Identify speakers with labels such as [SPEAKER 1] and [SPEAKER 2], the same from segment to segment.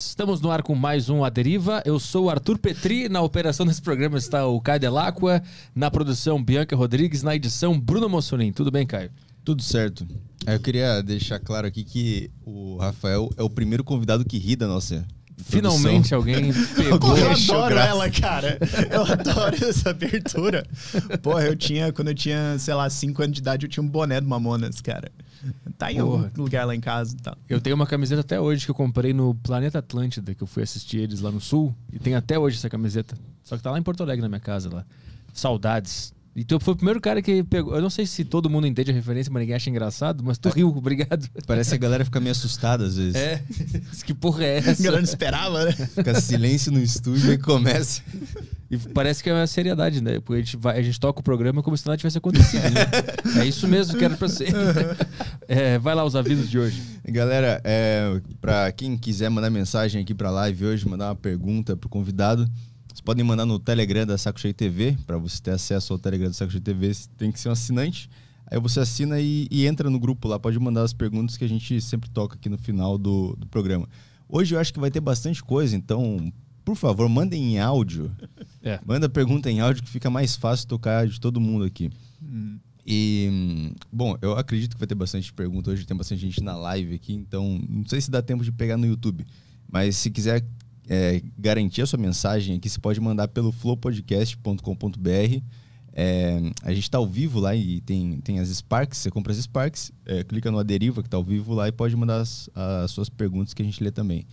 [SPEAKER 1] Estamos no ar com mais um A Deriva. Eu sou o Arthur Petri. Na operação desse programa está o Caio Delacqua. Na produção, Bianca Rodrigues. Na edição, Bruno Mussolini. Tudo bem, Caio? Tudo certo.
[SPEAKER 2] É, eu queria deixar claro aqui que o Rafael é o primeiro convidado que ri da nossa
[SPEAKER 3] Finalmente alguém pegou. eu adoro ela, cara. Eu adoro essa abertura. Porra, eu tinha, quando eu tinha, sei lá, 5 anos de idade, eu tinha um boné do Mamonas, cara. Tá em Porra.
[SPEAKER 1] algum lugar lá em casa e tá. tal. Eu tenho uma camiseta até hoje que eu comprei no Planeta Atlântida, que eu fui assistir eles lá no Sul. E tem até hoje essa camiseta. Só que tá lá em Porto Alegre, na minha casa lá. Saudades. Então foi o primeiro cara que pegou. Eu não sei se todo mundo entende a referência, mas ninguém acha engraçado, mas tu riu, obrigado. Parece que a galera fica meio assustada às vezes. É. Que porra é essa? A galera não esperava, né? Fica silêncio no estúdio e começa. E parece que é uma seriedade, né? Porque a gente, vai, a gente toca o programa como se nada tivesse acontecido. Né? é isso mesmo que era pra ser.
[SPEAKER 2] é, vai lá os avisos de hoje. Galera, é, pra quem quiser mandar mensagem aqui pra live hoje, mandar uma pergunta pro convidado podem mandar no Telegram da Saco Cheio TV. Para você ter acesso ao Telegram da Saco Cheio TV, você tem que ser um assinante. Aí você assina e, e, entra no grupo lá. Pode mandar as perguntas que a gente sempre toca aqui no final do, do programa. Hoje eu acho que vai ter bastante coisa, então, por favor, mandem em áudio. É. Manda pergunta em áudio que fica mais fácil tocar de todo mundo aqui. Hum. E, bom, eu acredito que vai ter bastante pergunta. Hoje tem bastante gente na live aqui, então não sei se dá tempo de pegar no YouTube. Mas se quiser é, garantir a sua mensagem aqui, você pode mandar pelo flowpodcast.com.br. É, a gente está ao vivo lá e tem, tem as Sparks, você compra as Sparks, é, clica no Aderiva que está ao vivo lá e pode mandar as, as suas perguntas que a gente lê também.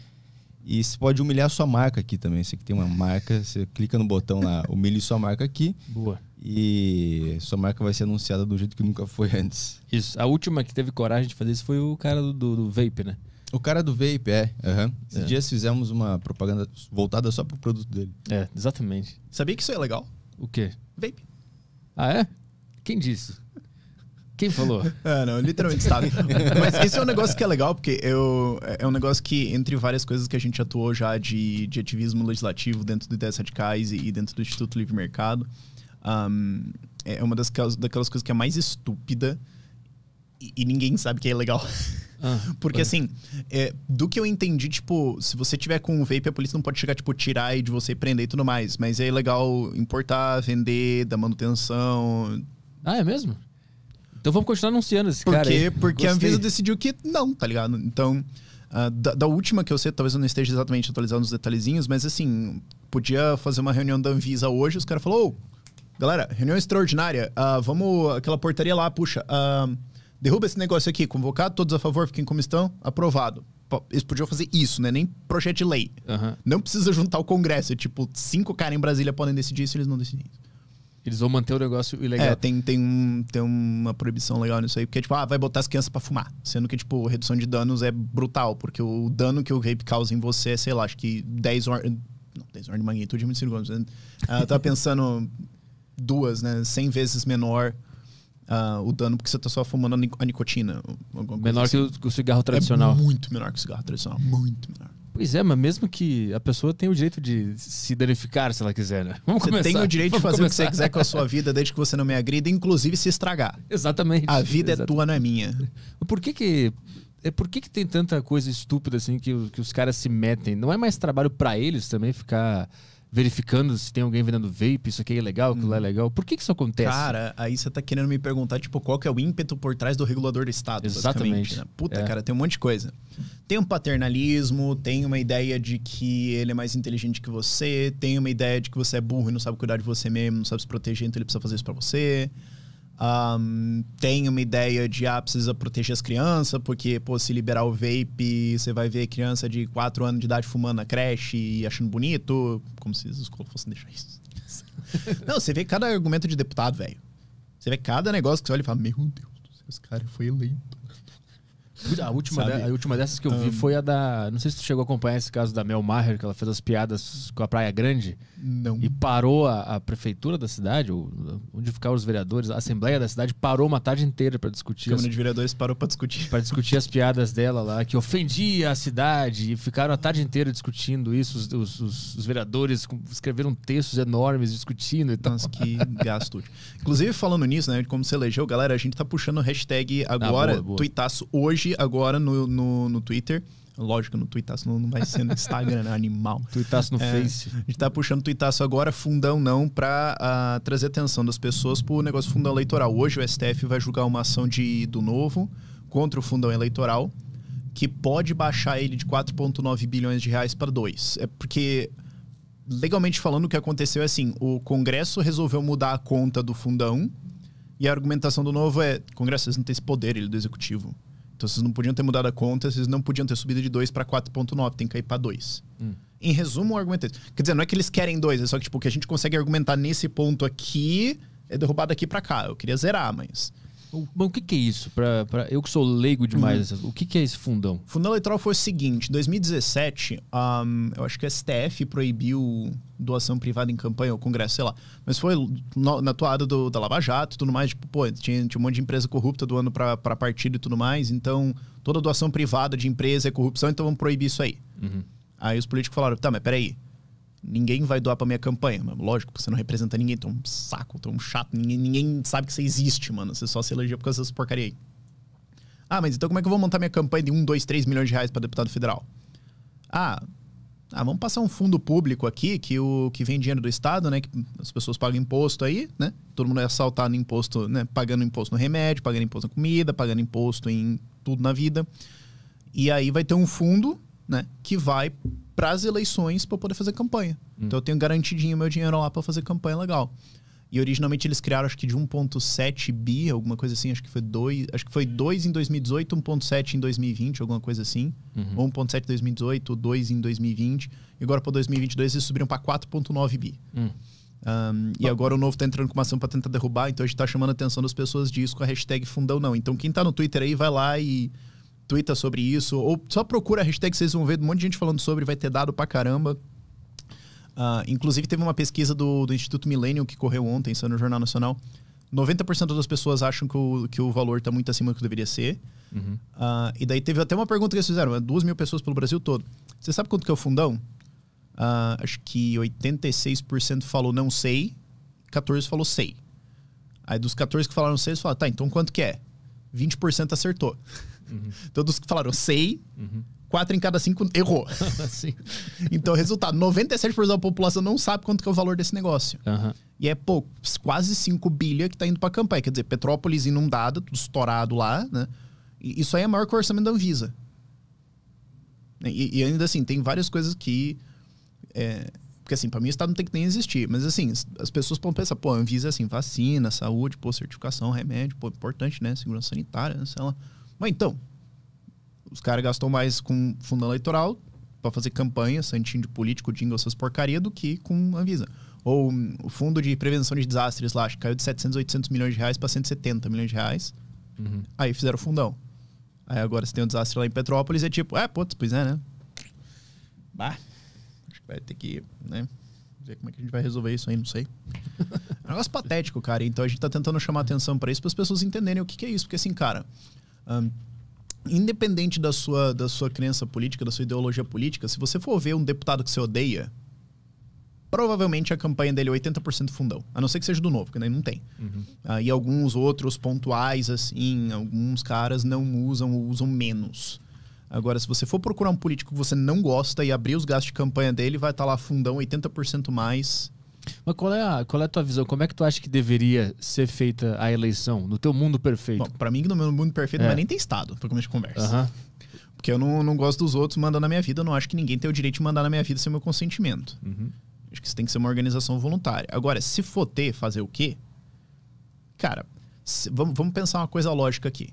[SPEAKER 2] E você pode humilhar a sua marca aqui também. Você que tem uma marca, você clica no botão lá, humilhe sua marca aqui. Boa. E sua marca vai ser anunciada do jeito que nunca foi antes. Isso. A última que teve coragem de fazer isso foi o cara do, do, do Vape, né? O cara do vape, é. Uhum. Esses é. dias fizemos uma propaganda voltada só pro produto dele. É, exatamente. Sabia que isso é legal? O quê?
[SPEAKER 4] Vape.
[SPEAKER 3] Ah, é? Quem disse? Quem falou? Ah, não, literalmente estava. Mas esse é um negócio que é legal, porque eu, é um negócio que, entre várias coisas que a gente atuou já de, de ativismo legislativo dentro do IDES Radicais e, e dentro do Instituto Livre Mercado, um, é uma das, daquelas coisas que é mais estúpida e, e ninguém sabe que é legal. Ah, porque, assim, é, do que eu entendi, tipo, se você tiver com um vape, a polícia não pode chegar, tipo, tirar e de você prender e tudo mais. Mas é legal importar, vender, dar manutenção. Ah, é mesmo? Então vamos continuar anunciando esse Porque, cara. Aí. Porque Gostei. a Anvisa decidiu que não, tá ligado? Então. Uh, da, da, última que eu sei, talvez eu não esteja exatamente atualizando os detalhezinhos, mas assim, podia fazer uma reunião da Anvisa hoje, os caras falaram, galera, reunião extraordinária, uh, vamos, aquela portaria lá, puxa, uh, derruba esse negócio aqui, convocado, todos a favor, fiquem como estão, aprovado. Eles podiam fazer isso, né? Nem projeto de lei. Uhum. Não precisa juntar o Congresso. É, tipo, cinco caras em Brasília podem decidir se eles não decidem. Eles vão manter o negócio ilegal. É, tem, tem, um, tem uma proibição legal nisso aí, porque, tipo, ah, vai botar as crianças pra fumar. Sendo que, tipo, redução de danos é brutal, porque o dano que o vape causa em você é, sei lá, acho que 10 horas. Não, 10 horas de magnitude é muito circunstância. Ah, eu tava pensando duas, né? 100 vezes menor uh, o dano porque você está só fumando a nicotina. Menor assim. que o cigarro é tradicional. É muito menor que o cigarro tradicional, muito menor. Pois é, mas
[SPEAKER 1] mesmo que a pessoa tenha o direito de se danificar se ela quiser, né? Vamos você começar. tem o direito Vamos de fazer começar. o que você quiser com a sua
[SPEAKER 3] vida, desde que você não me agrida, inclusive se estragar. Exatamente. A vida Exatamente. é tua, não é minha.
[SPEAKER 1] Por que que... É por que, que tem tanta coisa estúpida assim que, que os caras se metem? Não é mais trabalho para eles também ficar verificando se tem alguém vendendo vape, isso aqui é legal, aquilo lá é uhum. legal. Por que, que isso acontece? Cara,
[SPEAKER 3] aí você tá querendo me perguntar, tipo, qual que é o ímpeto por trás do regulador do Estado, Exatamente. Né? Puta, é. cara, tem um monte de coisa. Tem um paternalismo, tem uma ideia de que ele é mais inteligente que você, tem uma ideia de que você é burro e não sabe cuidar de você mesmo, não sabe se proteger, então ele precisa fazer isso pra você um, tem uma ideia de, ah, precisa proteger as crianças, porque, pô, se liberar o vape, você vai ver criança de 4 anos de idade fumando na creche e achando bonito, como se as escolas fossem deixar isso. Não, você vê cada argumento de deputado, velho. Você vê cada negócio que você olha e fala, meu Deus, esse cara foi eleito a última, de, a última dessas que eu vi foi a da. Não sei se tu chegou a acompanhar esse caso da
[SPEAKER 1] Mel Maher, que ela fez as piadas com a Praia Grande. Não. E parou a, a prefeitura da cidade, onde ficavam os vereadores, a Assembleia da cidade parou uma tarde inteira para discutir. A Câmara as, de Vereadores parou para discutir. Para discutir as piadas dela lá, que ofendia a cidade. E ficaram a tarde inteira
[SPEAKER 3] discutindo isso. Os, os, os, os vereadores escreveram textos enormes discutindo e tal. Nossa, que gasto. Inclusive, falando nisso, né, de como se elegeu, galera, a gente tá puxando hashtag ah, agora, ah, boa, boa. hoje agora no, no, no Twitter. Lógico, no Twitter não, não vai ser no Instagram, né? animal. Tuitaço no é, Face. A gente tá puxando Tuitaço agora, fundão não, para uh, ah, trazer atenção das pessoas pro negócio fundão eleitoral. Hoje o STF vai julgar uma ação de, do novo contra o fundão eleitoral, que pode baixar ele de 4,9 bilhões de reais para 2. É porque, legalmente falando, o que aconteceu é assim: o Congresso resolveu mudar a conta do fundão. E a argumentação do novo é: o Congresso, não tem esse poder, ele é do executivo. Então vocês não podiam ter mudado a conta, vocês não podiam ter subido de 2 para 4.9, tem que cair para 2. Hum. Em resumo, o argumento é esse. Quer dizer, não é que eles querem 2, é só que tipo, o que a gente consegue argumentar nesse ponto aqui é derrubado aqui para cá. Eu queria zerar, mas... Mas o que, que é isso? Pra, pra, eu
[SPEAKER 1] que sou leigo demais, uhum. o que, que é esse fundão?
[SPEAKER 3] Fundão eleitoral foi o seguinte: em 2017, um, eu acho que o STF proibiu doação privada em campanha, o Congresso, sei lá. Mas foi no, na toada do, da Lava Jato e tudo mais. Tipo, pô, tinha, tinha um monte de empresa corrupta doando para partido e tudo mais. Então, toda doação privada de empresa é corrupção, então vamos proibir isso aí. Uhum. Aí os políticos falaram: tá, mas peraí ninguém vai doar pra minha campanha. Mano. Lógico, você não representa ninguém, então um saco, tão um chato, ninguém, ninguém sabe que você existe, mano. Você só se elegeu por causa dessas porcaria aí. Ah, mas então como é que eu vou montar minha campanha de 1, 2, 3 milhões de reais para deputado federal? Ah, ah, vamos passar um fundo público aqui, que o que vem dinheiro do Estado, né? Que as pessoas pagam imposto aí, né? Todo mundo é assaltado no imposto, né? Pagando imposto no remédio, pagando imposto na comida, pagando imposto em tudo na vida. E aí vai ter um fundo, né? Que vai para as eleições para poder fazer campanha. Hum. Então eu tenho garantidinho meu dinheiro lá para fazer campanha legal. E originalmente eles criaram acho que de 1.7 bi, alguma coisa assim, acho que foi 2, acho que foi 2 em 2018, 1.7 em 2020, alguma coisa assim. Uhum. Ou 1.7 em 2018, 2 em 2020. E agora para 2022 eles subiram para 4.9 bi. Um, e agora o novo tá entrando com uma ação para tentar derrubar, então a gente tá chamando a atenção das pessoas disso com a hashtag fundão não. Então quem tá no Twitter aí vai lá e twitta sobre isso, ou só procura a hashtag, vocês vão ver um monte de gente falando sobre, vai ter dado pra caramba. Uh, inclusive, teve uma pesquisa do, do Instituto Millennium que correu ontem, saiu é no Jornal Nacional. 90% das pessoas acham que o, que o valor está muito acima do que deveria ser. Uhum. Uh, e daí teve até uma pergunta que eles fizeram, é, duas mil pessoas pelo Brasil todo. Você sabe quanto que é o fundão? Uh, acho que 86% falou não sei, 14% falou sei. Aí dos 14 que falaram sei, eles falaram, tá, então quanto que é? 20% acertou. Uhum. Todos então, falaram, sei. Uhum. Quatro em cada cinco errou. então, resultado: 97% da população não sabe quanto que é o valor desse negócio. Uhum. E é pouco, quase 5 bilhões que está indo para a campanha. Quer dizer, Petrópolis inundada, tudo estourado lá, né? E isso aí é maior que o orçamento da Anvisa. E, e ainda assim, tem várias coisas que. É, porque assim, para mim o Estado não tem que nem existir. Mas assim, as pessoas podem pensar, pô, Anvisa é assim, vacina, saúde, pô, certificação, remédio, pô, importante, né? Segurança sanitária, não né? sei lá. Mas então, os caras gastou mais com fundão eleitoral para fazer campanha, santinho de político, jingle, essas porcaria, do que com a Visa Ou hum, o fundo de prevenção de desastres lá, acho que caiu de 700, 800 milhões de reais para 170 milhões de reais. Uhum. Aí fizeram o fundão. Aí agora você tem um desastre lá em Petrópolis, é tipo, é, putz, pois é, né? Bah, acho que vai ter que, né? Ver como é que a gente vai resolver isso aí, não sei. É um negócio patético, cara. Então a gente tá tentando chamar atenção para isso, para as pessoas entenderem o que, que é isso. Porque assim, cara, independente da sua, da sua crença política, da sua ideologia política, se você for ver um deputado que você odeia, provavelmente a campanha dele é 80% fundão. A não ser que seja do novo, que nem não tem. Uhum. Uh, e alguns outros pontuais, assim, alguns caras não usam ou usam menos. Agora, se você for procurar um político que você não gosta e abrir os gastos de campanha dele, vai estar tá lá fundão 80% mais mas qual é, a, qual é a tua visão? Como é que tu
[SPEAKER 1] acha que deveria ser feita a eleição no teu
[SPEAKER 3] mundo perfeito? para pra mim, no meu mundo perfeito, é. não vai nem ter Estado, pra começo conversa. Uhum. Porque eu não, não gosto dos outros mandando na minha vida, eu não acho que ninguém tem o direito de mandar na minha vida sem meu consentimento. Uhum. Acho que isso tem que ser uma organização voluntária. Agora, se for ter, fazer o quê? Cara, se, vamos, vamos pensar uma coisa lógica aqui.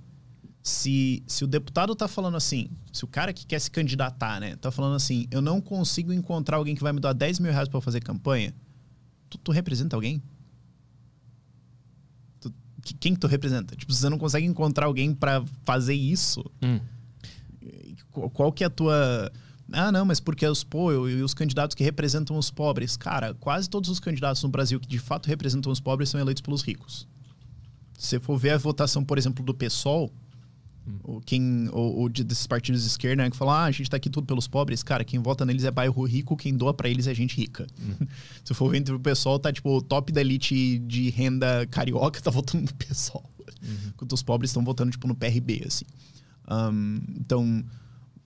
[SPEAKER 3] Se, se o deputado tá falando assim, se o cara que quer se candidatar, né, tá falando assim, eu não consigo encontrar alguém que vai me dar 10 mil reais pra fazer campanha, tu, tu representa alguém? Tu, que, quem tu representa? Tipo, você não consegue encontrar alguém para fazer isso? Hum. Qual, que é a tua... Ah, não, mas porque os, pô, e os candidatos que representam os pobres. Cara, quase todos os candidatos no Brasil que de fato representam os pobres são eleitos pelos ricos. Se você for ver a votação, por exemplo, do PSOL, o quem, ou, ou de, desses partidos de esquerda, né, que falam, ah, a gente tá aqui tudo pelos pobres. Cara, quem vota neles é bairro rico, quem doa para eles é gente rica. Uhum. Se for vendo o pessoal, tá tipo, o top da elite de renda carioca tá votando no pessoal. Uhum. Enquanto os pobres estão votando, tipo, no PRB, assim. Um, então,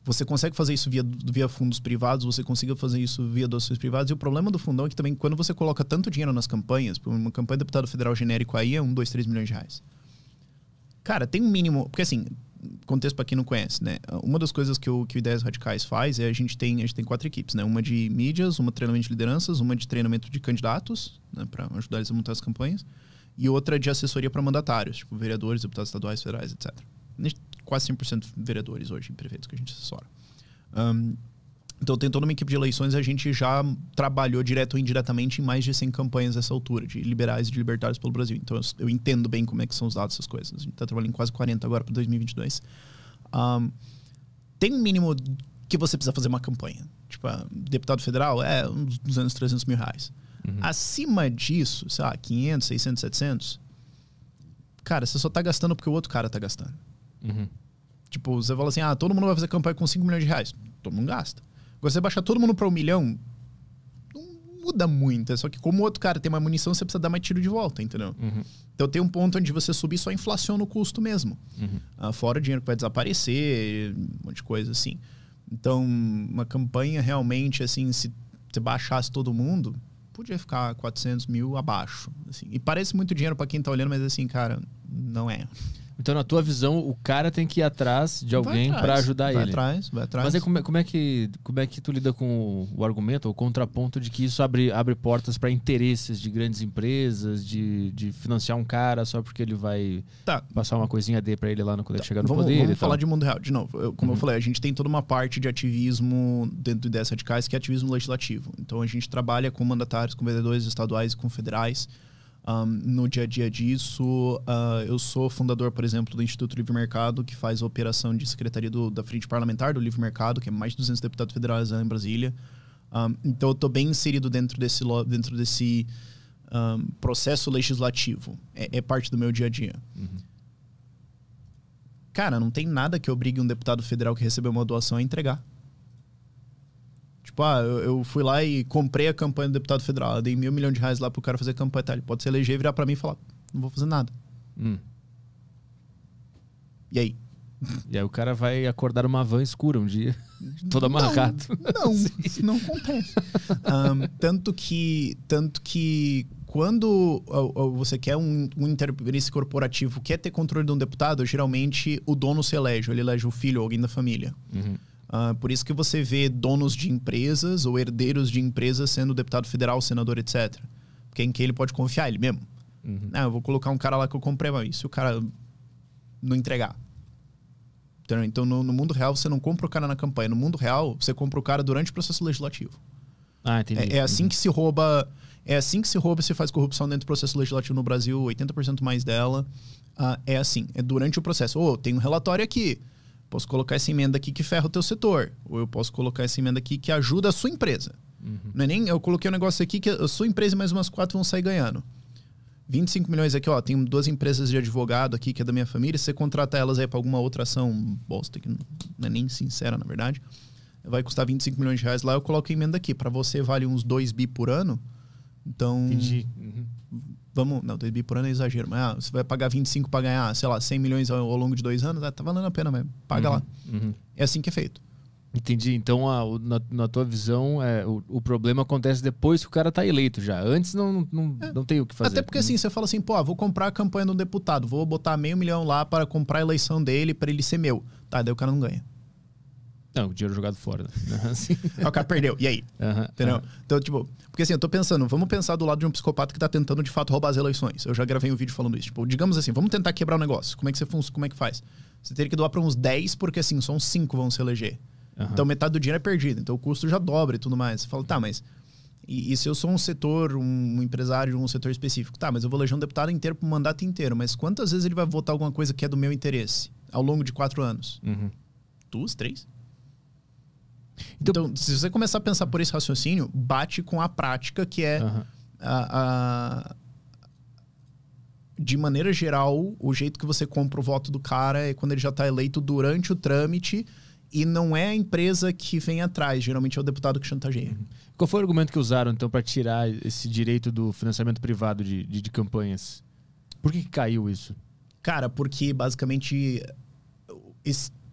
[SPEAKER 3] você consegue fazer isso via, via fundos privados, você consiga fazer isso via doações privadas. E o problema do fundão é que também, quando você coloca tanto dinheiro nas campanhas, uma campanha de deputado federal genérico aí é um, dois, três milhões de reais. Cara, tem um mínimo. Porque assim, contexto para quem não conhece, né? Uma das coisas que o, que o Ideias Radicais faz é a gente tem, a gente tem quatro equipes, né? Uma de mídias, uma de treinamento de lideranças, uma de treinamento de candidatos, né? Para ajudar eles a montar as campanhas, e outra de assessoria para mandatários, tipo vereadores, deputados estaduais, federais, etc. A gente, é quase 100% vereadores hoje, prefeitos que a gente assessora. Um, então, tem toda uma equipe de eleições, a gente já trabalhou direto ou indiretamente em mais de 100 campanhas nessa altura, de liberais e de libertários pelo Brasil. Então, eu, eu entendo bem como é que são usados essas coisas. A gente está trabalhando em quase 40 agora para 2022. Um, tem um mínimo que você precisa fazer uma campanha. Tipo, ah, deputado federal é uns 200, 300 mil reais. Uhum. Acima disso, sei lá, 500, 600, 700, cara, você só está gastando porque o outro cara está gastando. Uhum. Tipo, você fala assim, ah, todo mundo vai fazer campanha com 5 milhões de reais. Todo mundo gasta. Você baixar todo mundo pra um milhão, muda muito. É só que como o outro cara tem mais munição, você precisa dar mais tiro de volta, entendeu? Uhum. Então tem um ponto onde você subir só inflaciona o custo mesmo. Uhum. Ah, fora o dinheiro que vai desaparecer, um monte de coisa assim. Então, uma campanha realmente, assim, se você baixasse todo mundo, podia ficar 400 mil abaixo. Assim. E parece muito dinheiro para quem tá olhando, mas assim, cara, não é. Então, na tua visão, o cara tem que ir atrás de alguém para ajudar vai ele. Vai atrás, vai atrás. Mas aí,
[SPEAKER 1] como é, como, é que, como é que tu lida com o, o argumento, o contraponto de que isso abre, abre portas para interesses de grandes empresas, de, de financiar um cara só porque ele vai tá. passar uma coisinha D para ele lá no, quando tá. ele chegar no vamos, poder? Vamos falar de
[SPEAKER 3] mundo real. De novo, eu, como uhum. eu falei, a gente tem toda uma parte de ativismo dentro de ideias radicais que é ativismo legislativo. Então, a gente trabalha com mandatários, com vereadores estaduais e com federais um, no dia a dia disso. Uh, eu sou fundador, por exemplo, do Instituto Livre Mercado, que faz a operação de secretaria do, da Frente Parlamentar do Livre Mercado, que é mais de 200 deputados federais lá em Brasília. Um, então, eu estou bem inserido dentro desse, dentro desse um, processo legislativo. É, é, parte do meu dia a dia. Uhum. Cara, não tem nada que obrigue um deputado federal que recebeu uma doação a entregar. Tipo, ah, eu, eu, fui lá e comprei a campanha do deputado federal, dei mil milhões de reais lá pro cara fazer campanha e tá? tal. Ele pode se eleger, virar para mim e falar, não vou fazer nada.
[SPEAKER 5] Hum.
[SPEAKER 1] E aí? E aí o cara vai acordar uma van escura um dia, toda amarrado?
[SPEAKER 3] Não, não, não acontece. Um, tanto que, tanto que quando você quer um, um interesse corporativo, quer ter controle de um deputado, geralmente o dono se elege, ele elege o filho ou alguém da família. Uhum. Uh, por isso que você vê donos de empresas ou herdeiros de empresas sendo deputado federal, senador, etc. Porque em quem ele pode confiar? Ele mesmo. Uhum. Ah, eu vou colocar um cara lá que eu comprei, mas se o cara não entregar? Então, no, no, mundo real, você não compra o cara na campanha. No mundo real, você compra o cara durante o processo legislativo. Ah, entendi. É, é assim uhum. que se rouba... É assim que se rouba e se faz corrupção dentro do processo legislativo no Brasil, 80% mais dela. Uh, é assim, é durante o processo. Ô, oh, tem um relatório aqui Posso colocar essa emenda aqui que ferra o teu setor. Ou eu posso colocar essa emenda aqui que ajuda a sua empresa. Uhum. Não é nem eu coloquei um negócio aqui que a sua empresa e mais umas quatro vão sair ganhando. 25 milhões aqui, ó. Tem duas empresas de advogado aqui que é da minha família. Se você contratar elas aí para alguma outra ação bosta, que não é nem sincera, na verdade, vai custar 25 milhões de reais lá. Eu coloco a emenda aqui. Para você vale uns 2 bi por ano. Então. Entendi. Uhum vamos. Não, 2 bi por ano é exagero, mas ah, você vai pagar 25 para ganhar, sei lá, 100 milhões ao, ao longo de dois anos, ah, tá valendo a pena mesmo. Paga uhum, lá. Uhum. É assim que é feito. Entendi. Então, a, ah, na, na, tua visão,
[SPEAKER 1] é, o, o, problema acontece depois que o cara tá eleito já. Antes não, não, é. não tem o que fazer. Até
[SPEAKER 3] porque uhum. assim, você fala assim, pô, ah, vou comprar a campanha de um deputado, vou botar meio milhão lá para comprar a eleição dele, para ele ser meu. Tá, daí o cara não ganha. Não, o dinheiro jogado fora. Né? Uhum, o cara perdeu. E aí? Uhum, Entendeu? Uhum. Então, tipo, porque assim, eu tô pensando, vamos pensar do lado de um psicopata que tá tentando de fato roubar as eleições. Eu já gravei um vídeo falando isso. Tipo, digamos assim, vamos tentar quebrar o um negócio. Como é que você funciona? Como é que faz? Você teria que doar pra uns 10, porque assim, só uns 5 vão se eleger. Então metade do dinheiro é perdido. Então o custo já dobra e tudo mais. Você fala, tá, mas. E, e, se eu sou um setor, um empresário, um setor específico, tá, mas eu vou eleger um deputado inteiro pro mandato inteiro. Mas quantas vezes ele vai votar alguma coisa que é do meu interesse ao longo de quatro anos? Uhum. Duas, três? Então, então, se você começar a pensar por esse raciocínio, bate com a prática que é uh -huh. a, a de maneira geral, o jeito que você compra o voto do cara é quando ele já está eleito durante o trâmite e não é a empresa que vem atrás, geralmente é o deputado que chantageia. Uhum.
[SPEAKER 1] Qual foi o argumento que usaram, então, para tirar esse direito do financiamento privado de, de, de campanhas?
[SPEAKER 3] Por que, que, caiu isso? Cara, porque basicamente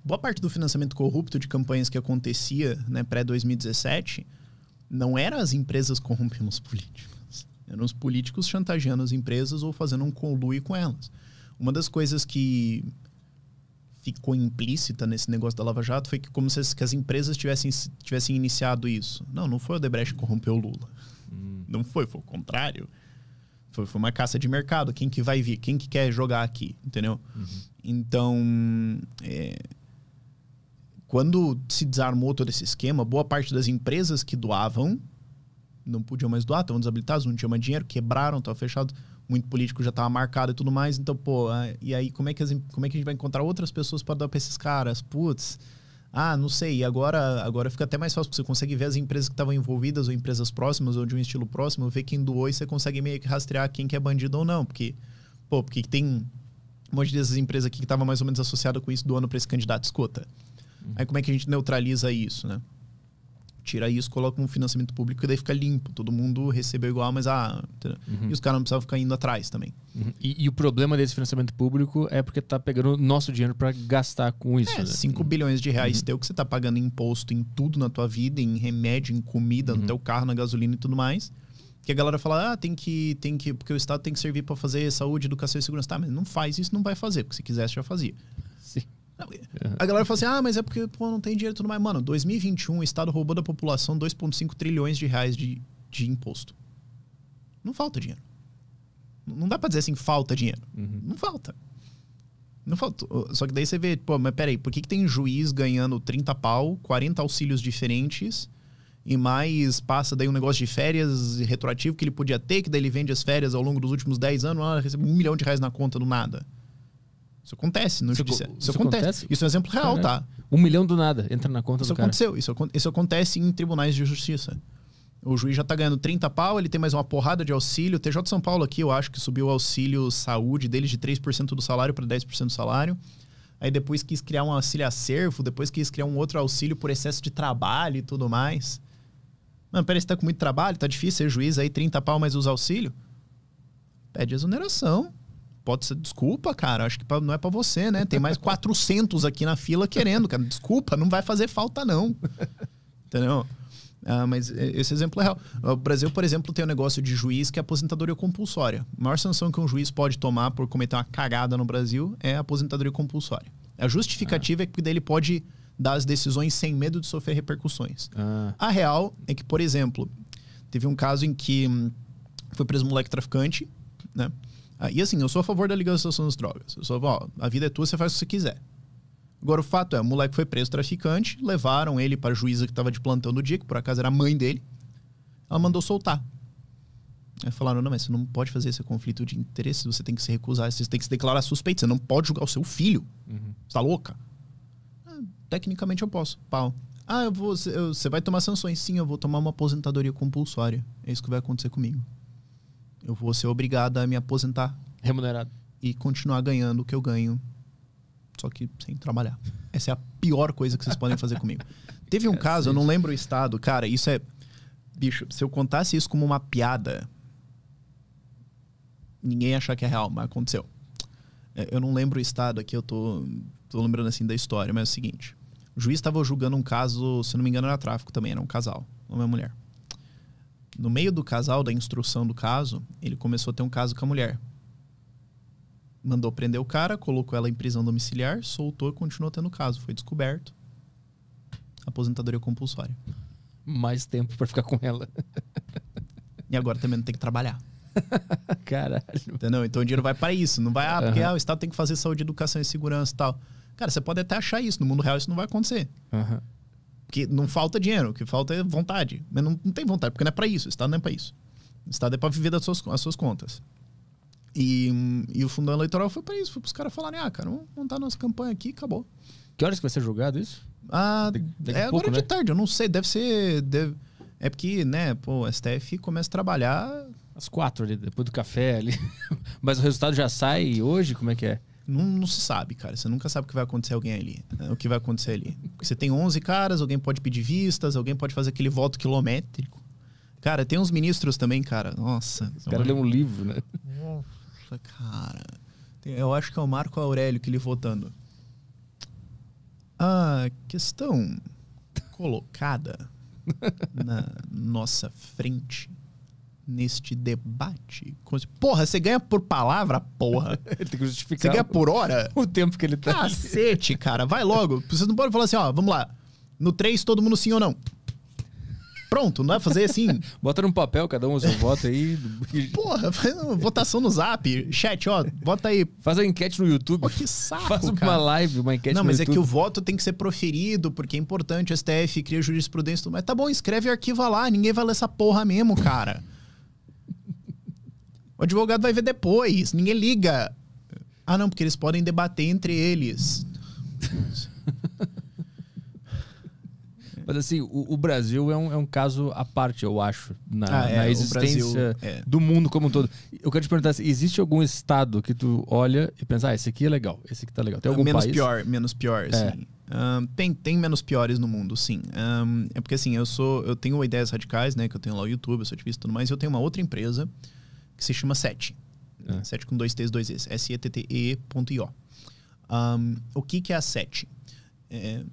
[SPEAKER 3] boa parte do financiamento corrupto de campanhas que acontecia né, pré-2017 não eram as empresas corrompendo os políticos. Eram os políticos chantageando as empresas ou fazendo um conluio com elas. Uma das coisas que ficou implícita nesse negócio da Lava Jato foi que como se as, que as empresas tivessem, tivessem iniciado isso. Não, não foi o Debrecht que corrompeu o Lula. Hum. Não foi, foi o contrário. Foi, foi, uma caça de mercado. Quem que vai vir? Quem que quer jogar aqui? Entendeu? Uhum. Então, é, quando se desarmou todo esse esquema, boa parte das empresas que doavam não podiam mais doar, estavam desabilitadas, não tinham mais dinheiro, quebraram, estava fechado, muito político já estava marcado e tudo mais. Então, pô, ah, e aí como é que, as, como é que a gente vai encontrar outras pessoas para dar para esses caras? Putz, ah, não sei, e agora, agora fica até mais fácil, porque você consegue ver as empresas que estavam envolvidas ou empresas próximas ou de um estilo próximo, ver quem doou e você consegue meio que rastrear quem que é bandido ou não, porque, pô, porque tem um monte dessas empresas aqui que estavam mais ou menos associadas com isso doando para esse candidato escuta. Aí como é que a gente neutraliza isso, né? Tira isso, coloca um financiamento público e daí fica limpo. Todo mundo recebeu igual, mas ah. Uhum. E os caras não precisavam ficar indo atrás também. Uhum. E, e, o problema desse financiamento público é porque tá pegando nosso dinheiro para gastar com é, isso. É, 5 né? Uhum. bilhões de reais uhum. teu que você tá pagando imposto em tudo na tua vida, em remédio, em comida, no uhum. teu carro, na gasolina e tudo mais que a galera fala, ah, tem que, tem que, porque o Estado tem que servir para fazer saúde, educação e segurança. Tá, mas não faz isso, não vai fazer, porque se quisesse já fazia. A galera fala assim: ah, mas é porque pô, não tem dinheiro tudo mais. Mano, 2021, o Estado roubou da população 2,5 trilhões de reais de, de imposto. Não falta dinheiro. Não dá pra dizer assim, falta dinheiro. Uhum. Não falta. Não falta. Só que daí você vê, pô, mas peraí, por que, que tem juiz ganhando 30 pau, 40 auxílios diferentes e mais passa daí um negócio de férias retroativo que ele podia ter, que daí ele vende as férias ao longo dos últimos 10 anos, ah, recebe um milhão de reais na conta do nada. Isso acontece no isso, judiciário. Isso, isso acontece. acontece. Isso é um exemplo real, tá? Um milhão do nada entra na conta isso do aconteceu. cara. Isso aconteceu. Isso acontece em tribunais de justiça. O juiz já tá ganhando 30 pau, ele tem mais uma porrada de auxílio. O TJ de São Paulo aqui, eu acho que subiu o auxílio saúde dele de 3% do salário para 10% do salário. Aí depois quis criar um auxílio acervo, depois quis criar um outro auxílio por excesso de trabalho e tudo mais. Mano, peraí, você tá com muito trabalho, tá difícil ser juiz aí, 30 pau mais os auxílio? Pede exoneração pode ser desculpa, cara. Acho que pra, não é para você, né? Tem mais 400 aqui na fila querendo, cara. Desculpa, não vai fazer falta, não. Entendeu? Ah, mas esse exemplo é real. Ah, o Brasil, por exemplo, tem um negócio de juiz que é aposentadoria compulsória. A maior sanção que um juiz pode tomar por cometer uma cagada no Brasil é a aposentadoria compulsória. A justificativa ah. é que daí ele pode dar as decisões sem medo de sofrer repercussões. Ah. A real é que, por exemplo, teve um caso em que hum, foi preso um moleque traficante, né? Ah, e assim, eu sou a favor da legalização das drogas. Eu sou, ó, a vida é tua, você faz o que você quiser. Agora, o fato é, o moleque foi preso traficante, levaram ele para a juíza que estava de plantão no dia, que por acaso era a mãe dele. Ela mandou soltar. Aí falaram, não, mas você não pode fazer esse conflito de interesse, você tem que se recusar, você tem que se declarar suspeito, você não pode julgar o seu filho. Uhum. Você tá louca? Ah, tecnicamente eu posso. Pau. Ah, eu vou, você vai tomar sanções. Sim, eu vou tomar uma aposentadoria compulsória. É isso que vai acontecer comigo. Eu vou ser obrigado a me aposentar. Remunerado. E continuar ganhando o que eu ganho, só que sem trabalhar. Essa é a pior coisa que vocês podem fazer comigo. Teve um é, caso, eu não lembro o estado, cara, isso é. Bicho, se eu contasse isso como uma piada, ninguém ia achar que é real, mas aconteceu. É, eu não lembro o estado aqui, eu tô, tô lembrando assim da história, mas é o seguinte. O juiz estava julgando um caso, se não me engano, era tráfico também, era um casal, uma mulher no meio do casal, da instrução do caso, ele começou a ter um caso com a mulher. Mandou prender o cara, colocou ela em prisão domiciliar, soltou e continuou tendo caso. Foi descoberto. Aposentadoria compulsória. Mais tempo para ficar com ela. e agora também não tem que trabalhar. Caralho. Entendeu? Então o dinheiro vai para isso. Não vai, ah, porque uhum. ah, o Estado tem que fazer saúde, educação e segurança e tal. Cara, você pode até achar isso. No mundo real isso não vai acontecer. Uhum. Porque não falta dinheiro, o que falta é vontade. Mas não, não tem vontade, porque não é para isso. O Estado não é para isso. O Estado é para viver das suas, as suas contas. E, e o fundão eleitoral foi para isso. Foi para os caras falarem, ah, cara, vamos montar nossa campanha aqui acabou. Que horas que vai ser julgado isso? Ah, de, é pouco, agora né? de tarde, eu não sei. Deve ser... Deve... É porque, né, pô, o STF começa a trabalhar... Às quatro ali, depois do café ali. Mas o resultado já sai hoje? Como é que é? Não, não, se sabe, cara. Você nunca sabe o que vai acontecer alguém ali. Né? O que vai acontecer ali. Porque você tem 11 caras, alguém pode pedir vistas, alguém pode fazer aquele voto quilométrico. Cara, tem uns ministros também, cara. Nossa. O cara lê um livro, né? Nossa, cara. Eu acho que é o Marco Aurélio que ele votando. A questão colocada na nossa frente neste debate. Porra, você ganha por palavra, porra. Ele tem que justificar. Você ganha por hora? O tempo que ele tá. Cacete, cara. Vai logo. Vocês não podem falar assim, ó, vamos lá. No 3, todo mundo sim ou não. Pronto, não é fazer assim. Bota num papel, cada um usa seu voto aí. Porra, faz uma votação no zap. Chat, ó, vota aí. Faz a enquete no YouTube. Pô, que saco, Faz uma cara. live, uma enquete Não, mas YouTube. é que o voto tem que ser proferido, porque é importante. O STF cria jurisprudência e tudo mais. Tá bom, escreve e arquiva lá. Ninguém vai ler essa porra mesmo, cara. O advogado vai ver depois, ninguém liga. Ah, não, porque eles podem debater entre eles. Mas assim, o, o Brasil é um, é um, caso à parte, eu acho, na, ah, é, na existência Brasil,
[SPEAKER 1] é. do mundo como um todo. Eu quero te perguntar, assim, existe algum estado que tu olha e pensa, ah, esse aqui é legal, esse aqui tá legal. Tem algum menos país? pior,
[SPEAKER 3] menos pior, é. sim. Um, tem, tem menos piores no mundo, sim. Um, é porque assim, eu sou, eu tenho ideias radicais, né? Que eu tenho lá o YouTube, eu sou ativista e tudo mais, e eu tenho uma outra empresa que se chama SET. É. SET com dois T's, dois E's. S-E-T-T-E.io. Um, o que, que é a SET? É,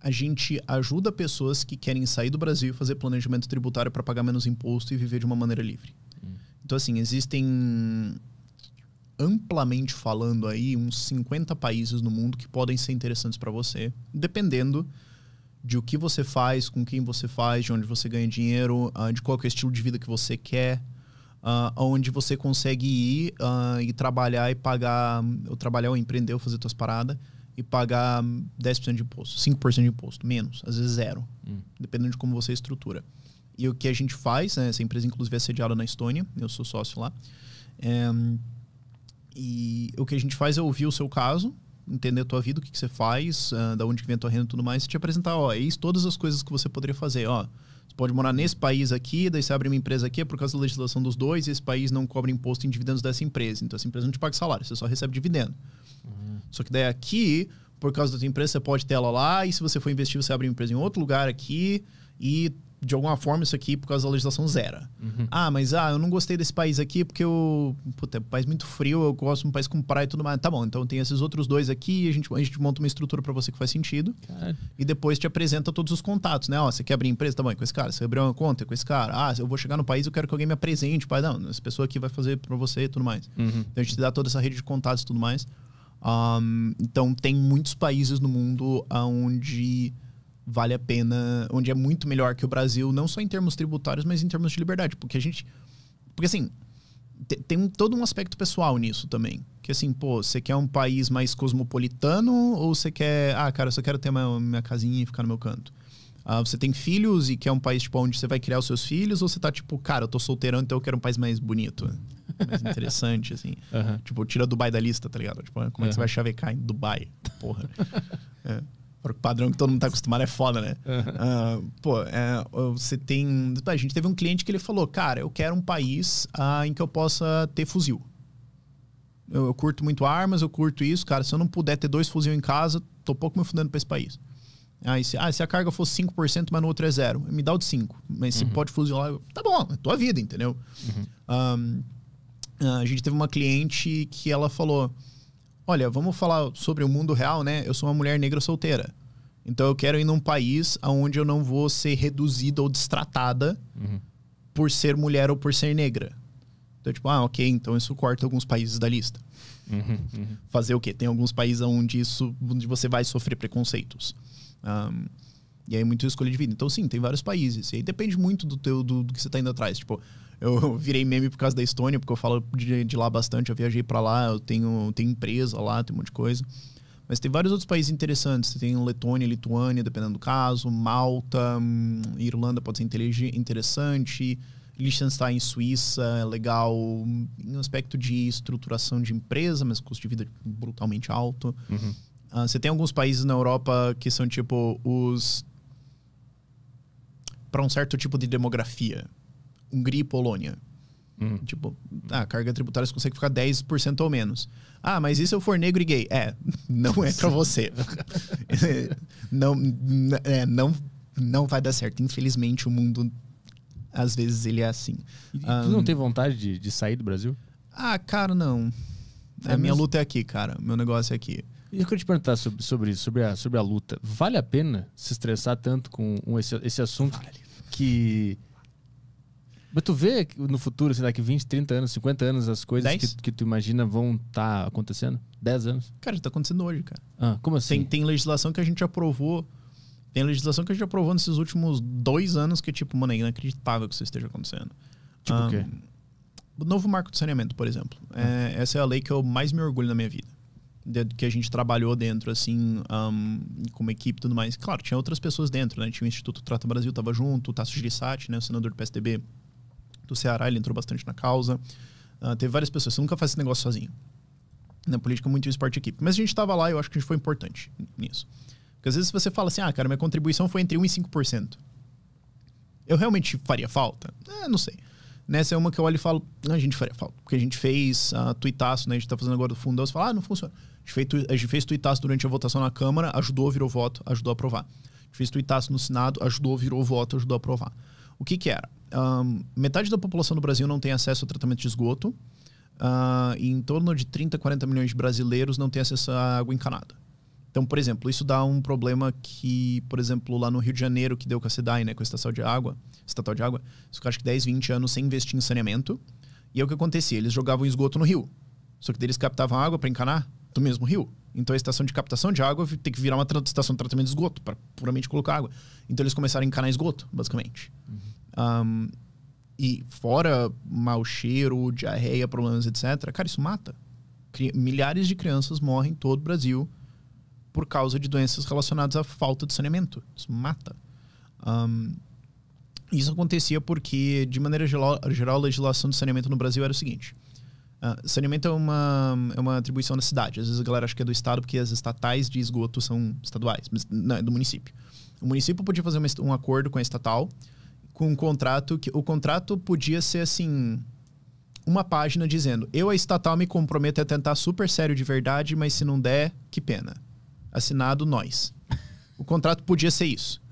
[SPEAKER 3] a gente ajuda pessoas que querem sair do Brasil e fazer planejamento tributário para pagar menos imposto e viver de uma maneira livre. Hum. Então, assim, existem amplamente falando aí uns 50 países no mundo que podem ser interessantes para você, dependendo de o que você faz, com quem você faz, de onde você ganha dinheiro, ah, de qual é o estilo de vida que você quer uh, ah, onde você consegue ir uh, e trabalhar e pagar, ou trabalhar ou empreender ou fazer suas paradas e pagar 10% de imposto, 5% de imposto, menos, às vezes zero, hum. dependendo de como você estrutura. E o que a gente faz, né, essa empresa inclusive é sediada na Estônia, eu sou sócio lá, é, e o que a gente faz é ouvir o seu caso, entender a tua vida, o que, que você faz, uh, da onde que vem a tua renda e tudo mais, e te apresentar, ó, eis é todas as coisas que você poderia fazer, ó. Você pode morar nesse país aqui, daí você abre uma empresa aqui, é por causa da legislação dos dois, esse país não cobra imposto em dividendos dessa empresa. Então essa empresa não te paga salário, você só recebe dividendo. Uhum. Só que daí aqui, por causa da sua empresa, você pode ter ela lá, e se você for investir, você abre uma empresa em outro lugar aqui, e de alguma forma isso aqui por causa da legislação zero. Uhum. Ah, mas ah, eu não gostei desse país aqui porque eu. Puta, é um país muito frio, eu gosto de um país com praia e tudo mais. Tá bom, então tem esses outros dois aqui, a gente, a gente monta uma estrutura para você que faz sentido. Cara. E depois te apresenta todos os contatos, né? Ó, você quer abrir empresa? Tá bom, é com esse cara. Você abriu uma conta? É com esse cara. Ah, eu vou chegar no país, eu quero que alguém me apresente. Pai, não, essa pessoa aqui vai fazer para você e tudo mais. Uhum. Então a gente te dá toda essa rede de contatos e tudo mais. Um, então tem muitos países no mundo onde vale a pena, onde é muito melhor que o Brasil, não só em termos tributários, mas em termos de liberdade, porque a gente porque assim, tem todo um aspecto pessoal nisso também. Que assim, pô, você quer um país mais cosmopolitano ou você quer, ah, cara, eu só quero ter uma, minha casinha e ficar no meu canto? Ah, você tem filhos e quer um país tipo onde você vai criar os seus filhos ou você tá tipo, cara, eu tô solteirão, então eu quero um país mais bonito, mais interessante, assim. Uhum. Tipo, tira Dubai da lista, tá ligado? Tipo, como é que uhum. você vai chavecar em Dubai? Porra. é. Porque o padrão que todo mundo está acostumado é foda, né? Uh, pô, é, você tem. A gente teve um cliente que ele falou: Cara, eu quero um país uh, em que eu possa ter fuzil. Eu, eu, curto muito armas, eu curto isso. Cara, se eu não puder ter dois fuzil em casa, tô pouco me fundando para esse país. Aí se, ah, se a carga fosse 5%, mas no outro é zero. Me dá o de 5%. Mas uhum. pode fuzilar. Tá bom, é tua vida, entendeu? Uhum. Um, ah, a gente teve uma cliente que ela falou olha, vamos falar sobre o mundo real, né? Eu sou uma mulher negra solteira. Então eu quero ir num país onde eu não vou ser reduzida ou destratada uhum. por ser mulher ou por ser negra. Então, tipo, ah, ok, então isso corta alguns países da lista. Uhum, uhum. Fazer o quê? Tem alguns países onde isso, onde você vai sofrer preconceitos. Um, e aí, muito escolha de vida. Então, sim, tem vários países. E aí depende muito do teu do, do que você está indo atrás. Tipo, eu virei meme por causa da Estônia, porque eu falo de, de lá bastante, eu viajei para lá, eu tenho, tenho empresa lá, tem um monte de coisa. Mas tem vários outros países interessantes. Tem Letônia, Lituânia, dependendo do caso, Malta, hum, Irlanda pode ser interessante, Liechtenstein, Suíça, é legal em aspecto de estruturação de empresa, mas custo de vida brutalmente alto. Uhum. Ah, você tem alguns países na Europa que são tipo os. para um certo tipo de demografia. Hungria e Polônia. Hum. Tipo, a carga tributária você consegue ficar 10% ou menos. Ah, mas e se eu for negro e gay? É, não é para você. não, é, não, não vai dar certo. Infelizmente, o mundo, às vezes, ele é assim. E, um, tu não tem
[SPEAKER 1] vontade de, de sair do Brasil?
[SPEAKER 3] Ah, cara, não. É a minha luta
[SPEAKER 1] é aqui, cara. Meu negócio é aqui. E eu queria te perguntar sobre, sobre sobre a, sobre a luta. Vale a pena se estressar tanto com um, esse, esse assunto vale. que mas tu vê no futuro, sei lá, que 20, 30 anos, 50 anos, as coisas que, que, tu imagina vão estar tá acontecendo? 10
[SPEAKER 3] anos? Cara, já tá acontecendo hoje, cara. Ah, como assim? Tem, tem legislação que a gente aprovou. Tem legislação que a gente aprovou nesses últimos dois anos que, tipo, mano, é inacreditável que isso esteja acontecendo. Tipo um, o quê? O novo marco de saneamento, por exemplo. Ah. É, essa é a lei que eu mais me orgulho na minha vida. De, que a gente trabalhou dentro, assim, um, como equipe e tudo mais. Claro, tinha outras pessoas dentro, né? Tinha o Instituto Trata Brasil, tava junto, o Tasso Girissati, né? O senador do PSDB do Ceará, ele entrou bastante na causa. Uh, teve várias pessoas. Você nunca faz esse negócio sozinho. Na política, muito isso parte equipe. Mas a gente estava lá e eu acho que a gente foi importante nisso. Porque às vezes você fala assim, ah, cara, minha contribuição foi entre 1% e 5%. Eu realmente faria falta? É, não sei. Nessa é uma que eu olho e falo, ah, a gente faria falta. Porque a gente fez uh, tuitaço, né? A gente tá fazendo agora do fundo, você fala, ah, não funciona. A gente, fez, a gente fez tuitaço durante a votação na Câmara, ajudou, virou voto, ajudou a aprovar. A gente fez tuitaço no Senado, ajudou, virou voto, ajudou a aprovar. O que que era? um, metade da população do Brasil não tem acesso ao tratamento de esgoto. Uh, e em torno de 30, 40 milhões de brasileiros não têm acesso à água encanada. Então, por exemplo, isso dá um problema que, por exemplo, lá no Rio de Janeiro, que deu com a CEDAI, né, com a Estação de água, estatal de água, isso acho que 10, 20 anos sem investir em saneamento. E é o que acontecia, eles jogavam esgoto no rio. Só que eles captavam água para encanar do mesmo rio. Então a estação de captação de água tem que virar uma estação de tratamento de esgoto para puramente colocar água. Então eles começaram a encanar esgoto, basicamente. Uhum. Um, e fora mau cheiro, diarreia, problemas, etc., cara, isso mata. Milhares de crianças morrem em todo o Brasil por causa de doenças relacionadas à falta de saneamento. Isso mata. Um, isso acontecia porque, de maneira geral, geral, a legislação de saneamento no Brasil era o seguinte: uh, saneamento é uma, é uma atribuição da cidade. Às vezes a galera acha que é do estado porque as estatais de esgoto são estaduais, mas não, é do município. O município podia fazer uma, um acordo com a estatal com um contrato que o contrato podia ser assim uma página dizendo: "Eu a estatal me comprometo a tentar super sério de verdade, mas se não der, que pena". Assinado nós. O contrato podia ser isso.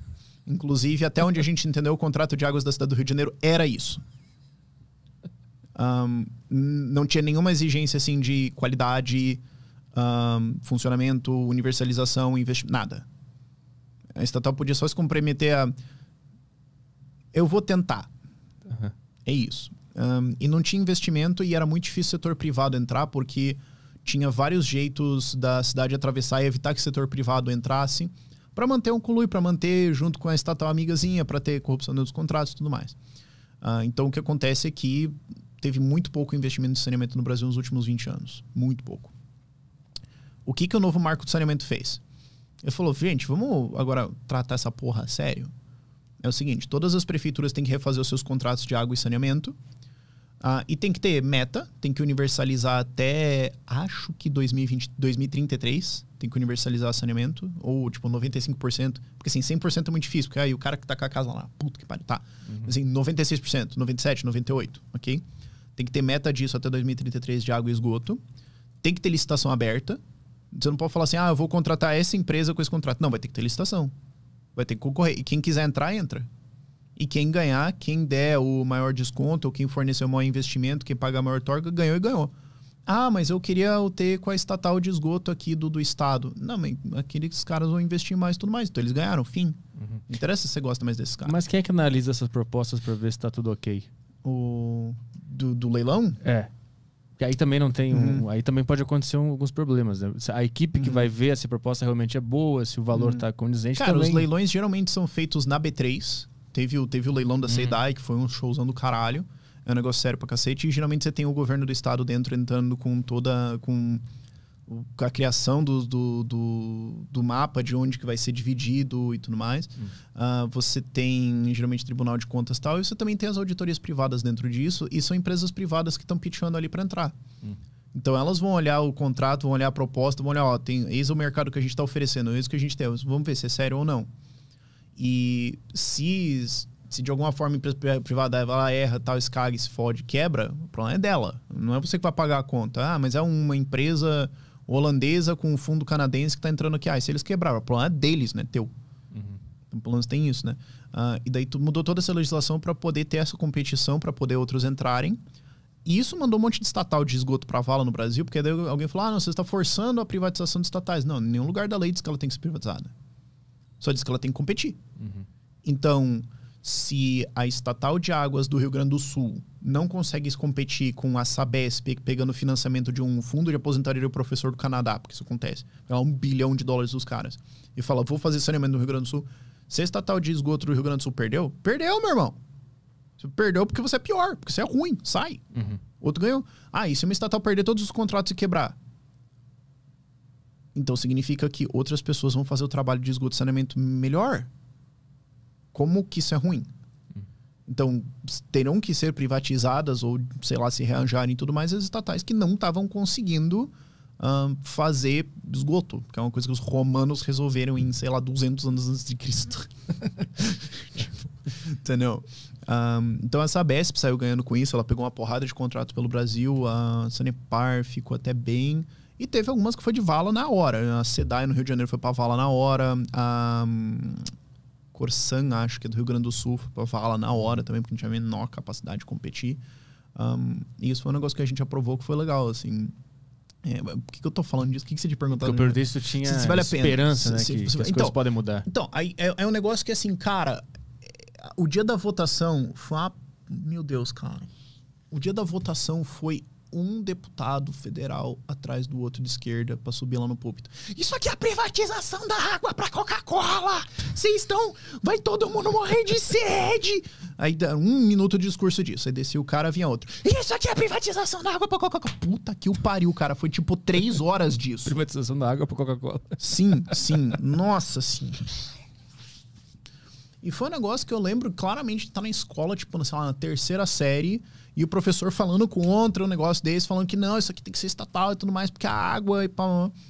[SPEAKER 3] Inclusive, até onde a gente entendeu, o contrato de águas da cidade do Rio de Janeiro era isso. Um, não tinha nenhuma exigência assim de qualidade, um, funcionamento, universalização, investimento, nada. A estatal podia só se comprometer a eu vou tentar. Uhum. É isso. Um, e não tinha investimento e era muito difícil o setor privado entrar, porque tinha vários jeitos da cidade atravessar e evitar que o setor privado entrasse para manter um colui, para manter junto com a estatal amigazinha, para ter corrupção dos contratos e tudo mais. Uh, então o que acontece é que teve muito pouco investimento em saneamento no Brasil nos últimos 20 anos. Muito pouco. O que, que o novo marco do saneamento fez? Ele falou, gente, vamos agora tratar essa porra sério é o seguinte: todas as prefeituras têm que refazer os seus contratos de água e saneamento. Uh, e tem que ter meta, tem que universalizar até, acho que 2020, 2033, tem que universalizar saneamento, ou tipo 95%, porque assim, 100% é muito difícil, porque aí o cara que tá com a casa lá, puta que pariu, tá. Uhum. Assim, 96%, 97%, 98%, ok? Tem que ter meta disso até 2033 de água e esgoto. Tem que ter licitação aberta. Você não pode falar assim, ah, eu vou contratar essa empresa com esse contrato. Não, vai ter que ter licitação. Vai ter que concorrer. E quem quiser entrar, entra. E quem ganhar, quem der o maior desconto, ou quem forneceu o maior investimento, quem paga a maior torga, ganhou e ganhou. Ah, mas eu queria ter com a estatal de esgoto aqui do, do Estado. Não, mas aqueles caras vão investir mais tudo mais. Então eles ganharam, fim. Uhum. Não interessa se você gosta mais desses caras. Mas quem é que analisa essas propostas para ver se está tudo ok? O. Do, do leilão? É. Que aí também não tem
[SPEAKER 1] um, uhum. aí também pode acontecer um, alguns problemas. Né? A equipe uhum. que vai ver se a proposta realmente é boa, se o valor está uhum. Tá condizente. Cara, também... os leilões
[SPEAKER 3] geralmente são feitos na B3. Teve o, teve o leilão da uhum. Seidai, que foi um showzão do caralho. É um negócio sério pra cacete. E geralmente você tem o governo do estado dentro entrando com toda. com a criação do, do, do, do, mapa de onde que vai ser dividido e tudo mais. Uh, você tem geralmente tribunal de contas tal, e você também tem as auditorias privadas dentro disso, e são empresas privadas que estão pitchando ali para entrar. Hum. Então elas vão olhar o contrato, vão olhar a proposta, vão olhar, ó, tem, eis o mercado que a gente está oferecendo, eis o que a gente tem, vamos ver se é sério ou não. E se, se de alguma forma a empresa privada ela erra, tal, escaga, se fode, quebra, o problema é dela. Não é você que vai pagar a conta. Ah, mas é uma empresa holandesa com o fundo canadense que tá entrando aqui. Ah, se eles quebraram, o problema é deles, né? Teu. Uhum. Então, pelo menos tem isso, né? Uh, e daí tu mudou toda essa legislação para poder ter essa competição, para poder outros entrarem. E isso mandou um monte de estatal de esgoto pra vala no Brasil, porque daí alguém falou: ah, não, você está forçando a privatização de estatais. Não, em nenhum lugar da lei diz que ela tem que ser privatizada. Só diz que ela tem que competir. Uhum. Então, se a Estatal de Águas do Rio Grande do Sul não consegue competir com a Sabesp pegando financiamento de um fundo de aposentadoria do professor do Canadá, porque isso acontece, é um bilhão de dólares dos caras, e fala, vou fazer saneamento no Rio Grande do Sul, se a Estatal de Esgoto do Rio Grande do Sul perdeu, perdeu, meu irmão. Você perdeu porque você é pior, porque você é ruim, sai. Uhum. Outro ganhou. Ah, e se uma estatal perder todos os contratos e quebrar? Então significa que outras pessoas vão fazer o trabalho de esgoto e saneamento melhor como que isso é ruim. Hum. Então, terão que ser privatizadas ou, sei lá, se rearranjarem e tudo mais as estatais que não estavam conseguindo uh, fazer esgoto, que é uma coisa que os romanos resolveram em, sei lá, 200 anos antes de Cristo. entendeu? Um, então, a Sabesp saiu ganhando com isso, ela pegou uma porrada de contrato pelo Brasil, a Sanepar ficou até bem. E teve algumas que foi de vala na hora. A SEDAI no Rio de Janeiro foi pra vala na hora. A, Corsan, acho que é do Rio Grande do Sul, para falar na hora também, porque não tinha a menor capacidade de competir. Um, e isso foi um negócio que a gente aprovou que foi legal, assim. É, por que, que, eu tô falando disso? O que, que você te perguntou? Porque eu perdi se tu tinha se, se vale esperança, né? Se, que, se, que as então, coisas podem mudar. Então, aí é, é um negócio que, assim, cara, é, o dia da votação foi uma... Meu Deus, cara. O dia da votação foi um deputado federal atrás do outro de esquerda para subir lá no púlpito. Isso aqui é a privatização da água para Coca-Cola. Vocês estão, vai todo mundo morrer de sede. Aí dá um minuto de discurso disso, aí descia o cara, vinha outro. Isso aqui é a privatização da água para Coca-Cola. Puta que o pariu, cara, foi tipo três horas disso. privatização da água para Coca-Cola. Sim, sim, nossa, sim. E foi um negócio que eu lembro claramente de estar tá na escola, tipo, sei lá, na terceira série, e o professor falando contra o um negócio desse, falando que não, isso aqui tem que ser estatal e tudo mais, porque a água e pá.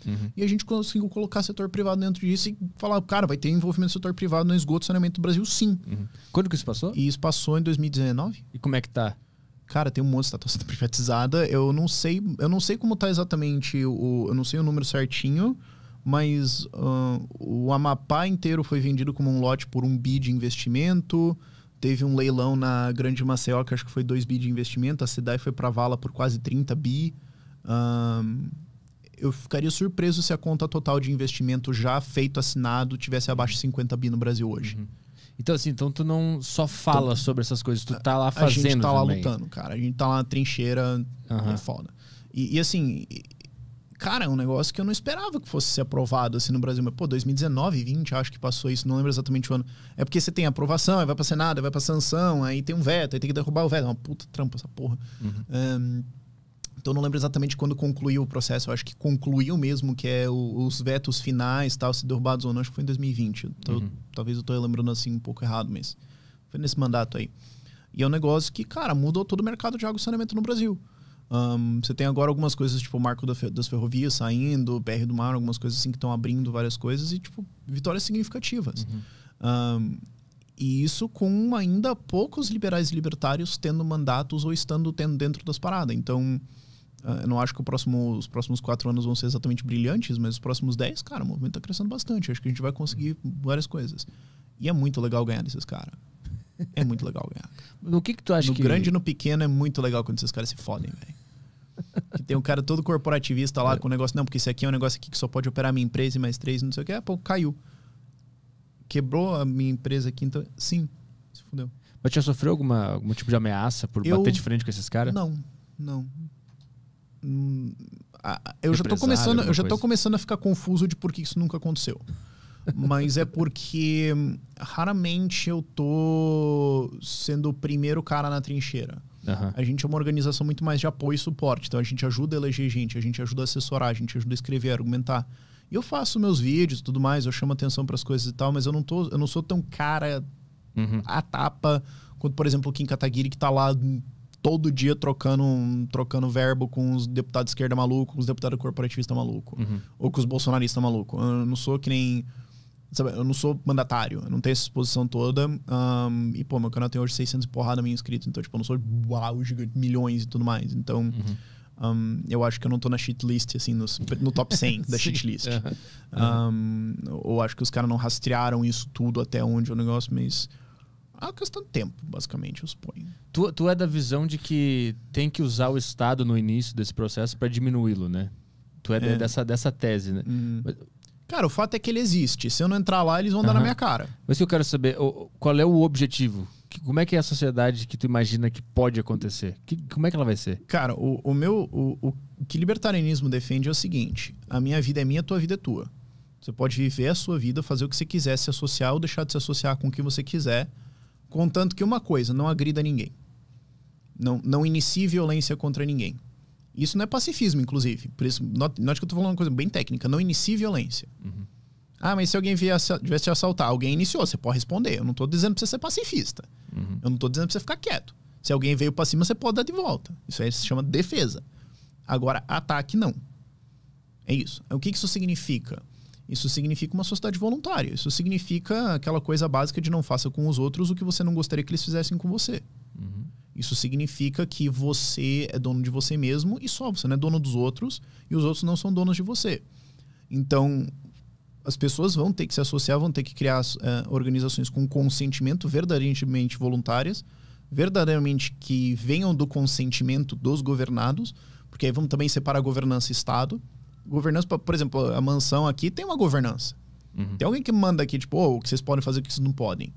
[SPEAKER 3] Uhum. E a gente conseguiu colocar setor privado dentro disso e falar, cara, vai ter envolvimento do setor privado no esgoto e saneamento do Brasil, sim. Uhum. Quando que isso passou? E isso passou em 2019. E como é que tá? Cara, tem um monte de estatal sendo privatizada. Eu não sei, eu não sei como tá exatamente o. Eu não sei o número certinho mas uh, o Amapá inteiro foi vendido como um lote por um bid de investimento. Teve um leilão na Grande Maceió, que acho que foi 2 bi de investimento. A CIDAI foi para vala por quase 30 bi. Um, eu ficaria surpreso se a conta total de investimento já feito, assinado, tivesse abaixo de 50 bi no Brasil hoje. Uhum. Então, assim, então tu não só fala então, sobre essas coisas, tu tá lá fazendo. A gente tá também. lá lutando, cara. A gente tá lá na trincheira, uhum. é foda. E, e assim, cara, é um negócio que eu não esperava que fosse ser aprovado assim no Brasil. Mas, pô, 2019, 20, acho que passou isso, não lembro exatamente o ano. É porque você tem aprovação, aí vai pra Senado, aí vai pra sanção, aí tem um veto, aí tem que derrubar o veto. É uma puta trampa essa porra. Uhum. Um, então não lembro exatamente quando concluiu o processo. Eu acho que concluiu mesmo, que é o, os vetos finais, tal, se derrubados ou não. Acho que foi em 2020. Então, uhum. Talvez eu tô lembrando assim um pouco errado, mas foi nesse mandato aí. E é um negócio que, cara, mudou todo o mercado de água e saneamento no Brasil. Um, você tem agora algumas coisas, tipo, o marco da, das ferrovias saindo, PR do mar, algumas coisas assim que estão abrindo várias coisas e, tipo, vitórias significativas. Uhum. Um, e isso com ainda poucos liberais e libertários tendo mandatos ou estando tendo dentro das paradas. Então, ah, eu não acho que próximo, os próximos quatro anos vão ser exatamente brilhantes, mas os próximos dez, cara, o movimento está crescendo bastante. acho que a gente vai conseguir várias coisas. E é muito legal ganhar desses caras. É muito legal ganhar. No que, que tu acha no que. No grande e no pequeno é muito legal quando esses caras se fodem, velho que tem um cara todo corporativista lá é. com o negócio, não, porque isso aqui é um negócio aqui que só pode operar minha empresa e mais três, não sei o que. é ah, pô, caiu. Quebrou a minha empresa aqui, então. Sim, se fudeu. Mas já sofreu alguma, algum tipo de ameaça por eu... bater de frente com esses caras? Não, não. Hum, ah, eu já tô começando, eu já tô começando a ficar confuso de por que isso nunca aconteceu. Mas é porque hum, raramente eu tô sendo o primeiro cara na trincheira. Uhum. A gente é uma organização muito mais de apoio e suporte. Então a gente ajuda a eleger gente, a gente ajuda a assessorar, a gente ajuda a escrever, a argumentar. E eu faço meus vídeos tudo mais, eu chamo atenção para as coisas e tal, mas eu não, tô, eu não sou tão cara uhum. a tapa quanto, por exemplo, o Kim Kataguiri, que está lá todo dia trocando, trocando verbo com os deputados de esquerda maluco, com os deputados corporativistas maluco, uhum. ou com os bolsonaristas maluco. Eu não sou que nem Sabe, eu não sou mandatário, eu não tenho essa exposição toda. Um, e, pô, meu canal tem hoje 600 porrada mil inscritos, então, tipo, eu não sou uau, gigante, milhões e tudo mais. Então, uhum. um, eu acho que eu não tô na cheatlist, list, assim, no, no top 100 da cheatlist. list. Uhum. Um, ou acho que os caras não rastrearam isso tudo até onde o negócio, mas. É uma questão de tempo, basicamente, eu suponho.
[SPEAKER 1] Tu, tu é da visão de que tem que usar o Estado no início desse processo para diminuí-lo, né? Tu é, é, dessa, dessa tese, né? Hum. Mas,
[SPEAKER 3] Cara, o fato é que ele existe. Se eu não entrar lá, eles vão uhum. dar na minha cara.
[SPEAKER 1] Mas que eu quero saber, qual é o objetivo? Como é que é a sociedade que
[SPEAKER 3] tu imagina que pode acontecer? Que, como é que ela vai ser? Cara, o, o meu. O, o, o que libertarianismo defende é o seguinte: a minha vida é minha, a tua vida é tua. Você pode viver a sua vida, fazer o que você quiser, se associar ou deixar de se associar com o que você quiser, contanto que uma coisa, não agrida ninguém. Não, não inicie violência contra ninguém. Isso não é pacifismo, inclusive. Por isso, note, note que eu estou falando uma coisa bem técnica. Não inicie violência. Uhum. Ah, mas se alguém vier, te assaltar, alguém iniciou, você pode responder. Eu não estou dizendo para você ser pacifista. Uhum. Eu não estou dizendo para você ficar quieto. Se alguém veio para cima, você pode dar de volta. Isso aí se chama defesa. Agora, ataque não. É isso. O que isso significa? Isso significa uma sociedade voluntária. Isso significa aquela coisa básica de não faça com os outros o que você não gostaria que eles fizessem com você. Isso significa que você é dono de você mesmo e só, você não é dono dos outros e os outros não são donos de você. Então, as pessoas vão ter que se associar, vão ter que criar uh, organizações com consentimento verdadeiramente voluntárias, verdadeiramente que venham do consentimento dos governados, porque aí vamos também separar governança e Estado. Governança, por exemplo, a mansão aqui tem uma governança. Uhum. Tem alguém que manda aqui, tipo, oh, o que vocês podem fazer, o que vocês não podem.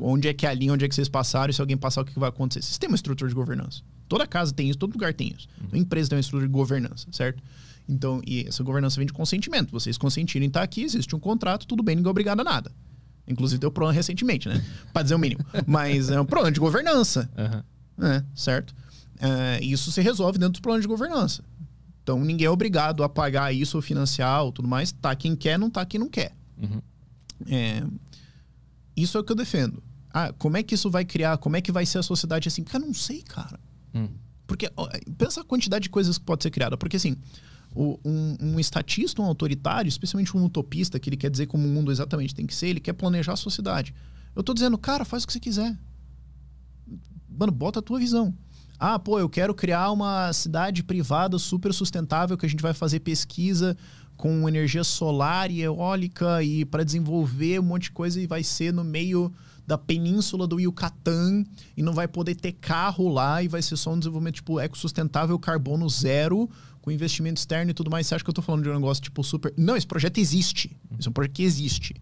[SPEAKER 3] Onde é que é a linha, onde é que vocês passaram, e se alguém passar, o que vai acontecer? Vocês têm uma estrutura de governança. Toda casa tem isso, todo lugar tem isso. Uhum. Então, a empresa tem uma estrutura de governança, certo? Então, e essa governança vem de consentimento. Vocês consentirem estar aqui, existe um contrato, tudo bem, ninguém é obrigado a nada. Inclusive, deu problema recentemente, né? Para dizer o mínimo. Mas é um problema de governança, uhum. né? certo? Uh, isso se resolve dentro dos planos de governança. Então, ninguém é obrigado a pagar isso ou financiar ou tudo mais. Tá quem quer, não tá quem não quer. Uhum. É, isso é o que eu defendo. Ah, como é que isso vai criar? Como é que vai ser a sociedade assim? Eu não sei, cara. Hum. Porque ó, pensa a quantidade de coisas que pode ser criada. Porque assim, o, um, um, estatista, um autoritário, especialmente um utopista, que ele quer dizer como o mundo exatamente tem que ser, ele quer planejar a sociedade. Eu tô dizendo, cara, faz o que você quiser. Mano, bota a tua visão. Ah, pô, eu quero criar uma cidade privada super sustentável que a gente vai fazer pesquisa com energia solar e eólica e para desenvolver um monte de coisa e vai ser no meio da península do Yucatán e não vai poder ter carro lá e vai ser só um desenvolvimento tipo ecossustentável, carbono zero, com investimento externo e tudo mais. Você acha que eu estou falando de um negócio tipo super. Não, esse projeto existe. Esse é um projeto que existe.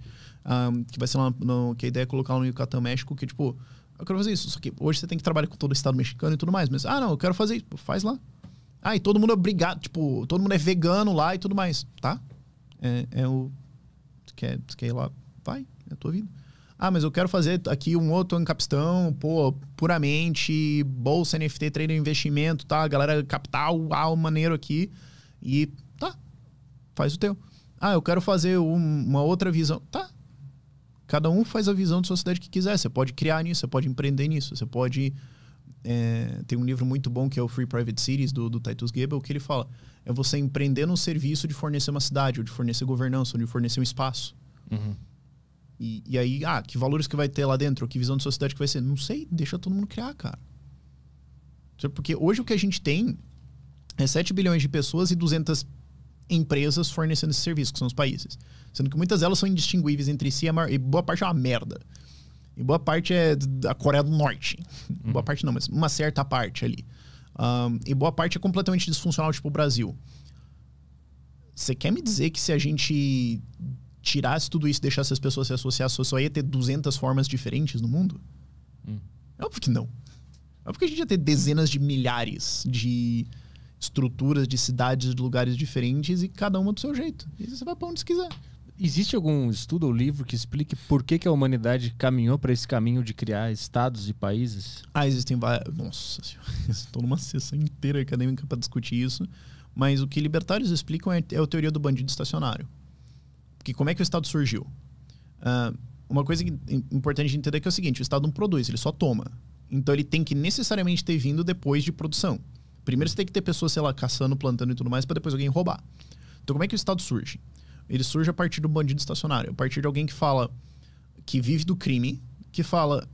[SPEAKER 3] Um, que vai ser uma, no, que a ideia é colocar no Yucatán México, que tipo, eu quero fazer isso. Só que hoje você tem que trabalhar com todo o Estado mexicano e tudo mais. Mas, ah, não, eu quero fazer isso. Faz lá. Ah, e todo mundo é obrigado, tipo, todo mundo é vegano lá e tudo mais, tá? É, é o. Tu quer, tu quer ir lá? Vai, é a tua vida. Ah, mas eu quero fazer aqui um outro encapistão, pô, puramente bolsa, NFT, trader, investimento, tá? Galera, capital, ah, maneiro aqui. E tá, faz o teu. Ah, eu quero fazer um, uma outra visão. Tá. Cada um faz a visão de sua cidade que quiser. Você pode criar nisso, você pode empreender nisso, você pode é, tem um livro muito bom que é o Free Private Cities, do, do Titus Gebel, que ele fala: é você empreender no serviço de fornecer uma cidade, ou de fornecer governança, ou de fornecer um espaço. Uhum. E, e, aí, ah, que valores que vai ter lá dentro? Que visão de sociedade que vai ser? Não sei, deixa todo mundo criar, cara. Porque hoje o que a gente tem é 7 bilhões de pessoas e 200 empresas fornecendo esse serviço, que são os países. Sendo que muitas delas são indistinguíveis entre si e boa parte é uma merda e boa parte é da Coreia do Norte. boa uhum. parte não, mas uma certa parte ali. Um, e boa parte é completamente disfuncional, tipo o Brasil. Você quer me dizer que se a gente tirasse tudo isso e deixasse as pessoas se associar, só ia ter 200 formas diferentes no mundo? É óbvio que não. É óbvio que a gente ia ter dezenas de milhares de estruturas, de cidades, de lugares diferentes e cada uma do seu jeito. E você vai pra onde você quiser. Existe algum estudo ou livro que explique por que, que a humanidade caminhou para esse caminho de criar estados e países? Ah, existem vários. Nossa senhora, estou numa sessão inteira acadêmica para discutir isso. Mas o que libertários explicam é, é a teoria do bandido estacionário. Que como é que o Estado surgiu? Uh, uma coisa importante de entender é, é o seguinte: o Estado não produz, ele só toma. Então ele tem que necessariamente ter vindo depois de produção. Primeiro você tem que ter pessoas, sei lá, caçando, plantando e tudo mais, para depois alguém roubar. Então como é que o Estado surge? ele surge a partir do bandido estacionário, a partir de alguém que fala que vive do crime, que fala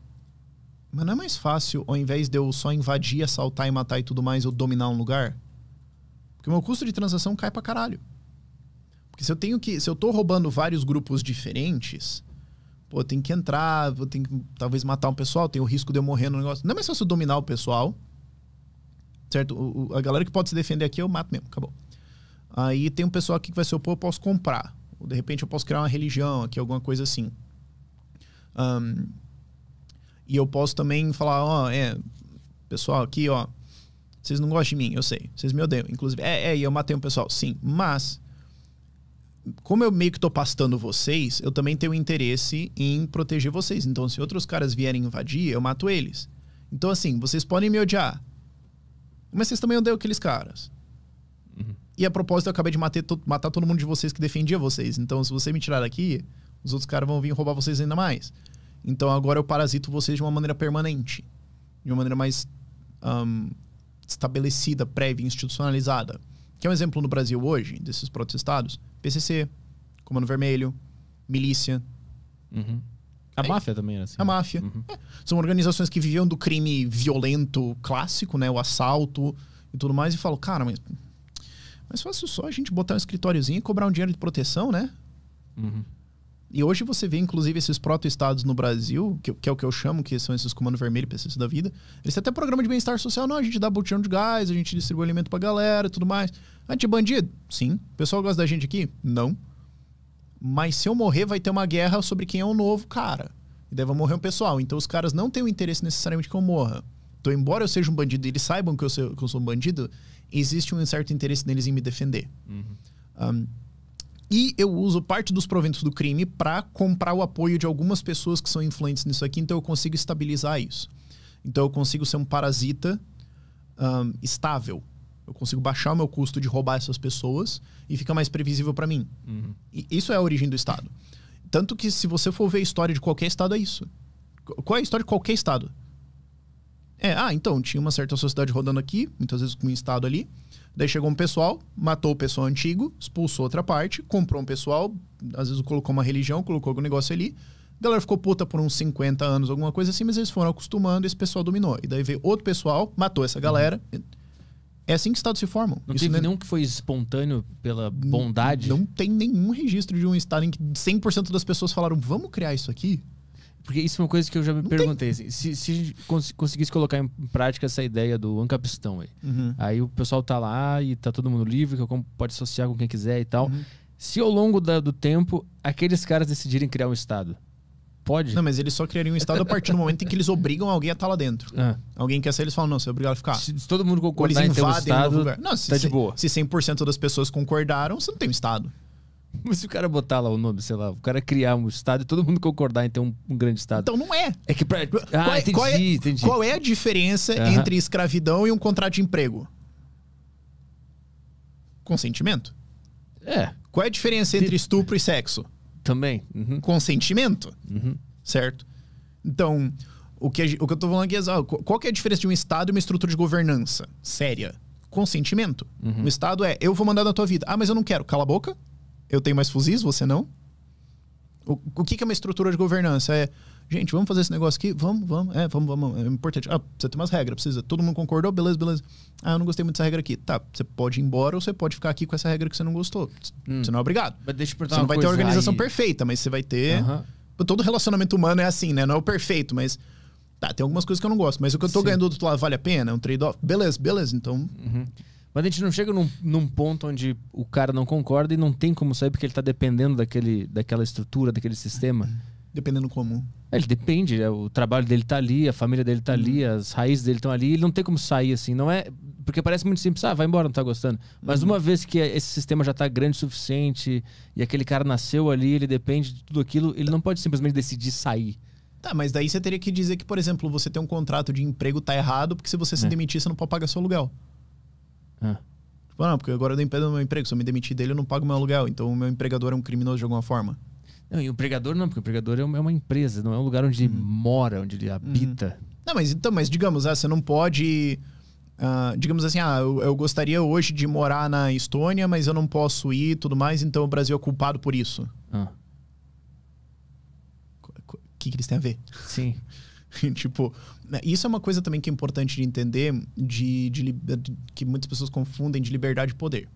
[SPEAKER 3] mas não é mais fácil, ao invés de eu só invadir, assaltar e matar e tudo mais, eu dominar um lugar? Porque o meu custo de transação cai pra caralho. Porque se eu tenho que. Se eu tô roubando vários grupos diferentes, pô, eu tenho que entrar, eu tenho que talvez matar um pessoal, tem o risco de eu morrer no negócio. Não é mais fácil dominar o pessoal. Certo? O, o, a galera que pode se defender aqui, eu mato mesmo, acabou. Aí tem um pessoal aqui que vai ser, pô, eu posso comprar. Ou de repente eu posso criar uma religião aqui, alguma coisa assim. Um, e eu posso também falar, ó, oh, é, pessoal aqui, ó, vocês não gostam de mim, eu sei, vocês me odeiam. Inclusive, é, é, e eu matei um pessoal, sim, mas como eu meio que tô pastando vocês, eu também tenho interesse em proteger vocês. Então, se outros caras vierem invadir, eu mato eles. Então, assim, vocês podem me odiar, mas vocês também odeiam aqueles caras. E a propósito, eu acabei de matar, matar todo mundo de vocês que defendia vocês. Então, se você me tirar daqui, os outros caras vão vir roubar vocês ainda mais. Então, agora eu parasito vocês de uma maneira permanente. De uma maneira mais um, estabelecida, prévia, institucionalizada. Que é um exemplo no Brasil hoje, desses protestados. PCC, Comando Vermelho, milícia. Uhum. É a é. máfia também era assim. A máfia. Uhum. É. São organizações que viviam do crime violento clássico, né? O assalto e tudo mais. E falam, cara, mas mas fácil só a gente botar um escritóriozinho e cobrar um dinheiro de proteção, né? Uhum. E hoje você vê, inclusive, esses proto-estados no Brasil, que, que, é o que eu chamo, que são esses comando vermelho, PCC da vida. Eles têm até programa de bem-estar social. Não, a gente dá botijão de gás, a gente distribui alimento pra galera e tudo mais. Antibandido? Sim. O pessoal gosta da gente aqui? Não. Mas se eu morrer, vai ter uma guerra sobre quem é o novo cara. E daí vai morrer um pessoal. Então os caras não têm o interesse necessariamente que eu morra. Então, embora eu seja um bandido e eles saibam que eu, sou, que eu sou um bandido, existe um certo interesse deles em me defender. Uhum. Um, e eu uso parte dos proventos do crime para comprar o apoio de algumas pessoas que são influentes nisso aqui, então eu consigo estabilizar isso. Então eu consigo ser um parasita um, estável. Eu consigo baixar o meu custo de roubar essas pessoas e fica mais previsível para mim. Uhum. E isso é a origem do Estado. Tanto que se você for ver a história de qualquer Estado, é isso. Qual é a história de qualquer Estado? É, ah, então, tinha uma certa sociedade rodando aqui, muitas vezes com um estado ali. Daí chegou um pessoal, matou o pessoal antigo, expulsou outra parte, comprou um pessoal, às vezes colocou uma religião, colocou algum negócio ali. A galera ficou puta por uns 50 anos, alguma coisa assim, mas eles foram acostumando e esse pessoal dominou. E daí veio outro pessoal, matou essa galera. Uhum. É assim que estados se formam. Não Isso teve não é... nenhum que foi espontâneo pela bondade? Não, não tem nenhum registro de um estado em que 100% das pessoas falaram, vamos criar isso aqui? Porque isso é uma coisa que eu já me não perguntei. Assim, se, se cons conseguisse colocar
[SPEAKER 1] em prática essa ideia do Ancapistão aí. Uhum. Aí o pessoal tá lá e tá todo mundo livre, que
[SPEAKER 3] pode associar com quem quiser e tal. Uhum. Se ao longo da, do tempo aqueles caras decidirem criar um Estado, pode? Não, mas eles só criariam um Estado a partir do momento em que eles obrigam alguém a estar tá lá dentro. Ah. Alguém quer sair, eles falam, não, você é obrigado a ficar. Se, todo mundo concordar em ter um Estado, um não, se, tá de boa. Se 100% das pessoas concordaram, você não tem um Estado. Mas se o cara botar lá o nome, sei lá, o cara criar um estado
[SPEAKER 1] e todo mundo concordar em ter um, um grande estado. Então não é. É que pra... Ah, qual, é, ah, entendi, qual, é, entendi. qual é
[SPEAKER 3] a diferença entre escravidão e um contrato de emprego? Consentimento. É. Qual é a diferença entre estupro e sexo? Também. Uhum. Consentimento. Uhum. Certo? Então, o que, o que eu tô falando aqui é... Qual que é a diferença de um estado e uma estrutura de governança séria? Consentimento. Uhum. O estado é, eu vou mandar na tua vida. Ah, mas eu não quero. Cala a boca eu tenho mais fuzis, você não? O, o que, que é uma estrutura de governança? É, gente, vamos fazer esse negócio aqui? Vamos, vamos, é, vamos, vamos. É importante. Ah, precisa ter umas regras, precisa. Todo mundo concordou? Beleza, beleza. Ah, eu não gostei muito dessa regra aqui. Tá, você pode ir embora ou você pode ficar aqui com essa regra que você não gostou. Hum. Você não é obrigado. Mas deixa eu perguntar Você não vai ter a organização aí. perfeita, mas você vai ter. Uh -huh. Todo relacionamento humano é assim, né? Não é o perfeito, mas. Tá, tem algumas coisas que eu não gosto, mas o que eu tô Sim. ganhando do outro lado vale a pena? É um trade-off? Beleza, beleza. Então. Uhum. Mas a gente não chega num, num, ponto
[SPEAKER 1] onde o cara não concorda e não tem como sair porque ele está dependendo daquele, daquela estrutura, daquele sistema.
[SPEAKER 3] Dependendo como.
[SPEAKER 1] É, ele depende, é, o trabalho dele está ali, a família dele está ali, uhum. as raízes dele estão ali, ele não tem como sair assim, não é. Porque parece muito simples, ah, vai embora, não está gostando. Mas uhum. uma vez que esse sistema já está grande o suficiente e aquele cara nasceu ali, ele depende de tudo aquilo, ele não
[SPEAKER 3] pode simplesmente decidir sair. Tá, mas daí você teria que dizer que, por exemplo, você tem um contrato de emprego, tá errado, porque se você se é. demitir, você não pode pagar seu aluguel. Ah. Tipo, não, porque agora eu dou impedimento no meu emprego. Se eu me demitir dele, eu não pago meu aluguel. Então o meu empregador é um criminoso de alguma forma. Não, e o empregador não, porque
[SPEAKER 1] o empregador é, é uma empresa, não é um lugar onde uhum. ele mora, onde ele habita. Uhum.
[SPEAKER 3] Não, mas então, mas digamos, ah, você não pode. Uh, digamos assim, ah, eu, eu, gostaria hoje de morar na Estônia, mas eu não posso ir e tudo mais, então o Brasil é culpado por isso. Ah. O que, que eles têm a ver? Sim. tipo, né, isso é uma coisa também que é importante de entender, de, de, de que muitas pessoas confundem de liberdade e poder.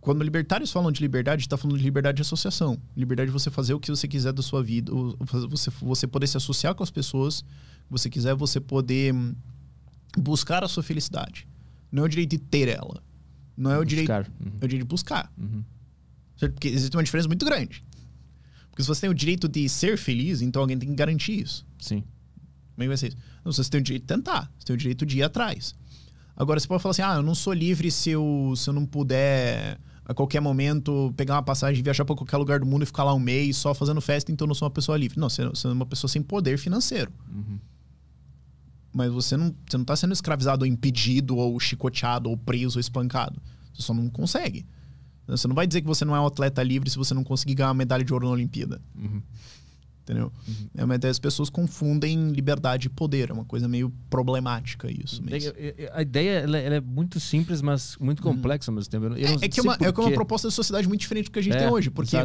[SPEAKER 3] Quando libertários falam de liberdade, está falando de liberdade de associação. Liberdade de você fazer o que você quiser da sua vida, você, você poder se associar com as pessoas que você quiser, você poder hum, buscar a sua felicidade. Não é o direito de ter ela. Não é o buscar. direito. Uhum. É o uhum. direito de buscar. Uhum. Porque existe uma diferença muito grande. Porque se você tem o direito de ser feliz, então alguém tem que garantir isso. Sim. Como é que vai ser isso? Não, você tem o direito de tentar, você tem o direito de ir atrás. Agora, você pode falar assim, ah, eu não sou livre se eu, se eu não puder a qualquer momento pegar uma passagem viajar para qualquer lugar do mundo e ficar lá um mês só fazendo festa, então eu não sou uma pessoa livre. Não, você, você é uma pessoa sem poder financeiro. Uhum. Mas você não, você não tá sendo escravizado ou impedido, ou chicoteado, ou preso, ou espancado. Você só não consegue. Você não vai dizer que você não é um atleta livre se você não conseguir ganhar uma medalha de ouro na Olimpíada. Uhum entendeu? Uhum. É, mas as pessoas confundem liberdade e poder, é uma coisa meio problemática isso mesmo. A ideia ela, ela é muito simples, mas muito uhum. complexa ao mesmo tempo. Eu é, é, é que é uma, é uma proposta de sociedade muito diferente do que a gente é, tem hoje, porque,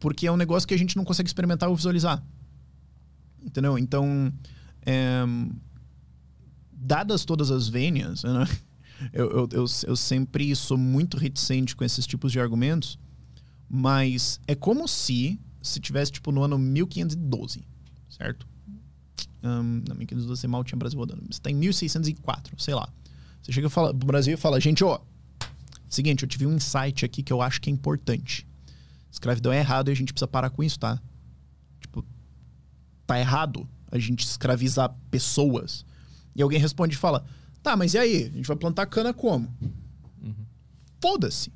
[SPEAKER 3] porque é um negócio que a gente não consegue experimentar ou visualizar, entendeu? Então, é, dadas todas as vênias, né? eu, eu, eu, eu sempre sou muito reticente com esses tipos de argumentos, mas é como se se tivesse, tipo, no ano 1512, certo? Um, não, 1512 mal tinha Brasil rodando. Você tá em 1604, sei lá. Você chega fala, pro Brasil e fala, gente, ó, seguinte, eu tive um insight aqui que eu acho que é importante. Escravidão é errado e a gente precisa parar com isso, tá? Tipo, tá errado a gente escravizar pessoas. E alguém responde e fala, tá, mas e aí? A gente vai plantar cana como? Uhum. Foda-se.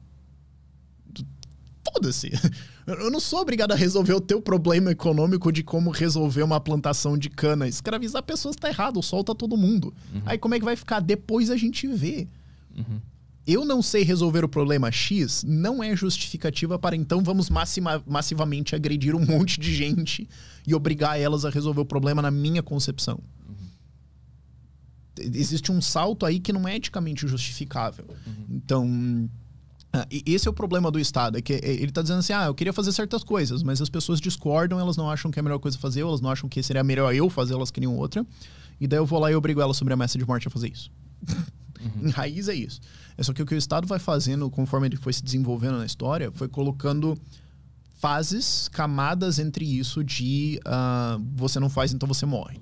[SPEAKER 3] Foda-se. Eu não sou obrigado a resolver o teu problema econômico de como resolver uma plantação de cana. Escravizar pessoas tá errado, solta todo mundo. Uhum. Aí como é que vai ficar? Depois a gente vê. Uhum. Eu não sei resolver o problema X não é justificativa para então vamos massima, massivamente agredir um monte de gente e obrigar elas a resolver o problema na minha concepção. Uhum. Existe um salto aí que não é eticamente justificável. Uhum. Então ah, e esse é o problema do Estado, é que é, ele está dizendo assim, ah, eu queria fazer certas coisas, mas as pessoas discordam, elas não acham que é a melhor coisa fazer, elas não acham que seria melhor eu fazer, elas queriam outra. E daí eu vou lá e obrigo elas sobre a ameaça de morte a fazer isso. Uhum. em raiz é isso. É só que o que o Estado vai fazendo conforme ele foi se desenvolvendo na história foi colocando fases, camadas entre isso de uh, você não faz, então você morre.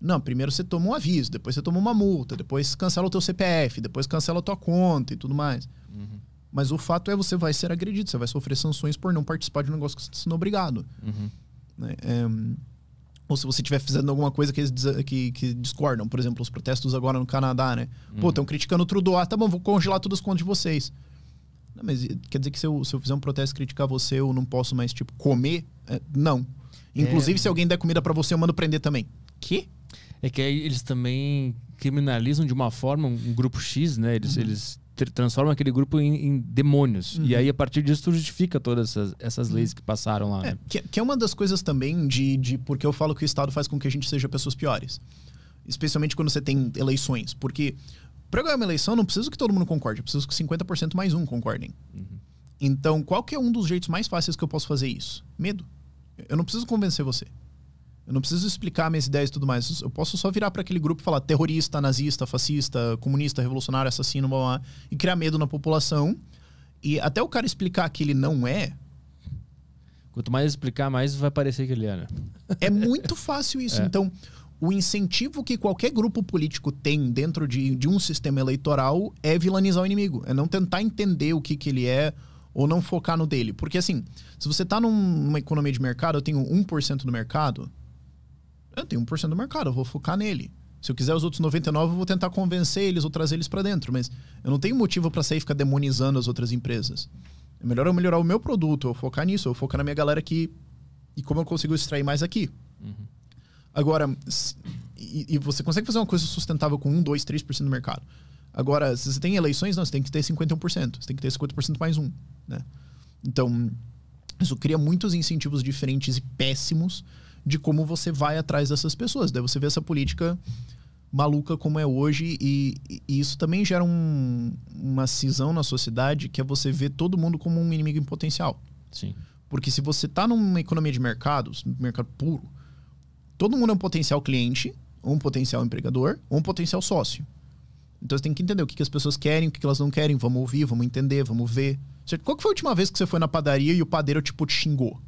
[SPEAKER 3] Não, primeiro você toma um aviso, depois você toma uma multa, depois cancela o teu CPF, depois cancela a tua conta e tudo mais. Uhum. Mas o fato é você vai ser agredido, você vai sofrer sanções por não participar de um negócio que você está sendo obrigado. Uhum. Né? É, ou se você estiver fazendo alguma coisa que eles que, que, discordam. Por exemplo, os protestos agora no Canadá, né? Uhum. Pô, estão criticando o Trudeau. Ah, tá bom, vou congelar todas as contas de vocês. Não, mas eh, quer dizer que se eu, se eu fizer um protesto criticar você, eu não posso mais, tipo, comer? É, não. É. Inclusive, é... se alguém der comida para você, eu mando prender também.
[SPEAKER 1] Que? É que aí eles também criminalizam de uma forma um grupo X, né? Eles, uhum. eles transforma aquele grupo em, em demônios. Uhum. E aí,
[SPEAKER 3] a partir disso, tu justifica todas essas, essas uhum. leis que passaram lá. É, né? que, que, é uma das coisas também de, de porque eu falo que o Estado faz com que a gente seja pessoas piores. Especialmente quando você tem eleições. Porque para ganhar uma eleição, não preciso que todo mundo concorde, eu preciso que 50% mais um concordem. Uhum. Então, qual que é um dos jeitos mais fáceis que eu posso fazer isso? Medo. Eu não preciso convencer você. Eu não preciso explicar minhas ideias e tudo mais. Eu posso só virar para aquele grupo e falar terrorista, nazista, fascista, comunista, revolucionário, assassino, blá, blá, blá, e criar medo na população. E até o cara explicar que ele não é. Quanto mais explicar, mais vai parecer que ele é, né? É muito fácil isso. É. Então, o incentivo que qualquer grupo político tem dentro de, de um sistema eleitoral é vilanizar o inimigo. É não tentar entender o que, que ele é, ou não focar no dele. Porque assim, se você está num, numa economia de mercado, eu tenho 1% do mercado, eu tenho 1% do mercado, eu vou focar nele. Se eu quiser os outros 99, eu vou tentar convencer eles ou trazer eles para dentro, mas eu não tenho motivo para sair e ficar demonizando as outras empresas. É melhor eu melhorar o meu produto, eu focar nisso, eu focar na minha galera aqui e como eu consigo extrair mais aqui. Uhum. Agora, e, e, você consegue fazer uma coisa sustentável com 1, 2, 3% do mercado. Agora, se você tem eleições, não, você tem que ter 51%, você tem que ter 50% mais um, né? Então, isso cria muitos incentivos diferentes e péssimos de como você vai atrás dessas pessoas. Daí você vê essa política maluca como é hoje e, e isso também gera um, uma cisão na sociedade que é você ver todo mundo como um inimigo em potencial. Sim. Porque se você está numa economia de mercados, mercado puro, todo mundo é um potencial cliente, um potencial empregador, um potencial sócio. Então você tem que entender o que, que as pessoas querem, o que, que elas não querem. Vamos ouvir, vamos entender, vamos ver. Qual que foi a última vez que você foi na padaria e o padeiro, tipo, te xingou?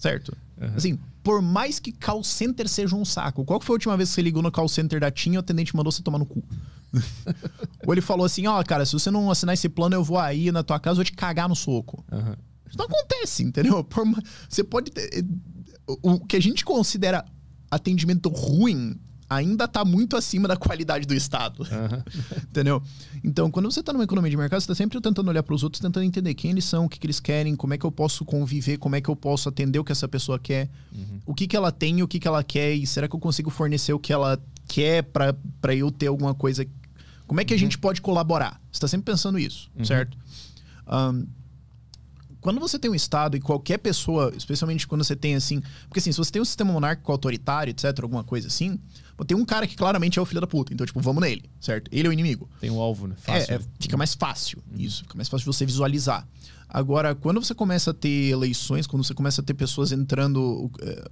[SPEAKER 3] certo? Uhum. Assim, por mais que call center seja um saco, qual foi a última vez que você ligou no call center da TIM e o atendente mandou você tomar no cu? Ou ele falou assim, ó, oh, cara, se você não assinar esse plano, eu vou aí na tua casa, vou te cagar no soco. Uhum. Isso não acontece, entendeu? Por, você pode ter, eh, o que a gente considera atendimento ruim ainda está muito acima da qualidade do Estado. Uhum. Entendeu? Então, quando você está numa economia de mercado, você está sempre tentando olhar para os outros, tentando entender quem eles são, o que, que, eles querem, como é que eu posso conviver, como é que eu posso atender o que essa pessoa quer, uhum. o que, que ela tem, o que, que ela quer, e será que eu consigo fornecer o que ela quer para eu ter alguma coisa. Como é que uhum. a gente pode colaborar? Você está sempre pensando isso, uhum. certo? Um, quando você tem um Estado e qualquer pessoa, especialmente quando você tem assim. Porque assim, se você tem um sistema monárquico autoritário, etc., alguma coisa assim, tem um cara que claramente é o filho da puta. Então, tipo, vamos nele, certo? Ele é o inimigo. Tem um alvo, né? Fácil. É, é, fica mais fácil uhum. isso. Fica mais fácil você visualizar. Agora, quando você começa a ter eleições, quando você começa a ter pessoas entrando. É,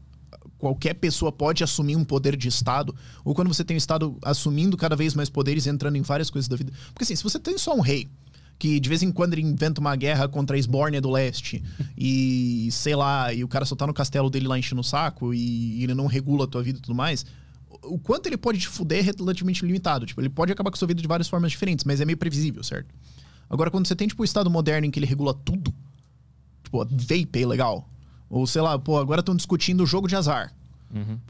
[SPEAKER 3] qualquer pessoa pode assumir um poder de Estado, ou quando você tem o um Estado assumindo cada vez mais poderes, entrando em várias coisas da vida. Porque assim, se você tem só um rei, que de vez em quando ele inventa uma guerra contra a Esbórnia do leste. e sei lá, e o cara só tá no castelo dele lá enchendo o saco e, e ele não regula a tua vida e tudo mais o quanto ele pode te fuder é relativamente limitado. Tipo, ele pode acabar com a sua vida de várias formas diferentes, mas é meio previsível, certo? Agora, quando você tem, tipo, o estado moderno em que ele regula tudo, tipo, vape é legal. Ou, sei lá, pô, agora estão discutindo o jogo de azar.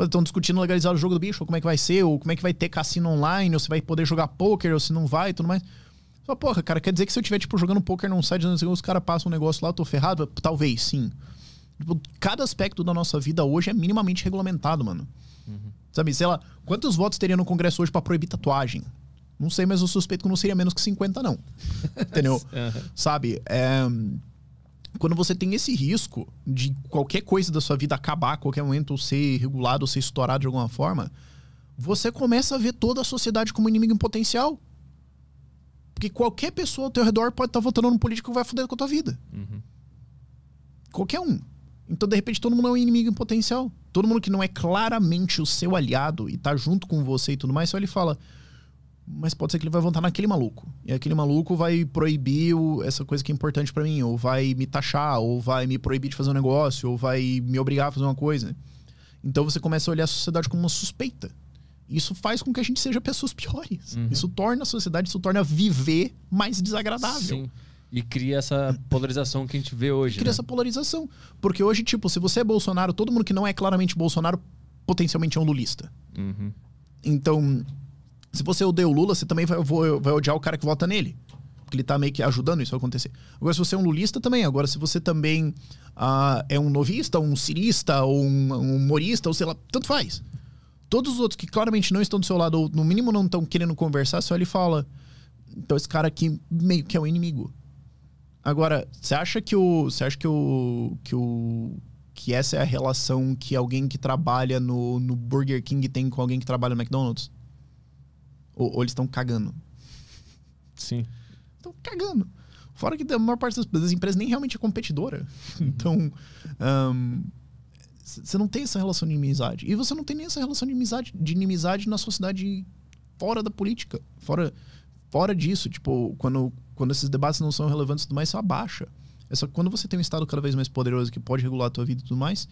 [SPEAKER 3] Estão uhum. discutindo legalizar o jogo do bicho, ou como é que vai ser, ou como é que vai ter cassino online, ou se vai poder jogar poker, ou se não vai e tudo mais. Só, porra, cara, quer dizer que se eu tiver, tipo, jogando poker num site, os caras passam um negócio lá, eu tô ferrado? Talvez, sim. Tipo, cada aspecto da nossa vida hoje é minimamente regulamentado, mano. Uhum. Sabe, sei lá, quantos votos teria no Congresso hoje para proibir tatuagem? Não sei, mas eu suspeito que não seria menos que 50, não. Entendeu? Uhum. Sabe? É... Quando você tem esse risco de qualquer coisa da sua vida acabar a qualquer momento, ou ser regulado, ou ser estourado de alguma forma, você começa a ver toda a sociedade como inimigo em potencial. Porque qualquer pessoa ao teu redor pode estar tá votando num político que vai foder com a tua vida. Uhum. Qualquer um. Então, de repente, todo mundo é um inimigo em potencial. Todo mundo que não é claramente o seu aliado e tá junto com você e tudo mais, só ele fala. Mas pode ser que ele vai votar naquele maluco. E aquele maluco vai proibir o, essa coisa que é importante para mim. Ou vai me taxar, ou vai me proibir de fazer um negócio, ou vai me obrigar a fazer uma coisa. Então você começa a olhar a sociedade como uma suspeita. Isso faz com que a gente seja pessoas piores. Uhum. Isso torna a sociedade, isso torna viver mais desagradável. Sim.
[SPEAKER 1] E cria essa polarização que a gente vê hoje. cria né? essa
[SPEAKER 3] polarização. Porque hoje, tipo, se você é Bolsonaro, todo mundo que não é claramente Bolsonaro potencialmente é um lulista. Uhum. Então, se você odeia o Lula, você também vai, vai odiar o cara que vota nele porque ele tá meio que ajudando isso a acontecer. Agora, se você é um lulista também, agora se você também uh, é um novista, um cirista, ou um humorista, ou sei lá, tanto faz. Todos os outros que claramente não estão do seu lado, ou no mínimo não estão querendo conversar, só ele fala. Então esse cara aqui meio que é o um inimigo. Agora, você acha que o. Você acha que o. que o. que essa é a relação que alguém que trabalha no, no Burger King tem com alguém que trabalha no McDonald's? Ou, ou eles estão cagando? Sim. Estão cagando. Fora que a maior parte das, das empresas nem realmente é competidora. Uhum. Então. Um, você não tem essa relação de inimizade. E você não tem nem essa relação de inimizade, de inimizade na sociedade fora da política. Fora, fora disso, tipo, quando, quando esses debates não são relevantes e tudo mais, isso abaixa. É só que quando você tem um Estado cada vez mais poderoso que pode regular a tua vida e tudo mais,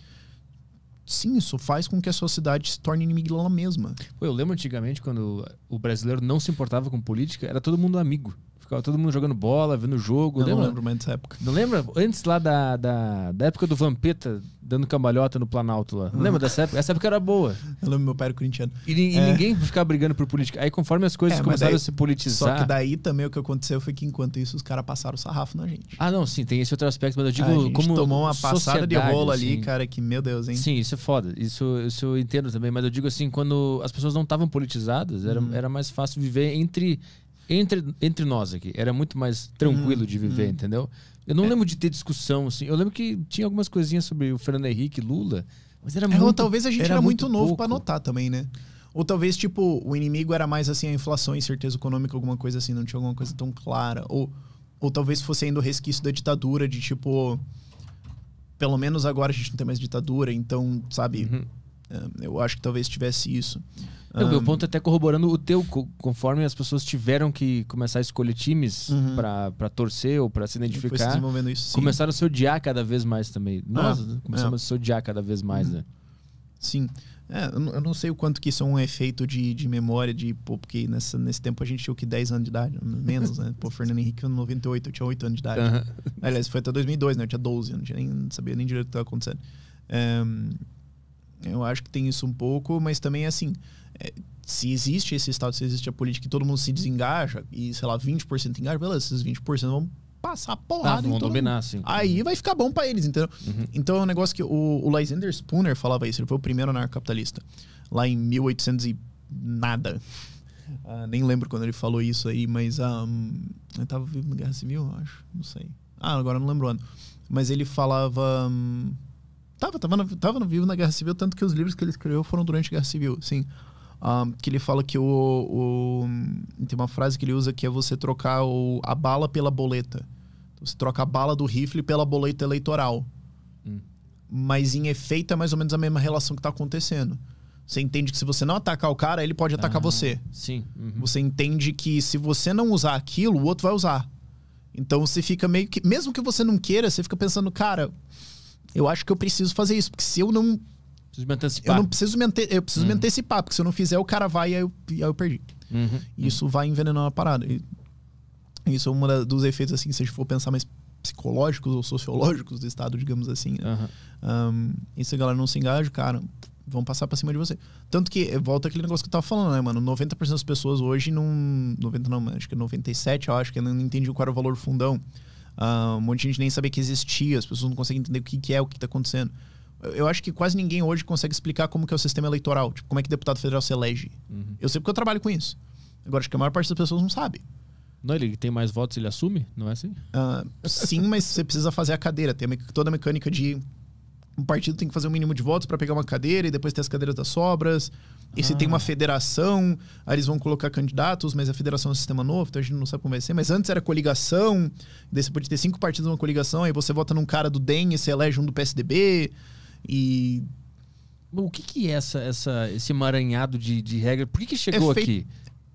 [SPEAKER 3] sim, isso faz com que a sociedade se torne inimiga dela mesma. Pô,
[SPEAKER 1] eu lembro antigamente quando o brasileiro não se importava com política, era todo mundo amigo. Ficava todo mundo jogando bola, vendo jogo. Não, lembra? não lembro mais dessa época. Não lembra? Antes lá da, da, da época do Vampeta dando cambalhota no Planalto lá. Não lembra dessa época? Essa
[SPEAKER 3] época era boa. Eu lembro meu pai era corintiano. E, e é. ninguém
[SPEAKER 1] ficava brigando por política. Aí conforme as coisas é, começaram daí, a se politizar. Só que
[SPEAKER 3] daí também o que aconteceu foi que enquanto isso os caras passaram o sarrafo na gente.
[SPEAKER 1] Ah, não, sim, tem esse outro aspecto, mas eu digo a gente como. tomou uma passada de rolo ali, assim. cara, que
[SPEAKER 3] meu Deus, hein? Sim,
[SPEAKER 1] isso é foda. Isso, isso eu entendo também, mas eu digo assim, quando as pessoas não estavam politizadas, era, hum. era mais fácil viver entre entre, entre nós aqui, era muito mais tranquilo hum, de uhum, viver, hum. entendeu? Eu não é. lembro de ter discussão, assim. Eu lembro que tinha algumas coisinhas sobre o Fernando Henrique, Lula, mas era é, muito. Ou talvez a gente era, era muito, muito novo
[SPEAKER 3] para notar também, né? Ou talvez, tipo, o inimigo era mais assim a inflação, incerteza econômica, alguma coisa assim, não tinha alguma coisa tão clara. Ou, ou talvez fosse ainda o resquício da ditadura, de tipo. Pelo menos agora a gente não tem mais ditadura, então, sabe? Uhum. É, eu acho que talvez tivesse isso.
[SPEAKER 1] Não, meu ah. ponto é até corroborando o teu, conforme as pessoas tiveram que começar a escolher times uhum. para torcer ou para se identificar. Isso, começaram a se odiar cada vez mais também. Ah, Nós ah, começamos é. a se odiar cada vez mais, uhum. né?
[SPEAKER 3] Sim. É, eu não sei o quanto que isso é um efeito de, de memória, de, pô, porque nessa, nesse tempo a gente tinha o que 10 anos de idade, menos, né? Pô, Fernando Henrique em 98, eu tinha 8 anos de idade. Uhum. Aliás, foi até 2002, né? Eu tinha 12, eu não tinha nem, sabia nem direito o que estava acontecendo. eu acho que tem isso um pouco, mas também é assim, se existe esse Estado, se existe a política e todo mundo se desengaja, e sei lá, 20% engaja, beleza, esses 20% vão passar porrada. Ah, vão dominar, mundo. sim. Aí uhum. vai ficar bom para eles, entendeu? Uhum. Então é um negócio que o, o Lysander Spooner falava isso, ele foi o primeiro capitalista lá em 1800 e nada. Uh, nem lembro quando ele falou isso aí, mas ah, um, eu tava na Guerra Civil, eu acho, não sei. Ah, agora não lembro o ano. Mas ele falava. Um, tava, tava, tava vivo na Guerra Civil, tanto que os livros que ele escreveu foram durante a Guerra Civil, sim um, ah, que ele fala que o, o, Tem uma frase que ele usa que é você trocar o, a bala pela boleta. Então, você troca a bala do rifle pela boleta eleitoral. Hum. Mas em efeito é mais ou menos a mesma relação que está acontecendo. Você entende que se você não atacar o cara, ele pode atacar ah, você. Sim. Uhum. Você entende que se você não usar aquilo, o outro vai usar. Então você fica meio que. Mesmo que você não queira, você fica pensando, cara, eu acho que eu preciso fazer isso. Porque se eu não Preciso me antecipar. Eu não preciso me, ante... eu preciso uhum. me antecipar, porque se eu não fizer, o cara vai e aí eu, aí eu perdi. Uhum. Isso uhum. vai envenenando a parada. E isso é um dos efeitos, assim, se a gente for pensar mais psicológicos ou sociológicos do Estado, digamos assim. Né? Uhum. Um, e se a galera não se engaja, cara, vão passar pra cima de você. Tanto que, eh, volta aquele negócio que eu tava falando, né, mano? 90% das pessoas hoje não. 90 não, acho que é 97, eu acho que eu não entendi qual era o valor fundão. um monte de gente nem sabia que existia, as pessoas não conseguem entender o que, que é, o que tá acontecendo. Eu acho que quase ninguém hoje consegue explicar como que é o sistema eleitoral, tipo, como é que deputado federal se elege. Uhum. Eu sei porque eu trabalho com isso. Agora, acho que a maior parte das pessoas não sabe. Não, ele tem mais votos, ele assume? Não é assim? Uh, sim, mas você precisa fazer a cadeira. Tem toda a mecânica de. Um partido tem que fazer o um mínimo de votos para pegar uma cadeira e depois ter as cadeiras das sobras. E ah. se tem uma ah. federação, aí eles vão colocar candidatos, mas a federação é um sistema novo, então a gente não sabe como vai ser. Mas antes era coligação, daí você ter cinco partidos numa coligação, aí você vota num cara do DEM e você elege um do PSDB. E o que, que é essa, essa, esse emaranhado de, de regra? Por que, que chegou é fei... aqui?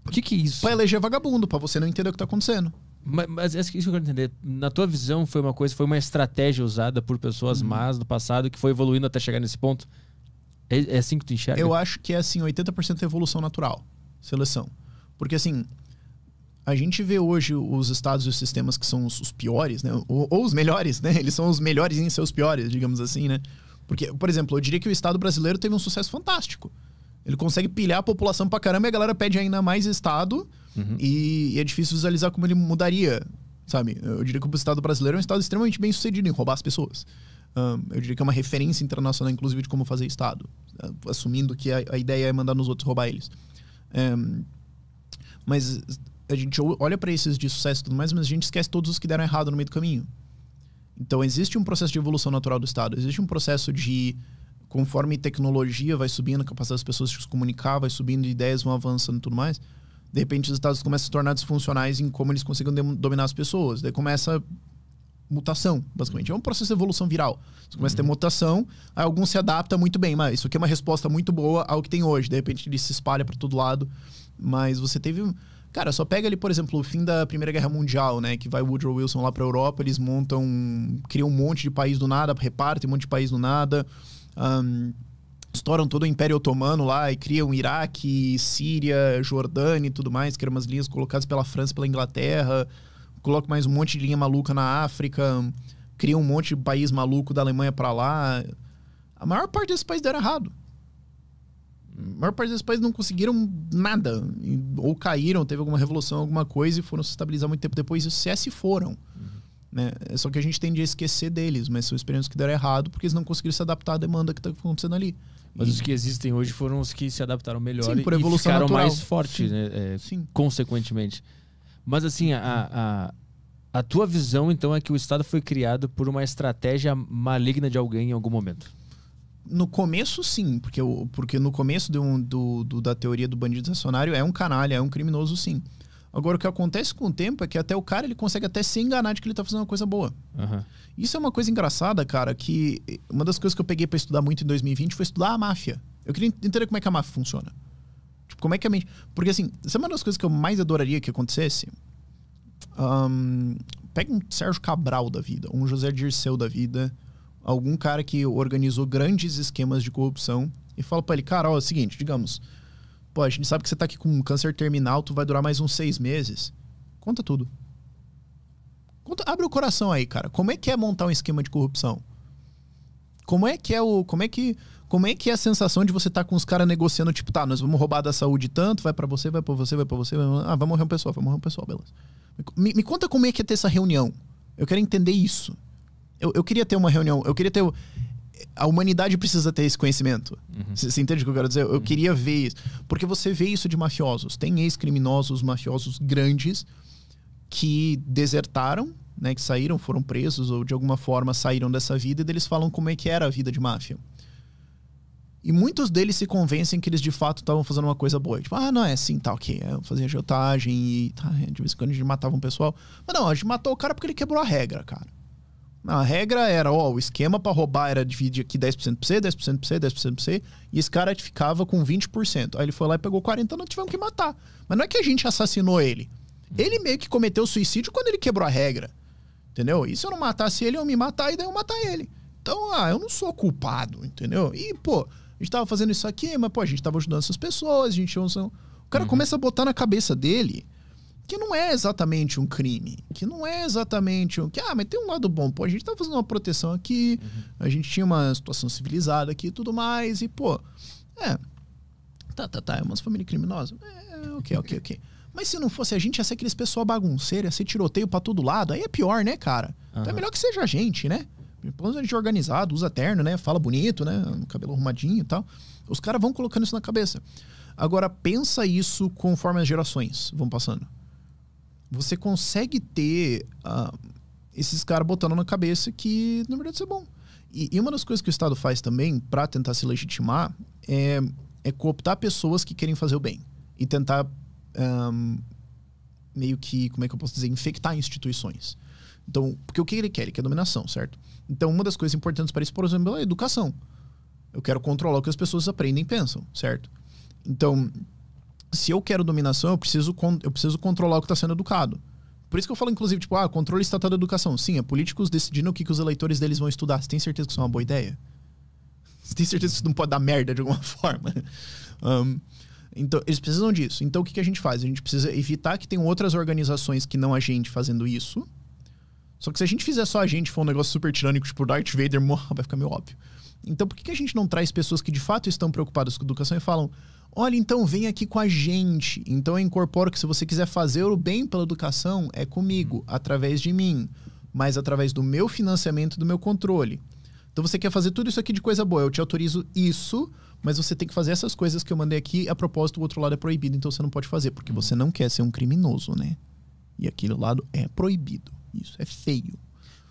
[SPEAKER 3] O que, que é isso? Pra eleger vagabundo, para você não entender o que tá acontecendo.
[SPEAKER 1] Mas, mas é isso que eu quero entender. Na tua visão, foi uma coisa, foi uma estratégia usada por pessoas hum. más do passado que foi evoluindo até chegar nesse ponto? É, é assim que tu enxerga? Eu
[SPEAKER 3] acho que é assim, 80% evolução natural. Seleção. Porque assim, a gente vê hoje os estados e os sistemas que são os, os piores, né? Ou, ou, os melhores, né? Eles são os melhores em seus piores, digamos assim, né? Porque, por exemplo, eu diria que o Estado brasileiro teve um sucesso fantástico. Ele consegue pilhar a população pra caramba e a galera pede ainda mais Estado. Uhum. E, e, é difícil visualizar como ele mudaria, sabe? Eu diria que o Estado brasileiro é um Estado extremamente bem sucedido em roubar as pessoas. Um, eu diria que é uma referência internacional, inclusive, de como fazer Estado. Assumindo que a, a ideia é mandar nos outros roubar eles. Um, mas a gente olha para esses de sucesso e tudo mais, mas a gente esquece todos os que deram errado no meio do caminho. Então, existe um processo de evolução natural do Estado, existe um processo de. Conforme tecnologia vai subindo, a capacidade das pessoas de se comunicar vai subindo, ideias vão avançando e tudo mais. De repente, os Estados começam a se tornar disfuncionais em como eles conseguem dominar as pessoas. Daí começa mutação, basicamente. É um processo de evolução viral. Você começa uhum. a ter uhum. mutação, aí alguns se adapta muito bem, mas isso aqui é uma resposta muito boa ao que tem hoje. De repente ele se espalha para todo lado, mas você teve Cara, só pega ali, por exemplo, o fim da Primeira Guerra Mundial, né? Que vai Woodrow Wilson lá pra Europa, eles montam. criam um monte de país do nada, repartem um monte de país do nada. Um, estouram todo o Império Otomano lá e criam Iraque, Síria, Jordânia e tudo mais, que eram umas linhas colocadas pela França, pela Inglaterra. Colocam mais um monte de linha maluca na África. Criam um monte de país maluco da Alemanha para lá. A maior parte desses países deram errado. A maior parte desses países não conseguiram nada, ou caíram, teve alguma revolução, alguma coisa e foram se estabilizar muito tempo depois, e se foram. Uhum. Né? É só que a gente tende a esquecer deles, mas são experiências que deram errado porque eles não conseguiram se adaptar à demanda que está acontecendo ali. Mas e... os que existem hoje foram os que se adaptaram melhor Sim, por e
[SPEAKER 1] ficaram natural. mais fortes, Sim. Né? É, Sim. consequentemente. Mas assim, a, a, a tua visão então é que o Estado foi criado por uma estratégia maligna de alguém em algum momento
[SPEAKER 3] no começo, sim, porque, o, porque no começo do, do, do, da teoria do bandido acionário é um canalha, é um criminoso, sim. Agora, o que acontece com o tempo é que até o cara ele consegue até se enganar de que ele tá fazendo uma coisa boa. Uhum. Isso é uma coisa engraçada, cara, que uma das coisas que eu peguei para estudar muito em 2020 foi estudar a máfia. Eu queria entender como é que a máfia funciona. Tipo, como é que a mente. Porque assim, essa é uma das coisas que eu mais adoraria que acontecesse. Um, pega um Sérgio Cabral da vida, um José Dirceu da vida, algum cara que organizou grandes esquemas de corrupção e fala para ele, cara, ó, é o seguinte, digamos, pô, a gente sabe que você tá aqui com um câncer terminal, tu vai durar mais uns seis meses. Conta tudo. Conta, abre o coração aí, cara. Como é que é montar um esquema de corrupção? Como é que é o, como é que, como é que é a sensação de você estar tá com os caras negociando, tipo, tá, nós vamos roubar da saúde tanto, vai para você, vai para você, vai para você, vai pra... ah, vai morrer um pessoal, vai morrer um pessoal, beleza. Me, me conta como é que é ter essa reunião. Eu quero entender isso. Eu, eu queria ter uma reunião, eu queria ter. A humanidade precisa ter esse conhecimento. Uhum. Você entende o que eu quero dizer? Eu uhum. queria ver isso. Porque você vê isso de mafiosos. Tem ex-criminosos, mafiosos grandes que desertaram, né, que saíram, foram presos ou de alguma forma saíram dessa vida e eles falam como é que era a vida de máfia. E muitos deles se convencem que eles de fato estavam fazendo uma coisa boa. Tipo, ah, não, é assim, tá ok. É, eu fazia jotagem e tá, é, de vez em quando a gente matava um pessoal. Mas não, a gente matou o cara porque ele quebrou a regra, cara. A regra era, ó, o esquema para roubar era dividir aqui 10% pra você, 10% pra você, 10% pra você, e esse cara ficava com 20%. Aí ele foi lá e pegou 40%, nós tivemos que matar. Mas não é que a gente assassinou ele. Ele meio que cometeu suicídio quando ele quebrou a regra. Entendeu? E se eu não matasse ele, eu me matar e daí eu matar ele. Então, ah, eu não sou culpado, entendeu? E, pô, a gente tava fazendo isso aqui, mas, pô, a gente tava ajudando essas pessoas, a gente... O cara uhum. começa a botar na cabeça dele que não é exatamente um crime, que não é exatamente um que ah, mas tem um lado bom, pô, a gente tá fazendo uma proteção aqui, uhum. a gente tinha uma situação civilizada aqui e tudo mais e pô, é. Tá, tá, tá, é uma família criminosa. É, OK, OK, OK. Mas se não fosse a gente, ia ser aqueles pessoal bagunceiro, ia ser tiroteio para todo lado. Aí é pior, né, cara? Uhum. Então é melhor que seja a gente, né? Pelo menos a gente é organizado, usa terno, né? Fala bonito, né? Cabelo arrumadinho e tal. Os caras vão colocando isso na cabeça. Agora, pensa isso conforme as gerações vão passando você consegue ter uh, esses caras botando na cabeça que, na verdade, isso é bom. E, e uma das coisas que o Estado faz também para tentar se legitimar é, é cooptar pessoas que querem fazer o bem e tentar um, meio que, como é que eu posso dizer, infectar instituições. Então, porque o que ele quer? Ele quer dominação, certo? Então, uma das coisas importantes para isso, por exemplo, é a educação. Eu quero controlar o que as pessoas aprendem e pensam, certo? Então, se eu quero dominação, eu preciso, eu preciso controlar o que está sendo educado. Por isso que eu falo, inclusive, tipo, ah, controle estatal da educação. Sim, é políticos decidindo o que, que os eleitores deles vão estudar. Você tem certeza que isso é uma boa ideia? Você tem certeza que isso não pode dar merda de alguma forma? Um, então, eles precisam disso. Então, o que, que a gente faz? A gente precisa evitar que tenham outras organizações que não a gente fazendo isso. Só que se a gente fizer só a gente, for um negócio super tirânico, tipo Darth Vader, morra, vai ficar meio óbvio. Então, por que, que a gente não traz pessoas que de fato estão preocupadas com educação e falam, Olha, então vem aqui com a gente. Então eu incorporo que se você quiser fazer o bem pela educação, é comigo, uhum. através de mim, mas através do meu financiamento, do meu controle. Então você quer fazer tudo isso aqui de coisa boa, eu te autorizo isso, mas você tem que fazer essas coisas que eu mandei aqui, a propósito, o outro lado é proibido, então você não pode fazer, porque você não quer ser um criminoso, né? E aquele lado é proibido. Isso é feio.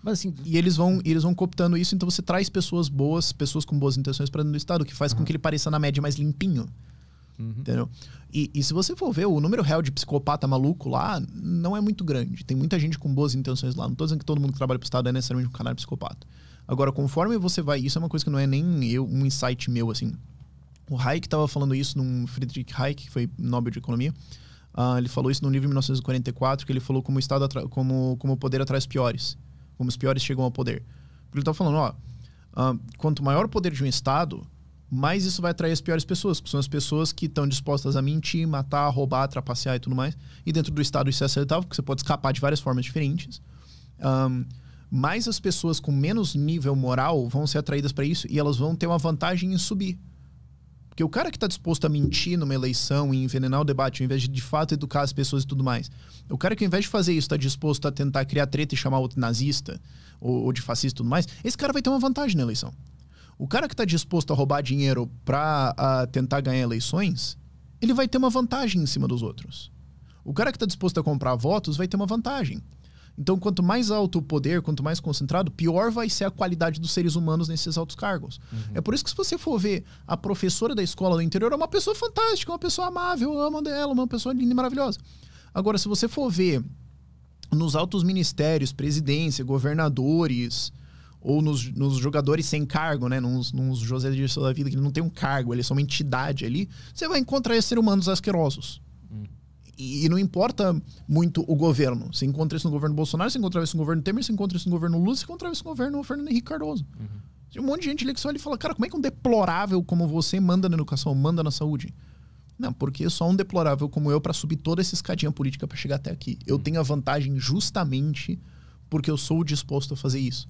[SPEAKER 3] Mas, assim, e eles vão, eles vão cooptando isso, então você traz pessoas boas, pessoas com boas intenções para dentro do Estado, o que faz uhum. com que ele pareça na média mais limpinho. Uhum. Entendeu? E, e, se você for ver, o número real de psicopata maluco lá não é muito grande. Tem muita gente com boas intenções lá. Não tô dizendo que todo mundo que trabalha pro Estado é necessariamente um canal psicopata. Agora, conforme você vai. Isso é uma coisa que não é nem eu, um insight meu, assim. O Hayek estava falando isso num Friedrich Hayek, que foi Nobel de Economia. Uh, ele falou isso num livro em 1944, que ele falou como o Estado como, como o poder atrai os piores. Como os piores chegam ao poder. Porque ele estava tá falando, ó. Uh, quanto maior o poder de um Estado, mais isso vai atrair as piores pessoas, que são as pessoas que estão dispostas a mentir, matar, roubar, trapacear e tudo mais. E dentro do Estado isso é aceitável, porque você pode escapar de várias formas diferentes. Um, as pessoas com menos nível moral vão ser atraídas para isso e elas vão ter uma vantagem em subir. Porque o cara que está disposto a mentir numa eleição e envenenar o debate, ao invés de de fato educar as pessoas e tudo mais, o cara que ao invés de fazer isso está disposto a tentar criar treta e chamar outro nazista ou, ou de fascista e tudo mais, esse cara vai ter uma vantagem na eleição. O cara que está disposto a roubar dinheiro para tentar ganhar eleições, ele vai ter uma vantagem em cima dos outros. O cara que está disposto a comprar votos vai ter uma vantagem. Então, quanto mais alto o poder, quanto mais concentrado, pior vai ser a qualidade dos seres humanos nesses altos cargos. Uhum. É por isso que, se você for ver a professora da escola do interior, é uma pessoa fantástica, uma pessoa amável, eu amo dela, uma pessoa linda e maravilhosa. Agora, se você for ver nos altos ministérios, presidência, governadores, ou nos, nos, jogadores sem cargo, né? Nos, nos José Dirceu da vida, que não tem um cargo, eles é são uma entidade ali, você vai encontrar esses seres humanos asquerosos. Hum. E, e, não importa muito o governo. Você encontra isso no governo Bolsonaro, você encontra isso no governo Temer, você encontra isso no governo Lula, você encontra isso no governo Fernando Henrique Cardoso. Uhum. Tem um monte de gente ali que só ele fala, cara, como é que um deplorável como você manda na educação, manda na saúde? Não, porque só um deplorável como eu para subir toda essa escadinha política para chegar até aqui. Eu hum. tenho a vantagem justamente porque eu sou disposto a fazer isso.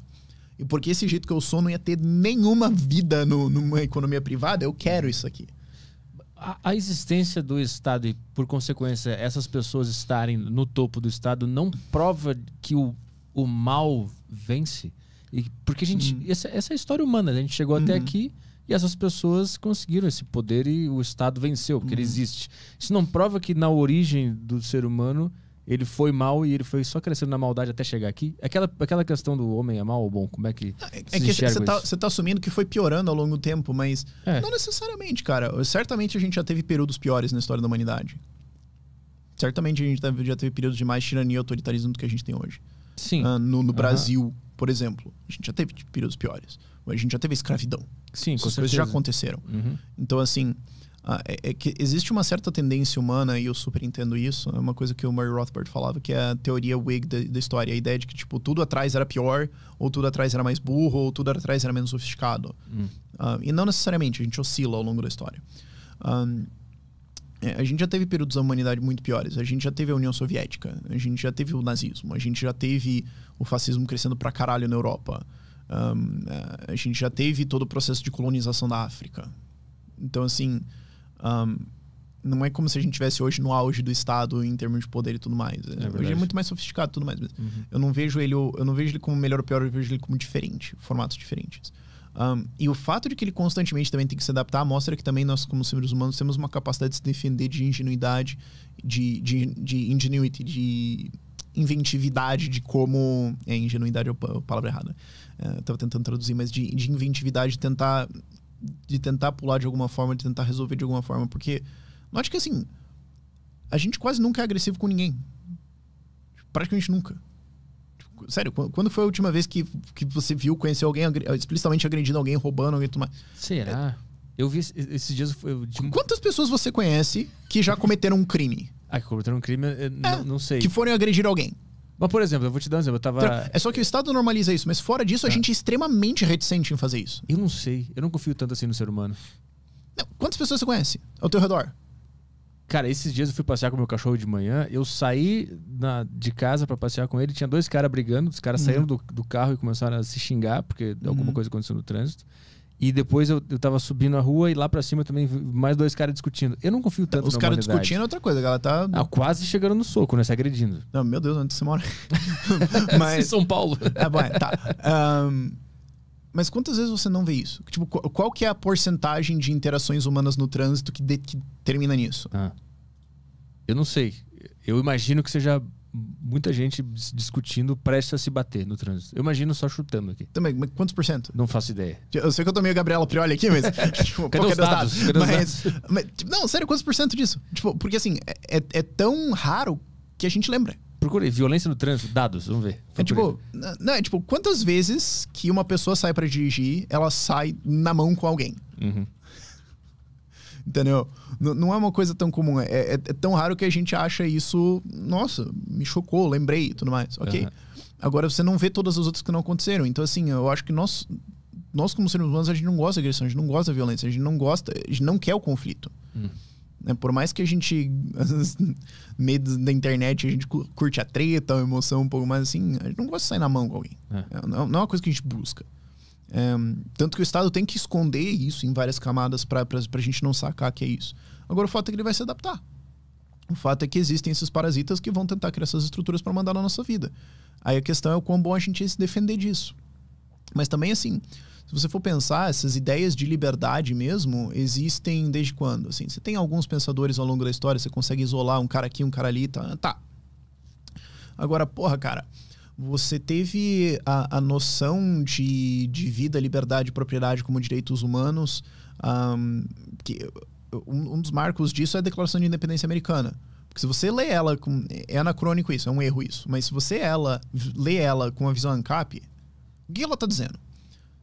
[SPEAKER 3] E porque esse jeito que eu sou não ia ter nenhuma vida no, numa economia privada, eu quero isso aqui.
[SPEAKER 1] A, a existência do Estado e, por consequência, essas pessoas estarem no topo do Estado não prova que o, o mal vence? E, porque a gente. Uhum. Essa, essa é a história humana, né? a gente chegou uhum. até aqui e essas pessoas conseguiram esse poder e o Estado venceu, porque uhum. ele existe. Isso não prova que na origem do ser humano ele foi mal e ele foi só crescendo na maldade até
[SPEAKER 3] chegar aqui? Aquela, aquela questão do homem é mal ou bom, como é que. É, é que você está tá assumindo que foi piorando ao longo do tempo, mas é. não necessariamente, cara. Certamente a gente já teve períodos piores na história da humanidade. Certamente a gente já teve períodos de mais tirania e autoritarismo do que a gente tem hoje. Sim. Ah, no, no Brasil, por exemplo, a gente já teve tipo, períodos piores. A gente já teve escravidão. Sim, Essas As certeza. coisas já aconteceram. Uhum. Então, assim. Ah, é, é, que existe uma certa tendência humana, e eu super entendo isso, é uma coisa que o Murray Rothbard falava, que é a teoria Whig da, da, história, a ideia de que, tipo, tudo atrás era pior, ou tudo atrás era mais burro, ou tudo atrás era menos sofisticado. Hum. Ah, e não necessariamente, a gente oscila ao longo da história. É, a gente já teve períodos da humanidade muito piores. A gente já teve a União Soviética, a gente já teve o nazismo, a gente já teve o fascismo crescendo pra caralho na Europa. É, a gente já teve todo o processo de colonização da África. Então, assim, um, não é como se a gente tivesse hoje no auge do Estado em termos de poder e tudo mais. É hoje é muito mais sofisticado tudo mais. Uhum. Eu não vejo ele, eu não vejo ele como melhor ou pior, eu vejo ele como diferente, formatos diferentes. Um, e o fato de que ele constantemente também tem que se adaptar mostra que também nós, como seres humanos, temos uma capacidade de se defender de ingenuidade, de, de, de ingenuity, de inventividade de como. É, ingenuidade é a palavra errada. Né? É, Estava tentando traduzir, mas de, de inventividade de tentar de tentar pular de alguma forma, de tentar resolver de alguma forma. Porque, note que assim, a gente quase nunca é agressivo com ninguém. Praticamente nunca. Sério, quando foi a última vez que, que você viu, conheceu alguém explicitamente agredindo alguém, roubando alguém e tudo mais? Será? É...
[SPEAKER 1] Eu vi esses dias. Eu...
[SPEAKER 3] Quantas pessoas você conhece que já cometeram um crime? Ah, que cometeram um crime, é, não sei. Que foram agredir alguém. Mas, por exemplo, eu vou te dar um exemplo. Eu tava... É só que o Estado normaliza isso, mas fora disso, a tá. gente é extremamente reticente em fazer isso. Eu não sei. Eu não confio tanto assim no ser humano. Não. Quantas pessoas você conhece ao teu redor? Cara,
[SPEAKER 1] esses dias eu fui passear com meu cachorro de manhã. Eu saí na, de casa para passear com ele. Tinha dois caras brigando. Os caras uhum. saíram do, do, carro e começaram a se xingar porque uhum. alguma coisa aconteceu no trânsito. E depois eu, eu tava subindo a rua e lá pra cima também mais dois caras discutindo. Eu não confio tanto Os caras discutindo
[SPEAKER 3] é outra coisa, galera tá. Ah, quase chegando no soco, né? Se agredindo. Não, meu Deus, onde você mora? mas... São Paulo. É, bom, é, tá. Um, mas quantas vezes você não vê isso? Tipo, qual que é a porcentagem de interações humanas no trânsito que, de, que termina nisso? Ah. Eu não sei. Eu imagino que seja muita gente discutindo
[SPEAKER 1] presta a se bater no trânsito. Eu imagino só chutando aqui. Também, mas quantos por cento? Não faço ideia. Eu sei que eu tomei o Gabriela Prioli aqui, mas. Tipo, cadê, os dados? dados? Cadê mas,
[SPEAKER 3] dados? mas tipo, não, sério, quantos por cento disso? Tipo, porque assim, é, é, é tão raro que a gente lembra.
[SPEAKER 1] Procurei, violência no trânsito, dados, vamos ver.
[SPEAKER 3] é tipo, não, é tipo, quantas vezes que uma pessoa sai para dirigir, ela sai na mão com alguém? Uhum. Entendeu? N não é uma coisa tão comum. É, é, é, tão raro que a gente acha isso. Nossa, me chocou, lembrei e tudo mais. Ok. Uhum. Agora você não vê todas as outras que não aconteceram. Então, assim, eu acho que nós. Nós, como seres humanos, a gente não gosta de agressão, a gente não gosta de violência, a gente não gosta, a gente não quer o conflito. Uhum. É, por mais que a gente, medos da internet, a gente curte a treta, a emoção um pouco mais assim, a gente não gosta de sair na mão com alguém. É. É, não, não é uma coisa que a gente busca. É, tanto que o Estado tem que esconder isso em várias camadas para a gente não sacar que é isso. Agora, o fato é que ele vai se adaptar. O fato é que existem esses parasitas que vão tentar criar essas estruturas para mandar na nossa vida. Aí a questão é o quão bom a gente é se defender disso. Mas também, assim, se você for pensar, essas ideias de liberdade mesmo existem desde quando? Assim, você tem alguns pensadores ao longo da história, você consegue isolar um cara aqui, um cara ali, tá? tá. Agora, porra, cara, você teve a, a noção de, de vida, liberdade e propriedade como direitos humanos. Um, que, um, um, dos marcos disso é a Declaração de Independência Americana. Porque se você lê ela com. É anacrônico isso, é um erro isso. Mas se você ela, lê ela com a visão ANCAP, o que ela está dizendo?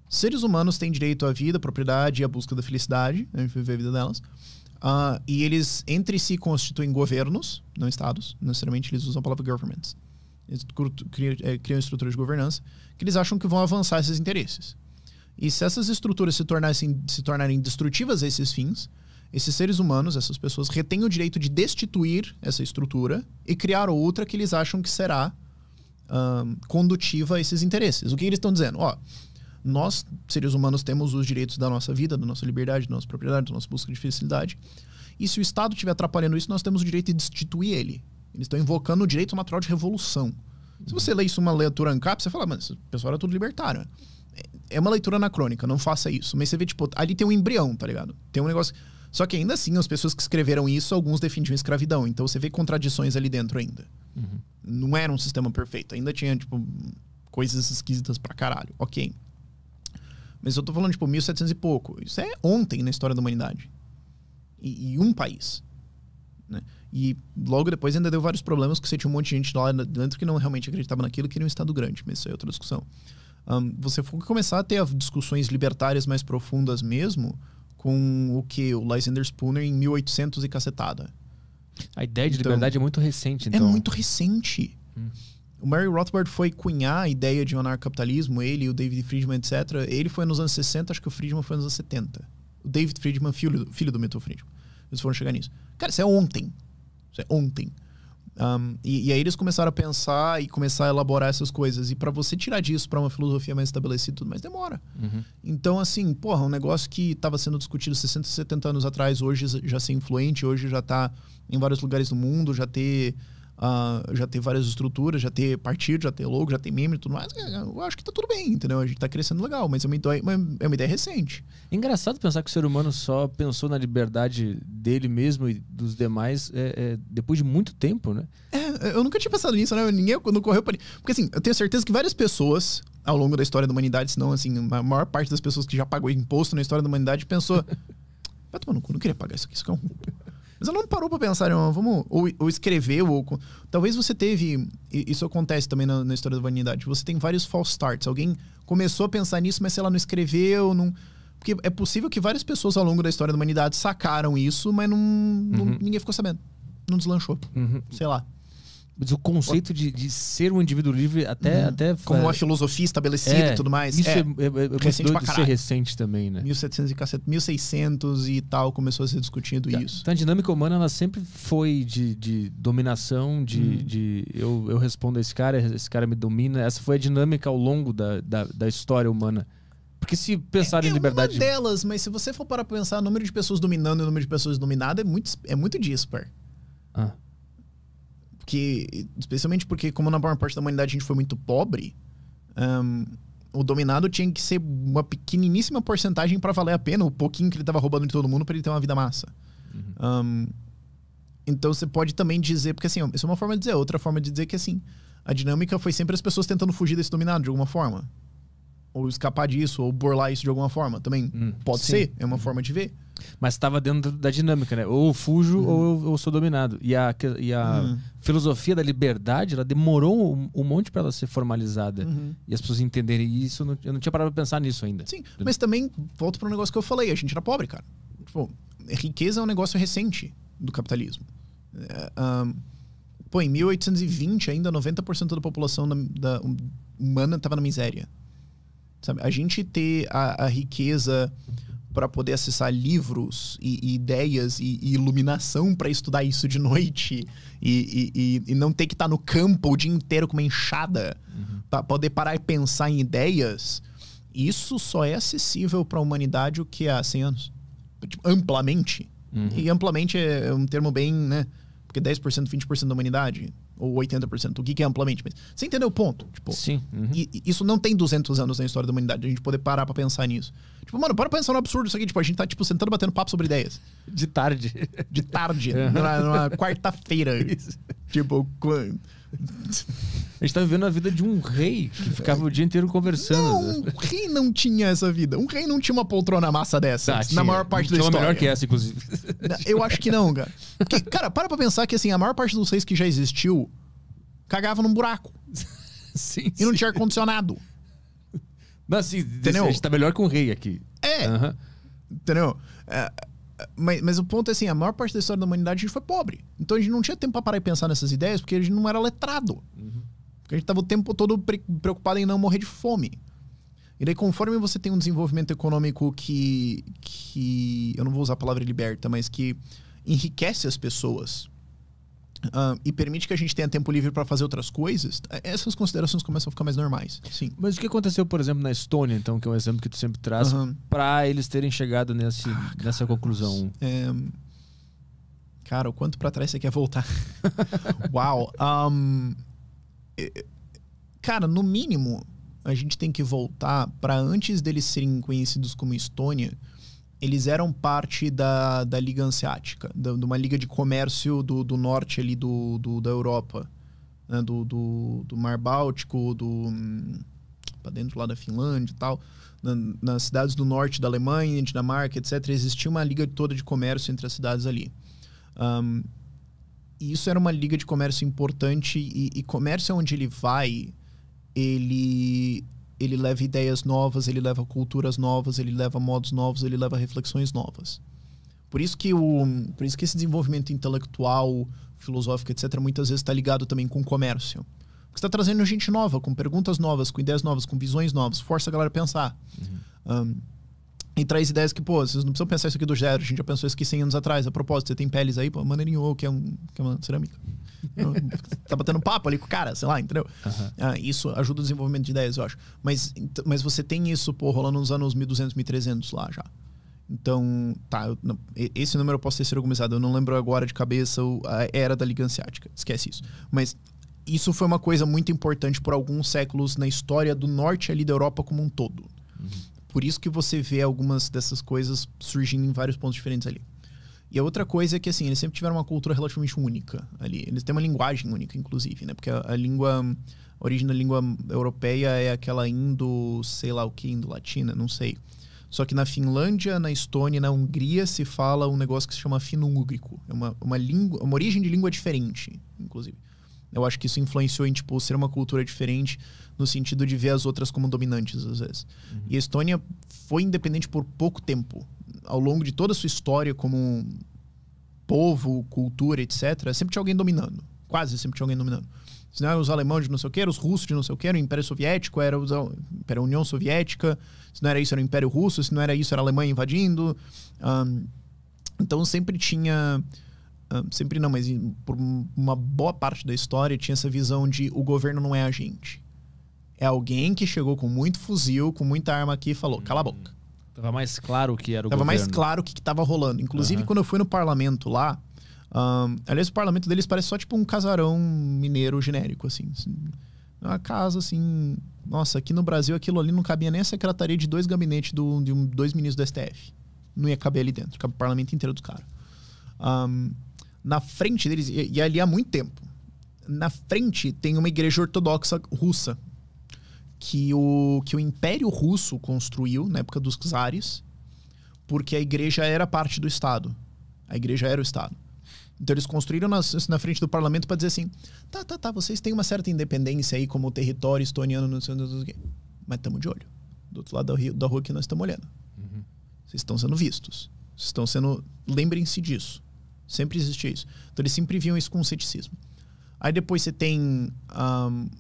[SPEAKER 3] Seres humanos têm direito à vida, à propriedade e à busca da felicidade, né, viver a vida delas. Uh, e eles entre si constituem governos, não estados, necessariamente eles usam a palavra governments. É, criam estruturas de governança, que eles acham que vão avançar esses interesses. E se essas estruturas se, tornassem, se tornarem destrutivas a esses fins, esses seres humanos, essas pessoas, retêm o direito de destituir essa estrutura e criar outra que eles acham que será um, condutiva a esses interesses. O que eles estão dizendo? Ó, nós, seres humanos, temos os direitos da nossa vida, da nossa liberdade, da nossa propriedade, da nossa busca de felicidade. E se o Estado estiver atrapalhando isso, nós temos o direito de destituir ele. Eles estão invocando o direito natural de revolução. Se você lê isso uma leitura ANCAP, você fala, mano, esse pessoal era tudo libertário. É, é uma leitura anacrônica, não faça isso. Mas você vê, tipo, ali tem um embrião, tá ligado? Tem um negócio. Só que ainda assim, as pessoas que escreveram isso, alguns defendiam escravidão. Então você vê contradições ali dentro ainda. Uhum. Não era um sistema perfeito. Ainda tinha, tipo, coisas esquisitas pra caralho. Ok. Mas eu tô falando, tipo, 1700 e pouco. Isso é ontem na história da humanidade. E, e um país. Né? E logo depois ainda deu vários problemas, que você tinha um monte de gente lá dentro que não realmente acreditava naquilo e queria um Estado grande, mas isso é outra discussão. Um, você foi começar a ter discussões libertárias mais profundas mesmo com o que o Lysander Spooner em 1800 e cacetada. A ideia de então, liberdade é muito recente, é então. É muito recente. Hum. O Mary Rothbard foi cunhar a ideia de anarcocapitalismo, ele o David Friedman, etc. Ele foi nos anos 60, acho que o Friedman foi nos anos 70. O David Friedman, filho, filho do Milton Friedman. Eles foram chegar nisso. Cara, isso é ontem é ontem. Um, e, e, aí eles começaram a pensar e começar a elaborar essas coisas. E para você tirar disso para uma filosofia mais estabelecida tudo mais, demora. Uhum. Então, assim, porra, um negócio que estava sendo discutido 60, 70 anos atrás, hoje já ser influente, hoje já tá em vários lugares do mundo, já ter uh, já ter várias estruturas, já ter partido, já ter logo, já ter meme e tudo mais, é, é, eu acho que tá tudo bem, entendeu? A gente tá crescendo legal, mas é uma ideia, é uma ideia recente.
[SPEAKER 1] É engraçado pensar que o ser humano só pensou na liberdade dele mesmo e dos demais é,
[SPEAKER 3] é, depois de muito tempo, né? É, é eu nunca tinha pensado nisso, né? Ninguém quando correu pra... Porque assim, eu tenho certeza que várias pessoas ao longo da história da humanidade, se não, assim, a maior parte das pessoas que já pagou imposto na história da humanidade pensou... Vai tomar no cu, não queria pagar isso aqui, isso é um mas ela não parou para pensar, não, né? vamos, ou, ou escreveu, ou. Talvez você teve. Isso acontece também na, na, história da vanidade. Você tem vários false starts. Alguém começou a pensar nisso, mas sei ela não escreveu, não. Porque é possível que várias pessoas ao longo da história da humanidade sacaram isso, mas não, uhum. não ninguém ficou sabendo. Não deslanchou. Uhum. Sei lá. Mas o conceito de, de, ser um indivíduo livre até.
[SPEAKER 1] Uhum. até Como uma filosofia estabelecida é, e tudo mais. Isso é, é, é, é recente pra caralho. ser
[SPEAKER 3] recente também, né? 1700 e cacete, 1600 e tal, começou a ser discutido tá, isso. Então a dinâmica humana ela sempre foi
[SPEAKER 1] de, de dominação, de, uhum. de eu, eu respondo a esse cara, esse cara me domina. Essa foi a dinâmica ao longo da, da, da história humana. Porque se pensar é, em liberdade. É uma
[SPEAKER 3] delas, mas se você for para pensar, o número de pessoas dominando e o número de pessoas dominadas é muito, é muito dispar. Ah que, especialmente porque, como na maior parte da humanidade a gente foi muito pobre, um, o dominado tinha que ser uma pequeniníssima porcentagem para valer a pena o pouquinho que ele estava roubando de todo mundo para ele ter uma vida massa. Uhum. Um, então você pode também dizer, porque assim, isso é uma forma de dizer, outra forma de dizer que assim, a dinâmica foi sempre as pessoas tentando fugir desse dominado de alguma forma ou escapar disso, ou burlar isso de alguma forma também. Hum, Pode sim. ser, é uma forma de ver.
[SPEAKER 1] Mas estava dentro da dinâmica, né? Ou eu fujo hum. ou eu, eu, sou dominado. E a, e a hum. filosofia da liberdade, ela demorou um, um monte para ela ser formalizada.
[SPEAKER 3] Uhum. E as pessoas entenderem isso, eu não, eu não tinha parado para pensar nisso ainda. Sim, mas também, volto para um negócio que eu falei, a gente era pobre, cara. Tipo, riqueza é um negócio recente do capitalismo. É, um, pô, em 1820 ainda 90% da população da, da humana estava na miséria. Sabe? A gente ter a, a riqueza para poder acessar livros e, e ideias e, e iluminação para estudar isso de noite e, e não ter que estar tá no campo o dia inteiro com uma enxada uhum. para poder parar e pensar em ideias isso só é acessível para a humanidade o que há 100 anos tipo, amplamente uhum. e amplamente é um termo bem né porque 10% 20% da humanidade ou 80%, o que é amplamente. Mas você entendeu o ponto? Tipo, Sim. Uhum. E, e isso não tem 200 anos na história da humanidade, a gente poder parar pra pensar nisso. Tipo, mano, para pensar no absurdo isso aqui. Tipo, a gente tá, tipo, sentando, batendo papo sobre ideias. De tarde. De tarde, uhum. numa, numa quarta-feira. Tipo, quando... A gente tá vivendo a vida de um rei que ficava o dia inteiro conversando. Não, um rei não tinha essa vida. Um rei não tinha uma poltrona massa dessa. Tá, ah, na maior parte tinha da história. melhor que essa, inclusive. Eu acho que não, cara. Porque, cara, para pra pensar que assim, a maior parte dos reis que já existiu cagava num buraco. Sim, e não tinha ar-condicionado.
[SPEAKER 1] Não, assim, Entendeu? a gente tá melhor que um rei aqui.
[SPEAKER 3] É. Uhum. Entendeu? É, mas, mas o ponto é assim, a maior parte da história da humanidade a gente foi pobre. Então a gente não tinha tempo para parar e pensar nessas ideias, porque a gente não era letrado. Uhum. Porque a gente estava o tempo todo pre preocupado em não morrer de fome. E daí, conforme você tem um desenvolvimento econômico que, que. Eu não vou usar a palavra liberta, mas que enriquece as pessoas Uh, e permite que a gente tenha tempo livre para fazer outras coisas, é, essas considerações começam a ficar mais normais. Sim.
[SPEAKER 1] Mas o que aconteceu, por exemplo, na Estônia, então, que é um exemplo que tu sempre traz, uhum. para eles terem
[SPEAKER 3] chegado nesse, ah, nessa cara, conclusão? É... Cara, o quanto para trás você quer voltar? Uau! Um... Cara, no mínimo, a gente tem que voltar para antes deles serem conhecidos como Estônia eles eram parte da, da Liga Anseática, de uma liga de comércio do, do norte ali do, do da Europa, né? do, do, do, Mar Báltico, do hum, para dentro lá da Finlândia e tal, na, nas cidades do norte da Alemanha, Dinamarca, etc. Existia uma liga toda de comércio entre as cidades ali. Um, e isso era uma liga de comércio importante e, e comércio é onde ele vai, ele ele leva ideias novas, ele leva culturas novas, ele leva modos novos, ele leva reflexões novas. Por isso que o, por isso que esse desenvolvimento intelectual, filosófico, etc, muitas vezes está ligado também com o comércio. Porque está trazendo gente nova, com perguntas novas, com ideias novas, com visões novas, força a galera a pensar. Uhum. Um, e traz ideias que, pô, vocês não precisam pensar isso aqui do zero. A gente já pensou isso aqui 100 anos atrás. A propósito, você tem peles aí, pô, maneirinho, que é, um, que é uma cerâmica. tá batendo papo ali com o cara, sei lá, entendeu? Uhum. Ah, isso ajuda o desenvolvimento de ideias, eu acho. Mas, mas você tem isso, pô, rolando nos anos 1200, 1300 lá já. Então, tá, eu, não, esse número eu posso ter sido organizado. Eu não lembro agora de cabeça a era da Liga Anseática. Esquece isso. Mas isso foi uma coisa muito importante por alguns séculos na história do norte ali da Europa como um todo. Uhum. Por isso que você vê algumas dessas coisas surgindo em vários pontos diferentes ali. E a outra coisa é que, assim, eles sempre tiveram uma cultura relativamente única ali. Eles têm uma linguagem única, inclusive, né? Porque a, a língua... A origem da língua europeia é aquela indo... Sei lá o que, indo-latina, não sei. Só que na Finlândia, na Estônia, na Hungria se fala um negócio que se chama fino-úgrico. É uma, uma, língua, uma origem de língua diferente, inclusive. Eu acho que isso influenciou em, tipo, ser uma cultura diferente no sentido de ver as outras como dominantes, às vezes. Uhum. E a Estônia foi independente por pouco tempo. Ao longo de toda a sua história, como povo, cultura, etc., sempre tinha alguém dominando. Quase sempre tinha alguém dominando. Se não eram os alemães de não sei o que, os russos de não sei o que, o Império Soviético, era, os, a União Soviética, se não era isso, era o Império Russo, se não era isso, era a Alemanha invadindo. Um, então sempre tinha. Um, sempre não, mas por uma boa parte da história tinha essa visão de o governo não é a gente. É alguém que chegou com muito fuzil, com muita arma aqui e falou: cala a hum. boca. Tava mais claro o que era o Tava mais claro o que, que tava rolando. Inclusive, uhum. quando eu fui no parlamento lá, um, aliás, o parlamento deles parece só tipo um casarão mineiro genérico, assim, assim. Uma casa, assim. Nossa, aqui no Brasil aquilo ali não cabia nem a secretaria de dois gabinetes do, de um, dois ministros do STF. Não ia caber ali dentro, cabe o parlamento inteiro dos caras. Um, na frente deles, e, e ali há muito tempo, na frente tem uma igreja ortodoxa russa, que o, que o Império Russo construiu na época dos czares, porque a igreja era parte do Estado. A igreja era o Estado. Então eles construíram na, na frente do parlamento para dizer assim: tá, tá, tá, vocês têm uma certa independência aí como território estoniano, não sei, não sei o quê. Mas estamos de olho. Do outro lado da, rio, da rua que nós estamos olhando. Uhum. Vocês estão sendo vistos. Vocês estão sendo. Lembrem-se disso. Sempre existia isso. Então eles sempre viam isso com ceticismo. Aí depois você tem um,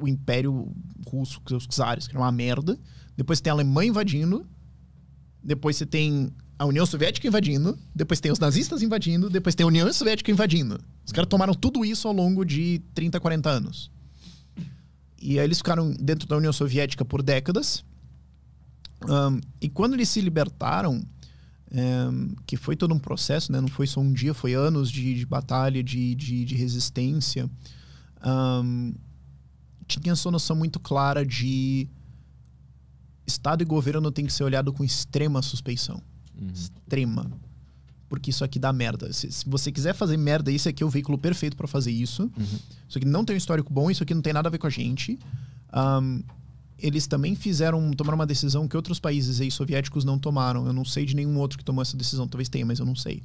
[SPEAKER 3] o Império Russo, os czares, que era é uma merda. Depois tem a Alemanha invadindo. Depois você tem a União Soviética invadindo. Depois tem os nazistas invadindo. Depois tem a União Soviética invadindo. Os caras tomaram tudo isso ao longo de 30, 40 anos. E aí eles ficaram dentro da União Soviética por décadas. Um, e quando eles se libertaram, um, que foi todo um processo, né? não foi só um dia, foi anos de, de batalha, de, de, de resistência. Um, tinha sua noção muito clara de Estado e governo tem que ser olhado com extrema suspeição. Uhum. Extrema. Porque isso aqui dá merda. Se, se, você quiser fazer merda, isso aqui é o veículo perfeito para fazer isso. Uhum. Isso aqui não tem um histórico bom, isso aqui não tem nada a ver com a gente. Um, eles também fizeram, tomaram uma decisão que outros países aí soviéticos não tomaram. Eu não sei de nenhum outro que tomou essa decisão. Talvez tenha, mas eu não sei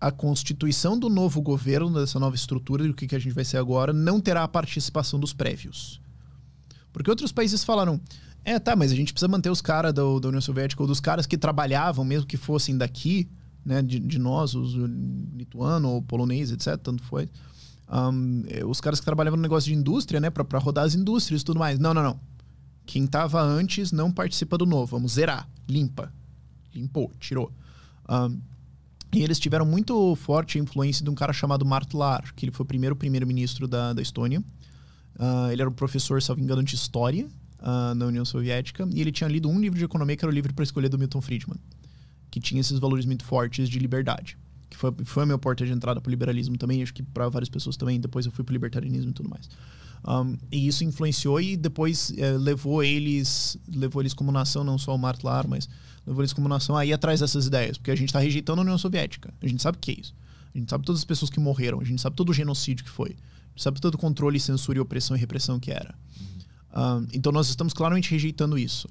[SPEAKER 3] a constituição do novo governo, dessa nova estrutura, do que, que a gente vai ser agora, não terá a participação dos prévios. Porque outros países falaram: é, tá, mas a gente precisa manter os caras da, da, União Soviética ou dos caras que trabalhavam, mesmo que fossem daqui, né, de, de nós, os lituano ou polonês, etc., tanto foi. Um, eh, os caras que trabalhavam no negócio de indústria, né, para rodar as indústrias e tudo mais. Não, não, não. Quem tava antes não participa do novo. Vamos zerar. Limpa. Limpou, tirou. Um, e eles tiveram muito forte influência de um cara chamado Mart Laar, que ele foi o primeiro primeiro-ministro da, da Estônia. Uh, ele era um professor, se não me engano, de história uh, na União Soviética. E ele tinha lido um livro de economia, que era o livro para escolher do Milton Friedman, que tinha esses valores muito fortes de liberdade. Que foi, foi a minha porta de entrada para o liberalismo também, acho que para várias pessoas também. Depois eu fui para o libertarianismo e tudo mais. Um, e isso influenciou e depois eh, levou eles levou eles como nação, não só o Mart Laar, mas do Valência como nação aí atrás dessas ideias, porque a gente está rejeitando a União Soviética. A gente sabe o que é isso. A gente sabe todas as pessoas que morreram, a gente sabe todo o genocídio que foi, a gente sabe todo o controle, censura, e opressão e repressão que era. Uhum. Um, então nós estamos claramente rejeitando isso.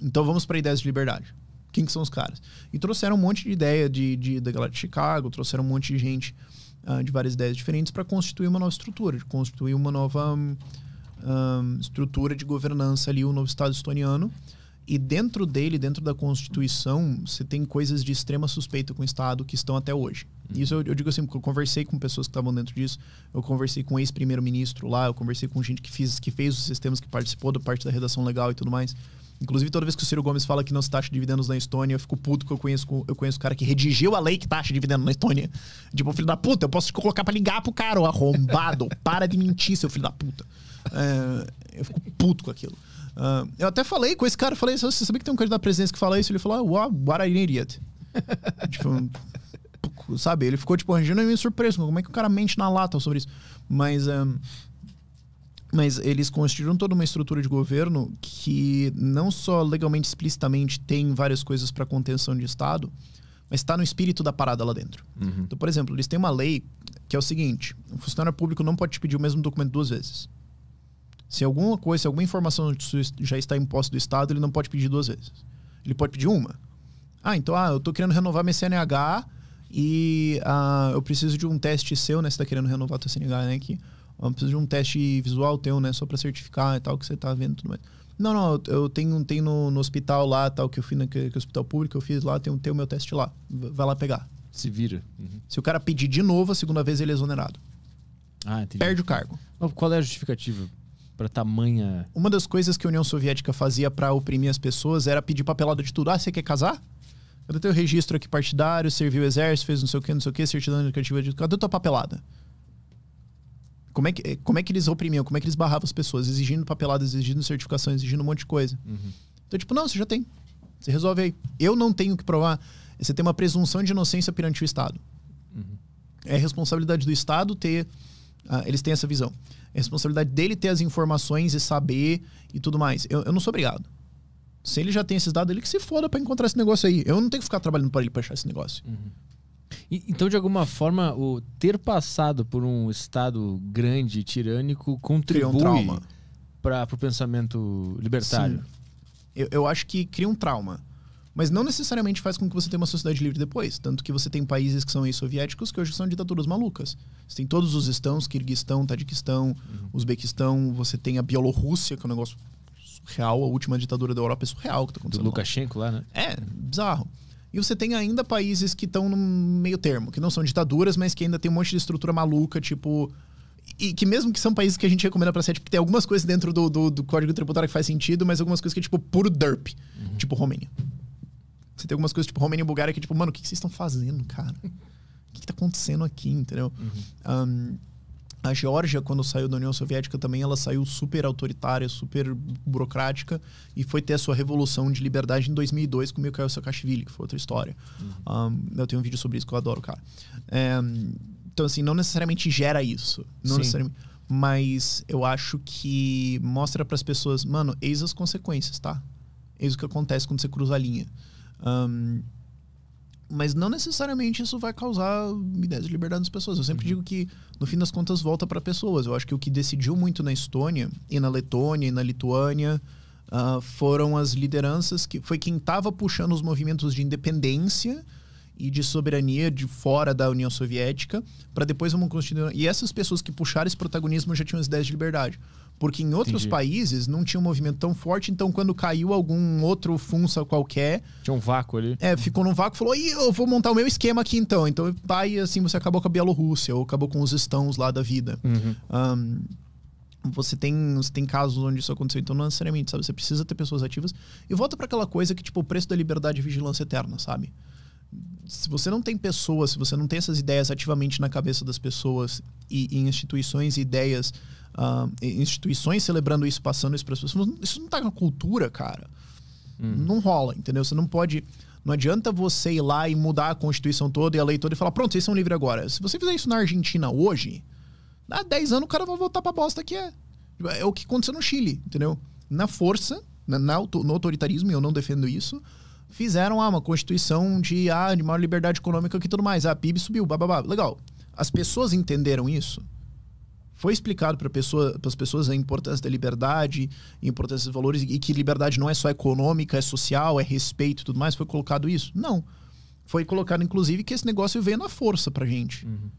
[SPEAKER 3] Então vamos para ideias de liberdade. Quem que são os caras? E trouxeram um monte de ideia de, de da galera de Chicago, trouxeram um monte de gente uh, de várias ideias diferentes para constituir uma nova estrutura, de constituir uma nova um, um, estrutura de governança ali, o novo Estado estoniano e dentro dele, dentro da Constituição, você tem coisas de extrema suspeita com o Estado que estão até hoje. Uhum. Isso eu, eu digo assim, porque eu conversei com pessoas que estavam dentro disso, eu conversei com ex-primeiro-ministro lá, eu conversei com gente que, fiz, que fez os sistemas, que participou da parte da redação legal e tudo mais. Inclusive, toda vez que o Ciro Gomes fala que não se taxa dividendos na Estônia, eu fico puto que eu conheço, eu conheço o cara que redigiu a lei que taxa dividendos na Estônia. Tipo, filho da puta, eu posso te colocar pra ligar pro cara, o arrombado. Para de mentir, seu filho da puta. É, eu fico puto com aquilo. Uh, eu até falei com esse cara, falei, você sabia que tem um cara da presidência que fala isso? Ele falou, ah, what, an idiot. tipo, sabe, ele ficou, tipo, me surpreso. Como é que o cara mente na lata sobre isso? Mas... Um, ah, mas eles construíram toda uma estrutura de governo que não só legalmente explicitamente tem várias coisas para contenção de Estado, mas está no espírito da parada lá dentro. Uhum. Então, por exemplo, eles têm uma lei que é o seguinte: o funcionário público não pode te pedir o mesmo documento duas vezes. Se alguma coisa, se alguma informação já está em posse do Estado, ele não pode pedir duas vezes. Ele pode pedir uma. Ah, então ah, eu estou querendo renovar minha CNH e ah, eu preciso de um teste seu, né? Você está querendo renovar a tua CNH, né? Que, eu preciso de um teste visual teu, né? Só para certificar e tal, que você está vendo tudo mais. Não, não, eu tenho, tenho no, no hospital lá, tal, que eu fiz no né? que, que é hospital público, eu fiz lá, tenho, tenho meu teste lá. Vai lá pegar. Se vira. Uhum. Se o cara pedir de novo, a segunda vez ele é exonerado. Ah, entendi. Perde o cargo. Qual é a justificativa? para tamanha. Uma das coisas que a União Soviética fazia para oprimir as pessoas era pedir papelada de tudo. Ah, você quer casar? Cadê teu registro aqui partidário? Serviu o exército, fez não sei o que, não sei o que, certidão educativa de. Cadê tua papelada? Como é, que, eh, como é que eles oprimiam? Como é que eles barravam as pessoas? Exigindo papelada, exigindo certificação, exigindo um monte de coisa. Uhum. Então, tipo, não, você já tem. Você resolve aí. Eu não tenho que provar. Você tem uma presunção de inocência perante o Estado. Uhum. É responsabilidade do Estado ter. Ah, eles têm essa visão. É responsabilidade dele ter as informações e saber e tudo mais. Eu, eu não sou obrigado. Se ele já tem esses dados, ele que se foda pra encontrar esse negócio aí. Eu não tenho que ficar trabalhando para ele pra achar esse negócio. Uhum. E, então, de alguma forma,
[SPEAKER 1] o ter passado por um estado grande tirânico contribui um trauma.
[SPEAKER 3] para o pensamento libertário. Eu, eu acho que cria um trauma. Mas não necessariamente faz com que você tenha uma sociedade livre depois. Tanto que você tem países que são ex-soviéticos que hoje são ditaduras malucas. Você tem todos os estãos, Kirguistão, Tadiquistão, uhum. Uzbequistão, você tem a Bielorrússia, que é um negócio surreal, a última ditadura da Europa é surreal que tá acontecendo. Do Lukashenko lá, né? É, bizarro. E você tem ainda países que estão no meio termo, que não são ditaduras, mas que ainda tem um monte de estrutura maluca, tipo. E que mesmo que são países que a gente recomenda pra Sete, porque tipo, tem algumas coisas dentro do, do, do código tributário que faz sentido, mas algumas coisas que é tipo puro derp, uhum. tipo Romênia. Você tem algumas coisas tipo Romênia e Bulgária que, tipo, mano, o que, vocês estão fazendo, cara? O que, que tá acontecendo aqui, entendeu? Uhum. Um, a Geórgia, quando saiu da União Soviética também, ela saiu super autoritária, super burocrática e foi ter a sua revolução de liberdade em 2002 com o Mikhail Saakashvili, que foi outra história. Uhum. Um, eu tenho um vídeo sobre isso que eu adoro, cara. É, então, assim, não necessariamente gera isso. Não Sim. necessariamente. Mas eu acho que mostra para as pessoas, mano, eis as consequências, tá? Eis o que acontece quando você cruza a linha. Um, mas não necessariamente isso vai causar ideias de liberdade nas pessoas. Eu sempre uhum. digo que, no fim das contas, volta para pessoas. Eu acho que o que decidiu muito na Estônia, e na Letônia, e na Lituânia, uh, foram as lideranças que. Foi quem estava puxando os movimentos de independência e de soberania de fora da União Soviética, para depois uma constituição. E essas pessoas que puxaram esse protagonismo já tinham as ideias de liberdade. Porque em outros Entendi. países não tinha um movimento tão forte, então quando caiu algum outro funça qualquer.
[SPEAKER 1] Tinha um vácuo ali.
[SPEAKER 3] É, ficou num vácuo e falou: Ih, eu vou montar o meu esquema aqui então. Então vai assim, você acabou com a Bielorrússia, ou acabou com os estãos lá da vida. Uhum. Um, você tem, você tem casos onde isso aconteceu, então não necessariamente, sabe? Você precisa ter pessoas ativas. E volta para aquela coisa que, tipo, o preço da liberdade é vigilância eterna, sabe? se você não tem pessoas, se você não tem essas ideias ativamente na cabeça das pessoas e, e instituições e ideias, uh, instituições celebrando isso, passando isso para as pessoas, isso não está na cultura, cara. Hum. Não rola, entendeu? Você não pode. Não adianta você ir lá e mudar a Constituição toda e a lei toda e falar, pronto, vocês são livres agora. Se você fizer isso na Argentina hoje, há 10 anos o cara vai voltar pra bosta que é. É o que aconteceu no Chile, entendeu? Na força, na, na no autoritarismo, e eu não defendo isso, fizeram ah, uma constituição de, ah, de maior liberdade econômica e tudo mais. Ah, a PIB subiu, bababá. Legal. As pessoas entenderam isso? Foi explicado para pessoa, as pessoas a importância da liberdade, a importância dos valores, e que liberdade não é só econômica, é social, é respeito e tudo mais? Foi colocado isso? Não. Foi colocado, inclusive, que esse negócio veio na força para gente. Uhum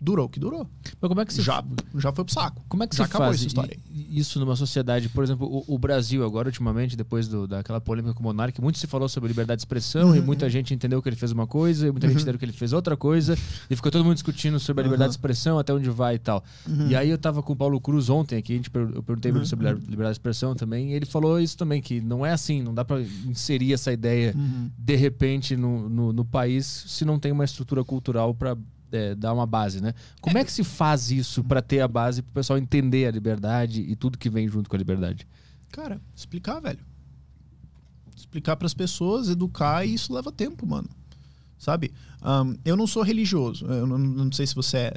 [SPEAKER 3] durou o que durou. Mas como é que se... já, já foi pro saco.
[SPEAKER 6] Como é que já se acabou faz essa história?
[SPEAKER 1] isso numa sociedade, por exemplo, o, o Brasil agora ultimamente, depois do, daquela polêmica com o Monarque, muito se falou sobre liberdade de expressão uhum. e muita gente entendeu que ele fez uma coisa e muita uhum. gente entendeu que ele fez outra coisa e ficou todo mundo discutindo sobre a uhum. liberdade uhum. de expressão, até onde vai e tal. Uhum. E aí eu tava com o Paulo Cruz ontem aqui, a gente, eu perguntei uhum. sobre liberdade de expressão também e ele falou isso também, que não é assim, não dá para inserir essa ideia de repente no, no, no país se não tem uma estrutura cultural para é, dar uma base, né? Como é, que se faz isso para ter a base para o pessoal entender a liberdade e tudo que vem junto com a liberdade?
[SPEAKER 3] Cara, explicar, velho. Explicar para as pessoas, educar e isso leva tempo, mano. Sabe? Um, eu não sou religioso. Eu não, não sei se você é.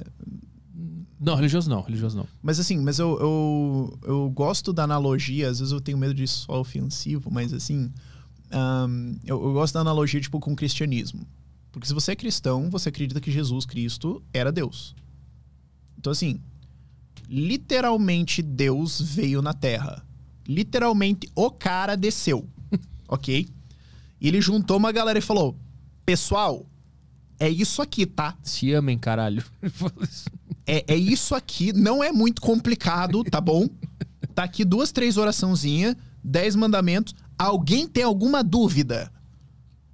[SPEAKER 1] Não, religioso não, religioso não.
[SPEAKER 3] Mas assim, mas eu, eu, eu gosto da analogia, às vezes eu tenho medo de soar ofensivo, mas assim, um, eu, eu, gosto da analogia, tipo, com o cristianismo. Porque se você é cristão, você acredita que Jesus Cristo era Deus. Então, assim, literalmente Deus veio na Terra. Literalmente o cara desceu. ok? E ele juntou uma galera e falou: Pessoal, é isso aqui, tá? Se amem, caralho. é, é isso aqui, não é muito complicado, tá bom? Tá aqui duas, três oraçãozinhas, dez mandamentos. Alguém tem alguma dúvida?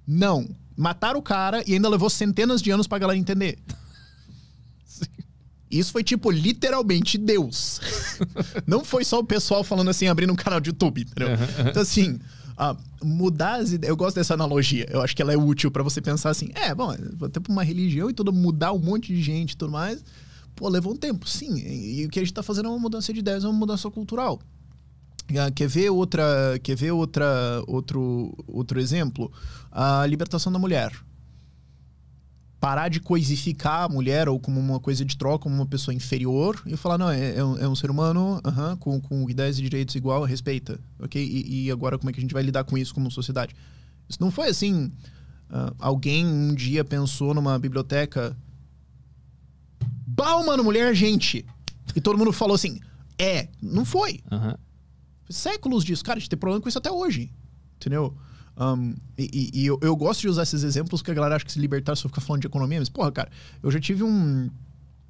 [SPEAKER 3] Não. Mataram o cara e ainda levou centenas de anos pra galera entender. Isso foi tipo literalmente Deus. Não foi só o pessoal falando assim, abrindo um canal de YouTube, entendeu? Uhum. Então assim, ah, mudar as ideias. Eu gosto dessa analogia. Eu acho que ela é útil para você pensar assim: é, bom, vou até pra uma religião e tudo mudar um monte de gente e tudo mais. Pô, levou um tempo, sim. E, e o que a gente tá fazendo é uma mudança de ideias, é uma mudança cultural. Ah, quer ver outra, quer ver outra, outro, outro exemplo? A libertação da mulher. Parar de coisificar a mulher ou como uma coisa de troca, como uma pessoa inferior e falar, não, é, é, um, é um, ser humano uh -huh, com, com ideias e direitos igual, respeita, ok? E, e, agora como é que a gente vai lidar com isso como sociedade? Isso não foi assim... Uh, alguém um dia pensou numa biblioteca... Bah, mano, mulher, gente! E todo mundo falou assim, é, não foi. Uhum. Séculos disso. Cara, a gente tem problema com isso até hoje. Entendeu? Um, e, e eu, eu, gosto de usar esses exemplos que a galera acha que se libertar só fica falando de economia, mas, porra, cara, eu já tive um.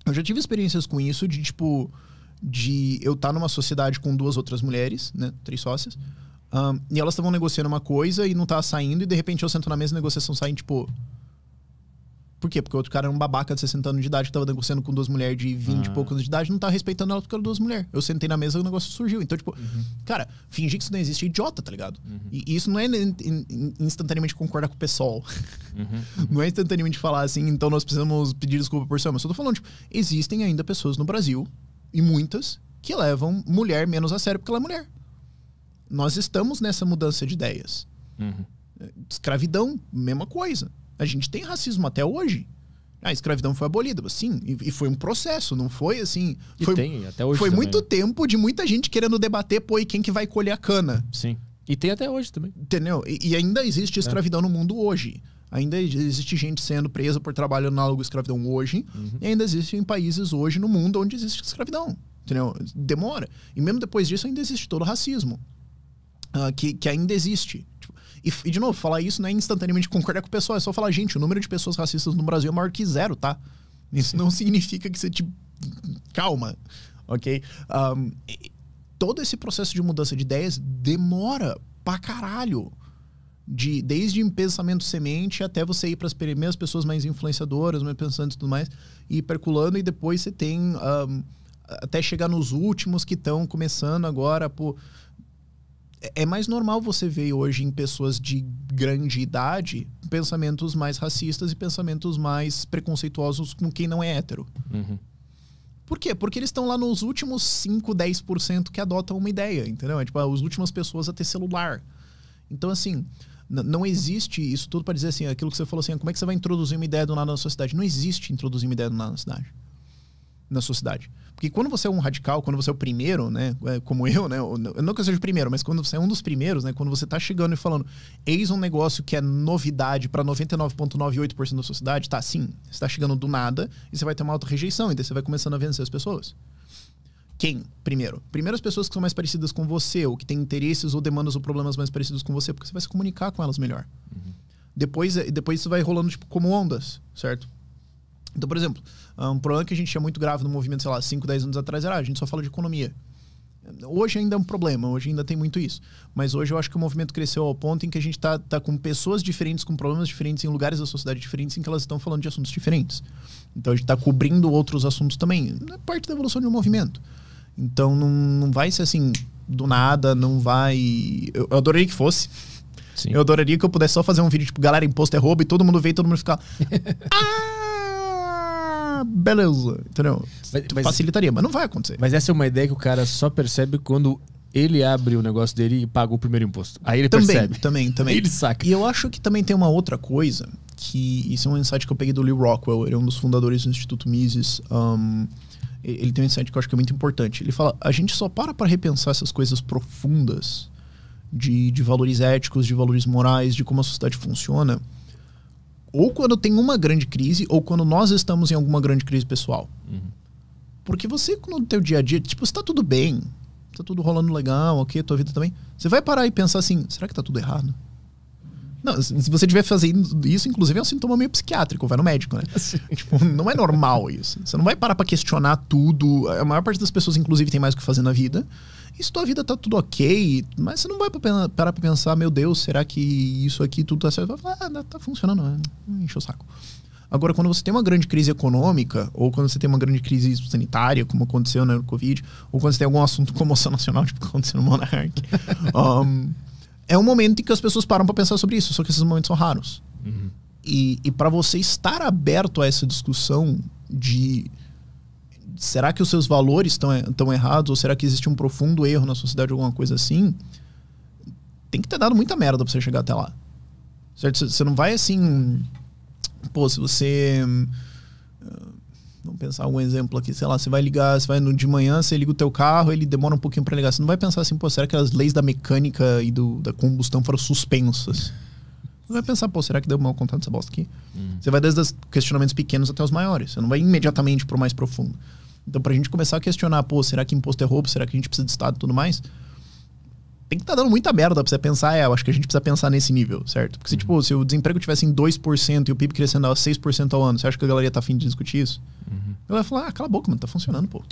[SPEAKER 3] Eu já tive experiências com isso de, tipo, de eu estar tá numa sociedade com duas outras mulheres, né? Três sócias. Um, e elas estavam negociando uma coisa e não tava saindo, e de repente eu sento na mesa e negociação sai, tipo, por quê? Porque o outro cara era um babaca de 60 anos de idade que tava negociando com duas mulheres de 20 e ah. poucos anos de idade, não tá respeitando ela porque eram é duas mulheres. Eu sentei na mesa e o negócio surgiu. Então, tipo, uhum. cara, fingir que isso não existe é idiota, tá ligado? Uhum. E, e, isso não é instantaneamente concordar com o pessoal. Uhum. Não é instantaneamente falar assim, então nós precisamos pedir desculpa por isso. Mas eu tô falando, tipo, existem ainda pessoas no Brasil, e muitas, que levam mulher menos a sério porque ela é mulher. Nós estamos nessa mudança de ideias. Uhum. Escravidão, mesma coisa. A gente tem racismo até hoje. Ah, a escravidão foi abolida, sim, e foi um processo, não foi assim. E foi, tem, até hoje. Foi também. muito né? tempo de muita gente querendo debater, pô, e quem que vai colher a cana? Sim. E tem até hoje também. Entendeu? E, e ainda existe é. escravidão é. no mundo hoje. Ainda existe gente sendo presa por trabalho análogo à escravidão hoje. Uhum. E ainda existem países hoje no mundo onde existe escravidão. Entendeu? Demora. E mesmo depois disso ainda existe todo o racismo. Uh, que, que ainda existe. E, e, de novo, falar isso não é instantaneamente concordar com o pessoal, é só falar, gente, o número de pessoas racistas no Brasil é maior que zero, tá? Isso não significa que você te. Tipo, calma, ok? Um, todo esse processo de mudança de ideias demora pra caralho. De, desde pensamento semente até você ir para as primeiras pessoas mais influenciadoras, mais pensantes e tudo mais, e perculando, e depois você tem. Um, até chegar nos últimos que estão começando agora, Por é, é mais normal você ver hoje em pessoas de grande idade pensamentos mais racistas e pensamentos mais preconceituosos com quem não é hétero. Uhum. Por quê? Porque eles estão lá nos últimos 5, 10% que adotam uma ideia, entendeu? É tipo, as últimas pessoas a ter celular. Então, assim, não existe isso tudo para dizer assim, aquilo que você falou assim, ah, como é que você vai introduzir uma ideia do nada na sociedade? Não existe introduzir uma ideia do nada na sociedade na sociedade. Porque quando você é um radical, quando você é o primeiro, né? É, como eu, né? Não que eu seja o primeiro, mas quando você é um dos primeiros, né? Quando você está chegando e falando, eis um negócio que é novidade para 99,98% da sociedade, tá assim, Você está chegando do nada e você vai ter uma alta rejeição, e daí você vai começando a vencer as pessoas. Quem? Primeiro. Primeiro as pessoas que são mais parecidas com você, ou que têm interesses ou demandas ou problemas mais parecidos com você, porque você vai se comunicar com elas melhor. Uhum. Depois, eh, depois isso vai rolando tipo, como ondas, certo? Então, por exemplo, ah, um problema que a gente tinha muito grave no movimento, sei lá, 5, 10 anos atrás era a gente só fala de economia. Hoje ainda é um problema, hoje ainda tem muito isso. Mas hoje eu acho que o movimento cresceu ao ponto em que a gente está tá com pessoas diferentes, com problemas diferentes, em lugares da sociedade diferentes, em que elas estão falando de assuntos diferentes. Então a gente está cobrindo outros assuntos também. É parte da evolução de um movimento. Então não, não vai ser assim do nada, não vai. Eu, eu adoraria que fosse. Sim. Eu adoraria que eu pudesse só fazer um vídeo tipo, galera, imposto é roubo, e todo mundo vê e todo mundo fica. ah! beleza, entendeu? Mas, mas, Facilitaria, mas não vai acontecer. Mas essa é uma
[SPEAKER 1] ideia que o cara só percebe quando ele abre o negócio dele e paga o primeiro imposto. Aí ele também, percebe.
[SPEAKER 3] Também, também. ele saca. E eu acho que também tem uma outra coisa, que isso é um insight que eu peguei do Lee Rockwell, ele é um dos fundadores do Instituto Mises. Um, ele tem um insight que eu acho que é muito importante. Ele fala, a gente só para para repensar essas coisas profundas de, de valores éticos, de valores morais, de como a sociedade funciona, ou quando tem uma grande crise, ou quando nós estamos em alguma grande crise pessoal. Uhum. Porque você, no teu dia a dia, tipo, está tudo bem, está tudo rolando legal, ok, tua vida também. Você vai parar e pensar assim, será que está tudo errado? Não, se você tiver fazendo isso, inclusive é um sintoma meio psiquiátrico, vai no médico, né? Tipo, não é normal isso. Você não vai parar para questionar tudo. A maior parte das pessoas, inclusive, tem mais o que fazer na vida. E se tua vida tá tudo ok, mas você não vai parar pra pensar, meu Deus, será que isso aqui tudo tá certo? falar, ah, tá funcionando, né? Hum, enche o saco. Agora, quando você tem uma grande crise econômica, ou quando você tem uma grande crise sanitária, como aconteceu né, no Covid, ou quando você tem algum assunto como comoção nacional, tipo aconteceu no Monarch, um, é um momento em que as pessoas param para pensar sobre isso, só que esses momentos são raros. Uhum. E, e para você estar aberto a essa discussão de será que os seus valores estão, eh, tão errados? Ou será que existe um profundo erro na sociedade, alguma coisa assim? Tem que ter dado muita merda pra você chegar até lá. Certo? Você não vai assim. Pô, se você. Eh, vamos pensar um exemplo aqui, sei lá, você vai ligar, você vai no, de manhã, você liga o teu carro, ele demora um pouquinho para ligar. Você não vai pensar assim, pô, será que as leis da mecânica e do, da combustão foram suspensas? Você vai pensar, pô, será que deu mal contato essa bosta aqui? Hum. Você vai desde os questionamentos pequenos até os maiores. Você não vai imediatamente pro mais profundo. Então, para a gente começar a questionar, pô, será que imposto é roubo? Será que a gente precisa de Estado e tudo mais? Tem que estar tá dando muita merda para você pensar, é, eu acho que a gente precisa pensar nesse nível, certo? Porque se, uhum. tipo, se o desemprego tivesse em 2% e o PIB crescendo a 6% ao ano, você acha que a galera ia tá afim de discutir isso? Uhum. Ela ia falar, ah, cala a boca, mano, tá funcionando, pô.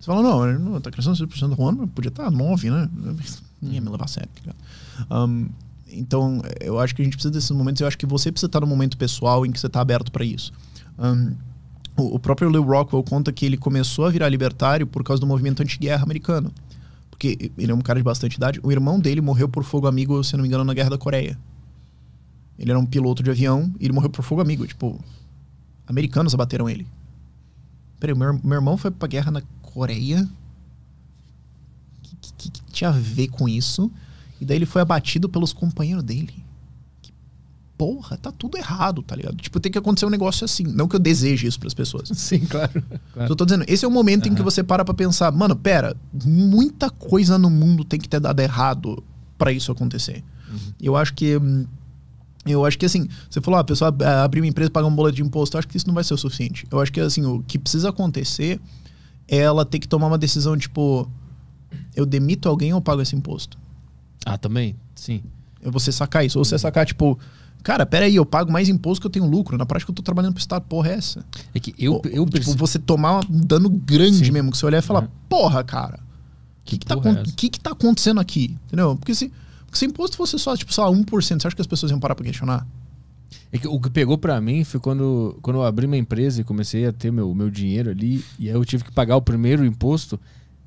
[SPEAKER 3] Você fala, não, não tá crescendo 6% ao ano, podia estar tá 9%, né? Ninguém ia me levar a sério, tá um, então, eu acho que a gente precisa desses momentos, eu acho que você precisa estar no momento pessoal em que você tá aberto para isso. Um, Tipo, o, próprio Lou Rockwell conta que ele começou a virar libertário por causa do movimento anti-guerra americano. Porque ele é um cara de bastante idade. O irmão dele morreu por fogo amigo, se não me engano, na Guerra da Coreia. Ele era um piloto de avião e ele morreu por fogo amigo. Tipo, americanos abateram ele. Peraí, meu, meu irmão foi pra guerra na Coreia? O que, que, que, tinha a ver com isso? E daí ele foi abatido pelos companheiros dele porra, tá tudo errado, tá ligado? Tipo, tem que acontecer um negócio assim. Não que eu deseje isso pras pessoas. Sim, claro. claro. Eu tô dizendo, esse é o momento uhum. em que você para pra pensar, mano, pera, muita coisa no mundo tem que ter dado errado para isso acontecer. Uhum. Eu acho que. Eu acho que assim, você falou, ah, a pessoa eh, abrir uma empresa pagar um boleto de imposto, eu acho que isso não vai ser o suficiente. Eu acho que assim, o que precisa acontecer é ela ter que tomar uma decisão, tipo, eu demito alguém ou pago esse imposto? Ah, também? Sim. Você sacar isso. Ou você sacar, tipo, Cara, peraí, eu pago mais imposto que eu tenho lucro. Na prática, eu tô trabalhando pro Estado. Porra, é essa? É que eu, eu tipo, você tomar um dano grande Sim. mesmo, que você olhar e falar, uhum. porra, cara, o que, que, tá, é que, que tá acontecendo aqui? Entendeu? Porque se, porque se imposto fosse só, tipo, sei lá, 1%, você acha que as pessoas iam parar pra questionar? É que o que pegou para mim foi quando, quando eu
[SPEAKER 1] abri minha empresa e comecei a ter meu, meu dinheiro ali, e aí eu tive que pagar o primeiro imposto.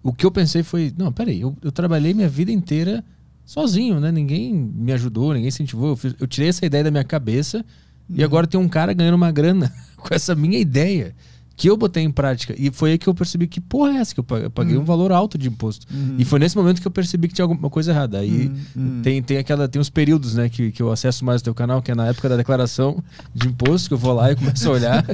[SPEAKER 1] O que eu pensei foi: não, peraí, eu, eu trabalhei minha vida inteira sozinho, né? Ninguém me ajudou, ninguém incentivou. Eu, fiz, eu tirei essa ideia da minha cabeça e agora tem um cara ganhando uma grana com essa minha ideia que eu botei em prática. E foi aí que eu percebi que porra é essa que eu paguei uhum. um valor alto de imposto. Uhum. E foi nesse momento que eu percebi que tinha alguma coisa errada. Aí uhum, uhum. tem, tem aquela tem uns períodos, né, que, que eu acesso mais o teu canal, que é na época da declaração de imposto, que eu vou lá e começo a olhar.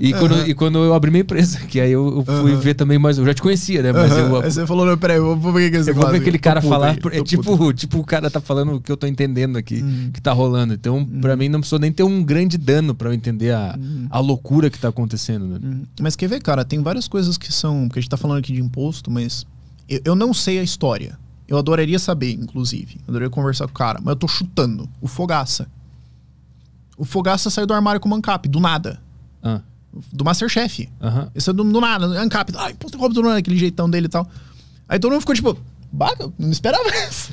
[SPEAKER 1] e, quando, e quando eu abri minha empresa, que aí eu, eu fui ver também mais, eu já te conhecia, né, mas eu
[SPEAKER 3] você falou, não, peraí, eu vou ver que Eu vou ver aquele cara falar, é
[SPEAKER 1] tipo, tipo o cara tá falando o que eu tô entendendo aqui, uhum. que tá rolando. Então, para uhum. mim não precisou nem ter um grande dano para eu entender a, a loucura
[SPEAKER 3] que tá acontecendo, né? Mas quer ver, cara, tem várias coisas que são. Porque a gente tá falando aqui de imposto, mas. Eu, eu não sei a história. Eu adoraria saber, inclusive. Eu adoraria conversar com o cara, mas eu tô chutando. O Fogaça. O Fogaça saiu do armário com o Mancap, do nada. Ah. Do Masterchef. Uhum. Isso é do, do nada, Mancap. Ah, imposto de roubo do nada, aquele jeitão dele e tal. Aí todo mundo ficou tipo, baca, não esperava isso.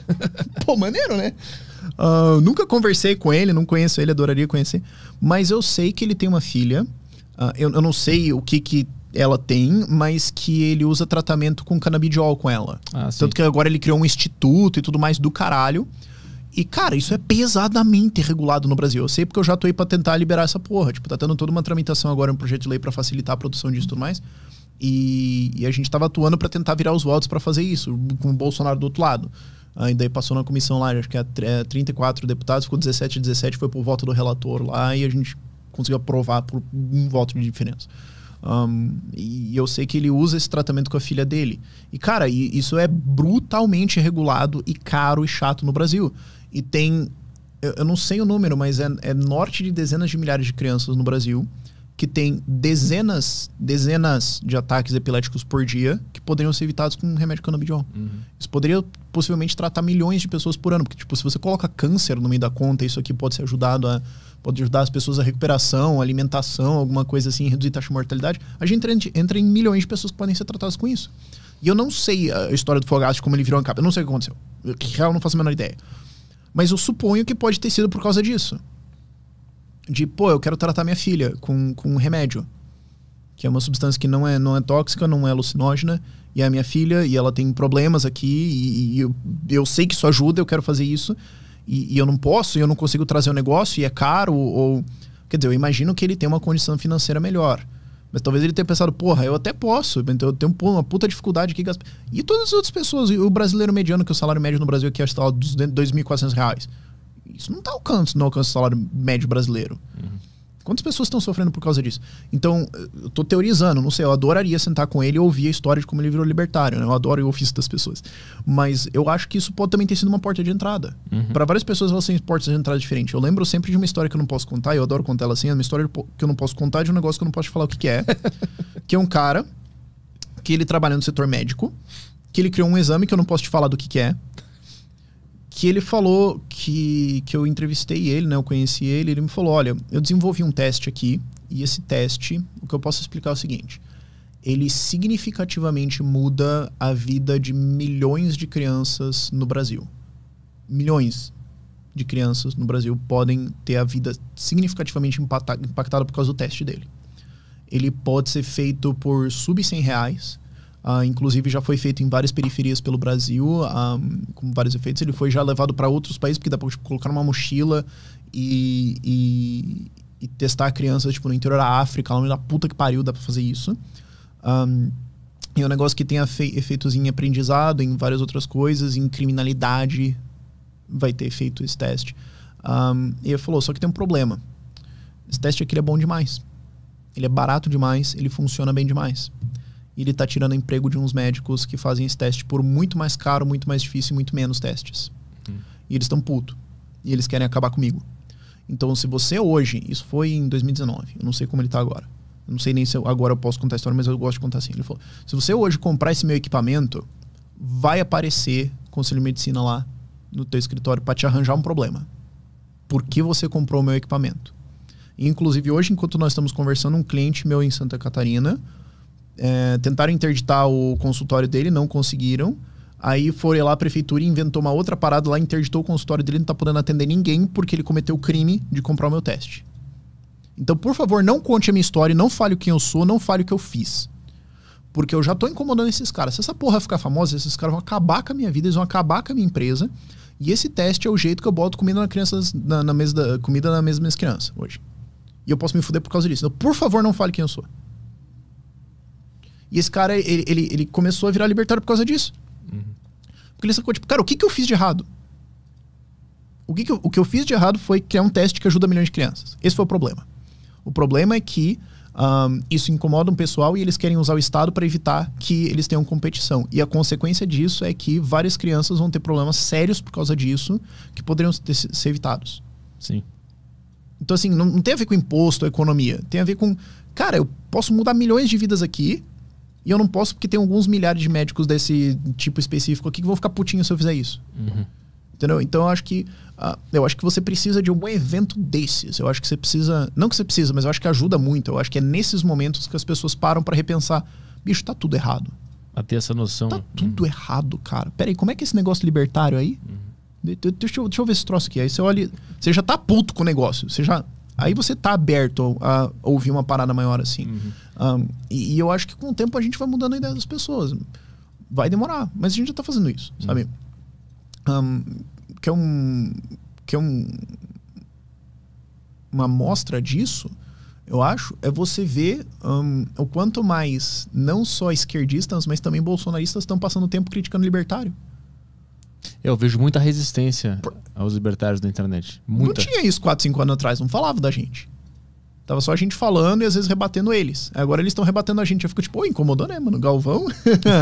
[SPEAKER 3] Pô, maneiro, né? Uh, nunca conversei com ele, não conheço ele, adoraria conhecer. Mas eu sei que ele tem uma filha Uh, eu, eu, não sei o que que ela tem, mas que ele usa tratamento com canabidiol com ela. Ah, Tanto que agora ele criou um instituto e tudo mais do caralho. E, cara, isso é pesadamente regulado no Brasil. Eu sei porque eu já tô aí pra tentar liberar essa porra. Tipo, tá tendo toda uma tramitação agora, um projeto de lei para facilitar a produção disso e tudo mais. E, e a gente tava atuando para tentar virar os votos para fazer isso, com o Bolsonaro do outro lado. Ainda ah, Aí passou na comissão lá, acho que é 34 é deputados, ficou 17 17, foi pro voto do relator lá e a gente conseguiu aprovar por um voto de diferença. Um, e eu sei que ele usa esse tratamento com a filha dele. E, cara, isso é brutalmente regulado e caro e chato no Brasil. E tem. Eu, não sei o número, mas é, é, norte de dezenas de milhares de crianças no Brasil que tem dezenas, dezenas de ataques epiléticos por dia que poderiam ser evitados com um remédio canabidiol. Uhum. Isso poderia possivelmente tratar milhões de pessoas por ano. Porque, tipo, se você coloca câncer no meio da conta, isso aqui pode ser ajudado a pode ajudar as pessoas a recuperação, alimentação, alguma coisa assim, reduzir taxa de mortalidade. A gente entra, entra em milhões de pessoas que podem ser tratadas com isso. E eu não sei a história do Fogaço, como ele virou a capa. Eu não sei o que aconteceu. Eu, não faço a menor ideia. Mas eu suponho que pode ter sido por causa disso. De, pô, eu quero tratar minha filha com, com um remédio. Que é uma substância que não é, não é tóxica, não é alucinógena. E é a minha filha, e ela tem problemas aqui, e, e eu, eu sei que isso ajuda, eu quero fazer isso e, e eu não posso, e eu não consigo trazer o um negócio, e é caro, ou. Quer dizer, eu imagino que ele tem uma condição financeira melhor. Mas talvez ele tenha pensado, porra, eu até posso, então eu tenho uma puta dificuldade aqui. E todas as outras pessoas, o brasileiro mediano, que é o salário médio no Brasil aqui é instalado dos R$ 2.400. Isso não está alcance, no alcance o salário médio brasileiro. Uhum. Quantas pessoas estão sofrendo por causa disso? Então, eu tô teorizando, não sei, eu adoraria sentar com ele e ouvir a história de como ele virou libertário, né? Eu adoro o ofício das pessoas. Mas eu acho que isso pode também ter sido uma porta de entrada. Uhum. Para várias pessoas, elas têm portas de entrada diferentes. Eu lembro sempre de uma história que eu não posso contar, e eu adoro contar ela assim, é uma história que eu não posso contar de um negócio que eu não posso te falar o que, que é. que é um cara que ele trabalha no setor médico, que ele criou um exame que eu não posso te falar do que, que é que ele falou que, que eu entrevistei ele, né? Eu conheci ele, ele me falou: olha, eu desenvolvi um teste aqui, e esse teste, o que eu posso explicar é o seguinte: ele significativamente muda a vida de milhões de crianças no Brasil. Milhões de crianças no Brasil podem ter a vida significativamente impactada por causa do teste dele. Ele pode ser feito por sub 100 reais Uh, inclusive já foi feito em várias periferias pelo Brasil, um, ah, com vários efeitos. Ele foi já levado para outros países, porque dá para tipo, colocar numa mochila e, e, e testar crianças tipo, no interior da África, lá na puta que pariu, dá para fazer isso. Um, e é um negócio que tem efeitos em aprendizado, em várias outras coisas, em criminalidade vai ter feito esse teste. Um, e ele falou, só que tem um problema. Esse teste aqui é bom demais. Ele é barato demais, ele funciona bem demais e ele está tirando emprego de uns médicos que fazem esse teste por muito mais caro, muito mais difícil e muito menos testes. Hum. E eles estão puto. E eles querem acabar comigo. Então, se você hoje, isso foi em 2019, eu não sei como ele está agora. Eu não sei nem se eu, agora eu posso contar a história, mas eu gosto de contar assim. Ele falou: se você hoje comprar esse meu equipamento, vai aparecer conselho de medicina lá no teu escritório para te arranjar um problema. Por que você comprou o meu equipamento? Inclusive, hoje, enquanto nós estamos conversando, um cliente meu em Santa Catarina é, tentaram interditar o consultório dele, não conseguiram. Aí foram lá a prefeitura e inventou uma outra parada lá, interditou o consultório dele, não tá podendo atender ninguém porque ele cometeu o crime de comprar o meu teste. Então, por favor, não conte a minha história, não fale quem eu sou, não fale o que eu fiz. Porque eu já tô incomodando esses caras. Se essa porra ficar famosa, esses caras vão acabar com a minha vida, eles vão acabar com a minha empresa. E esse teste é o jeito que eu boto comida na criança na, na mesa da, comida na mesa das minhas crianças hoje. E eu posso me fuder por causa disso. Então, por favor, não fale quem eu sou. E esse cara, ele, ele, ele começou a virar libertário por causa disso. Uhum. Porque ele sacou, tipo, cara, o que, que eu fiz de errado? O que, que, eu, o que eu fiz de errado foi criar um teste que ajuda milhões de crianças. Esse foi o problema. O problema é que um, isso incomoda um pessoal e eles querem usar o Estado para evitar que eles tenham competição. E a consequência disso é que várias crianças vão ter problemas sérios por causa disso que poderiam ter, ser evitados. Sim. Então, assim, não, não tem a ver com imposto, economia. Tem a ver com, cara, eu posso mudar milhões de vidas aqui e eu não posso porque tem alguns milhares de médicos desse tipo específico aqui que vão ficar putinho se eu fizer isso. Uhum. Entendeu? Então eu acho que uh, eu acho que você precisa de algum evento desses. Eu acho que você precisa, não que você precisa, mas eu acho que ajuda muito. Eu acho que é nesses momentos que as pessoas param para repensar, bicho, tá tudo errado. A ter essa noção. Tá uhum. tudo uhum. errado, cara. Peraí, como é que é esse negócio libertário aí? Uhum. De deixa, eu, deixa eu ver esse troço aqui. Aí você olha, você já tá puto com o negócio. Você já, aí você tá aberto a, a ouvir uma parada maior assim. Uhum. Um, e, e, eu acho que com o tempo a gente vai mudando a ideia das pessoas. Vai demorar, mas a gente já está fazendo isso, hum. sabe? Um, que é um. Que é um. Uma amostra disso, eu acho, é você ver um, o quanto mais não só esquerdistas, mas também bolsonaristas estão passando tempo criticando libertário. Eu vejo muita resistência Por... aos libertários na internet. Muita. Não tinha isso 4, 5 anos atrás, não falava da gente. Tava só a gente falando e às vezes rebatendo eles. Agora eles estão rebatendo a gente. Eu fico tipo, pô, incomodou, né, mano? Galvão?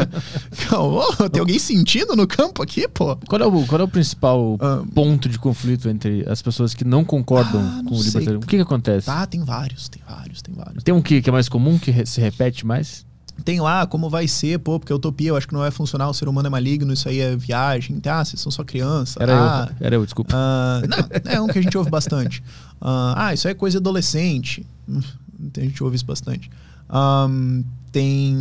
[SPEAKER 3] Galvão, tem alguém sentindo no campo aqui, pô? Qual é o, qual é o principal ah. ponto de conflito entre
[SPEAKER 1] as pessoas que não concordam ah, não com o libertarianismo? O que, que acontece? Ah,
[SPEAKER 3] tem vários, tem vários, tem vários. Tem um
[SPEAKER 1] que, que é mais comum, que se repete mais?
[SPEAKER 3] tem lá como vai ser, pô, porque é utopia eu acho que não vai é funcionar, o ser humano é maligno, isso aí é viagem, tá? Ah, vocês são só criança. Era ah, eu, era eu, desculpa. Ah, não, é um que a gente ouve bastante. Ah, ah isso aí é coisa adolescente. Hum, a gente ouve isso bastante. Um, tem.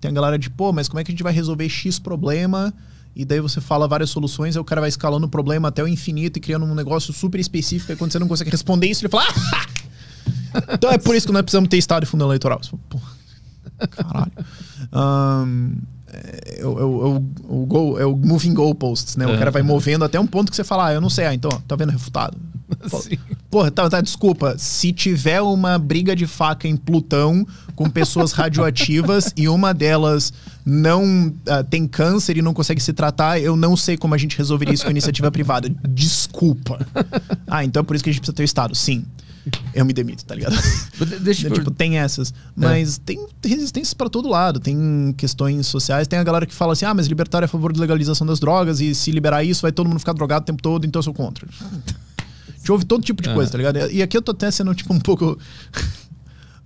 [SPEAKER 3] Tem a galera de, pô, mas como é que a gente vai resolver X problema? E daí você fala várias soluções, aí o cara vai escalando o problema até o infinito e criando um negócio super específico. E quando você não consegue responder isso, ele fala. Ah! então é por isso que nós precisamos ter estado e fundo eleitoral. Porra. Caralho. Um, é, é, o, é, o, é o é o moving goalposts, né? O é. cara vai movendo até um ponto que você fala, ah, eu não sei, ah, então, tá vendo refutado. Sim. Porra, tá, tá, desculpa. Se tiver uma briga de faca em Plutão com pessoas radioativas e uma delas não uh, tem câncer e não consegue se tratar, eu não sei como a gente resolveria isso com iniciativa privada. Desculpa. Ah, então é por isso que a gente precisa ter o Estado. Sim eu me demito, tá ligado? Deixa tipo, tem essas. É. Mas é. tem resistências para todo lado. Tem questões sociais. Tem a galera que fala assim: ah, mas libertário é a favor da legalização das drogas e se liberar isso, vai todo mundo ficar drogado o tempo todo, então eu sou contra. Te ouve todo tipo de é. coisa, tá ligado? E aqui eu tô até sendo, tipo, um pouco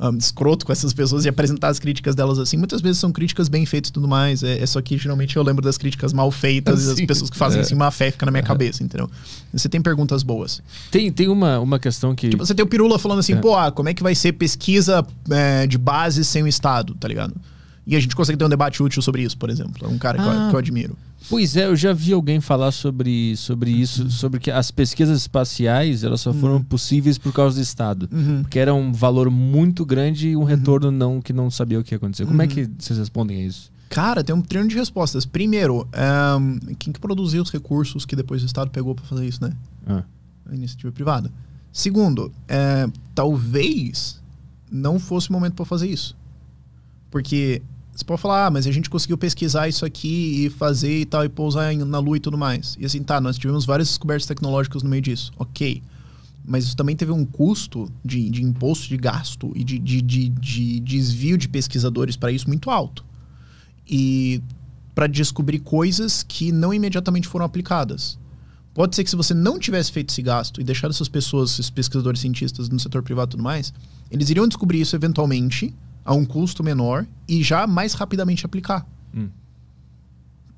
[SPEAKER 3] um, escroto com essas pessoas e apresentar as críticas delas assim. Muitas vezes são críticas bem feitas e tudo mais. É, é só que geralmente eu lembro das críticas mal feitas assim, e das pessoas que fazem é. assim má fé fica na minha cabeça, entendeu? Você tem perguntas boas. Tem, tem uma, uma questão que. Tipo, você tem o Pirula falando assim, é. pô, ah, como é que vai ser pesquisa é, de base sem o Estado, tá ligado? E a gente consegue ter um debate útil sobre isso, por exemplo. É um cara ah. que, eu, que eu admiro.
[SPEAKER 1] Pois é, eu já vi alguém falar sobre, sobre isso, uhum. sobre que as pesquisas espaciais elas só foram uhum. possíveis por causa do Estado, uhum. porque era um valor muito grande e um uhum. retorno não que não sabia o que ia acontecer. Como é uhum. que vocês respondem a isso?
[SPEAKER 3] Cara, tem um treino de respostas. Primeiro, um, ehm, quem que produziu os recursos que depois o Estado pegou para fazer isso, né? Ah. A iniciativa privada. Segundo, é, talvez não fosse o momento para fazer isso. Porque você pode falar, ah, mas a gente conseguiu pesquisar isso aqui e fazer e tal, e pousar na Lua e tudo mais. E assim, tá, nós tivemos várias descobertas tecnológicas no meio disso. Ok. Mas isso também teve um custo de, de imposto, de gasto e de, de, de, de desvio de pesquisadores para isso muito alto. E para descobrir coisas que não imediatamente foram aplicadas. Pode ser que se você não tivesse feito esse gasto e deixado essas pessoas, esses pesquisadores, cientistas no setor privado e tudo mais, eles iriam descobrir isso eventualmente, a um custo menor e já mais rapidamente aplicar. Hum.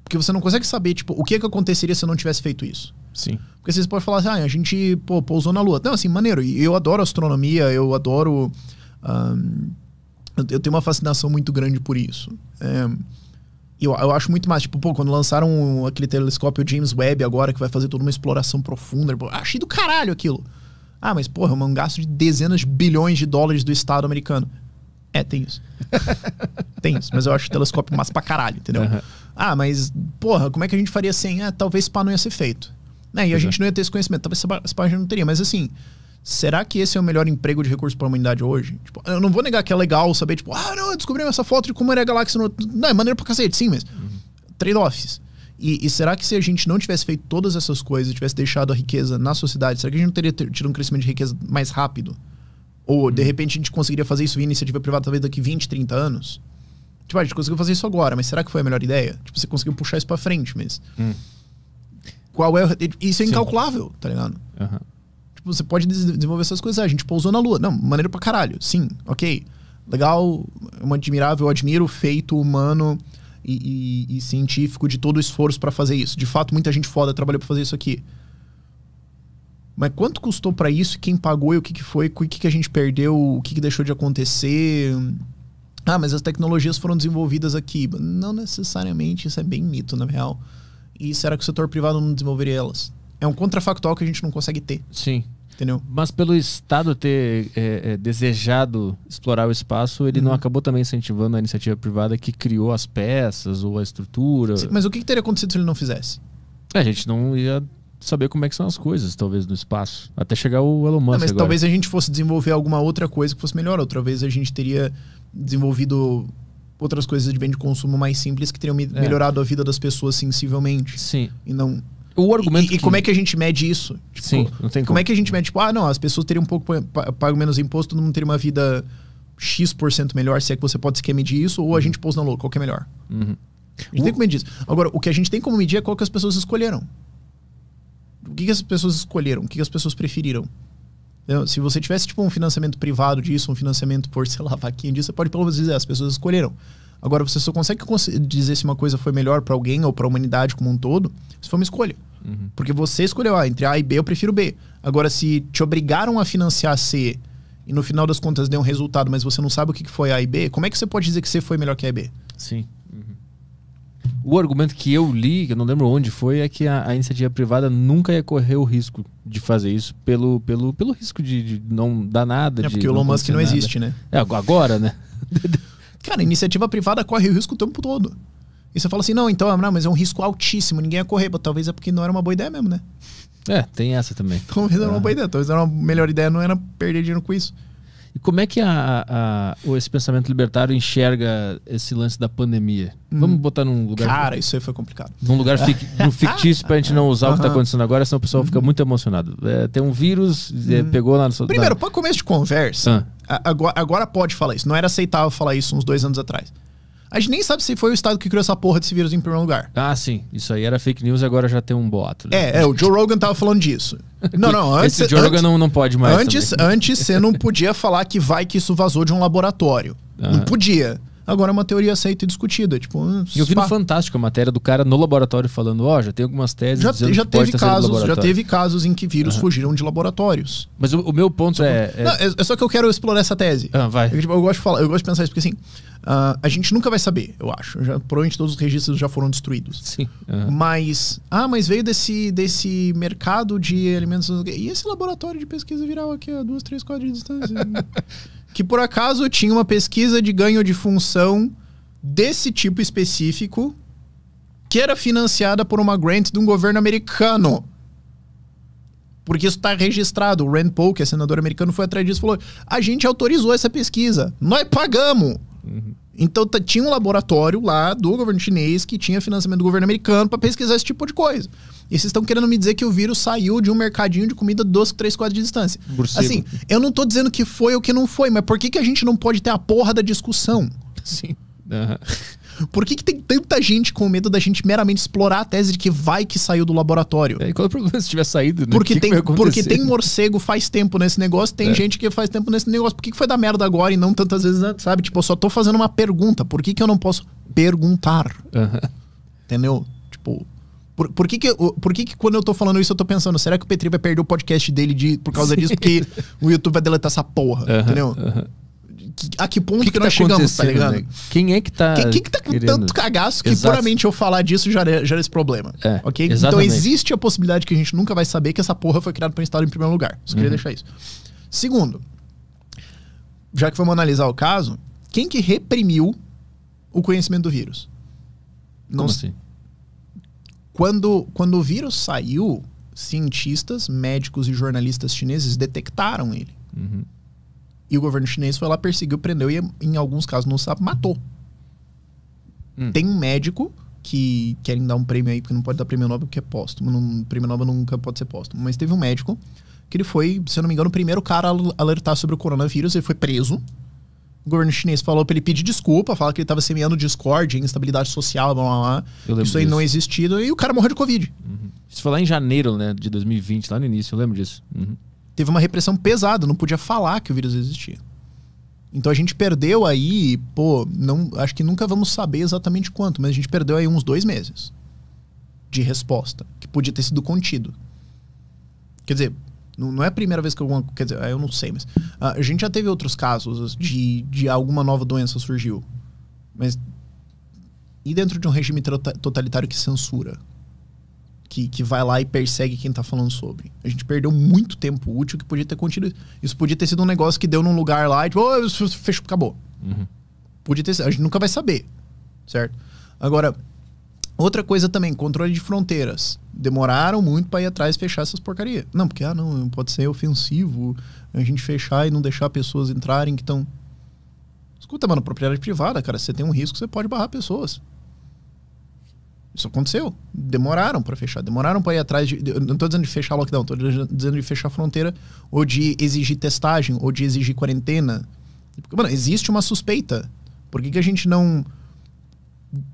[SPEAKER 3] Porque você não consegue saber, tipo, o que, é que aconteceria se eu não tivesse feito isso. Sim. Porque vocês podem falar assim, ah, a gente pô, pousou na Lua. Não, assim, maneiro. Eu adoro astronomia, eu adoro. Um, eu tenho uma fascinação muito grande por isso. É, eu, eu acho muito mais, tipo, pô, quando lançaram aquele telescópio James Webb agora, que vai fazer toda uma exploração profunda, pô, achei do caralho aquilo. Ah, mas porra, é um gasto de dezenas de bilhões de dólares do Estado americano. É, tem isso. tem isso, mas eu acho o telescópio massa pra caralho, entendeu? Uhum. Ah, mas, porra, como é que a gente faria sem? Ah, talvez pá não ia ser feito. Né? E a gente não ia ter esse conhecimento, talvez essa página não teria, mas assim. Será que esse é o melhor emprego de recursos para a humanidade hoje? Tipo, eu não vou negar que é legal saber, tipo, ah, não, eu descobri essa foto de como era a galáxia. No... Não, é maneira pra cacete, sim, mas. Uhum. Trade-offs. E, e, será que se a gente não tivesse feito todas essas coisas, tivesse deixado a riqueza na sociedade, será que a gente não teria tido um crescimento de riqueza mais rápido? Ou, de repente, a gente conseguiria fazer isso em iniciativa privada talvez daqui 20, 30 anos? Tipo, ah, a gente conseguiu fazer isso agora, mas será que foi a melhor ideia? Tipo, você conseguiu puxar isso pra frente, mas... Hum. Qual é... Isso é incalculável, sim. tá ligado? Uhum. Tipo, você pode desenvolver essas coisas. Ah, a gente pousou na Lua. Não, maneiro pra caralho. Sim, ok. Legal, é um admirável, eu admiro o feito humano... E, e, e, científico de todo o esforço para fazer isso. De fato, muita gente foda trabalhou para fazer isso aqui. Mas quanto custou para isso? Quem pagou e o que, que foi? O que, que a gente perdeu? O que, que deixou de acontecer? Ah, mas as tecnologias foram desenvolvidas aqui. Não necessariamente, isso é bem mito, na real. E será que o setor privado não desenvolveria elas? É um contrafactual que a gente não consegue ter.
[SPEAKER 1] Sim. Entendeu? Mas pelo Estado ter é, é, desejado explorar o espaço, ele uhum. não acabou também incentivando a iniciativa privada que criou as peças ou a estrutura. Sim, mas
[SPEAKER 3] o que, que teria acontecido se ele não fizesse?
[SPEAKER 1] a gente não ia saber como é que são as coisas, talvez, no espaço. Até chegar o Elon Musk. Não, mas agora. talvez a
[SPEAKER 3] gente fosse desenvolver alguma outra coisa que fosse melhor. Outra vez a gente teria desenvolvido outras coisas de bem de consumo mais simples que teriam me é. melhorado a vida das pessoas sensivelmente. Sim. E não. O argumento. E, que... e como é que a gente mede isso? Tipo, Sim, não tem como. É como é que a gente mede, tipo, ah, não, as pessoas teriam um pouco pago menos imposto, não teria uma vida X% melhor, se é que você pode sequer medir isso, ou a uhum. gente pôs na louca, qual que é melhor? Uhum. A gente tem como medir isso. Agora, o que a gente tem como medir é qual que as pessoas escolheram o que, que as pessoas escolheram, o que, que as pessoas preferiram. Então, se você tivesse tipo um financiamento privado disso, um financiamento por, sei lá, vaquinha disso, você pode pelo menos dizer, as pessoas escolheram. Agora, você só consegue dizer se uma coisa foi melhor para alguém ou para a humanidade como um todo, se foi uma escolha. Uhum. Porque você escolheu, ah, entre A e B eu prefiro B. Agora, se te obrigaram a financiar C e no final das contas deu um resultado, mas você não sabe o que foi A e B, como é que você pode dizer que C foi melhor que A e B? Sim. O argumento que eu li, que eu não lembro onde foi, é que a, a iniciativa privada nunca ia correr o risco
[SPEAKER 1] de fazer isso pelo, pelo, pelo risco de, de não dar nada. É porque o Elon Musk não existe, né?
[SPEAKER 3] É, agora, né? Cara, iniciativa privada corre o risco o tempo todo. E você fala assim, não, então, não, mas é um risco altíssimo, ninguém ia correr. Talvez é porque não era uma boa ideia mesmo, né?
[SPEAKER 1] É, tem essa também. Talvez era uma
[SPEAKER 3] é. boa ideia, talvez era uma melhor ideia, não era perder dinheiro com isso. E como é que a,
[SPEAKER 1] a, esse pensamento libertário enxerga esse lance da pandemia? Hum. Vamos botar num lugar. Cara, isso aí foi complicado. Num lugar fic, num fictício pra gente não usar o que tá acontecendo agora, senão o pessoal fica uhum. muito emocionado. É, tem um vírus, é, uhum. pegou lá no Primeiro, da... para
[SPEAKER 3] começo de conversa, ah. agora, agora pode falar isso. Não era aceitável falar isso uns dois anos atrás. A gente nem sabe se foi o Estado que criou essa porra desse vírus em primeiro lugar. Ah, sim. Isso aí era fake news e agora já tem um boato. Né? É, é, o Joe Rogan tava falando disso. Não, não, antes. Esse Joe antes, Rogan não, não pode mais. Antes, antes você não podia falar que vai que isso vazou de um laboratório. Uhum. Não ah. podia. Agora é uma teoria aceita e discutida. Tipo, eu vi no
[SPEAKER 1] Fantástico a matéria do cara no laboratório falando: ó, oh, já tem algumas teses. Já, já teve casos, já teve
[SPEAKER 3] casos em que vírus uhum. fugiram de laboratórios. Mas o, o meu ponto só é. É... Não, é... é... só que eu quero explorar essa tese. Ah, vai. Eu, tipo, eu, gosto de falar, eu gosto de pensar isso, porque assim, uh, a gente nunca vai saber, eu acho. Já, provavelmente todos os registros já foram destruídos. Sim. Uhum. Mas. Ah, mas veio desse, desse mercado de alimentos. E esse laboratório de pesquisa viral aqui a duas, três quadras de distância? que por acaso tinha uma pesquisa de ganho de função desse tipo específico que era financiada por uma grant de um governo americano. Porque isso está registrado. O Rand Paul, que é senador americano, foi atrás disso e falou: a gente autorizou essa pesquisa, nós pagamos. Uhum. Então tinha um laboratório lá do governo chinês que tinha financiamento do governo americano para pesquisar esse tipo de coisa. E vocês estão querendo me dizer que o vírus saiu de um mercadinho de comida dois, três quadros de distância. Assim, eu não tô dizendo que foi ou que não foi, mas por que, que a gente não pode ter a porra da discussão? Sim. Uhum. Por que, que tem tanta gente com medo da gente meramente explorar a tese de que vai que saiu do laboratório? É, e qual é o problema se tiver saído, né? Porque, que tem, que porque tem morcego faz tempo nesse negócio, tem é. gente que faz tempo nesse negócio. Por que, que foi da merda agora e não tantas vezes, sabe? Tipo, eu só tô fazendo uma pergunta. Por que, que eu não posso perguntar? Uhum. Entendeu? Tipo, por, por, que, que, por que, que quando eu tô falando isso, eu tô pensando, será que o Petri vai perder o podcast dele de, por causa disso? Porque o YouTube vai deletar essa porra, uhum, entendeu? Uhum a que ponto que, que, que nós tá chegamos, tá, tá ligado? Né? Quem é que tá. Quem, quem que tá com querendo? tanto cagaço que Exato. puramente eu falar disso gera, gera esse problema? É, ok? Então exatamente. Então existe a possibilidade que a gente nunca vai saber que essa porra foi criada pra instalar em primeiro lugar. Só queria uhum. deixar isso. Segundo, já que vamos analisar o caso, quem que reprimiu o conhecimento do vírus? Não Como assim? Quando, quando o vírus saiu, cientistas, médicos e jornalistas chineses detectaram ele. Uhum. E o governo chinês foi lá, perseguiu, prendeu e, em alguns casos, não sabe matou. Hum. Tem um médico que querem dar um prêmio aí, porque não pode dar prêmio Nobel porque é póstumo. prêmio Nobel nunca pode ser póstumo. Mas teve um médico que ele foi, se eu não me engano, o primeiro cara a alertar sobre o coronavírus. Ele foi preso. O governo chinês falou pra ele pedir desculpa, falar que ele tava semeando discórdia, instabilidade social, blá blá blá. isso aí disso. não existido. E o cara morreu de Covid. Uhum. Isso foi lá em janeiro, né, de 2020, lá no início, eu lembro disso. Uhum teve uma repressão pesada, não podia falar que o vírus existia. Então a gente perdeu aí, pô, não, acho que nunca vamos saber exatamente quanto, mas a gente perdeu aí uns dois meses de resposta, que podia ter sido contido. Quer dizer, não, não é a primeira vez que alguma. Quer dizer, eu não sei, mas. Ah, a gente já teve outros casos de, de alguma nova doença surgiu. Mas. E dentro de um regime totalitário que censura? que, que vai lá e persegue quem tá falando sobre. A gente perdeu muito tempo útil que podia ter continuado. Isso podia ter sido um negócio que deu num lugar lá e tipo, oh, fechou, acabou. Uhum. Podia ter sido. A gente nunca vai saber, certo? Agora, outra coisa também, controle de fronteiras. Demoraram muito para ir atrás e fechar essas porcarias. Não, porque, ah, não, pode ser ofensivo a gente fechar e não deixar pessoas entrarem que estão... Escuta, mano, propriedade privada, cara, você tem um risco, você pode barrar pessoas. Isso aconteceu. Demoraram para fechar, demoraram para ir atrás de. não tô dizendo de fechar lockdown, tô dizendo de fechar a fronteira, ou de exigir testagem, ou de exigir quarentena. Porque, mano, existe uma suspeita. Por que, que a gente não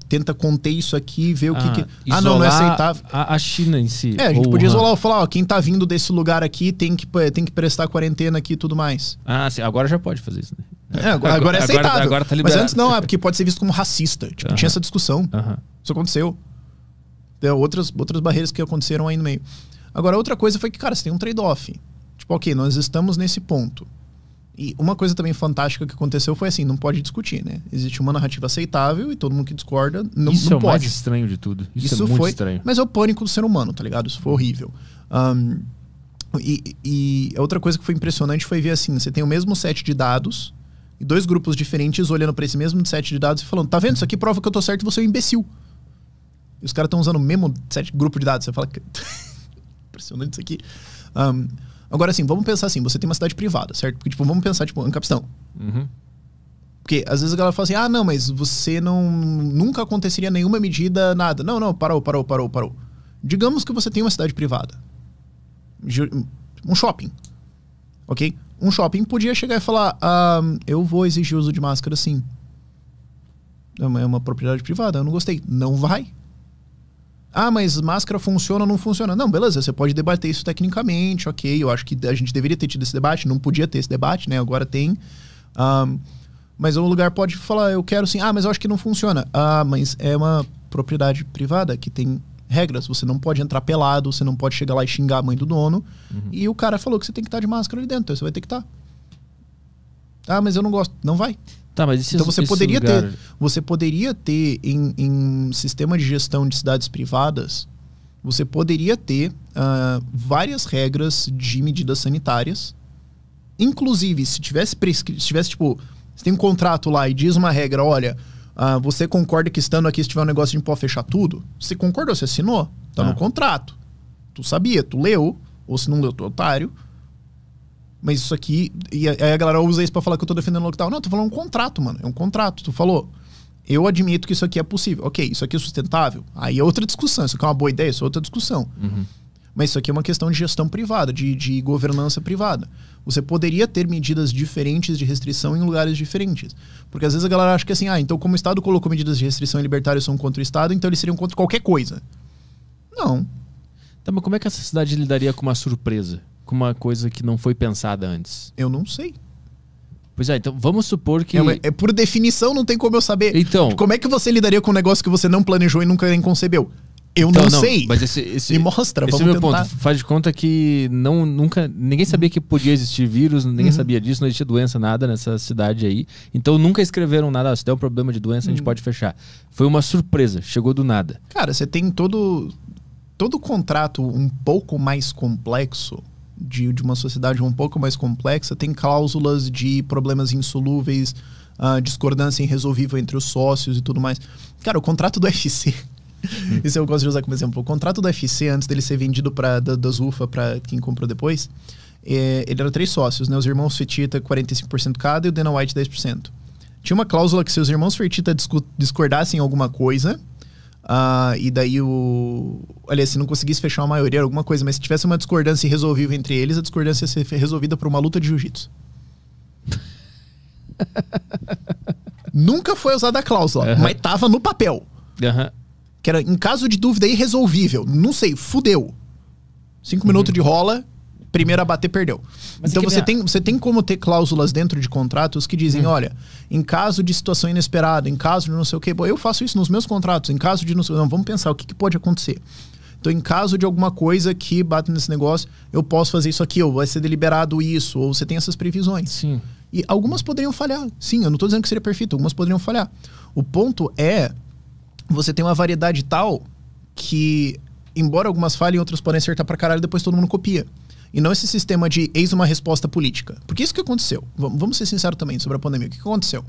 [SPEAKER 3] tenta conter isso aqui e ver o ah, que, que... Ah, não, não é aceitável.
[SPEAKER 1] A, a China em si. É, a gente podia isolar
[SPEAKER 3] e falar, ó, quem tá vindo desse lugar aqui tem que, tem que prestar quarentena aqui e tudo mais.
[SPEAKER 1] Ah, sim, agora já pode fazer isso, né? É, agora, agora, é tá- aceitável. Agora, agora tá Mas antes não, é porque
[SPEAKER 3] pode ser visto como racista. Tipo, uh -huh. tinha essa discussão. Uh -huh. Isso aconteceu. Então, outras, outras barreiras que aconteceram aí no meio. Agora, outra coisa foi que, cara, você tem um trade-off. Tipo, ok, nós estamos nesse ponto. E uma coisa também fantástica que aconteceu foi assim, não pode discutir, né? Existe uma narrativa aceitável e todo mundo que discorda não, Isso não é o pode. mais estranho de tudo. Isso, é Isso é muito foi, estranho. Mas é o pânico do ser humano, tá ligado? Isso foi horrível. Um, e, e outra coisa que foi impressionante foi ver assim, você tem o mesmo set de dados e dois grupos diferentes olhando para esse mesmo set de dados e falando, tá vendo? Isso aqui prova que eu tô certo e você é um imbecil. E os caras estão usando o mesmo sete grupo de dados. Você fala que. Impressionante isso aqui. Um, agora, assim, vamos pensar assim: você tem uma cidade privada, certo? Porque, tipo, vamos pensar, tipo, Ancapistão. Uhum. Porque às vezes a galera fala assim: ah, não, mas você não. Nunca aconteceria nenhuma medida, nada. Não, não, parou, parou, parou, parou. Digamos que você tem uma cidade privada. Um shopping. Ok? Um shopping podia chegar e falar: ah, eu vou exigir uso de máscara sim. É uma, é uma propriedade privada, eu não gostei. Não vai. Ah, mas máscara funciona ou não funciona? Não, beleza, você pode debater isso tecnicamente, ok. Eu acho que a gente deveria ter tido esse debate, não podia ter esse debate, né? Agora tem. Um, mas o lugar pode falar, eu quero sim, ah, mas eu acho que não funciona. Ah, mas é uma propriedade privada que tem regras. Você não pode entrar pelado, você não pode chegar lá e xingar a mãe do dono. Uhum. E o cara falou que você tem que estar tá de máscara ali dentro, então você vai ter que estar. Tá. Ah, mas eu não gosto. Não vai. Tá, mas esses, então você poderia ter, você poderia ter em, em sistema de gestão de cidades privadas, você poderia ter uh, várias regras de medidas sanitárias, inclusive se tivesse prescrito, se tivesse tipo, você tem um contrato lá e diz uma regra, olha, uh, você concorda que estando aqui se tiver um negócio de pó fechar tudo, você concordou, você assinou, tá ah. no contrato, tu sabia, tu leu ou se não leu, tu é otário mas isso aqui. E aí a galera usa isso pra falar que eu tô defendendo o lockdown. Não, tu falou falando um contrato, mano. É um contrato. Tu falou. Eu admito que isso aqui é possível. Ok, isso aqui é sustentável. Aí é outra discussão. Isso aqui é uma boa ideia, isso é outra discussão. Uhum. Mas isso aqui é uma questão de gestão privada, de, de governança privada. Você poderia ter medidas diferentes de restrição em lugares diferentes. Porque às vezes a galera acha que assim, ah, então como o Estado colocou medidas de restrição e libertários são contra o Estado, então eles seriam contra qualquer coisa.
[SPEAKER 1] Não. Tá, mas como é que essa cidade lidaria com uma surpresa?
[SPEAKER 3] com uma coisa que não foi pensada antes? Eu não sei. Pois é, então vamos supor que. É, é, por definição, não tem como eu saber. Então. Como é que você lidaria com um negócio que você não planejou e nunca nem concebeu? Eu então, não, não, sei. Mas esse, esse, Me mostra, esse é vamos é meu tentar. ponto. Faz de conta que
[SPEAKER 1] não, nunca, ninguém hum. sabia que podia existir vírus, ninguém uhum. sabia disso, não existia doença, nada nessa cidade aí. Então nunca escreveram nada. Ah, se der um problema de doença, uhum. a gente hum. pode fechar. Foi uma surpresa, chegou do
[SPEAKER 3] nada. Cara, você tem todo, todo contrato um pouco mais complexo de, de uma sociedade um pouco mais complexa, tem cláusulas de problemas insolúveis, uh, discordância irresolvível entre os sócios e tudo mais. Cara, o contrato do UFC. Uhum. isso eu gosto de usar como exemplo. O contrato do UFC, antes dele ser vendido para da, da Zufa para quem comprou depois, é, ele era três sócios, né? Os irmãos Fetita, 45% cada, e o Dana White, 10%. Tinha uma cláusula que se os irmãos Fertita discordassem alguma coisa, Uh, e daí o. olha se não conseguisse fechar a maioria, alguma coisa, mas se tivesse uma discordância irresolvível entre eles, a discordância ia ser resolvida por uma luta de jiu-jitsu. Nunca foi usada a cláusula, uhum. mas tava no papel. Uhum. Que era em caso de dúvida irresolvível. Não sei, fudeu. Cinco uhum. minutos de rola, primeiro a bater perdeu. Mas então você, minha... tem, você tem como ter cláusulas dentro de contratos que dizem, hum. olha, em caso de situação inesperada, em caso de não sei o quê, bom, eu faço isso nos meus contratos, em caso de não, não vamos pensar o que, que pode acontecer. Então, em caso de alguma coisa que bate nesse negócio, eu posso fazer isso aqui, ou vai ser deliberado isso, ou você tem essas previsões. Sim. E algumas poderiam falhar. Sim, eu não estou dizendo que seria perfeito, algumas poderiam falhar. O ponto é, você tem uma variedade tal que, embora algumas falhem, outras podem acertar pra caralho, depois todo mundo copia e não esse sistema de eis uma resposta política. Porque isso que aconteceu. Vamos ser sinceros também sobre a pandemia. O que aconteceu?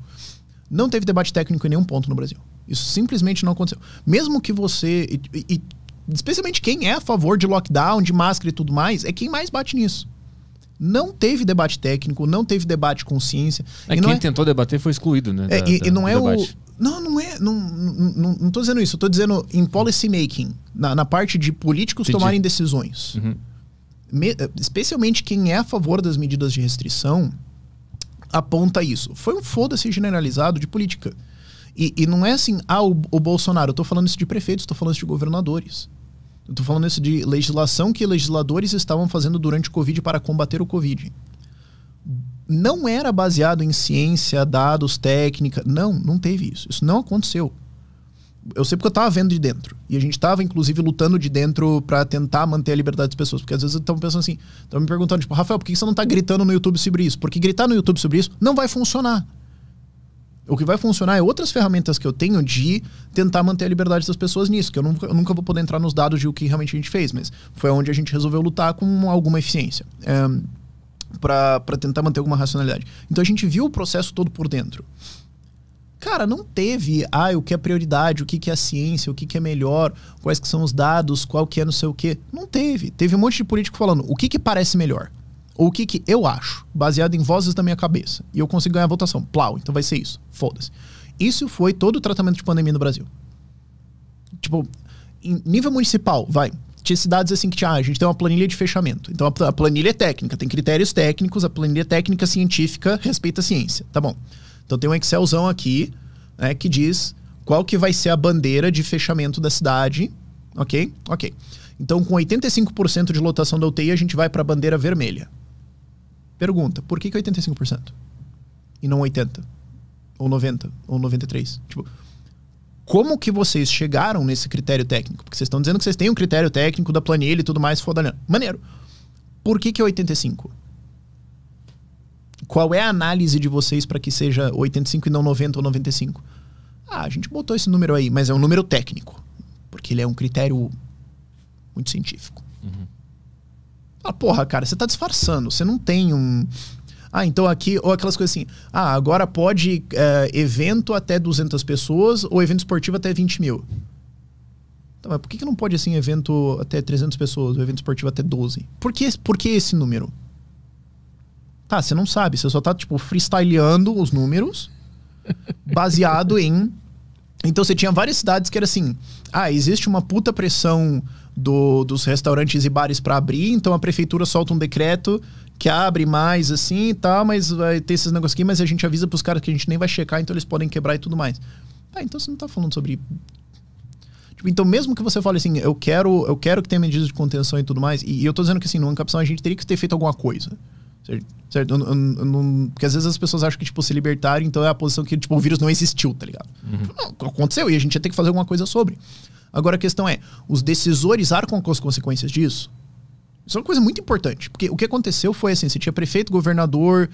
[SPEAKER 3] Não teve debate técnico em nenhum ponto no Brasil. Isso simplesmente não aconteceu. Mesmo que você. E, e, especialmente quem é a favor de lockdown, de máscara e tudo mais, é quem mais bate nisso. Não teve debate técnico, não teve debate com ciência. É, quem é... tentou
[SPEAKER 1] debater foi excluído, né? É, da, e, da, e, não é debate.
[SPEAKER 3] o. Não, não é. Não, não, não tô dizendo isso. Estou dizendo em policy making, na, na parte de políticos tomarem decisões. Uhum me, especialmente quem é a favor das medidas de restrição, aponta isso. Foi um foda-se generalizado de política. E, e, não é assim, ah, o, o Bolsonaro, eu tô falando isso de prefeitos, estou falando isso de governadores. Eu tô falando isso de legislação que legisladores estavam fazendo durante o Covid para combater o Covid. Não era baseado em ciência, dados, técnica. Não, não teve isso. Isso não aconteceu eu sei porque eu tava vendo de dentro. E a gente tava, inclusive, lutando de dentro para tentar manter a liberdade das pessoas. Porque às vezes estão pensando assim, estão me perguntando, tipo, Rafael, por que você não tá gritando no YouTube sobre isso? Porque gritar no YouTube sobre isso não vai funcionar. O que vai funcionar é outras ferramentas que eu tenho de tentar manter a liberdade das pessoas nisso, que eu nunca, eu nunca vou poder entrar nos dados de o que realmente a gente fez, mas foi onde a gente resolveu lutar com alguma eficiência. É, eh, para tentar manter alguma racionalidade. Então a gente viu o processo todo por dentro. Cara, não teve, ah, o que é prioridade, o que, que é ciência, o que, que é melhor, quais que são os dados, qual que é não sei o quê. Não teve. Teve um monte de político falando o que, que parece melhor, ou o que, que eu acho, baseado em vozes da minha cabeça. E eu consigo ganhar a votação. Plau, então vai ser isso. Foda-se. Isso foi todo o tratamento de pandemia no Brasil. Tipo, em nível municipal, vai. Tinha cidades assim que tinha, ah, a gente tem uma planilha de fechamento. Então a planilha é técnica, tem critérios técnicos, a planilha é técnica científica respeita a ciência. Tá bom. Então tem um Excelzão aqui, né, que diz qual que vai ser a bandeira de fechamento da cidade, ok? Ok. Então com 85% de lotação da UTI a gente vai para a bandeira vermelha. Pergunta, por que, que 85%? E não 80? Ou 90? Ou 93? Tipo, como que vocês chegaram nesse critério técnico? Porque vocês estão dizendo que vocês têm um critério técnico da planilha e tudo mais, foda-lhe. Maneiro. Por que que 85? É qual é a análise de vocês para que seja 85 e não 90 ou 95? Ah, a gente botou esse número aí, mas é um número técnico. Porque ele é um critério muito científico. Uhum. Ah, porra, cara, você tá disfarçando. Você não tem um. Ah, então aqui, ou aquelas coisas assim. Ah, agora pode é, evento até 200 pessoas ou evento esportivo até 20 mil. Então, mas por que, que não pode, assim, evento até 300 pessoas ou evento esportivo até 12? Por que, por que esse número? Tá, você não sabe, você só tá, tipo, freestyleando os números baseado em. Então você tinha várias cidades que era assim: ah, existe uma puta pressão do, dos restaurantes e bares para abrir, então a prefeitura solta um decreto que abre mais assim e tá, tal, mas vai ter esses negócios aqui, mas a gente avisa pros caras que a gente nem vai checar, então eles podem quebrar e tudo mais. Tá, então você não tá falando sobre. Tipo, então, mesmo que você fale assim, eu quero, eu quero que tenha medidas de contenção e tudo mais, e, e eu tô dizendo que assim, no Ancapção a gente teria que ter feito alguma coisa. Certo? Certo? Eu, eu, eu porque às vezes as pessoas acham que, tipo, se libertaram, então é a posição que, tipo, o vírus não existiu, tá ligado? Uhum. Não, aconteceu e a gente ia ter que fazer alguma coisa sobre. Agora a questão é, os decisores arcam com as consequências disso? Isso é uma coisa muito importante, porque o que aconteceu foi assim, você tinha prefeito, governador,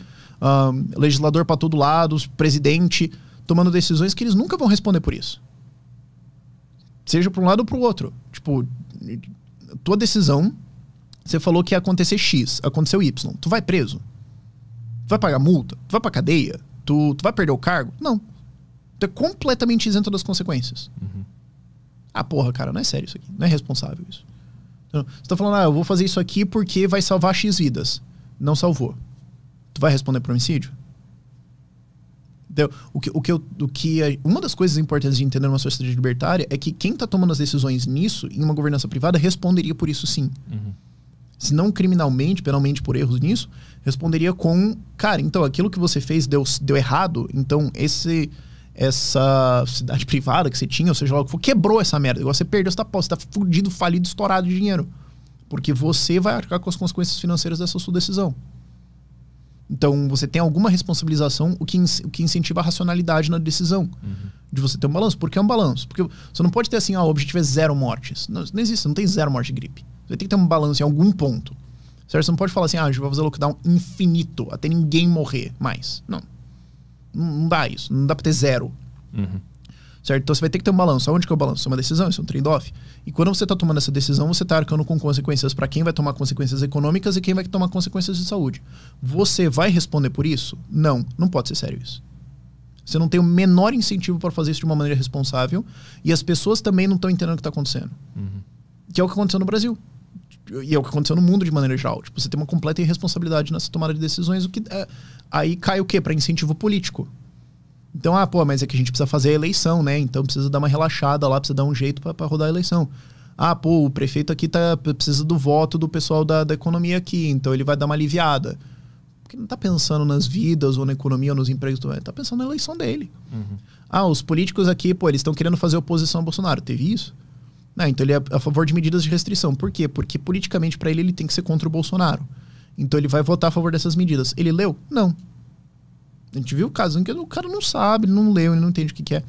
[SPEAKER 3] um, legislador para todo lado, presidente, tomando decisões que eles nunca vão responder por isso. Seja para um lado ou para o outro. Tipo, tua decisão você falou que ia acontecer X, aconteceu Y. Tu vai preso? Tu vai pagar multa? Tu vai pra cadeia? Tu, tu vai perder o cargo? Não. Tu é completamente isento das consequências. Uhum. Ah, porra, cara, não é sério isso aqui. Não é responsável isso. Então, você tá falando, ah, eu vou fazer isso aqui porque vai salvar X vidas. Não salvou. Tu vai responder por homicídio? Entendeu? O que, o que, eu, o que é, uma das coisas importantes de entender numa sociedade libertária é que quem está tomando as decisões nisso, em uma governança privada, responderia por isso sim. Uhum se não criminalmente, penalmente por erros nisso, responderia com, cara, então aquilo que você fez deu, deu errado, então esse essa cidade privada que você tinha, ou seja logo quebrou essa merda. Você perdeu essa aposta, tá você tá fudido, falido, estourado de dinheiro. Porque você vai arcar com as consequências financeiras dessa sua decisão. Então, você tem alguma responsabilização, o que, o que incentiva a racionalidade na decisão. Uhum. De você ter um balanço. Por que é um balanço? Porque você não pode ter assim, ah, o objetivo é zero mortes. Não, não existe, não tem zero morte de gripe. Você tem que ter um balanço em algum ponto. Certo? Você não pode falar assim, ah, a gente vai fazer lockdown infinito até ninguém morrer mais. Não. Não dá isso. Não dá pra ter zero. Uhum. Certo? Então você vai ter que ter um balanço. Onde que é o balanço? É uma decisão, isso é um trade-off. E quando você está tomando essa decisão, você está arcando com consequências para quem vai tomar consequências econômicas e quem vai tomar consequências de saúde. Você vai responder por isso? Não, não pode ser sério isso. Você não tem o menor incentivo para fazer isso de uma maneira responsável e as pessoas também não estão entendendo o que está acontecendo. Uhum. Que é o que aconteceu no Brasil e é o que aconteceu no mundo de maneira geral. Tipo, você tem uma completa irresponsabilidade nessa tomada de decisões, o que é, aí cai o quê? Para incentivo político. Então, ah, pô, mas é que a gente precisa fazer a eleição, né? Então precisa dar uma relaxada lá, precisa dar um jeito para rodar a eleição. Ah, pô, o prefeito aqui tá, precisa do voto do pessoal da, da economia aqui, então ele vai dar uma aliviada. Porque não tá pensando nas vidas, ou na economia, ou nos empregos, está tá pensando na eleição dele. Uhum. Ah, os políticos aqui, pô, eles estão querendo fazer oposição ao Bolsonaro. Teve isso? Não, então ele é a favor de medidas de restrição. Por quê? Porque politicamente para ele ele tem que ser contra o Bolsonaro. Então ele vai votar a favor dessas medidas. Ele leu? Não. A gente viu o caso em que o cara não sabe, não leu, ele não entende o que, que é.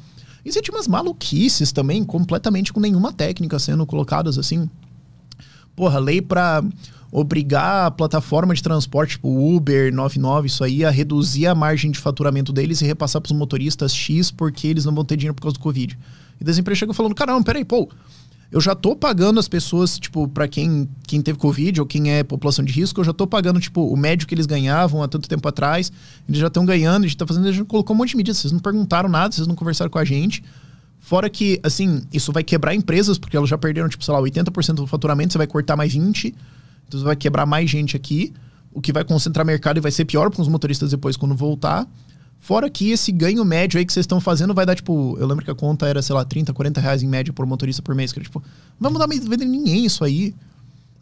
[SPEAKER 3] E você tinha umas maluquices também, completamente com nenhuma técnica sendo colocadas assim. Porra, lei pra obrigar a plataforma de transporte, tipo Uber, 99, isso aí, a reduzir a margem de faturamento deles e repassar pros motoristas X porque eles não vão ter dinheiro por causa do Covid. E das empresas chegam falando: caramba, peraí, pô, eu já tô pagando as pessoas, tipo, para quem, quem teve Covid ou quem é população de risco, eu já tô pagando, tipo, o médio que eles ganhavam há tanto tempo atrás, eles já estão ganhando, a gente tá fazendo, a gente colocou um monte de medidas, vocês não perguntaram nada, vocês não conversaram com a gente. Fora que, assim, isso vai quebrar empresas, porque elas já perderam, tipo, sei lá, 80% do faturamento, você vai cortar mais 20%, então você vai quebrar mais gente aqui, o que vai concentrar mercado e vai ser pior para os motoristas depois quando voltar. Fora que esse ganho médio aí que vocês estão fazendo vai dar, tipo, eu lembro que a conta era, sei lá, 30, 40 reais em média por motorista por mês. Que era, tipo, dar vai mudar vender ninguém isso aí.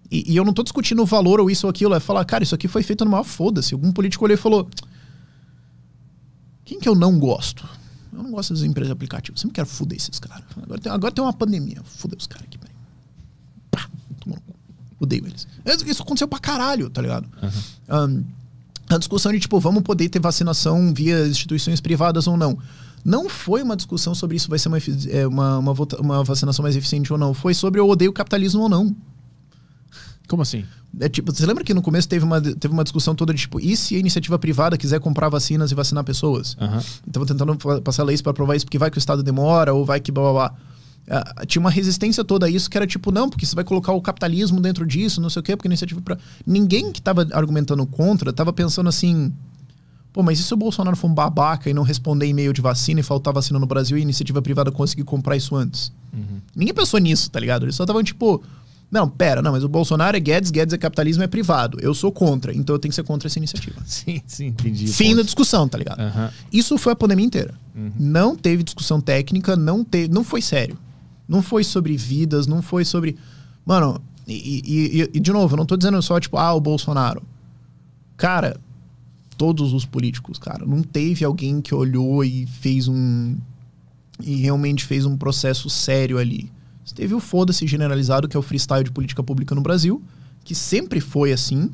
[SPEAKER 3] E, e, eu não tô discutindo o valor ou isso ou aquilo. É falar, cara, isso aqui foi feito numa foda-se. Algum político olhou e falou: Quem que eu não gosto? Eu não gosto das empresas de aplicativo. Sempre quero foder esses caras. Agora tem, agora tem uma pandemia. Fudeu os caras aqui, peraí. Pá, tomou no cu. Odeio eles. Isso aconteceu pra caralho, tá ligado? Uhum. Um, a discussão de tipo, vamos poder ter vacinação via instituições privadas ou não. Não foi uma discussão sobre isso vai ser uma, é, uma, uma, uma vacinação mais eficiente ou não. Foi sobre eu odeio o capitalismo ou não. Como assim? É tipo, você lembra que no começo teve uma, teve uma discussão toda de tipo, e se a iniciativa privada quiser comprar vacinas e vacinar pessoas? Uhum. Então tentando passar leis para provar isso, porque vai que o Estado demora ou vai que blá blá blá. Uh, tinha uma resistência toda a isso que era tipo, não, porque você vai colocar o capitalismo dentro disso, não sei o quê, porque iniciativa para Ninguém que estava argumentando contra estava pensando assim. Pô, mas e se o Bolsonaro for um babaca e não responder e-mail de vacina e faltar vacina no Brasil e a iniciativa privada conseguir comprar isso antes? Uhum. Ninguém pensou nisso, tá ligado? Eles só estavam tipo, não, pera, não, mas o Bolsonaro é Guedes, Guedes é capitalismo, é privado. Eu sou contra, então eu tenho que ser contra essa iniciativa. sim, sim, entendi. Fim ponto. da discussão, tá ligado? Uhum. Isso foi a pandemia inteira. Uhum. Não teve discussão técnica, não teve, não foi sério. Não foi sobre vidas, não foi sobre. Mano, e, e, e de novo, eu não tô dizendo só, tipo, ah, o Bolsonaro. Cara, todos os políticos, cara. Não teve alguém que olhou e fez um. e realmente fez um processo sério ali. teve o foda-se generalizado, que é o freestyle de política pública no Brasil, que sempre foi assim.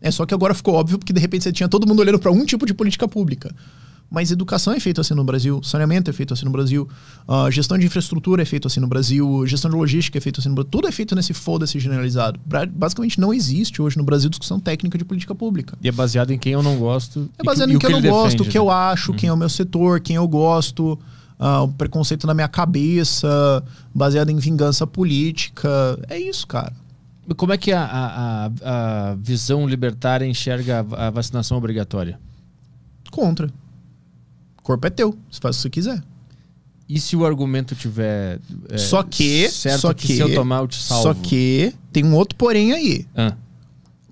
[SPEAKER 3] É só que agora ficou óbvio porque de repente você tinha todo mundo olhando para um tipo de política pública. Mas educação é feito assim no Brasil, saneamento é feito assim no Brasil, uh, gestão de infraestrutura é feito assim no Brasil, gestão de logística é feito assim no Brasil. Tudo é feito nesse foda-se generalizado. Basicamente não existe hoje no Brasil discussão técnica de política pública.
[SPEAKER 1] E é baseado em quem eu não gosto. É baseado que, em quem que eu não gosto, o que
[SPEAKER 3] eu né? acho, uhum. quem é o meu setor, quem eu gosto. Uh, o preconceito na minha cabeça, baseado em vingança política. É isso, cara. Como é que a, a, a visão
[SPEAKER 1] libertária enxerga a vacinação obrigatória? Contra corpo
[SPEAKER 3] é teu, você faz o que você quiser. E se o argumento tiver é, só que, certo só que, que, se eu tomar eu te salvo. Só que tem um outro porém aí. Ah.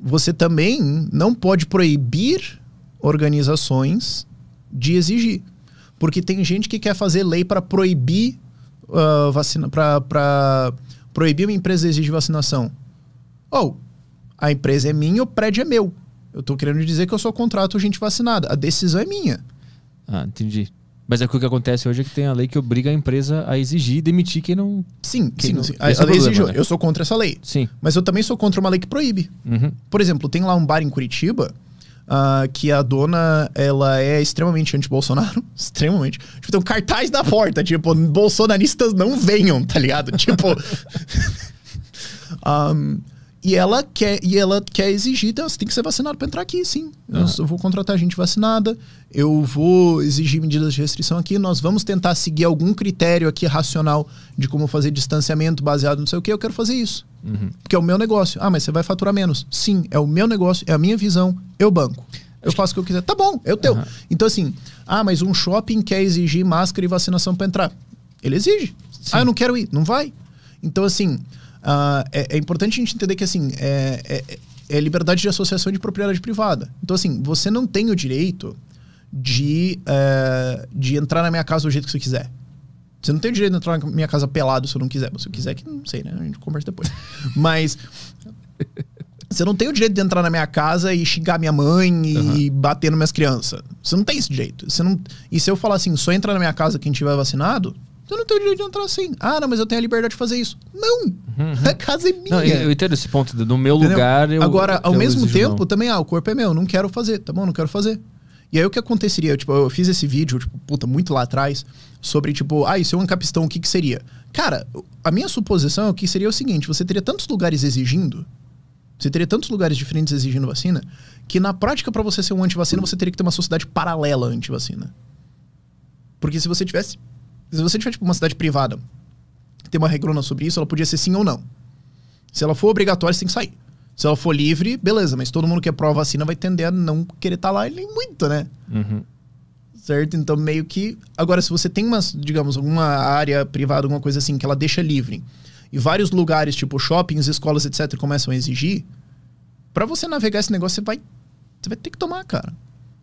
[SPEAKER 3] Você também não pode proibir organizações de exigir, porque tem gente que quer fazer lei para proibir uh, vacina, para proibir uma empresa de exigir vacinação. Ou oh, a empresa é minha, o prédio é meu. Eu estou querendo dizer que eu só contrato gente vacinada. A decisão é minha. Ah, entendi.
[SPEAKER 1] Mas é que o que acontece hoje é que tem a lei que obriga a empresa a exigir e demitir quem não. Sim, quem sim, não, sim.
[SPEAKER 3] A, é a lei exigiu. Né? Eu sou contra essa lei. Sim. Mas eu também sou contra uma lei que proíbe. Uhum. Por exemplo, tem lá um bar em Curitiba Uh, que a dona, ela é extremamente anti-Bolsonaro. Extremamente. Tipo, tem um cartaz na porta, tipo, bolsonaristas não venham, tá ligado? Tipo... um, E ela quer, e ela quer exigir, então, você tem que ser vacinado para entrar aqui, sim. Eu vou contratar gente vacinada, eu vou exigir medidas de restrição aqui, nós vamos tentar seguir algum critério aqui racional de como fazer distanciamento baseado no sei o que, eu quero fazer isso. Uhum. Porque é o meu negócio. Ah, mas você vai faturar menos. Sim, é o meu negócio, é a minha visão, eu banco. Eu faço o que eu quiser. Tá bom, é o teu. Uhum. Então, assim, ah, mas um shopping quer exigir máscara e vacinação para entrar. Ele exige. Sim. Ah, eu não quero ir. Não vai. Então, assim, uh, é, é, importante a gente entender que, assim, é, é, é, liberdade de associação de propriedade privada. Então, assim, você não tem o direito de, uh, de entrar na minha casa do jeito que você quiser. Você não tem o direito de entrar na minha casa pelado se eu não quiser. Se eu quiser, que não sei, né? A gente conversa depois. Mas. Você não tem o direito de entrar na minha casa e xingar minha mãe e uhum. bater nas minhas crianças. Você não tem esse direito. Você não... E se eu falar assim, só entra na minha casa quem tiver vacinado, eu não tenho direito de entrar assim. Ah, não, mas eu tenho a liberdade de fazer isso. Não! Uhum. A casa é minha. Não, eu
[SPEAKER 1] entendo esse ponto. No meu Entendeu? lugar, eu. Agora, ao eu mesmo tempo, não.
[SPEAKER 3] também, ah, o corpo é meu, não quero fazer, tá bom? Não quero fazer. E aí o que aconteceria? Eu, tipo, eu fiz esse vídeo, tipo, puta, muito lá atrás, sobre, tipo, ah, isso é um capistão, o que que seria? Cara, a minha suposição é que seria o seguinte: você teria tantos lugares exigindo, você teria tantos lugares diferentes exigindo vacina, que na prática, para você ser um antivacina, você teria que ter uma sociedade paralela antivacina. Porque se você tivesse se você tiver, tipo, uma cidade privada, tem uma regrona sobre isso, ela podia ser sim ou não. Se ela for obrigatória, você tem que sair. Se ela for livre, beleza, mas todo mundo que é pró-vacina vai tender a não querer estar tá lá lá nem muito, né? Uhum. Certo? Então, meio que. Agora, se você tem uma, digamos, alguma área privada, alguma coisa assim, que ela deixa livre, e vários lugares, tipo shoppings, escolas, etc., começam a exigir, para você navegar esse negócio, você vai. Você vai ter que tomar, cara.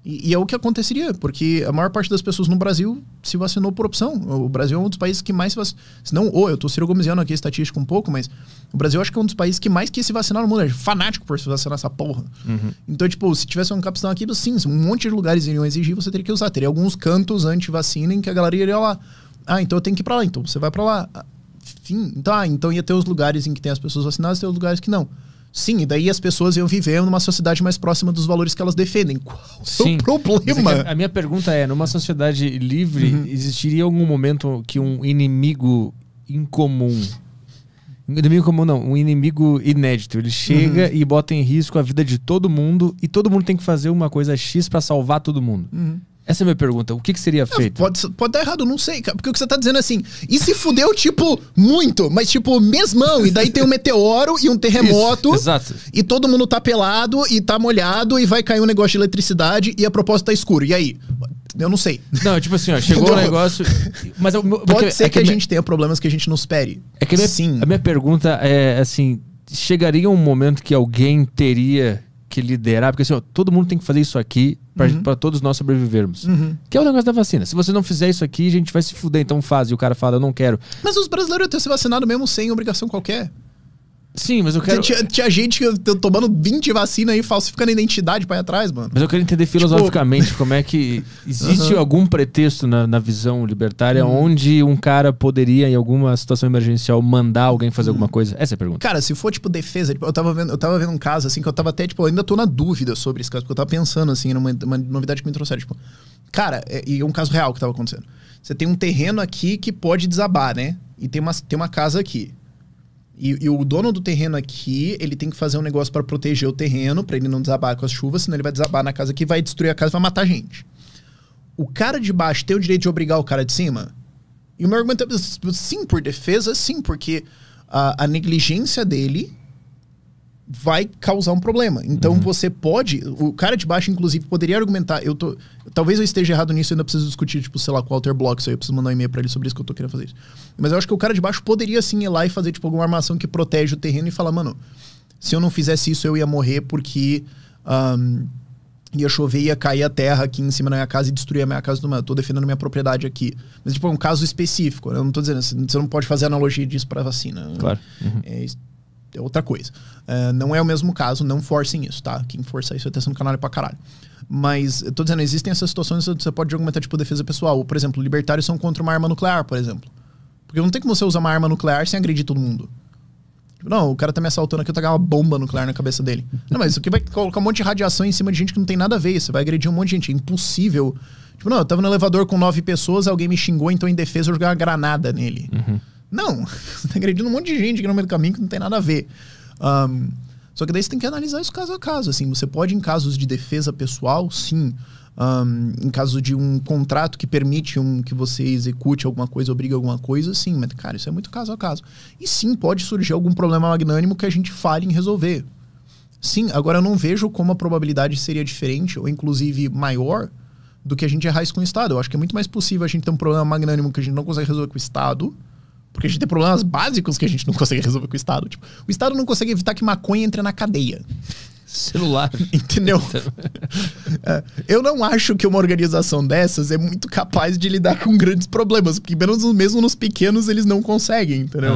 [SPEAKER 3] E, e, é o que aconteceria, porque a maior parte das pessoas no Brasil se vacinou por opção. O Brasil é um dos países que mais se vac Se não, ou eu estou cirgomiziando aqui a estatística um pouco, mas o Brasil acho que é um dos países que mais quis se vacinar no mundo. É fanático por se vacinar essa porra. Uhum. Então, tipo, se tivesse um capitão aqui, sim, um monte de lugares iriam exigir, você teria que usar. Teria alguns cantos anti-vacina em que a galera iria lá. Ah, então eu tenho que ir pra lá, então você vai para lá. Ah, fim. Então, ah, então ia ter os lugares em que tem as pessoas vacinadas e ter os lugares que não. Sim, e daí as pessoas iam viver numa sociedade mais próxima dos valores que elas defendem. Qual é Sim. o problema? É
[SPEAKER 1] a minha pergunta é: numa sociedade livre, uhum. existiria algum momento que um inimigo incomum. Um inimigo comum não, um inimigo inédito. Ele chega uhum. e bota em risco a vida de todo mundo e todo mundo tem que fazer uma coisa X para salvar todo mundo. Uhum.
[SPEAKER 3] Essa é a minha pergunta. O que, que seria feito? pode, pode dar errado, não sei, cara. Porque o que você tá dizendo é assim, e se fudeu, tipo, muito, mas tipo, mesmão. E daí tem um meteoro e um terremoto. Isso, exato. E todo mundo tá pelado e tá molhado e vai cair um negócio de eletricidade e a proposta tá escuro. E aí? Eu não sei. Não, tipo assim, ó, chegou o um negócio. Mas é eu, pode ser é que, que, a minha... gente tenha problemas que a gente não espere. É que a minha, Sim. a
[SPEAKER 1] minha pergunta é assim: chegaria um momento que alguém teria que liderar, porque assim, ó, todo mundo tem que fazer isso aqui para uhum. todos nós sobrevivermos. Uhum. Que é o negócio da vacina. Se você não fizer isso aqui, a gente vai se fuder, então faz. E o cara fala, eu não quero.
[SPEAKER 3] Mas os brasileiros iam ter se vacinado mesmo sem obrigação qualquer. Sim, mas eu quero. Tinha, tinha gente tomando 20 vacinas aí, falsificando a identidade pra ir atrás, mano. Mas eu
[SPEAKER 1] quero entender tipo, filosoficamente tipo... como é que. Existe uhum. algum pretexto na, na visão libertária uhum. onde um cara poderia, em alguma situação emergencial, mandar alguém fazer alguma uhum. coisa? Essa é a pergunta.
[SPEAKER 3] Cara, se for, tipo, defesa, tipo, eu, tava vendo, eu tava vendo um caso, assim, que eu tava até, tipo, ainda tô na dúvida sobre esse caso, porque eu tava pensando, assim, numa uma novidade que me trouxeram, tipo. Cara, é, e é um caso real que tava acontecendo. Você tem um terreno aqui que pode desabar, né? E tem uma, tem uma casa aqui e, e, o dono do terreno aqui, ele tem que fazer um negócio para proteger o terreno, para ele não desabar com as chuvas, senão ele vai desabar na casa aqui, vai destruir a casa, vai matar gente. O cara de baixo tem o direito de obrigar o cara de cima? E o meu argumento é sim, por defesa, sim, porque a, a negligência dele vai causar um problema. Então uhum. você pode, o cara de baixo inclusive poderia argumentar, eu tô, talvez eu esteja errado nisso, eu ainda preciso discutir, tipo, sei lá, com o Walter Block, eu preciso mandar um e-mail para ele sobre isso que eu tô querendo fazer isso. Mas eu acho que o cara de baixo poderia sim ir lá e fazer tipo alguma armação que protege o terreno e falar, mano, se eu não fizesse isso eu ia morrer porque um, ia chover, ia cair a terra aqui em cima da minha casa e destruir a minha casa Eu tô defendendo minha propriedade aqui. Mas, tipo, é um caso específico. Né? Eu não tô dizendo, você não pode fazer analogia disso pra vacina. Né? Claro. Uhum. É, é outra coisa. É, não é o mesmo caso, não forcem isso, tá? Quem forçar isso vai é estar sendo canalha é pra caralho. Mas, eu tô dizendo, existem essas situações onde você pode argumentar, tipo, defesa pessoal. Ou, por exemplo, libertários são contra uma arma nuclear, por exemplo. Porque não tem como você usar uma arma nuclear sem agredir todo mundo. Tipo, não, o cara tá me assaltando aqui, eu tacar uma bomba nuclear na cabeça dele. Não, mas isso aqui vai colocar um monte de radiação em cima de gente que não tem nada a ver. Você vai agredir um monte de gente. É impossível. Tipo, não, eu tava no elevador com nove pessoas, alguém me xingou, então em defesa eu joguei uma granada nele. Uhum. Não, você tá agredindo um monte de gente aqui no meio do caminho que não tem nada a ver. Um, só que daí você tem que analisar isso caso a caso. Assim, você pode, em casos de defesa pessoal, sim. Um, em caso de um contrato que permite um, que você execute alguma coisa, obrigue alguma coisa, sim. Mas, cara, isso é muito caso a caso. E sim, pode surgir algum problema magnânimo que a gente falhe em resolver. Sim, agora eu não vejo como a probabilidade seria diferente, ou inclusive maior, do que a gente errar isso com o Estado. Eu acho que é muito mais possível a gente ter um problema magnânimo que a gente não consegue resolver com o Estado porque a gente tem problemas básicos que a gente não consegue resolver com o Estado. Tipo, o Estado não consegue evitar que maconha entre na cadeia. Celular. Entendeu? Então. é, eu não acho que uma organização dessas é muito capaz de lidar com grandes problemas, porque mesmo, mesmo nos pequenos eles não conseguem, entendeu?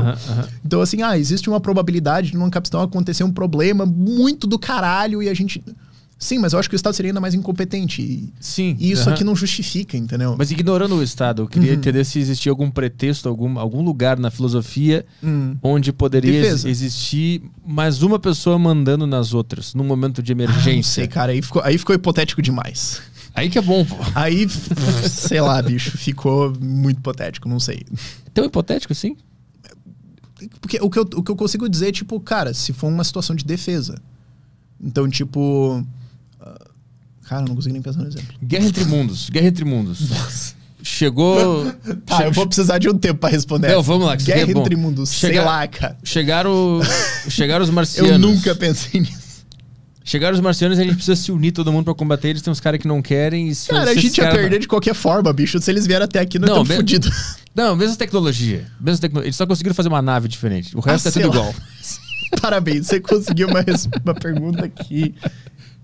[SPEAKER 3] Então, assim, ah, existe uma probabilidade de numa capitão acontecer um problema muito do caralho e a gente. Sim, mas eu acho que o Estado seria ainda mais incompetente. E, Sim. E isso uh -huh. aqui não justifica, entendeu? Mas
[SPEAKER 1] ignorando o Estado, eu queria uhum. entender se existia algum pretexto, algum, algum lugar na filosofia uhum. onde poderia ex existir mais uma pessoa mandando nas outras, num momento de ah, emergência.
[SPEAKER 3] Ah, sei, cara, aí ficou, aí ficou hipotético demais. Aí que é bom, pô. Aí, sei lá, bicho, ficou muito hipotético, não sei. tão hipotético, sim? Porque o que, eu, o que eu consigo dizer é, tipo, cara, se for uma situação de defesa. Então, tipo, Cara, não consigo nem pensar no exemplo. Guerra entre Mundos. Guerra entre Mundos. Nossa. Chegou. tá, che... eu vou precisar de um tempo pra responder. Não, vamos lá. Guerra é entre Mundos. Chega... Sei lá, cara.
[SPEAKER 1] Chegaram, chegaram os marcianos. eu nunca pensei nisso. Chegaram os marcianos e a gente precisa se unir todo mundo para combater eles. Tem uns caras que não querem. E cara, a gente ia cara... perder
[SPEAKER 3] de qualquer forma, bicho. Se eles
[SPEAKER 1] vieram até aqui, nós estamos fodidos. Não, mesma tecnologia. Mesma tecno... Eles só conseguiram fazer uma nave diferente. O resto ah, é tudo lá. Assim,
[SPEAKER 3] igual. Parabéns, você conseguiu uma, uma pergunta que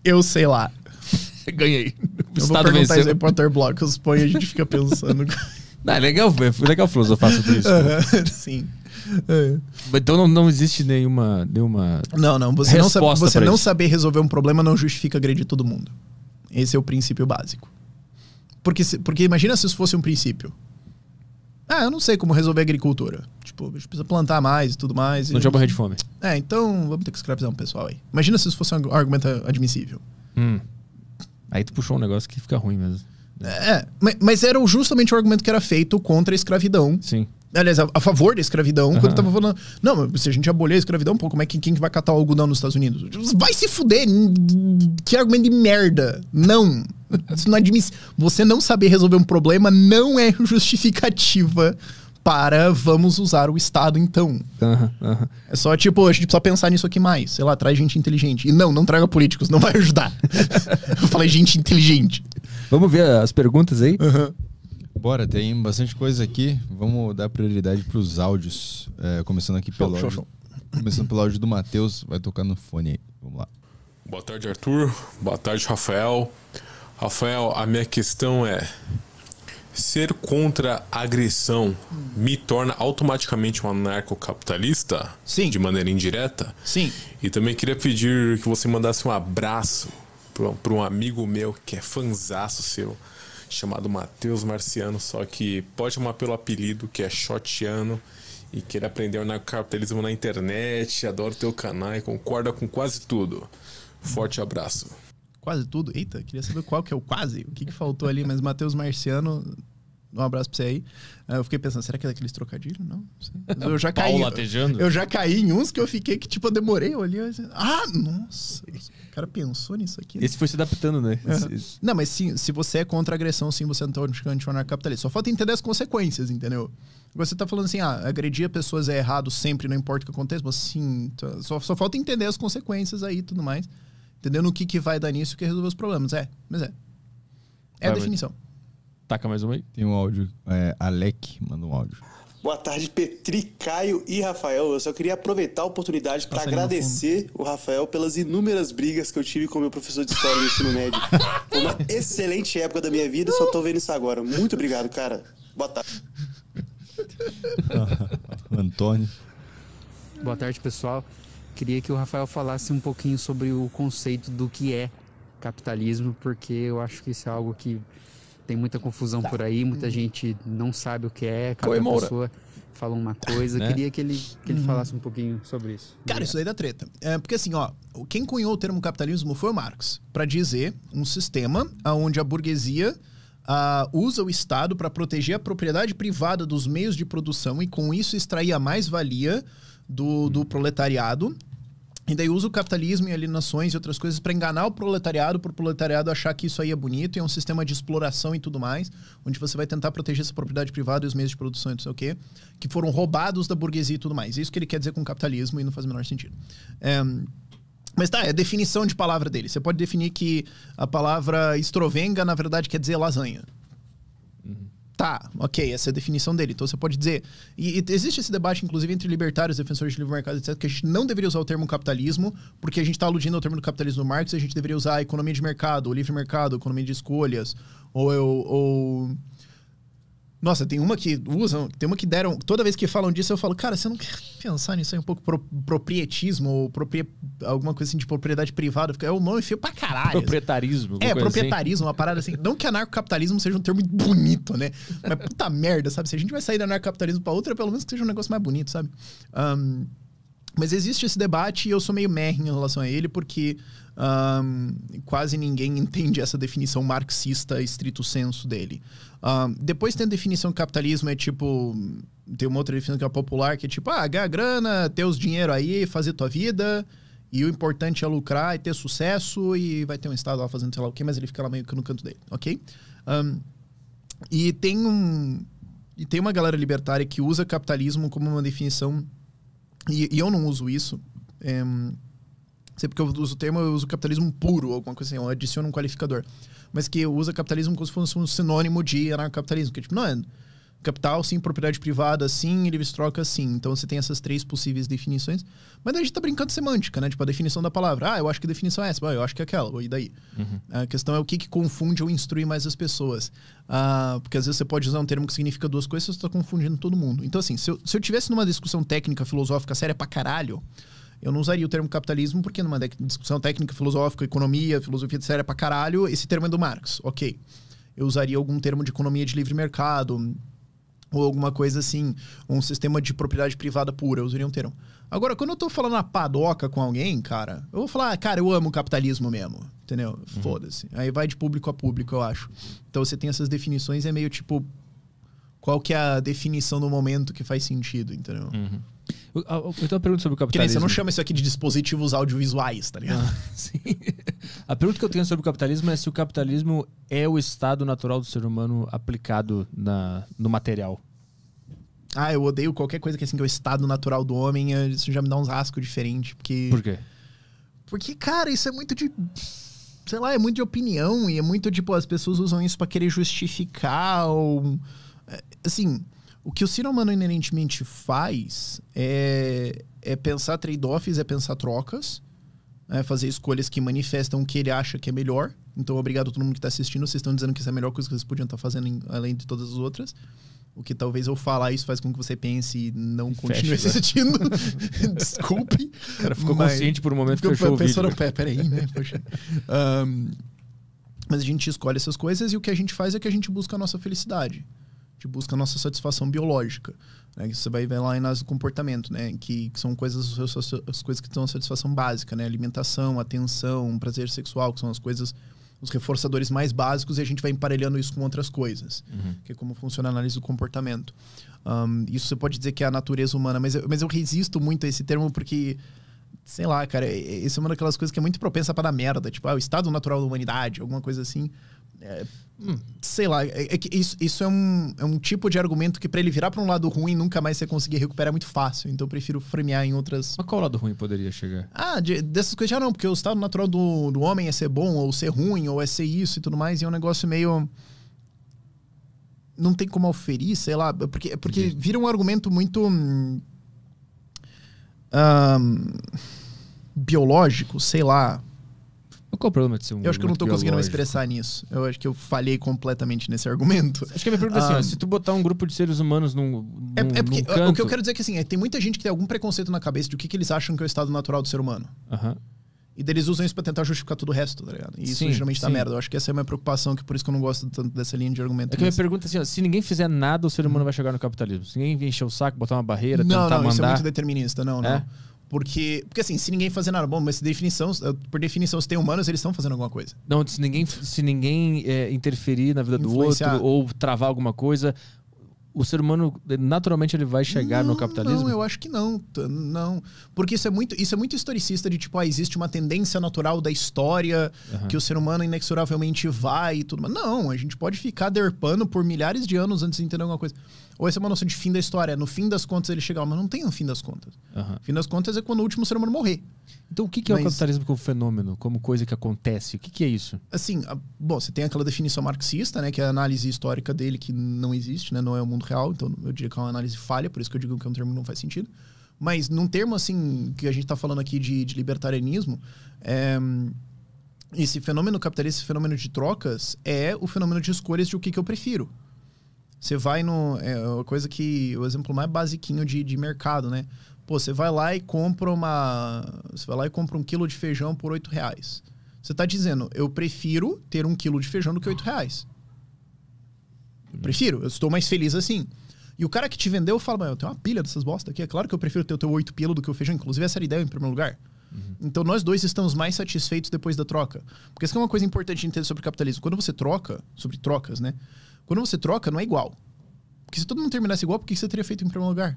[SPEAKER 3] eu sei lá. ganhei. O Estado venceu. Eu Potter Blocos, põe a gente fica pensando.
[SPEAKER 1] não, é legal, é legal filosofar sobre isso. Né? Uh
[SPEAKER 3] -huh, sim. É.
[SPEAKER 1] Então não, não existe nenhuma, nenhuma. Não, não. Você, não, sabe, você não
[SPEAKER 3] saber resolver um problema não justifica agredir todo mundo. Esse é o princípio básico. Porque, porque imagina se isso fosse um princípio. Ah, eu não sei como resolver a agricultura. Tipo, a gente precisa plantar mais e tudo mais. Não e... tinha morrer de fome. É, então vamos ter que escravizar um pessoal aí. Imagina se isso fosse um argumento admissível.
[SPEAKER 1] Hum. Aí tu puxou um negócio que fica ruim mesmo.
[SPEAKER 3] É, mas era justamente o argumento que era feito contra a escravidão. Sim. Aliás, a, a favor da escravidão, uhum. quando tava falando, não, se a gente abolir a escravidão, pô, como é que quem vai catar o algodão nos Estados Unidos? Vai se fuder! Que argumento de merda! Não! Isso não é admissível. Você não saber resolver um problema não é justificativa para vamos usar o Estado então. Uhum, uhum. É só tipo, a gente precisa pensar nisso aqui mais. Sei lá, traz gente inteligente. E não, não traga políticos, não vai ajudar.
[SPEAKER 1] Eu falei gente inteligente. Vamos ver as perguntas aí? Uhum.
[SPEAKER 2] Bora, tem bastante coisa aqui. Vamos dar prioridade para os áudios. É, começando aqui show, pelo show, show. Começando pelo áudio do Matheus, vai tocar no fone aí. Vamos lá.
[SPEAKER 7] Boa tarde, Arthur.
[SPEAKER 8] Boa tarde, Rafael. Rafael, a minha questão é: Ser contra a agressão me torna automaticamente um anarcocapitalista? Sim. De maneira indireta? Sim. E também queria pedir que você mandasse um abraço para um amigo meu que é fanzaço seu, chamado Matheus Marciano, só que pode chamar pelo apelido, que é Shotiano, e que ele aprendeu anarcocapitalismo capitalismo
[SPEAKER 1] na internet, adoro teu canal e concorda com quase tudo. Forte abraço
[SPEAKER 3] quase tudo. Eita, queria saber qual que é o quase, o que, que faltou ali, mas Matheus Marciano um abraço pra você aí. Eu fiquei pensando, será que é daqueles trocadilhos? Não, Eu já caí. Eu, eu já caí em uns que eu fiquei que, tipo, eu demorei, eu olhei. ah, nossa! O cara pensou nisso aqui. Né? Esse foi se adaptando,
[SPEAKER 1] né? Uhum. Esse...
[SPEAKER 3] Não, mas sim, se você é contra a agressão, sim, você é anti-anarcapitalista. Só falta entender as consequências, entendeu? Você tá falando assim, ah, agredir pessoas é errado sempre, não importa o que aconteça, mas sim, tá, só, só falta entender as consequências aí e tudo mais. Entendendo o que, que vai dar nisso que resolver os problemas. É, mas é.
[SPEAKER 2] É a definição.
[SPEAKER 1] Taca mais uma aí. Tem um
[SPEAKER 2] áudio. É, Alec manda um áudio.
[SPEAKER 3] Boa tarde, Petri, Caio e Rafael. Eu só queria
[SPEAKER 8] aproveitar a oportunidade para agradecer o Rafael pelas inúmeras brigas que eu tive com meu professor de história do ensino médio. Foi uma excelente época da minha vida, só tô vendo isso agora. Muito obrigado, cara. Boa tarde.
[SPEAKER 2] Antônio.
[SPEAKER 8] Boa tarde, pessoal. Queria que o Rafael falasse um pouquinho sobre o conceito do que é capitalismo, porque eu acho que isso é algo que tem muita confusão tá. por aí, muita uhum. gente não sabe o que é, cada Foi, pessoa fala uma tá, coisa. Né? Queria
[SPEAKER 3] que ele, que ele uhum. falasse um pouquinho sobre isso. Cara, isso daí dá treta. É, porque assim, ó, quem cunhou o termo capitalismo foi o Marx, para dizer um sistema onde a burguesia Uh, usa o Estado para proteger a propriedade privada dos meios de produção e com isso extrair a mais-valia do, do uhum. proletariado e daí usa o capitalismo e alienações e outras coisas para enganar o proletariado, para o proletariado achar que isso aí é bonito e é um sistema de exploração e tudo mais, onde você vai tentar proteger essa propriedade privada e os meios de produção e não sei o quê, que foram roubados da burguesia e tudo mais. Isso que ele quer dizer com capitalismo e não faz o menor sentido. É, mas tá, é a definição de palavra dele. Você pode definir que a palavra estrovenga, na verdade, quer dizer lasanha. Tá, ok, essa é a definição dele. Então você pode dizer. E, e, existe esse debate, inclusive, entre libertários, defensores de livre mercado, etc., que a gente não deveria usar o termo capitalismo, porque a gente está aludindo ao termo do capitalismo do Marx, a gente deveria usar economia de mercado, livre mercado, economia de escolhas, ou, ou, ou nossa, tem uma que usam, tem uma que deram. Toda vez que falam disso, eu falo, cara, você não quer pensar nisso aí um pouco? Pro, proprietismo ou propria, alguma coisa assim de propriedade privada. É um nome feio pra caralho. Proprietarismo. É, assim. proprietarismo, assim. uma parada assim. Não que anarcocapitalismo seja um termo muito bonito, né? Mas puta merda, sabe? Se a gente vai sair do anarcocapitalismo pra outra, pelo menos que seja um negócio mais bonito, sabe? Um, mas existe esse debate e eu sou meio merre em relação a ele, porque um, quase ninguém entende essa definição marxista estrito senso dele. Uh, depois tem a definição que capitalismo é tipo. Tem uma outra definição que é popular, que é tipo, ah, ganhar grana, ter os dinheiro aí, fazer tua vida. E o importante é lucrar e ter sucesso. E vai ter um Estado lá fazendo sei lá o quê, mas ele fica lá meio que no canto dele, ok? Um, e tem um. E tem uma galera libertária que usa capitalismo como uma definição. E, e eu não uso isso. É, Sempre que eu uso o termo, eu uso capitalismo puro, alguma coisa assim, eu adiciono um qualificador. Mas que usa capitalismo como se fosse um sinônimo de anarcapitalismo, que é tipo, não é capital sim, propriedade privada sim, ele livre-troca sim. Então você tem essas três possíveis definições. Mas daí a gente tá brincando semântica, né? Tipo, a definição da palavra. Ah, eu acho que a definição é essa, ah, eu acho que é aquela, e daí? Uhum. A questão é o que, que confunde ou instrui mais as pessoas. Ah, porque às vezes você pode usar um termo que significa duas coisas e você tá confundindo todo mundo. Então assim, se eu, se eu tivesse numa discussão técnica, filosófica séria pra caralho eu não usaria o termo capitalismo, porque numa discussão técnica, filosófica, economia, filosofia etc., séria pra caralho, esse termo é do Marx, ok. Eu usaria algum termo de economia de livre mercado, ou alguma coisa assim, um sistema de propriedade privada pura, eu usaria um termo. Agora, quando eu tô falando a padoca com alguém, cara, eu vou falar, ah, cara, eu amo o capitalismo mesmo, entendeu? Uhum. Foda-se. Aí vai de público a público, eu acho. Então você tem essas definições, é meio tipo, qual que é a definição do momento que faz sentido, entendeu? Uhum. Eu, ah, eu tenho uma pergunta sobre o capitalismo. você não chama isso aqui de dispositivos audiovisuais, tá ligado? Ah, sim. A pergunta que
[SPEAKER 1] eu tenho sobre o capitalismo é se o capitalismo é o estado natural do ser humano aplicado na,
[SPEAKER 3] no material. Ah, eu odeio qualquer coisa que é assim que é o estado natural do homem, eh, isso já me dá uns rascos diferentes, porque... Por quê? Porque, cara, isso é muito de sei lá, é muito de opinião e é muito tipo, as pessoas usam isso para querer justificar ou. Eh, assim, o que o ser humano inerentemente faz é, é pensar trade-offs, é pensar trocas, é fazer escolhas que manifestam o que ele acha que é melhor. Então, obrigado a todo mundo que está assistindo. Vocês estão dizendo que isso é a melhor coisa que vocês podiam estar tá fazendo, em, além de todas as outras. O que talvez eu falar isso faz com que você pense e não e continue fecha, assistindo. Desculpe. O cara ficou mas... consciente por um momento que eu pensando, o Pé, peraí, né? Poxa. Um, mas a gente escolhe essas coisas e o que a gente faz é que a gente busca a nossa felicidade gente busca a nossa satisfação biológica. Né? Você vai ver lá em análise do comportamento, né? Que, que, são coisas, as coisas que estão a satisfação básica, né? Alimentação, atenção, prazer sexual, que são as coisas, os reforçadores mais básicos, e a gente vai emparelhando isso com outras coisas. Uhum. Que é como funciona a análise do comportamento. Um, isso você pode dizer que é a natureza humana, mas eu, mas eu resisto muito a esse termo porque sei lá, cara, isso é uma daquelas coisas que é muito propensa para dar merda, tipo, ah, o estado natural da humanidade, alguma coisa assim. É, Hum, sei lá, é, é, que isso, isso é, um, é um tipo de argumento que para ele virar para um lado ruim nunca mais você conseguir recuperar é muito fácil. Então eu prefiro fremear em outras. Mas qual lado ruim poderia chegar? Ah, de, dessas coisas já não, porque o estado natural do, do homem é ser bom, ou ser ruim, ou é ser isso e tudo mais, e é um negócio meio não tem como oferir, sei lá, porque, porque vira um argumento muito hum, biológico, sei lá qual o problema de ser um Eu acho que eu não tô conseguindo me expressar nisso. Eu acho que eu falhei completamente nesse argumento. Acho que a minha pergunta é assim, ó, ah, se tu botar um grupo de seres humanos num, é, num É, é porque canto... o que eu quero dizer é que assim, é, tem muita gente que tem algum preconceito na cabeça de o que, que eles acham que é o estado natural do ser humano. Aham. E deles usam isso pra tentar justificar tudo o resto, tá ligado? E isso sim, geralmente sim. dá merda. Eu acho que essa é a minha preocupação, que por isso que eu não gosto tanto dessa linha de argumento. É que eu me pergunto é assim: ó, se ninguém fizer
[SPEAKER 1] nada, o ser humano hum. vai chegar no capitalismo. Se ninguém encher o saco, botar uma barreira, não, tentar não, mandar. Não, isso é muito determinista, não, é? não.
[SPEAKER 3] Porque, porque assim, se ninguém fazer nada, bom, mas definição, eh, por definição, se tem humanos, eles estão fazendo alguma coisa.
[SPEAKER 1] Não, se ninguém, se ninguém é, interferir na vida do outro ou travar alguma coisa, o ser humano eh, naturalmente ele vai chegar não, no capitalismo? Não,
[SPEAKER 3] eu acho que não, não, porque isso é muito, isso é muito historicista de tipo, ah, existe uma tendência natural da história uhum. que o ser humano inexoravelmente vai e tudo. Não, a gente pode ficar derpando por milhares de anos antes de entender alguma coisa. Ou essa é uma noção de fim da história. No fim das contas ele chegar, mas não tem um fim das contas. Uhum. Fim das contas é quando o último ser humano morrer. Então o que, que mas, é o
[SPEAKER 1] capitalismo como fenômeno, como coisa que acontece? O que, que é
[SPEAKER 3] isso? Assim, a, bom, você tem aquela definição marxista, né, que é a análise histórica dele que não existe, né, não é o mundo real. Então eu diria que é uma análise falha, por isso que eu digo que é um termo que não faz sentido. Mas num termo assim que a gente está falando aqui de, de libertarianismo, é, esse fenômeno capitalista, esse fenômeno de trocas, é o fenômeno de escolhas de o que, que eu prefiro. Você vai no. É, é uma coisa que. O exemplo mais basiquinho de, de mercado, né? Pô, você vai lá e compra uma. Você vai lá e compra um quilo de feijão por oito reais. Você está dizendo, eu prefiro ter um quilo de feijão do que oito reais. Eu uhum. prefiro, eu estou mais feliz assim. E o cara que te vendeu fala, mas eu tenho uma pilha dessas bosta aqui. É claro que eu prefiro ter o teu oito pila do que o feijão. Inclusive, essa era a ideia em primeiro lugar. Uhum. Então, nós dois estamos mais satisfeitos depois da troca. Porque isso é uma coisa importante de entender sobre capitalismo. Quando você troca, sobre trocas, né? Quando você troca, não é igual. Porque se todo mundo terminasse igual, por que você teria feito em primeiro lugar?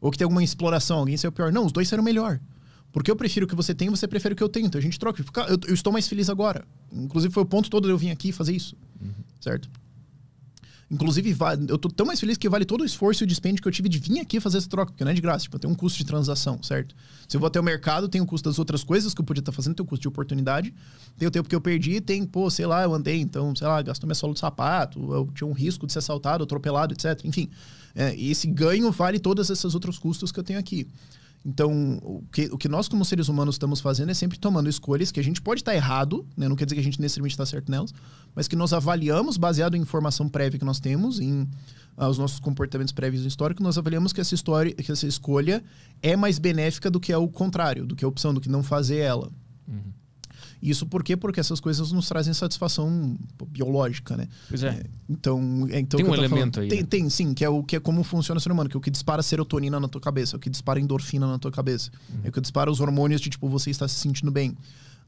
[SPEAKER 3] Ou que tem alguma exploração, alguém saiu pior. Não, os dois seriam melhor. Porque eu prefiro o que você tem e você prefere o que eu tenho. Então a gente troca. Eu, eu, estou mais feliz agora. Inclusive foi o ponto todo de eu vir aqui fazer isso. Uhum. Certo? Inclusive, eu tô tão mais feliz que vale todo o esforço e o dispêndio que eu tive de vir aqui fazer essa troca, porque não é de graça. Tipo, tem um custo de transação, certo? Se eu vou até o mercado, tem o custo das outras coisas que eu podia estar tá fazendo, tem o custo de oportunidade, tem o tempo que eu perdi, tem, pô, sei lá, eu andei, então, sei lá, gastou minha sola de sapato, eu tinha um risco de ser assaltado, atropelado, etc. Enfim, é, esse ganho vale todas essas outros custos que eu tenho aqui. Então, o que, o que nós, como seres humanos, estamos fazendo é sempre tomando escolhas que a gente pode estar tá errado, né? não quer dizer que a gente necessariamente está certo nelas, mas que nós avaliamos baseado em informação prévia que nós temos, em ah, os nossos comportamentos prévios no histórico, nós avaliamos que essa, história, que essa escolha é mais benéfica do que é o contrário, do que a opção, do que não fazer ela. Uhum. Isso por quê? Porque essas coisas nos trazem satisfação biológica, né? Pois é. é então, é, então tem um elemento falando. aí. Tem, né? tem, sim, que é, o, que é como funciona o ser humano, que é o que dispara serotonina na tua cabeça, é o que dispara endorfina na tua cabeça, uhum. é o que dispara os hormônios de tipo, você está se sentindo bem.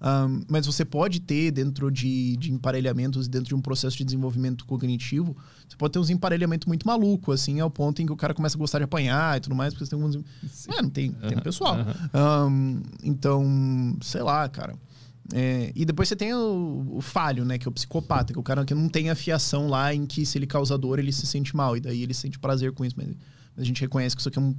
[SPEAKER 3] Um, mas você pode ter dentro de, de emparelhamentos, dentro de um processo de desenvolvimento cognitivo, você pode ter uns emparelhamentos muito maluco, assim, ao ponto em que o cara começa a gostar de apanhar e tudo mais, porque você tem alguns. Sim. É, não tem, uhum. tem pessoal. Uhum. Um, então, sei lá, cara. É, e depois você tem o, o, falho, né? Que é o psicopata, que é o cara que não tem afiação lá em que se ele causa dor, ele se sente mal. E daí ele sente prazer com isso. Mas, mas a gente reconhece que isso aqui é um,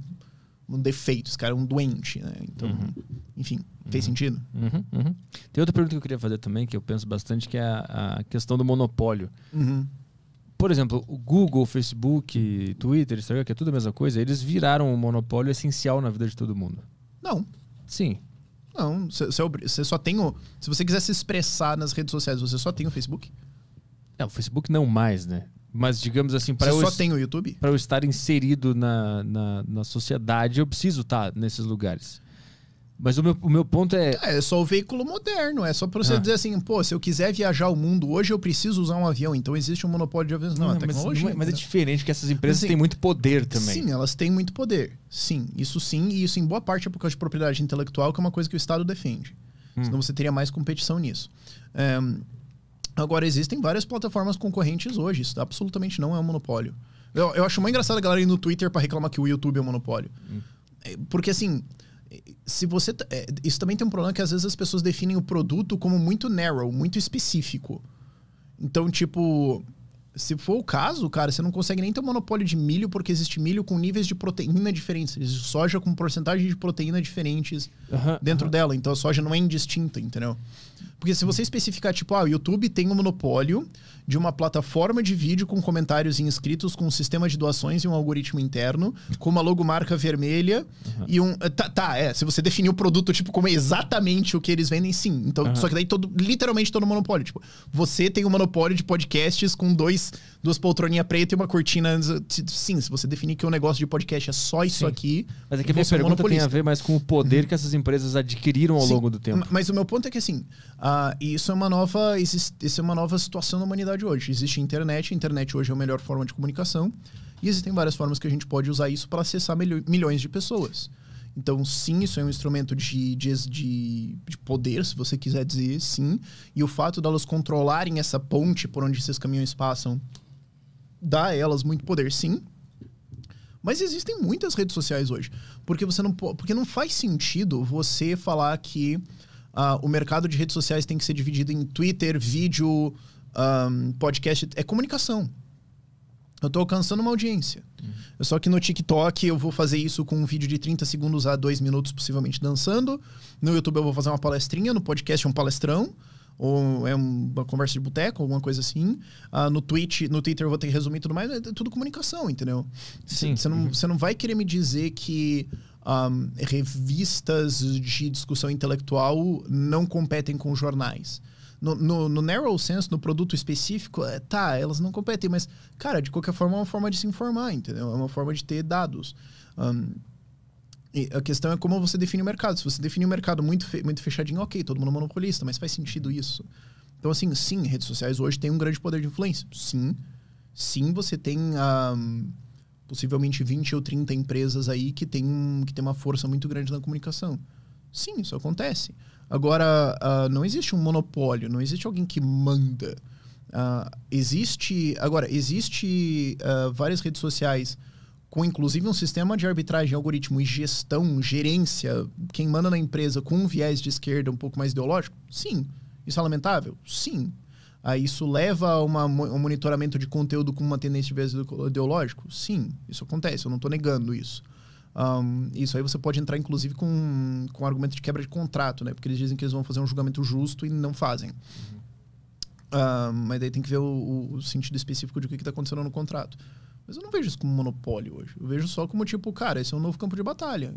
[SPEAKER 3] um defeito, esse cara é um doente, né? Então, uhum. enfim, uhum. fez sentido? Uhum, uhum.
[SPEAKER 1] Tem outra pergunta que eu queria fazer também, que eu penso bastante, que é a, a questão do monopólio. Uhum. Por exemplo, o Google, Facebook, Twitter, Instagram, que é tudo a mesma coisa, eles viraram um monopólio essencial na vida de todo mundo.
[SPEAKER 3] Não. Sim. Não, você é só tem o. Se você quiser se expressar nas redes sociais, você só tem o Facebook?
[SPEAKER 1] Não, o Facebook não mais, né? Mas, digamos assim, para eu. só tem o YouTube? Para eu estar inserido na, na, na sociedade, eu preciso estar nesses lugares.
[SPEAKER 3] Mas o meu, o meu ponto é, é. É só o veículo moderno. É só pra você ah. dizer assim, pô, se eu quiser viajar o mundo hoje, eu preciso usar um avião. Então existe um monopólio de aviões. Não, não hoje é- tecnologia. Mas, mas, é diferente
[SPEAKER 1] porque essas empresas assim, têm muito poder também. Sim,
[SPEAKER 3] elas têm muito poder. Sim, isso sim. E isso em boa parte é por causa de propriedade intelectual, que é uma coisa que o Estado defende. Hum. Senão você teria mais competição nisso. É, agora, existem várias plataformas concorrentes hoje. Isso absolutamente não é um monopólio. Eu, eu acho muito engraçado a galera ir no Twitter para reclamar que o YouTube é um monopólio. Hum. É, porque assim se você. É, isso também tem um problema que às vezes as pessoas definem o produto como muito narrow, muito específico. Então, tipo. Se for o caso, cara, você não consegue nem ter um monopólio de milho, porque existe milho com níveis de proteína diferentes. Existe soja com porcentagem de proteína diferentes dentro dela. Então a soja não é indistinta, entendeu? Porque se você especificar, tipo, ah, o YouTube tem um monopólio de uma plataforma de vídeo com comentários e inscritos, com um sistema de doações e um algoritmo interno, com uma logomarca vermelha uhum. e um. Eh, tá, tá, é. Se você definir o produto, tipo, como exatamente o que eles vendem, sim. Então, uhum. só que daí todo, literalmente todo monopólio. Tipo, você tem um monopólio de podcasts com dois, duas poltroninhas preta e uma cortina. Sim, se você definir que o um negócio de podcast é só isso sim. aqui. Mas aqui é a minha é pergunta é tem a ver mais com o poder uhum. que essas empresas
[SPEAKER 1] adquiriram ao sim, longo do tempo.
[SPEAKER 3] Mas o meu ponto é que assim. Uh, e isso é, uma nova, isso é uma nova situação na humanidade hoje. Existe internet, a internet hoje é a melhor forma de comunicação, e existem várias formas que a gente pode usar isso para acessar milhões de pessoas. Então, sim, isso é um instrumento de, de, de, poder, se você quiser dizer sim. E o fato delas controlarem essa ponte por onde esses caminhões passam dá a elas muito poder, sim. Mas existem muitas redes sociais hoje. Porque você não Porque não faz sentido você falar que uh, o mercado de redes sociais tem que ser dividido em Twitter, vídeo, um, podcast. É comunicação. Eu estou alcançando uma audiência. Uhum. Só que no TikTok eu vou fazer isso com um vídeo de 30 segundos a 2 minutos, possivelmente dançando. No YouTube eu vou fazer uma palestrinha, no podcast é um palestrão. Ou é uma conversa de boteco, alguma coisa assim. Ah, no Twitch, no Twitter eu vou ter que resumir tudo mais. É tudo comunicação, entendeu? Sim. Você não, uhum. não vai querer me dizer que um, revistas de discussão intelectual não competem com jornais. No, no, no, narrow sense, no produto específico, eh, tá, elas não competem, mas, cara, de qualquer forma é uma forma de se informar, entendeu? É uma forma de ter dados. Um, a questão é como você define o mercado. Se você define o mercado muito, fe muito fechadinho, ok, todo mundo é monopolista, mas faz sentido isso. Então, assim, sim, redes sociais hoje têm um grande poder de influência. Sim. Sim, você tem. Um, possivelmente 20 ou 30 empresas aí que tem, que tem uma força muito grande na comunicação. Sim, isso acontece. Agora, uh, não existe um monopólio, não existe alguém que manda. Uh, existe. Agora, existe uh, várias redes sociais com inclusive um sistema de arbitragem, algoritmo e gestão, gerência, quem manda na empresa com um viés de esquerda um pouco mais ideológico? Sim. Isso é lamentável? Sim. Ah, isso leva a uma, um monitoramento de conteúdo com uma tendência de viés ideológico? Sim, isso acontece, eu não estou negando isso. Um, isso aí você pode entrar, inclusive, com, com argumento de quebra de contrato, né? Porque eles dizem que eles vão fazer um julgamento justo e não fazem. Uhum. Um, mas daí tem que ver o, o sentido específico de o que está acontecendo no contrato. Mas eu não vejo isso como monopólio hoje. Eu vejo só como, tipo, cara, esse é um novo campo de batalha.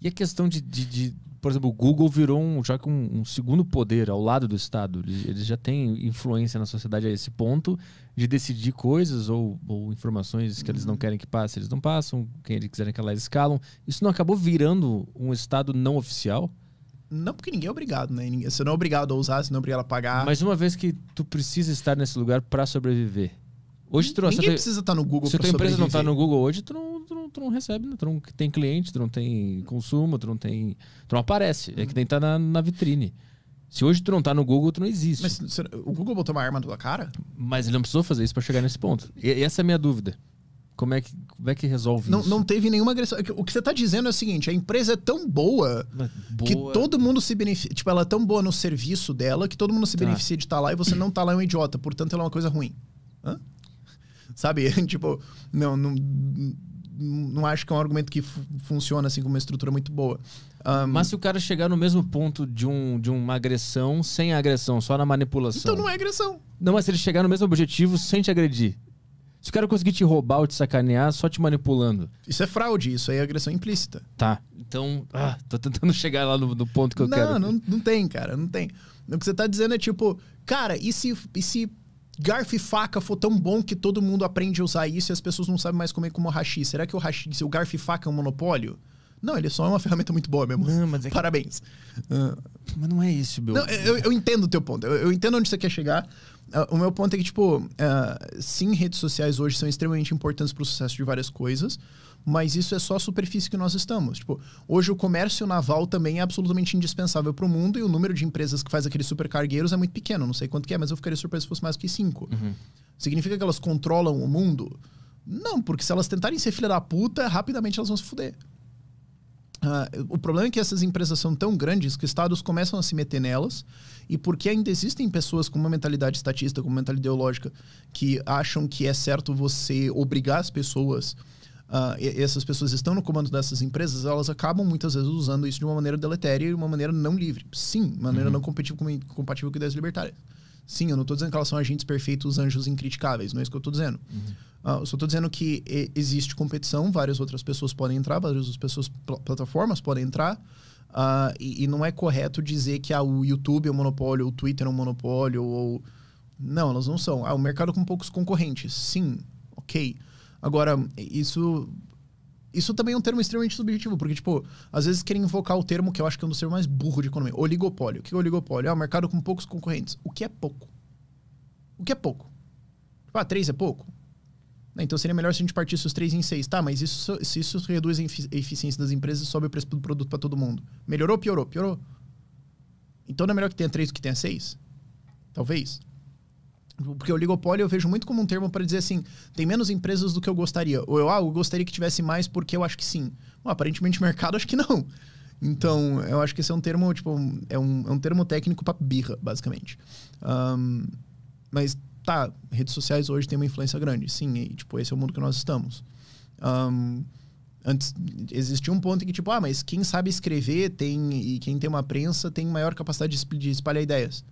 [SPEAKER 3] E a questão de, de, de
[SPEAKER 1] por exemplo, o Google virou um, já com um, um segundo poder ao lado do Estado. Eles, eles, já têm influência na sociedade a esse ponto de decidir coisas ou, ou informações que uhum. eles não uhum. querem que passe, eles não passam. Quem eles quiserem que elas escalam. Isso não acabou virando um Estado não oficial?
[SPEAKER 3] Não, porque ninguém é obrigado, né? Você não é obrigado a usar, você não é obrigado a pagar.
[SPEAKER 1] Mas uma vez que tu precisa estar nesse lugar para sobreviver. Hoje hum, tu, Ninguém precisa estar tá no Google Se tua empresa não está no Google hoje, tu não tu não, tu não recebe, né? tu não tem cliente, tu não tem consumo, tu não tem. Tu não aparece. É que tem que tá estar na, na vitrine. Se hoje tu não tá no Google, tu não existe.
[SPEAKER 3] Mas o Google botou uma arma na tua cara?
[SPEAKER 1] Mas ele não precisou fazer isso para chegar nesse ponto. E, e essa é a minha dúvida. Como é que, como é que resolve
[SPEAKER 3] Não, isso? não teve nenhuma agressão. É o que você tá dizendo é o seguinte: a empresa é tão boa, boa- que todo mundo se beneficia. Tipo, ela é tão boa no serviço dela que todo mundo se Tá. beneficia de estar tá lá e você não tá lá é um idiota. Portanto, ela é uma coisa ruim. Hã? Sabe? tipo, não, não não acho que é um argumento que funciona assim com uma estrutura muito
[SPEAKER 1] boa. Um, Mas se o cara chegar no mesmo ponto de, um, de uma agressão sem agressão, só na manipulação. Então não é agressão. Não, mas se ele chegar no mesmo objetivo sem te agredir. Se o cara conseguir te roubar ou te sacanear só te manipulando. Isso é fraude, isso aí é agressão implícita. Tá. Então, ah, tô tentando chegar lá no, no ponto que eu não, quero.
[SPEAKER 3] Não, não tem, cara, não tem. O que você tá dizendo é tipo, cara, e se, e se Garfo e faca foi tão bom que todo mundo aprende a usar isso e as pessoas não sabem mais comer como hashi. Será que o hashi, o garfo e faca é um monopólio? Não, ele é só é uma ferramenta muito boa mesmo. Não, mas é Parabéns. Ah. Mas não é isso, meu. Não, eu, eu, entendo o teu ponto. Eu, eu, entendo onde você quer chegar. Uh, o meu ponto é que, tipo, uh, sim, redes sociais hoje são extremamente importantes para o sucesso de várias coisas mas isso é só a superfície que nós estamos. Tipo, hoje o comércio naval também é absolutamente indispensável para o mundo e o número de empresas que faz aqueles supercargueiros é muito pequeno. Não sei quanto que é, mas eu ficaria surpreso se fosse mais que cinco. Uhum. Significa que elas controlam o mundo? Não, porque se elas tentarem ser filha da puta, rapidamente elas vão se fuder. Uh, o problema é que essas empresas são tão grandes que estados começam a se meter nelas, e porque ainda existem pessoas com uma mentalidade estatista, com uma mentalidade ideológica, que acham que é certo você obrigar as pessoas uh, essas pessoas estão no comando dessas empresas, elas acabam muitas vezes usando isso de uma maneira deletéria e uma maneira não livre. Sim, maneira uhum. não compatível com, compatível com ideias libertárias. Sim, eu não estou dizendo que elas são agentes perfeitos, anjos incriticáveis, não é isso que eu estou dizendo.
[SPEAKER 4] Uhum.
[SPEAKER 3] Uh, eu só estou dizendo que existe competição, várias outras pessoas podem entrar, várias outras pessoas, pl plataformas podem entrar. Uh, e, e, não é correto dizer que ah, o YouTube é um monopólio, o Twitter é um monopólio, ou. Não, elas não são. Ah, o mercado com poucos concorrentes. Sim, ok. Agora, isso isso também é um termo extremamente subjetivo, porque, tipo, às vezes querem invocar o termo que eu acho que é um dos termos mais burro de economia. Oligopólio. O que é oligopólio? É um mercado com poucos concorrentes. O que é pouco? O que é pouco? Tipo, ah, três é pouco? Né, então seria melhor se a gente partisse os três em seis. Tá, mas isso, se isso reduz a eficiência das empresas e sobe o preço do produto para todo mundo. Melhorou, piorou, piorou. Então não é melhor que tenha três do que tenha seis? Talvez. Porque oligopólio eu vejo muito como um termo para dizer assim, tem menos empresas do que eu gostaria. Ou eu, ah, eu gostaria que tivesse mais porque eu acho que sim. Bom, aparentemente mercado acho que não. Então, eu acho que esse é um termo, tipo, é um, é um termo técnico para birra, basicamente. Um, mas tá, redes sociais hoje têm uma influência grande, sim, e tipo, esse é o mundo que nós estamos. Um, antes existia um ponto em que tipo, ah, mas quem sabe escrever tem e quem tem uma prensa tem maior capacidade de espalhar ideias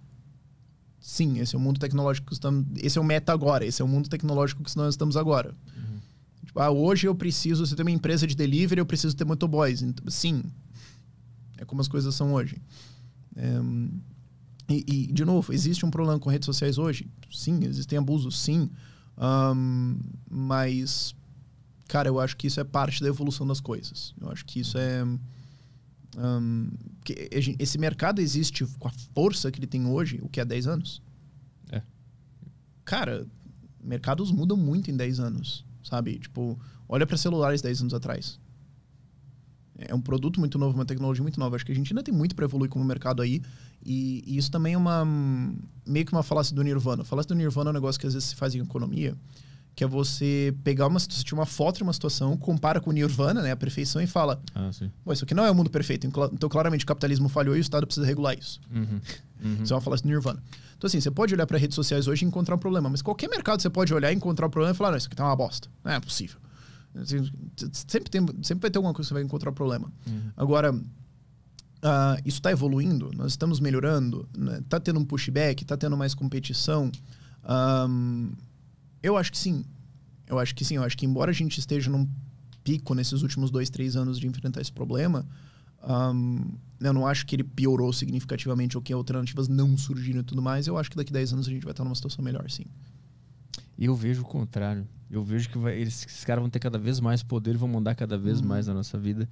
[SPEAKER 3] sim, esse é o mundo tecnológico que estamos. Esse é o meta agora, esse é o mundo tecnológico que nós estamos agora. Uhum. Tipo, ah, hoje eu preciso, você tem uma empresa de delivery, eu preciso ter motoboys. Então, sim. É como as coisas são hoje. É, e, e, de novo, existe um problema com redes sociais hoje? Sim, existem abusos, sim. Um, mas, cara, eu acho que isso é parte da evolução das coisas. Eu acho que isso é um, que esse mercado existe com a força que ele tem hoje, o que há 10 anos? É. Cara, mercados mudam muito em 10 anos, sabe? Tipo, olha para celulares 10 anos atrás. É um produto muito novo, uma tecnologia muito nova. Acho que a gente ainda tem muito para evoluir como mercado aí. E, e, isso também é uma meio que uma falácia do Nirvana. falácia do Nirvana é um negócio que às vezes se faz em economia que é você pegar uma, uma foto de uma situação, compara com o Nirvana, né, a perfeição, e fala: ah, Isso aqui não é o mundo perfeito, então, então claramente o capitalismo falhou e o Estado precisa regular isso.
[SPEAKER 5] Uhum. Uhum. Isso é
[SPEAKER 3] uhum. uma falácia do Nirvana. Então, assim, você pode olhar para redes sociais hoje e encontrar um problema, mas qualquer mercado você pode olhar e encontrar um problema e falar: Não, isso aqui tá uma bosta. Não é possível. Assim, sempre, tem, sempre vai ter alguma coisa que você vai encontrar um problema. Uhum. Agora. Uh, isso está evoluindo, nós estamos melhorando, está né? Tá tendo um pushback, está tendo mais competição. Um, eu acho que sim. Eu acho que sim. Eu acho que embora a gente esteja num pico nesses últimos dois, três anos de enfrentar esse problema, um, eu não acho que ele piorou significativamente ou que alternativas não surgiram e tudo mais. Eu acho que daqui a 10 anos a gente vai estar numa situação melhor, sim.
[SPEAKER 1] Eu vejo o contrário. Eu vejo que vai, eles, esses caras vão ter cada vez mais poder, vão mandar cada vez hum. mais na nossa vida.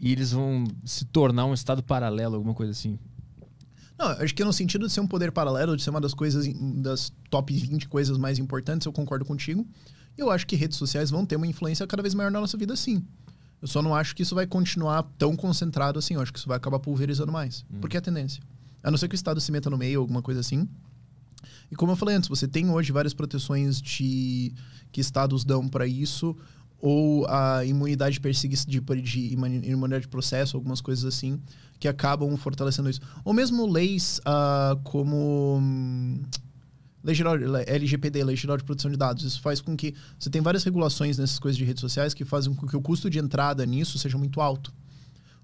[SPEAKER 1] E eles vão se tornar um estado paralelo, alguma coisa assim.
[SPEAKER 3] Não, acho que no sentido de ser um poder paralelo, de ser uma das coisas, das top 20 coisas mais importantes, eu concordo contigo. Eu acho que redes sociais vão ter uma influência cada vez maior na nossa vida, sim. Eu só não acho que isso vai continuar tão concentrado assim. Eu acho que isso vai acabar pulverizando mais. Hum. Porque é a tendência. A não ser que o Estado se meta no meio, alguma coisa assim. E como eu falei antes, você tem hoje várias proteções de que estados dão para isso ou a imunidade perseguida de imunidade de processo, algumas coisas assim, que acabam fortalecendo isso. Ou mesmo leis uh, como. Hum, lei geral, LGPD, Lei Geral de Proteção de Dados. Isso faz com que você tem várias regulações nessas coisas de redes sociais que fazem com que o custo de entrada nisso seja muito alto.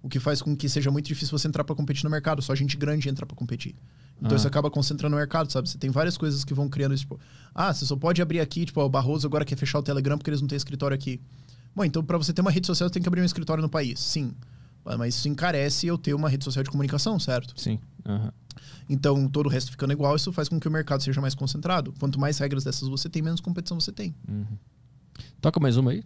[SPEAKER 3] O que faz com que seja muito difícil você entrar para competir no mercado, só gente grande entra para competir. Então ah. acaba concentrando o mercado, sabe? Você tem várias coisas que vão criando isso, tipo, ah, você só pode abrir aqui, tipo, o Barroso agora quer fechar o Telegram porque eles não têm escritório aqui. Bom, então para você ter uma rede social, você tem que abrir um escritório no país. Sim. Ah, mas isso encarece eu ter uma rede social de comunicação, certo? Sim. Uhum. Então, todo o resto ficando igual, isso faz com que o mercado seja mais concentrado. Quanto mais regras dessas você tem, menos competição você tem.
[SPEAKER 5] Uhum.
[SPEAKER 2] Toca mais uma aí.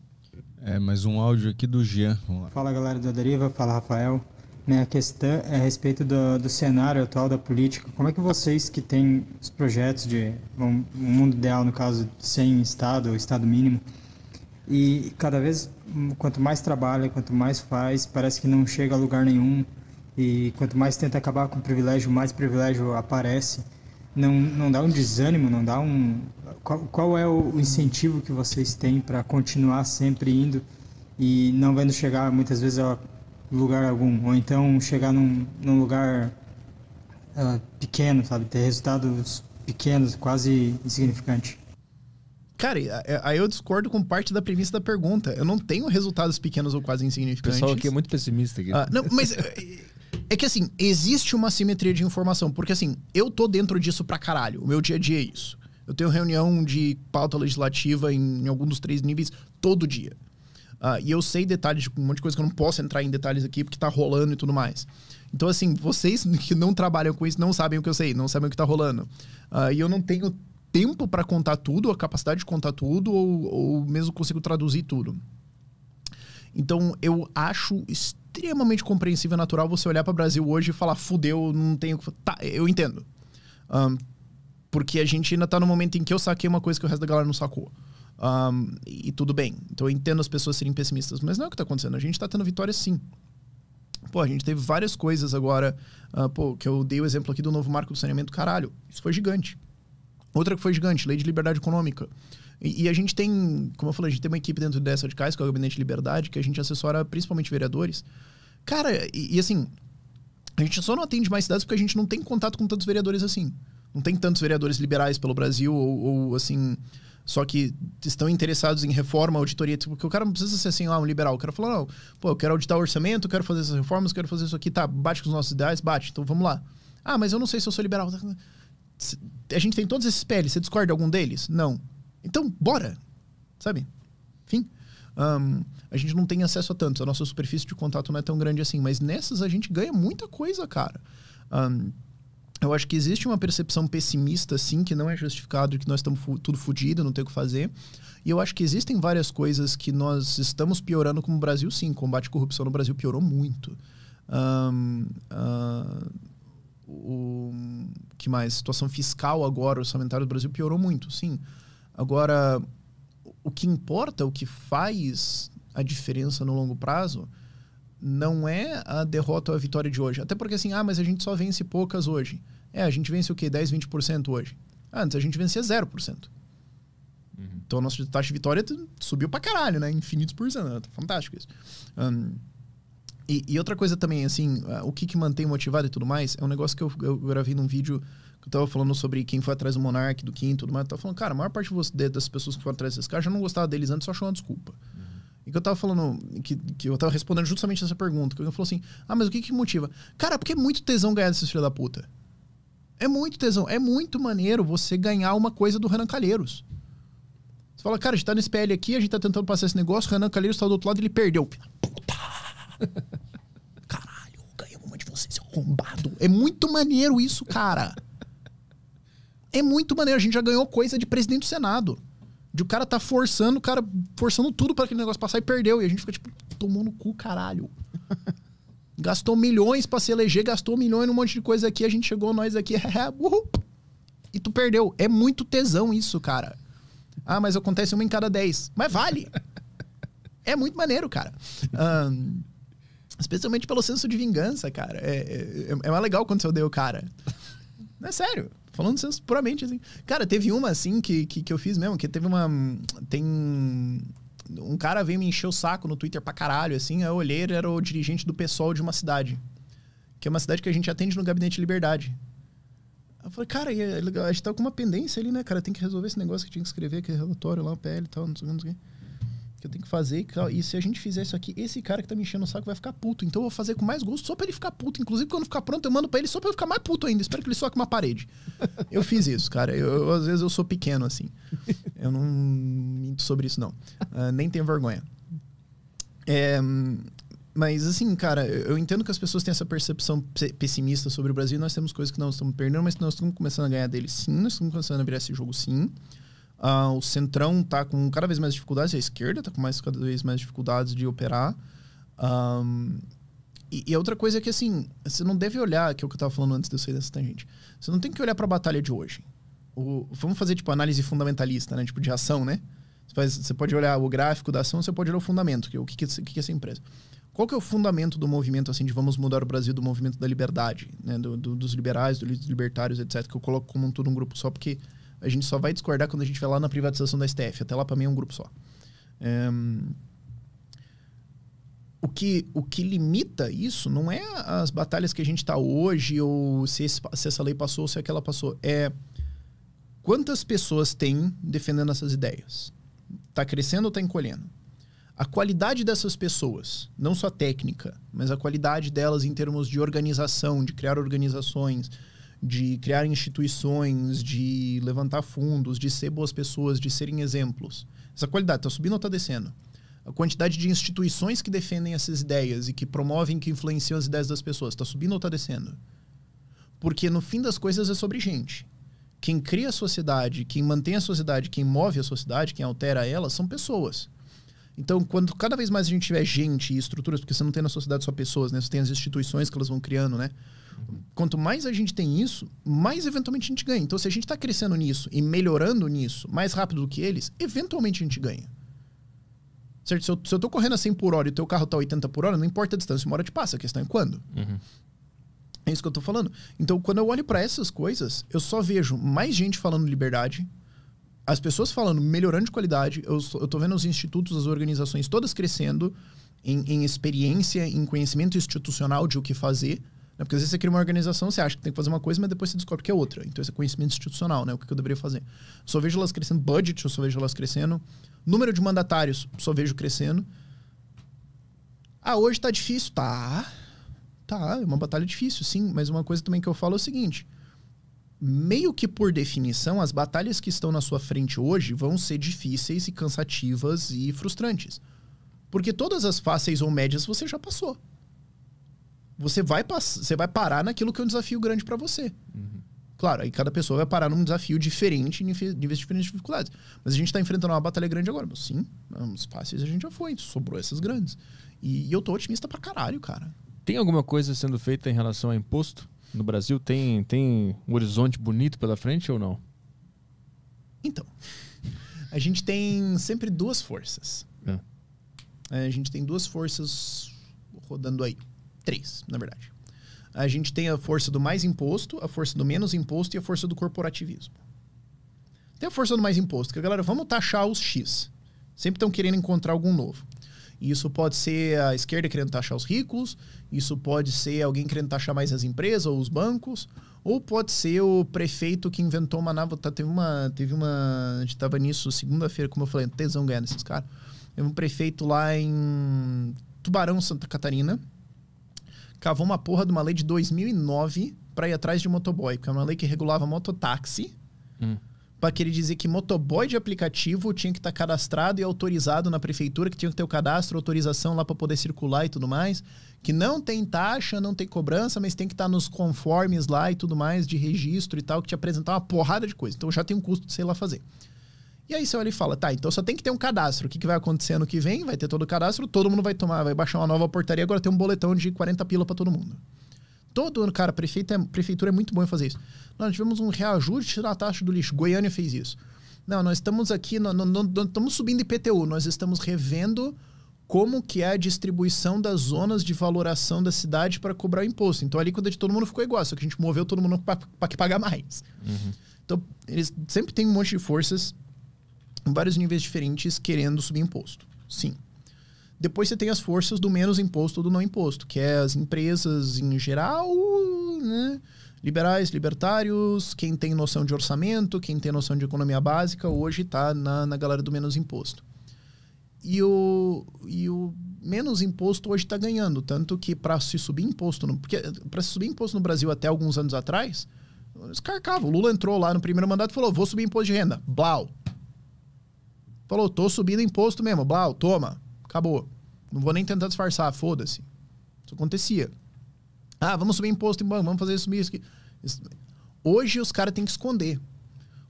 [SPEAKER 2] É, mais um áudio aqui do Jean. Fala galera da Deriva, fala Rafael né, a questão é a respeito do, do, cenário atual da política. Como é que vocês que têm os projetos de um, um mundo ideal, no caso, sem Estado ou Estado mínimo, e cada vez, hum, quanto mais trabalha, quanto mais faz, parece que não chega a lugar nenhum, e quanto mais tenta acabar com o privilégio, mais privilégio aparece. Não, não dá um desânimo, não dá um... Qual, qual é o incentivo que vocês têm para continuar sempre indo e não vendo chegar, muitas vezes, a lugar algum, ou então chegar num, num lugar uh, pequeno, sabe? Ter resultados pequenos, quase insignificantes.
[SPEAKER 3] Cara, é, aí eu discordo com parte da premissa da pergunta. Eu não tenho resultados pequenos ou quase insignificantes. O pessoal aqui
[SPEAKER 1] é muito pessimista.
[SPEAKER 2] Aqui. Ah, não,
[SPEAKER 3] mas é, é que assim, existe uma simetria de informação. Porque assim, eu tô dentro disso pra caralho. O meu dia a dia é isso. Eu tenho reunião de pauta legislativa em, em algum dos três níveis todo dia. Uh, e eu sei detalhes de um monte de coisa que eu não posso entrar em detalhes aqui porque tá rolando e tudo mais. Então, assim, vocês que não trabalham com isso não sabem o que eu sei, não sabem o que tá rolando. Uh, e eu não tenho tempo para contar tudo, a capacidade de contar tudo, ou, ou mesmo consigo traduzir tudo. Então, eu acho extremamente compreensível e natural você olhar para o Brasil hoje e falar, fudeu, não tenho. Tá, eu entendo. Um, porque a gente ainda tá no momento em que eu saquei uma coisa que o resto da galera não sacou. Um, e tudo bem. Então eu entendo as pessoas serem pessimistas, mas não é o que está acontecendo. A gente está tendo vitórias sim. Pô, a gente teve várias coisas agora, uh, pô, que eu dei o exemplo aqui do novo marco do saneamento, caralho, isso foi gigante. Outra que foi gigante, lei de liberdade econômica. E, e, a gente tem, como eu falei, a gente tem uma equipe dentro dessa de CAIS, que é o Gabinete de Liberdade, que a gente assessora principalmente vereadores. Cara, e, e assim, a gente só não atende mais cidades porque a gente não tem contato com tantos vereadores assim. Não tem tantos vereadores liberais pelo Brasil ou, ou assim, só que estão interessados em reforma, auditoria, tipo, porque o cara não precisa ser assim, lá ah, um liberal. O cara fala, não, pô, eu quero auditar o orçamento, quero fazer essas reformas, quero fazer isso aqui, tá, bate com os nossos ideais, bate, então vamos lá. Ah, mas eu não sei se eu sou liberal. A gente tem todos esses PLs, você discorda de algum deles? Não. Então, bora! Sabe? Fim. Um, a gente não tem acesso a tantos, a nossa superfície de contato não é tão grande assim, mas nessas a gente ganha muita coisa, cara. Um, eu acho que existe uma percepção pessimista, sim, que não é justificado, que nós estamos fu tudo fodido, não tem o que fazer. E eu acho que existem várias coisas que nós estamos piorando como Brasil, sim. O combate à corrupção no Brasil piorou muito. Um, uh, ah, o que mais? Situação fiscal agora, orçamentária do Brasil piorou muito, sim. Agora, o que importa, o que faz a diferença no longo prazo não é a derrota ou a vitória de hoje. Até porque assim, ah, mas a gente só vence poucas hoje. É, a gente vence o quê? 10, 20% hoje. Ah, antes a gente vencia 0%. Uhum. Então a nossa taxa de vitória subiu pra caralho, né? Infinitos por cento. Né? Tá fantástico isso. Um, e, e, outra coisa também, assim, ah, o que, que mantém motivado e tudo mais, é um negócio que eu, eu gravei num vídeo que eu tava falando sobre quem foi atrás do Monark, do Kim e tudo mais. Eu tava falando, cara, a maior parte das pessoas que foram atrás desses caras já não gostava deles antes, só achou uma desculpa. Uhum. E que eu tava falando, que, que eu tava respondendo justamente essa pergunta. Que eu falou assim: ah, mas o que que motiva? Cara, porque é muito tesão ganhar desses filhos da puta. É muito tesão. É muito maneiro você ganhar uma coisa do Renan Calheiros. Você fala, cara, a gente tá nesse PL aqui, a gente tá tentando passar esse negócio, Renan Calheiros tá do outro lado ele perdeu. Puta! Caralho, ganhei uma de vocês, arrombado. É muito maneiro isso, cara. É muito maneiro. A gente já ganhou coisa de presidente do Senado. De o cara tá forçando, o cara forçando tudo para aquele negócio passar e perdeu. E a gente fica tipo, tomou no cu, caralho. gastou milhões para se eleger, gastou milhões num monte de coisa aqui, a gente chegou nós aqui, e tu perdeu. É muito tesão isso, cara. Ah, mas acontece uma em cada dez. Mas vale! é muito maneiro, cara. Um, especialmente pelo senso de vingança, cara. É, é, é, é mais legal quando você odeia o cara. Não é sério. Falando puramente assim. Cara, teve uma assim que, que, que eu fiz mesmo, que teve uma. Tem um cara veio me encher o saco no Twitter pra caralho, assim. Eu olhei, ele era o dirigente do pessoal de uma cidade. Que é uma cidade que a gente atende no Gabinete de Liberdade. Eu falei, cara, é a gente tá com uma pendência ali, né, cara? Tem que resolver esse negócio que tinha que escrever, aquele é relatório lá, o PL e tal, não sei o que, não sei o que que eu tenho que fazer e se a gente fizer isso aqui, esse cara que tá me enchendo o saco vai ficar puto. Então eu vou fazer com mais gosto só pra ele ficar puto. Inclusive, quando ficar pronto, eu mando pra ele só pra eu ficar mais puto ainda. Espero que ele soque uma parede. eu fiz isso, cara. Eu, eu, às vezes eu sou pequeno, assim. Eu não minto sobre isso, não. Uh, nem tenho vergonha. É, mas assim, cara, eu entendo que as pessoas têm essa percepção pessimista sobre o Brasil. Nós temos coisas que não estamos perdendo, mas nós estamos começando a ganhar dele sim, nós estamos começando a virar esse jogo sim. Uh, o centrão está com cada vez mais dificuldades, a esquerda está com mais, cada vez mais dificuldades de operar. Um, e, e, outra coisa é que, assim, você não deve olhar, que é o que eu estava falando antes de eu sair dessa tangente, você não tem que olhar para a batalha de hoje. O, vamos fazer, tipo, análise fundamentalista, né? Tipo, de ação, né? Você, faz, você pode olhar o gráfico da ação, você pode olhar o fundamento, que, é o, que, que, que é essa empresa. Qual que é o fundamento do movimento, assim, de vamos mudar o Brasil, do movimento da liberdade, né? Do, do, dos liberais, dos libertários, etc., que eu coloco como um todo um grupo só, porque a gente só vai discordar quando a gente vai lá na privatização da STF. Até lá, para mim, é um grupo só. É... O, que, o que limita isso não é as batalhas que a gente está hoje, ou se, esse, se essa lei passou ou se aquela passou. É quantas pessoas tem defendendo essas ideias? Está crescendo ou está encolhendo? A qualidade dessas pessoas, não só técnica, mas a qualidade delas em termos de organização, de criar organizações, de criar instituições, de levantar fundos, de ser boas pessoas, de serem exemplos. Essa qualidade está subindo ou está descendo? A quantidade de instituições que defendem essas ideias e que promovem, que influenciam as ideias das pessoas, está subindo ou está descendo? Porque no fim das coisas é sobre gente. Quem cria a sociedade, quem mantém a sociedade, quem move a sociedade, quem altera ela, são pessoas. Então, quando cada vez mais a gente tiver gente e estruturas, porque você não tem na sociedade só pessoas, né? Você tem as instituições que elas vão criando, né? Quanto mais a gente tem isso, mais eventualmente a gente ganha. Então, se a gente está crescendo nisso e melhorando nisso mais rápido do que eles, eventualmente a gente ganha. Certo? Se eu, se eu tô correndo a 100 por hora e o teu carro tá 80 por hora, não importa a distância, uma hora te passa. A questão é quando. Uhum. É isso que eu tô falando. Então, quando eu olho para essas coisas, eu só vejo mais gente falando liberdade, as pessoas falando, melhorando de qualidade, eu, eu tô vendo os institutos, as organizações todas crescendo em, em experiência, em conhecimento institucional de o que fazer. Né? Porque às vezes você cria uma organização, você acha que tem que fazer uma coisa, mas depois você descobre que é outra. Então esse é conhecimento institucional, né? O que eu deveria fazer. Só vejo elas crescendo, budget, eu só vejo elas crescendo. Número de mandatários, só vejo crescendo. Ah, hoje tá difícil. Tá. Tá, é uma batalha difícil, sim. Mas uma coisa também que eu falo é o seguinte: meio que por definição, as batalhas que estão na sua frente hoje vão ser difíceis e cansativas e frustrantes. Porque todas as fáceis ou médias você já passou. Você vai, pass você vai parar naquilo que é um desafio grande para você. Uhum. Claro, aí cada pessoa vai parar num desafio diferente, níveis diferentes de dificuldades. Mas a gente está enfrentando uma batalha grande agora. Mas, sim, as fáceis a gente já foi, sobrou essas grandes. E, e eu tô otimista pra caralho, cara. Tem alguma
[SPEAKER 1] coisa sendo feita em relação a imposto? no Brasil tem, tem um horizonte bonito pela frente ou não?
[SPEAKER 3] Então, a gente tem sempre duas forças. É. é. A gente tem duas forças rodando aí. Três, na verdade. A gente tem a força do mais imposto, a força do menos imposto e a força do corporativismo. Tem a força do mais imposto, que a galera, vamos taxar os X. Sempre estão querendo encontrar algum novo. Isso pode ser a esquerda querendo taxar os ricos, isso pode ser alguém querendo taxar mais as empresas ou os bancos, ou pode ser o prefeito que inventou uma nova. Tá, teve uma. Teve uma. A gente tava nisso segunda-feira, como eu falei, tesão ganhando esses caras. Teve um prefeito lá em Tubarão, Santa Catarina. Cavou uma porra de uma lei de 2009 para ir atrás de motoboy, que é uma lei que regulava mototáxi. Hum para querer dizer que motoboy de aplicativo tinha que estar tá cadastrado e autorizado na prefeitura, que tinha que ter o cadastro, autorização lá para poder circular e tudo mais, que não tem taxa, não tem cobrança, mas tem que estar tá nos conformes lá e tudo mais de registro e tal, que te apresentar uma porrada de coisa. Então já tem um custo de sei lá fazer. E aí você olha e fala, tá, então só tem que ter um cadastro. O que, que vai acontecer ano que vem? Vai ter todo o cadastro, todo mundo vai tomar, vai baixar uma nova portaria, agora tem um boletão de 40 pila para todo mundo. Todo ano, cara, prefeito é, prefeitura é muito bom em fazer isso. Nós tivemos um reajuste na taxa do lixo. Goiânia fez isso. Não, nós estamos aqui, não, não, não, não estamos subindo IPTU, nós estamos revendo como que é a distribuição das zonas de valoração da cidade para cobrar o imposto. Então, ali quando de todo mundo ficou igual, só que a gente moveu todo mundo para que pagar mais. Uhum. Então, eles sempre têm um monte de forças em vários níveis diferentes querendo subir imposto. Sim. Depois você tem as forças do menos imposto ou do não imposto, que é as empresas em geral, né? liberais, libertários, quem tem noção de orçamento, quem tem noção de economia básica, hoje está na, na galera do menos imposto. E o, e o menos imposto hoje está ganhando, tanto que para se subir imposto, no, porque para se subir imposto no Brasil até alguns anos atrás, escarcava. O Lula entrou lá no primeiro mandato e falou: vou subir imposto de renda. Blau. Falou, tô subindo imposto mesmo. Blau, toma. Acabou. Não vou nem tentar disfarçar, foda-se. Isso acontecia. Ah, vamos subir imposto em banco, vamos fazer subir isso aqui. Hoje os caras têm que esconder.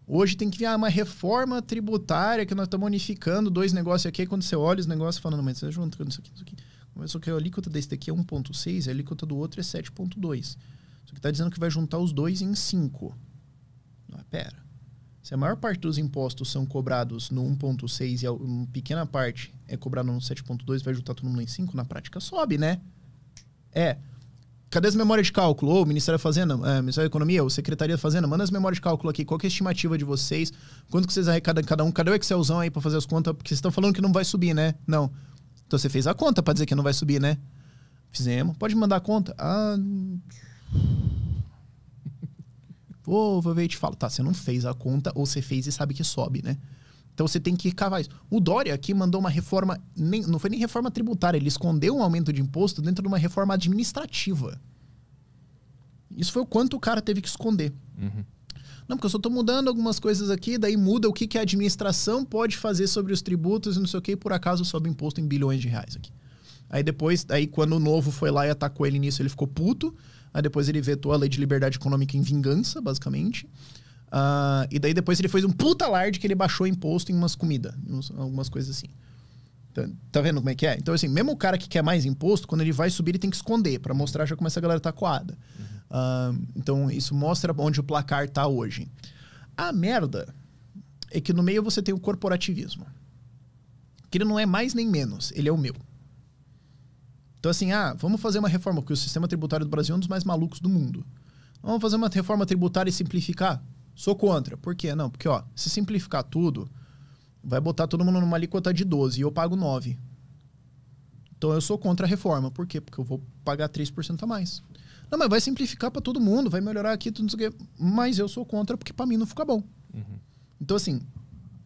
[SPEAKER 3] Hoje tem que vir ah, uma reforma tributária que nós estamos unificando dois negócios aqui. Quando você olha os negócios falando, mas você tá juntando isso aqui, isso aqui. Mas que a alíquota desse daqui é 1,6, a alíquota do outro é 7,2. Só que está dizendo que vai juntar os dois em 5. Ah, pera. Se a maior parte dos impostos são cobrados no 1.6 e uma pequena parte é cobrada no 7.2, vai juntar todo mundo em 5, na prática sobe, né? É. Cadê as memórias de cálculo? Ô, Ministério da Fazenda, é, Ministério da Economia, ou Secretaria da Fazenda, manda as memórias de cálculo aqui. Qual é a estimativa de vocês? Quanto que vocês arrecadam cada um? Cadê o Excelzão aí para fazer as contas? Porque vocês estão falando que não vai subir, né? Não. Então você fez a conta para dizer que não vai subir, né? Fizemos. Pode mandar a conta? Ah. Pô, vou ver e te falo, tá, você não fez a conta ou você fez e sabe que sobe, né? Então você tem que cavar isso. O Dória aqui mandou uma reforma, nem, não foi nem reforma tributária, ele escondeu um aumento de imposto dentro de uma reforma administrativa. Isso foi o quanto o cara teve que esconder. Uhum. Não, porque eu só estou mudando algumas coisas aqui, daí muda o que, que a administração pode fazer sobre os tributos e não sei o que, e por acaso sobe imposto em bilhões de reais aqui. Aí depois, aí quando o novo foi lá e atacou ele nisso, ele ficou puto. Aí ah, depois ele vetou a lei de liberdade econômica em vingança, basicamente. Uh, e daí depois ele fez um puta alarde que ele baixou imposto em umas comidas, algumas coisas assim. Tá, tá, vendo como é que é? Então, assim, mesmo o cara que quer mais imposto, quando ele vai subir, ele tem que esconder para mostrar já como essa galera tá coada. Uhum. Uh, então, isso mostra onde o placar tá hoje. A merda é que no meio você tem o corporativismo. Que ele não é mais nem menos, ele é o meu. Então, assim, ah, vamos fazer uma reforma, porque o sistema tributário do Brasil é um dos mais malucos do mundo. Vamos fazer uma reforma tributária e simplificar? Sou contra. Por quê? Não, porque, ó, se simplificar tudo, vai botar todo mundo numa alíquota de 12 e eu pago 9. Então eu sou contra a reforma. Por quê? Porque eu vou pagar 3% a mais. Não, mas vai simplificar para todo mundo, vai melhorar aqui, tudo isso aqui. Mas eu sou contra porque para mim não fica bom. Uhum. Então, assim,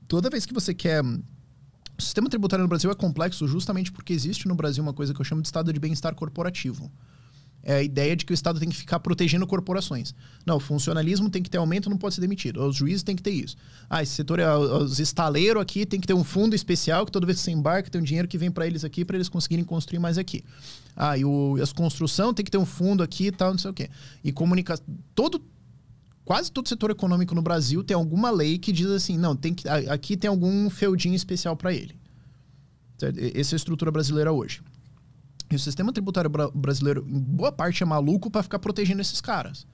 [SPEAKER 3] toda vez que você quer o sistema tributário no Brasil é complexo justamente porque existe no Brasil uma coisa que eu chamo de estado de bem-estar corporativo. É a ideia de que o Estado tem que ficar protegendo corporações. Não, o funcionalismo tem que ter aumento, não pode ser demitido. Os juízes têm que ter isso. Ah, esse setor é os estaleiros aqui, tem que ter um fundo especial que toda vez que você embarca tem um dinheiro que vem para eles aqui para eles conseguirem construir mais aqui. Ah, e o, as construção tem que ter um fundo aqui e tal, não sei o quê. E comunica todo quase todo setor econômico no Brasil tem alguma lei que diz assim, não, tem que, aqui tem algum feudinho especial para ele. Essa é a estrutura brasileira hoje. E o sistema tributário brasileiro, em boa parte, é maluco para ficar protegendo esses caras.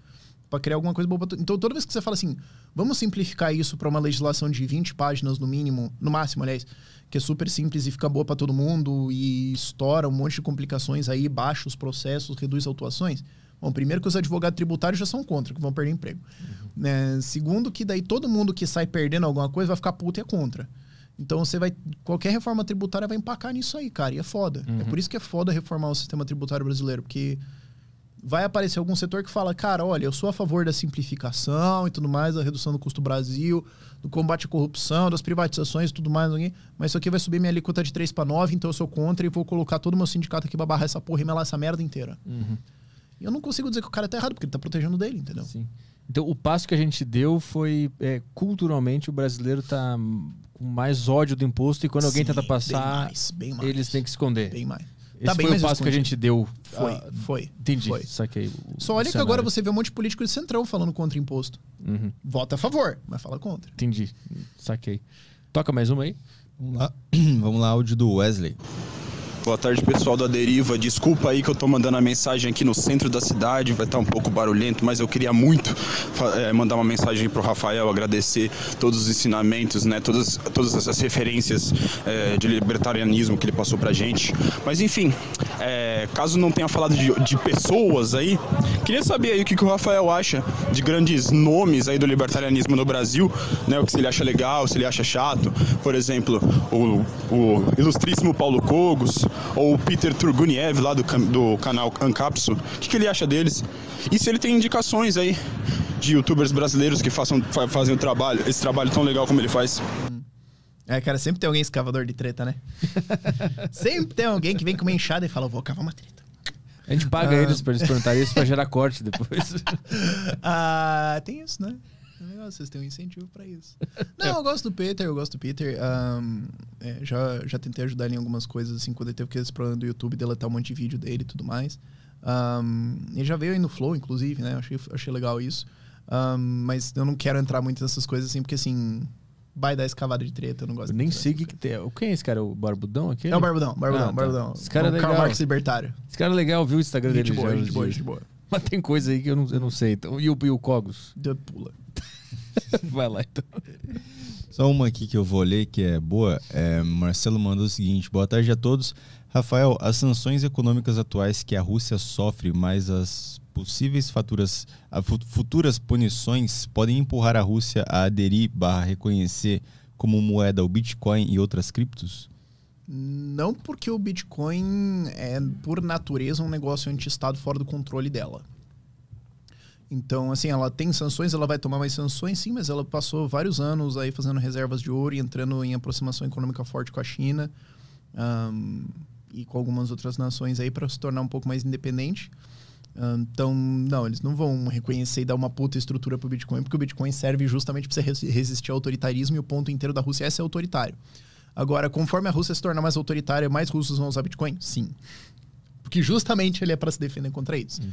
[SPEAKER 3] para criar alguma coisa boa. Então, toda vez que você fala assim, vamos simplificar isso para uma legislação de 20 páginas no mínimo, no máximo, aliás, que é super simples e fica boa para todo mundo e estoura um monte de complicações aí, baixa os processos, reduz autuações. Bom, primeiro que os advogados tributários já são contra, que vão perder emprego. Uhum. Né, segundo que daí todo mundo que sai perdendo alguma coisa vai ficar puto e é contra. Então você vai. Qualquer reforma tributária vai empacar nisso aí, cara. E é foda. É uhum. É por isso que é foda reformar o sistema tributário brasileiro, porque vai aparecer algum setor que fala, cara, olha, eu sou a favor da simplificação e tudo mais, da redução do custo do Brasil, do combate à corrupção, das privatizações e tudo mais, mas isso aqui vai subir minha alíquota de 3 para 9, então eu sou contra e vou colocar todo o meu sindicato aqui pra barrar essa porra e melar essa merda inteira.
[SPEAKER 1] Uhum. E eu não consigo dizer que o cara tá errado, porque ele tá protegendo dele, entendeu? Sim. Então, o passo que a gente deu foi, é, culturalmente, o brasileiro tá com mais ódio do imposto e quando Sim, alguém tenta passar, bem mais, bem mais, eles têm que esconder. Bem mais. Esse tá foi o passo escondido. que a gente deu. Foi, ah, foi. Entendi. Foi. Saquei Só olha que agora você
[SPEAKER 3] vê um monte de político de centrão falando contra imposto. Uhum. Vota a favor, mas fala contra.
[SPEAKER 1] Entendi. Saquei. Toca mais uma aí. Vamos lá. Vamos lá, áudio
[SPEAKER 8] do Wesley. Boa tarde, pessoal da Deriva. Desculpa aí que eu tô mandando a mensagem aqui no centro da cidade, vai estar tá um pouco barulhento, mas eu queria muito é, mandar uma mensagem pro Rafael, agradecer todos os ensinamentos, né, todas, todas essas referências é, de libertarianismo que ele passou pra gente. Mas enfim, é, caso não tenha falado de, de, pessoas aí, queria saber aí o que, que o Rafael acha de grandes nomes aí do libertarianismo no Brasil, né, o que se ele acha legal, se ele acha chato. Por exemplo, o, o ilustríssimo Paulo Cogos, ou o Peter Turguniev lá do, do canal Ancapsu, o que, que ele acha deles? E se ele tem indicações aí de youtubers brasileiros que façam, fazem o trabalho, esse trabalho tão legal como ele faz.
[SPEAKER 3] É, cara, sempre tem alguém escavador de treta, né? sempre tem alguém que vem com uma enxada e fala, vou cavar uma treta. A gente paga ah. eles pra eles perguntarem isso pra
[SPEAKER 1] gerar corte depois.
[SPEAKER 3] ah, tem isso, né? legal vocês têm um incentivo para isso. Não, eu gosto do Peter, eu gosto do Peter. Um, é, já, já tentei ajudar ele em algumas coisas, assim, quando ele teve que problema do YouTube, deletar um monte de vídeo dele e tudo mais. Um, ele já veio aí no Flow, inclusive, né? Achei, achei legal isso. Um, mas eu não quero entrar muito nessas coisas, assim, porque, assim, vai dar escavada de treta, eu não gosto. Eu nem sei o que, que tem. Quem é esse cara? O Barbudão aqui? É o Barbudão, Barbudão, ah, tá. Barbudão. Esse cara é legal. Karl Marx libertário.
[SPEAKER 1] Esse cara é legal, viu o Instagram gente dele? Boa, já, gente boa, gente boa. Mas tem coisa aí que eu não, eu não sei. Então, e, o, e o Cogos? Pula. Vai lá então.
[SPEAKER 2] Só uma aqui que eu vou ler que é boa. É, Marcelo mandou o seguinte: boa tarde a todos. Rafael, as sanções econômicas atuais que a Rússia sofre, mais as possíveis faturas, futuras punições podem empurrar a Rússia a aderir/reconhecer como moeda o Bitcoin e outras criptos?
[SPEAKER 3] Não porque o Bitcoin é, por natureza, um negócio anti-Estado fora do controle dela. Então, assim, ela tem sanções, ela vai tomar mais sanções, sim, mas ela passou vários anos aí fazendo reservas de ouro e entrando em aproximação econômica forte com a China um, e com algumas outras nações aí para se tornar um pouco mais independente. Um, então, não, eles não vão reconhecer e dar uma puta estrutura para o Bitcoin, porque o Bitcoin serve justamente para você resistir ao autoritarismo e o ponto inteiro da Rússia é ser autoritário. Agora, conforme a Rússia se tornar mais autoritária, mais russos vão usar Bitcoin? Sim. Porque justamente ele é para se defender contra isso. Uhum.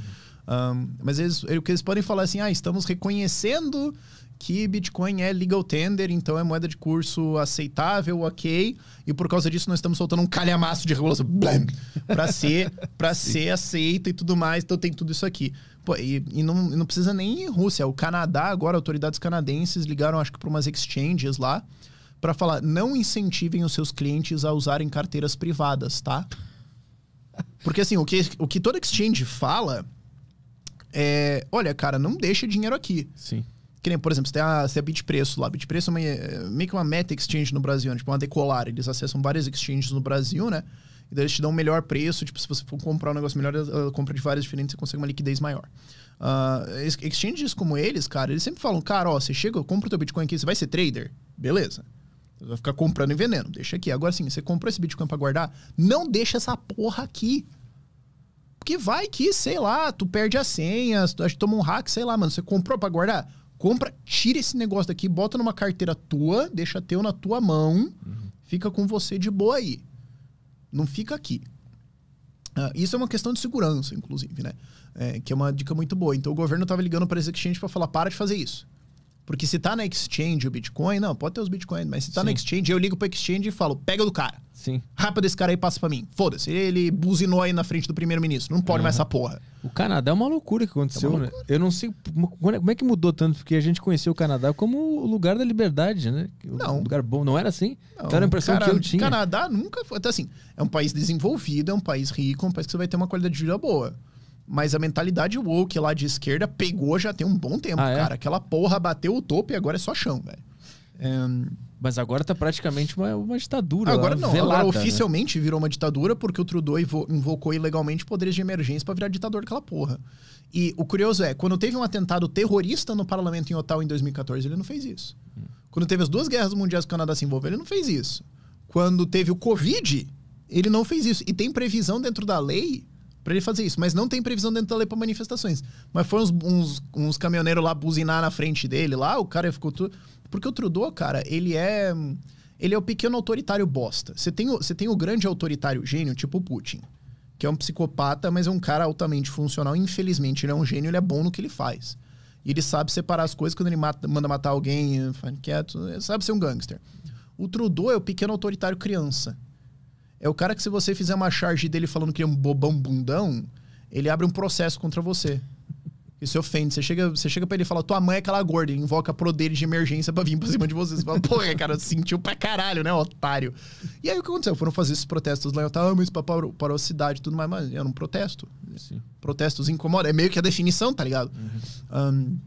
[SPEAKER 3] Um, mas eles, é, o que eles podem falar é assim, ah, estamos reconhecendo que Bitcoin é legal tender, então é moeda de curso aceitável, ok. E por causa disso nós estamos soltando um calhamaço de regulação para ser, para ser aceita e tudo mais. Então tem tudo isso aqui. Pô, e, e, não, e não precisa nem Rússia. O Canadá agora, autoridades canadenses ligaram acho que para umas exchanges lá para falar: não incentivem os seus clientes a usarem carteiras privadas, tá? Porque assim, o que, o que toda exchange fala é: olha, cara, não deixa dinheiro aqui. Sim. Que nem, por exemplo, você tem a, você a Bitpreço lá. Bitpreço é uma, é meio que uma meta exchange no Brasil, né? tipo uma decolar. Eles acessam várias exchanges no Brasil, né? E daí eles te dão um melhor preço. Tipo, se você for comprar um negócio melhor, compra de várias diferentes, você consegue uma liquidez maior. Uh, exchanges como eles, cara, eles sempre falam, cara, ó, você chega, compra o teu Bitcoin aqui, você vai ser trader? Beleza. Você vai ficar comprando e veneno. Deixa aqui. Agora sim, você comprou esse Bitcoin para guardar? Não deixa essa porra aqui. Porque vai que, sei lá, tu perde as senhas, tu toma um hack, sei lá, mano. Você comprou para guardar? Compra, tira esse negócio daqui, bota numa carteira tua, deixa teu na tua mão, uhum. fica com você de boa aí. Não fica aqui. Uh, isso é uma questão de segurança, inclusive, né? É, que é uma dica muito boa. Então o governo estava ligando para esse exchange para falar: para de fazer isso. Porque se tá na exchange o Bitcoin, não, pode ter os Bitcoins, mas se tá Sim. na exchange, eu ligo pro exchange e falo, pega do cara. Sim. Rápido esse cara aí passa para mim. Foda-se, ele buzinou aí na frente do primeiro-ministro. Não pode uhum. mais essa porra. O Canadá
[SPEAKER 1] é uma loucura que aconteceu, é né? loucura. né? Eu não sei é, como é que mudou tanto, porque a gente conheceu o Canadá como
[SPEAKER 3] o lugar da liberdade, né? Não. Um lugar bom. Não era assim? Não, então era a impressão cara, que eu tinha. Canadá nunca foi. Até então, assim, é um país desenvolvido, é um país rico, é um país que você vai ter uma qualidade de vida boa. Mas a mentalidade woke lá de esquerda pegou já tem um bom tempo, ah, é? cara. Aquela porra bateu o topo e agora é só chão, velho.
[SPEAKER 1] É... Mas agora tá praticamente uma, uma ditadura. Agora não, velada, agora né?
[SPEAKER 3] oficialmente né? virou uma ditadura porque o Trudeau invocou ilegalmente poderes de emergência para virar ditador daquela porra. E o curioso é, quando teve um atentado terrorista no parlamento em Ottawa em 2014, ele não fez isso. Hum. Quando teve as duas guerras mundiais que o Canadá se envolveu, ele não fez isso. Quando teve o Covid, ele não fez isso. E tem previsão dentro da lei para ele fazer isso. Mas não tem previsão dentro da lei para manifestações. Mas foram uns, uns, uns caminhoneiros lá buzinar na frente dele lá, o cara ficou tudo. Porque o Trudeau, cara, ele é. Ele é o pequeno autoritário bosta. Você tem, o, você tem o grande autoritário gênio, tipo o Putin, que é um psicopata, mas é um cara altamente funcional. Infelizmente, ele é um gênio, ele é bom no que ele faz. E ele sabe separar as coisas quando ele mata, manda matar alguém, quieto, ele sabe ser um gangster. O Trudeau é o pequeno autoritário criança. É o cara que se você fizer uma charge dele falando que ele é um bobão bundão, ele abre um processo contra você. Isso se ofende. Você chega, você chega pra ele e fala, tua mãe é aquela gorda. Ele invoca pro dele de emergência pra vir pra cima de você. Você fala, porra, cara, sentiu pra caralho, né, otário? E aí o que aconteceu? Foram fazer esses protestos lá. Eu tava, ah, mas parou, parou a cidade e tudo mais. Mas era um protesto. Sim. Protestos incomodam. É meio que a definição, tá ligado? Uhum. Um,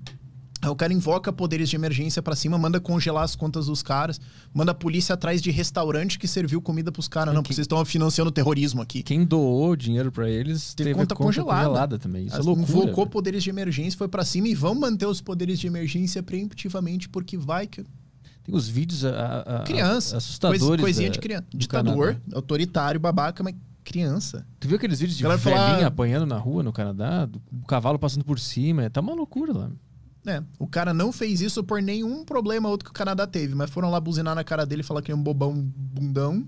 [SPEAKER 3] Aí o cara invoca poderes de emergência para cima, manda congelar as contas dos caras, manda a polícia atrás de restaurante que serviu comida pros caras. É não, que... vocês estão financiando terrorismo aqui. Quem doou dinheiro para eles teve, teve conta, conta congelada. congelada. também. Isso é As, é loucura. Invocou poderes de emergência, foi para cima e vão manter os poderes de emergência preemptivamente, porque vai que.
[SPEAKER 1] Tem os vídeos a, a, criança, assustadores. coisinha da, de criança. Ditador,
[SPEAKER 3] autoritário, babaca, mas criança.
[SPEAKER 1] Tu viu aqueles vídeos de velhinha falar... Ah, apanhando na rua no Canadá? o cavalo passando por cima? Tá uma loucura lá.
[SPEAKER 3] É, o cara não fez isso por nenhum problema outro que o Canadá teve, mas foram lá buzinar na cara dele e falar que é um bobão bundão.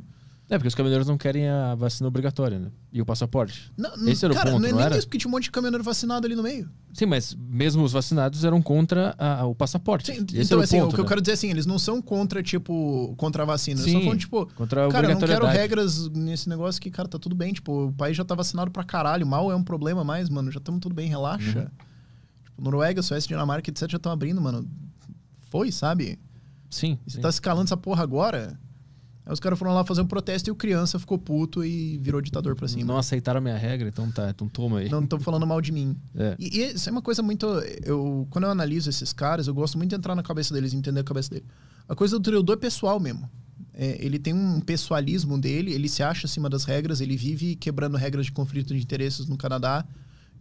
[SPEAKER 1] É, porque os caminhoneiros não querem a vacina obrigatória, né? E o passaporte. Não, Esse era cara, o ponto, não é não nem era? isso,
[SPEAKER 3] porque tinha um monte de caminhoneiro vacinado ali no meio.
[SPEAKER 1] Sim, mas mesmo os vacinados eram contra a, a, o passaporte. Sim, então, o assim, ponto, o que né? eu quero
[SPEAKER 3] dizer é assim, eles não são contra, tipo, contra a vacina. Sim, eles são tipo, contra a cara, eu não quero regras nesse negócio que, cara, tá tudo bem. Tipo, o país já tá vacinado pra caralho. Mal é um problema mais, mano. Já estamos tudo bem, relaxa. Uhum. Tipo, Noruega, Suécia, Dinamarca, etc. já estão abrindo, mano. Foi, sabe? Sim. E você sim. tá escalando essa porra agora? Aí os caras foram lá fazer um protesto e o criança ficou puto e virou ditador pra cima. Não aceitaram a minha regra, então tá, então toma aí. Não estão falando mal de mim. É. E, e, isso é uma coisa muito. Eu, quando eu analiso esses caras, eu gosto muito de entrar na cabeça deles e entender a cabeça deles. A coisa do Trudeau é pessoal mesmo. É, ele tem um pessoalismo dele, ele se acha acima das regras, ele vive quebrando regras de conflito de interesses no Canadá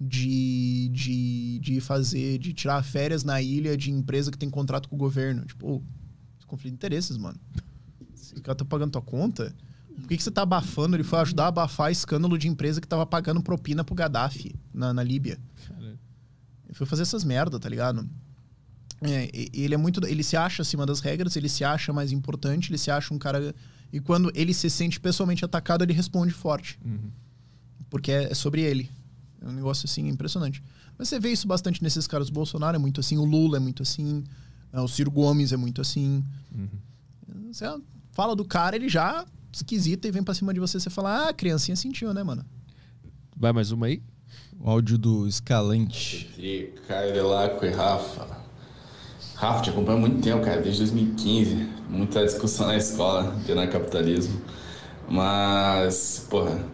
[SPEAKER 3] de, de, de fazer, de tirar férias na ilha de empresa que tem contrato com o governo. Tipo, oh, conflito de interesses, mano. O cara tá pagando tua conta. Por que, que você tá abafando? Ele foi ajudar a abafar escândalo de empresa que tava pagando propina pro Gaddafi na, na Líbia.
[SPEAKER 4] Ele
[SPEAKER 3] foi fazer essas merda, tá ligado? É, ele é muito. Ele se acha acima das regras, ele se acha mais importante, ele se acha um cara. E quando ele se sente pessoalmente atacado, ele responde forte. Uhum. Porque é, é sobre ele. É um negócio assim impressionante. Mas você vê isso bastante nesses caras. O Bolsonaro é muito assim, o Lula é muito assim, é, o Ciro Gomes é muito assim. Uhum. Você fala do cara, ele já esquisita e vem pra cima de você. Você fala, ah, a criancinha sentiu, né, mano?
[SPEAKER 2] Vai mais uma aí? O áudio do Escalante.
[SPEAKER 8] Entre Caio Delaco e Rafa. Rafa, te acompanha há muito tempo, cara, desde 2015. Muita discussão na escola de anarcapitalismo. Mas, porra,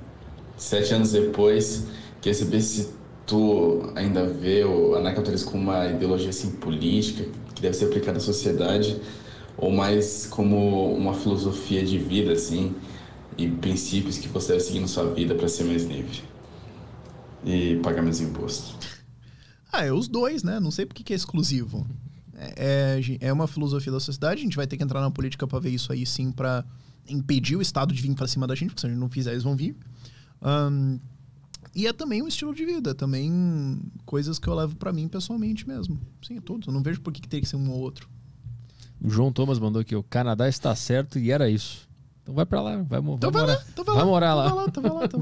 [SPEAKER 8] sete anos depois, Queria saber se tu ainda vê o anarcapitalismo como uma ideologia assim, política que deve ser aplicada à sociedade ou mais como uma filosofia de vida assim e princípios que você deve seguir na sua vida para ser mais livre e pagar menos impostos.
[SPEAKER 3] Ah, é os dois, né? Não sei porque que é exclusivo. É, é, é uma filosofia da sociedade, a gente vai ter que entrar na política para ver isso aí sim, para impedir o Estado de vir para cima da gente, porque se a gente não fizer, eles vão vir. Um, e é também um estilo de vida, também coisas que eu levo para mim pessoalmente mesmo. Sim, é tudo. Eu não vejo por que, tem que ser um ou outro.
[SPEAKER 1] O João Thomas mandou aqui: o Canadá está certo e era isso. Então vai para lá, vai, morar. Então vai, lá, vai, morar lá.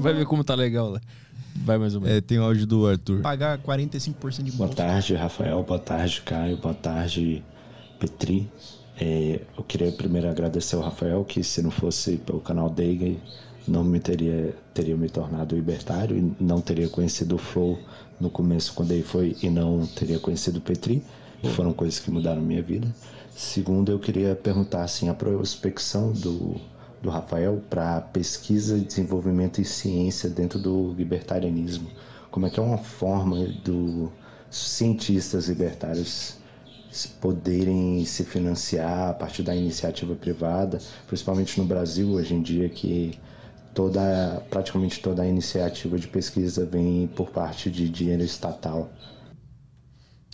[SPEAKER 1] vai, ver como tá legal lá. Vai mais ou menos. É, tem o áudio do Arthur. Pagar
[SPEAKER 3] 45% de imposto. Boa
[SPEAKER 7] tarde, Rafael. Boa tarde, Caio. Boa tarde, Petri. É, eu queria primeiro agradecer ao Rafael, que se não fosse pelo canal dele, não me teria, teria me tornado libertário e não teria conhecido o Flow no começo quando ele foi e não teria conhecido o Petri. Foram coisas que mudaram minha vida. Segundo, eu queria perguntar assim, a prospecção do, do Rafael para pesquisa, desenvolvimento e ciência dentro do libertarianismo. Como é que é uma forma dos cientistas libertários poderem se financiar a partir da iniciativa privada, principalmente no Brasil hoje em dia que toda, praticamente toda a iniciativa de pesquisa vem por parte de dinheiro estatal.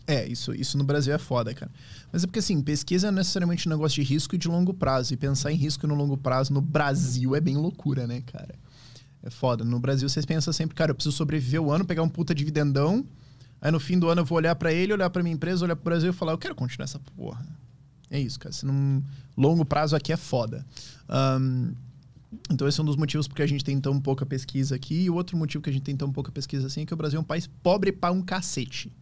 [SPEAKER 3] É, isso, isso no Brasil é foda, cara. Mas é porque, assim, pesquisa é necessariamente um negócio de risco e de longo prazo. E pensar em risco no longo prazo no Brasil é bem loucura, né, cara? É foda. No Brasil, vocês pensam sempre, cara, eu preciso sobreviver o ano, pegar um puta dividendão. Aí no fim do ano eu vou olhar para ele, olhar para minha empresa, olhar pro Brasil e falar, eu quero continuar essa porra. É isso, cara. Se num Longo prazo aqui é foda. Um, então esse é um dos motivos porque a gente tem tão pouca pesquisa aqui. E o outro motivo que a gente tem tão pouca pesquisa assim é que o Brasil é um país pobre para um cacete.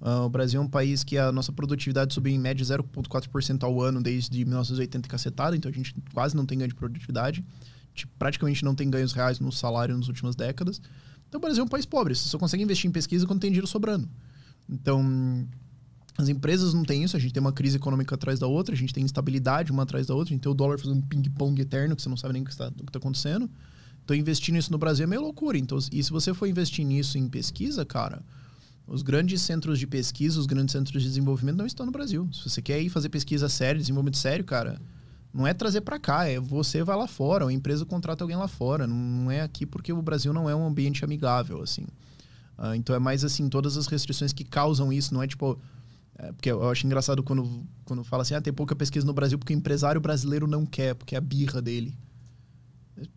[SPEAKER 3] Uh, o Brasil é um país que a nossa produtividade subiu em média 0,4% ao ano desde 1980 cacetada, então a gente quase não tem ganho de produtividade. A gente praticamente não tem ganhos reais no salário nas últimas décadas. Então o Brasil é um país pobre, você só consegue investir em pesquisa quando tem dinheiro sobrando. Então, as empresas não têm isso, a gente tem uma crise econômica atrás da outra, a gente tem instabilidade uma atrás da outra, a gente tem o dólar fazendo um ping-pong eterno que você não sabe nem o que está tá acontecendo. Então, investir nisso no Brasil é meio loucura. Então, e se você for investir nisso em pesquisa, cara, os grandes centros de pesquisa, os grandes centros de desenvolvimento não estão no Brasil. Se você quer ir fazer pesquisa séria, desenvolvimento sério, cara, não é trazer para cá, é você vai lá fora, a empresa contrata alguém lá fora, não é aqui porque o Brasil não é um ambiente amigável, assim. Uh, então é mais assim, todas as restrições que causam isso, não é tipo, é, porque eu acho engraçado quando, quando fala assim, ah, tem pouca pesquisa no Brasil porque o empresário brasileiro não quer, porque é a birra dele.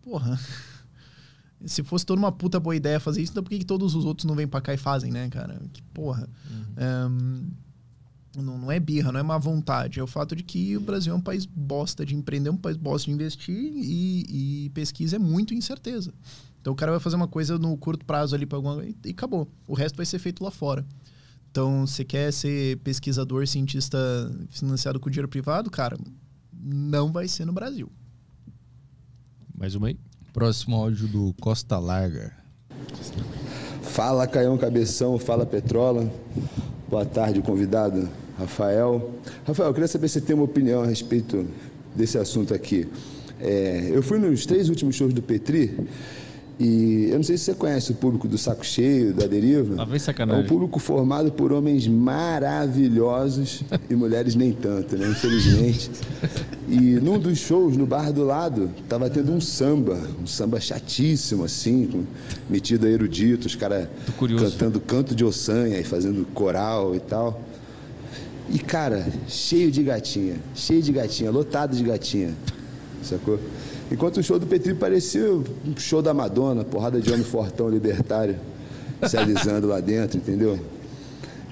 [SPEAKER 3] Porra. Se fosse toda uma puta boa ideia fazer isso, então por que, que todos os outros não vêm pra cá e fazem, né, cara? Que porra. Uhum. Um, não, não é birra, não é má vontade. É o fato de que o Brasil é um país bosta de empreender, é um país bosta de investir e, e pesquisa é muito incerteza. Então o cara vai fazer uma coisa no curto prazo ali para alguma e, e acabou. O resto vai ser feito lá fora. Então, você quer ser pesquisador, cientista financiado com dinheiro privado, cara, não vai ser no Brasil.
[SPEAKER 1] Mais uma aí.
[SPEAKER 2] Próximo áudio do Costa Larga.
[SPEAKER 7] Fala, Caião Cabeção. Fala, Petrola. Boa tarde, convidado Rafael. Rafael, eu queria saber se você tem uma opinião a respeito desse assunto aqui. É, eu fui nos três últimos shows do Petri e eu não sei se você conhece o público do Saco Cheio, da Deriva. Lá vem sacanagem. É um público formado por homens maravilhosos e mulheres nem tanto, né? Infelizmente. E num dos shows, no bar do lado, tava tendo um samba, um samba chatíssimo, assim, metido a erudito, os caras cantando canto de ossanha e fazendo coral e tal. E, cara, cheio de gatinha, cheio de gatinha, lotado de gatinha, sacou? Enquanto o show do Petri parecia um show da Madonna, porrada de homem fortão libertário se alisando lá dentro, entendeu?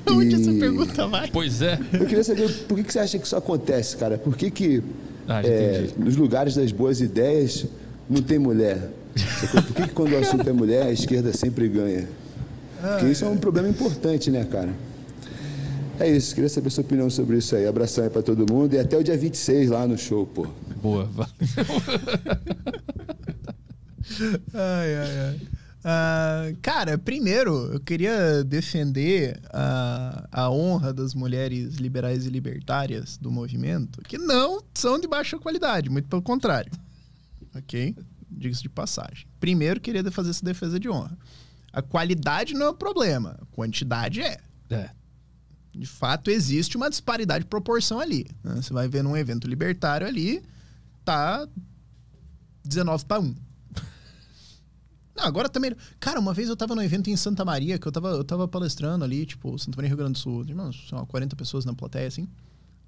[SPEAKER 7] E... essa
[SPEAKER 1] pergunta vai? Pois é.
[SPEAKER 7] Eu queria saber por que, que você acha que isso acontece, cara? Por que, que ah, é, nos lugares das boas ideias não tem mulher? Por que, que quando o assunto é mulher, a esquerda sempre ganha? Porque isso é um problema importante, né, cara? É isso, queria saber sua opinião sobre isso aí. Abração aí pra todo mundo e até o dia 26 lá no show, pô boa.
[SPEAKER 3] ai, ai, ai. Uh, cara, primeiro eu queria defender a, a honra das mulheres liberais e libertárias do movimento, que não são de baixa qualidade, muito pelo contrário. Ok? Diga-se de passagem. Primeiro, queria fazer essa defesa de honra. A qualidade não é o problema, a quantidade é. É. De fato, existe uma disparidade de proporção ali. Né? Você vai ver num evento libertário ali, tá 19 para 1. Não, agora também. Cara, uma vez eu tava num evento em Santa Maria, que eu tava, eu tava palestrando ali, tipo, Santa Maria, Rio Grande do Sul, irmão, sei lá, 40 pessoas na plateia, assim.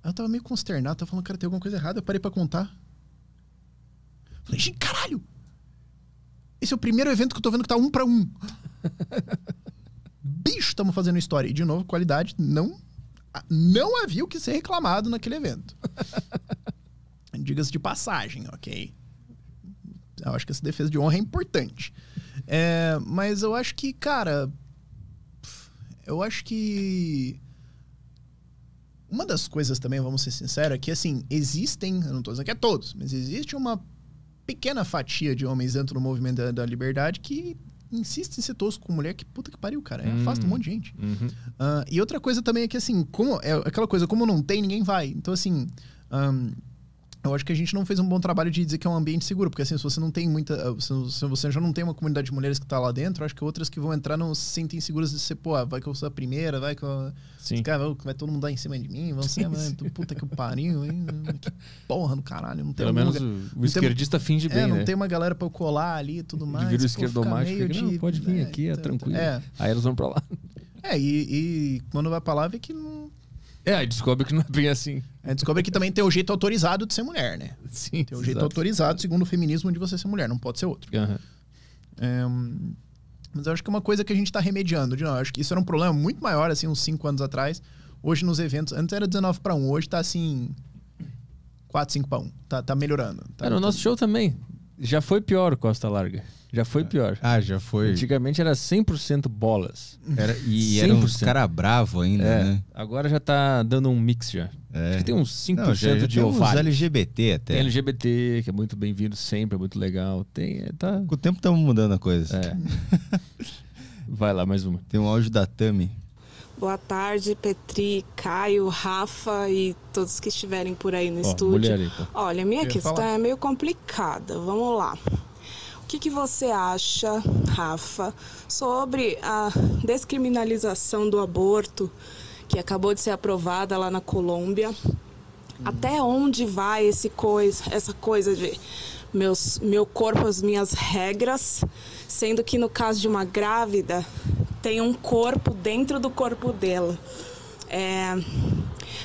[SPEAKER 3] Aí eu tava meio consternado, tava falando, cara, tem alguma coisa errada. Eu parei pra contar. Falei, gente, caralho! Esse é o primeiro evento que eu tô vendo que tá um pra um. Bicho, estamos fazendo história. E, de novo, qualidade não, não havia o que ser reclamado naquele evento. Diga-se de passagem, ok? Eu acho que essa defesa de honra é importante. É, mas eu acho que, cara. Eu acho que. Uma das coisas também, vamos ser sinceros, é que, assim, existem. Eu não tô dizendo que é todos, mas existe uma pequena fatia de homens dentro do movimento da, da liberdade que insiste em ser tosco com mulher, que puta que pariu, cara. É, hum. Afasta um monte de gente. Uhum. Uh, e outra coisa também é que, assim, como é aquela coisa, como não tem, ninguém vai. Então, assim. Um, eu acho que a gente não fez um bom trabalho de dizer que é um ambiente seguro, porque assim, se você não tem muita. Eh, se você já não tem uma comunidade de mulheres que tá lá dentro, acho que outras que vão entrar não se sentem seguras de ser, pô, ah, vai que eu sou a primeira, vai que eu. Sim. Cara, vai, todo mundo dar em cima de mim, vão ser, mano, ah, puta que pariu, hein? Que porra do caralho. Não tem Pelo menos o, o esquerdista tem, finge é, bem. É, não né? tem uma galera pra eu colar ali e tudo mais. Vira o esquerdomático, fica, de, não, tipo, pode
[SPEAKER 1] vir é, aqui, é, é tranquilo. É. Aí eles vão pra lá.
[SPEAKER 3] É, e, e quando vai pra lá, vê que não é, aí descobre que não é bem assim. É, descobre que também tem o jeito autorizado de ser mulher, né? Sim. Tem o jeito exato. autorizado, segundo o feminismo, de você ser mulher, não pode ser outro. Uhum. É, mas eu acho que é uma coisa que a gente está remediando. De novo, acho que isso era um problema muito maior, assim, uns 5 anos atrás. Hoje nos eventos, antes era 19 para 1, hoje está assim. 4, 5 para 1. Tá, tá melhorando. Tá, é, no
[SPEAKER 1] nosso tá... show também. Já foi pior Costa Larga. Já foi ah. pior. Ah, já foi. Antigamente era 100% bolas. Era, e 100%. era um cara bravo ainda, é. né? Agora já tá dando um mix já. É. Acho que tem uns 5% Não, já, já de ovário. LGBT até. Tem LGBT, que é muito bem-vindo sempre, é muito legal. Tem, é, tá... Com
[SPEAKER 2] o tempo estamos mudando a coisa. É. Vai lá, mais uma. Tem um áudio da Tami.
[SPEAKER 6] Boa tarde, Petri, Caio, Rafa e todos que estiverem por aí no estúdio.
[SPEAKER 4] Tá? Olha, minha questão é
[SPEAKER 6] meio complicada. Vamos lá. O que, que você acha, Rafa, sobre a descriminalização do aborto que acabou de ser aprovada lá na Colômbia? Hum. Até onde vai esse coisa, essa coisa de meus, meu corpo, as minhas regras? sendo que no caso de uma grávida, tem um corpo dentro do corpo dela. É,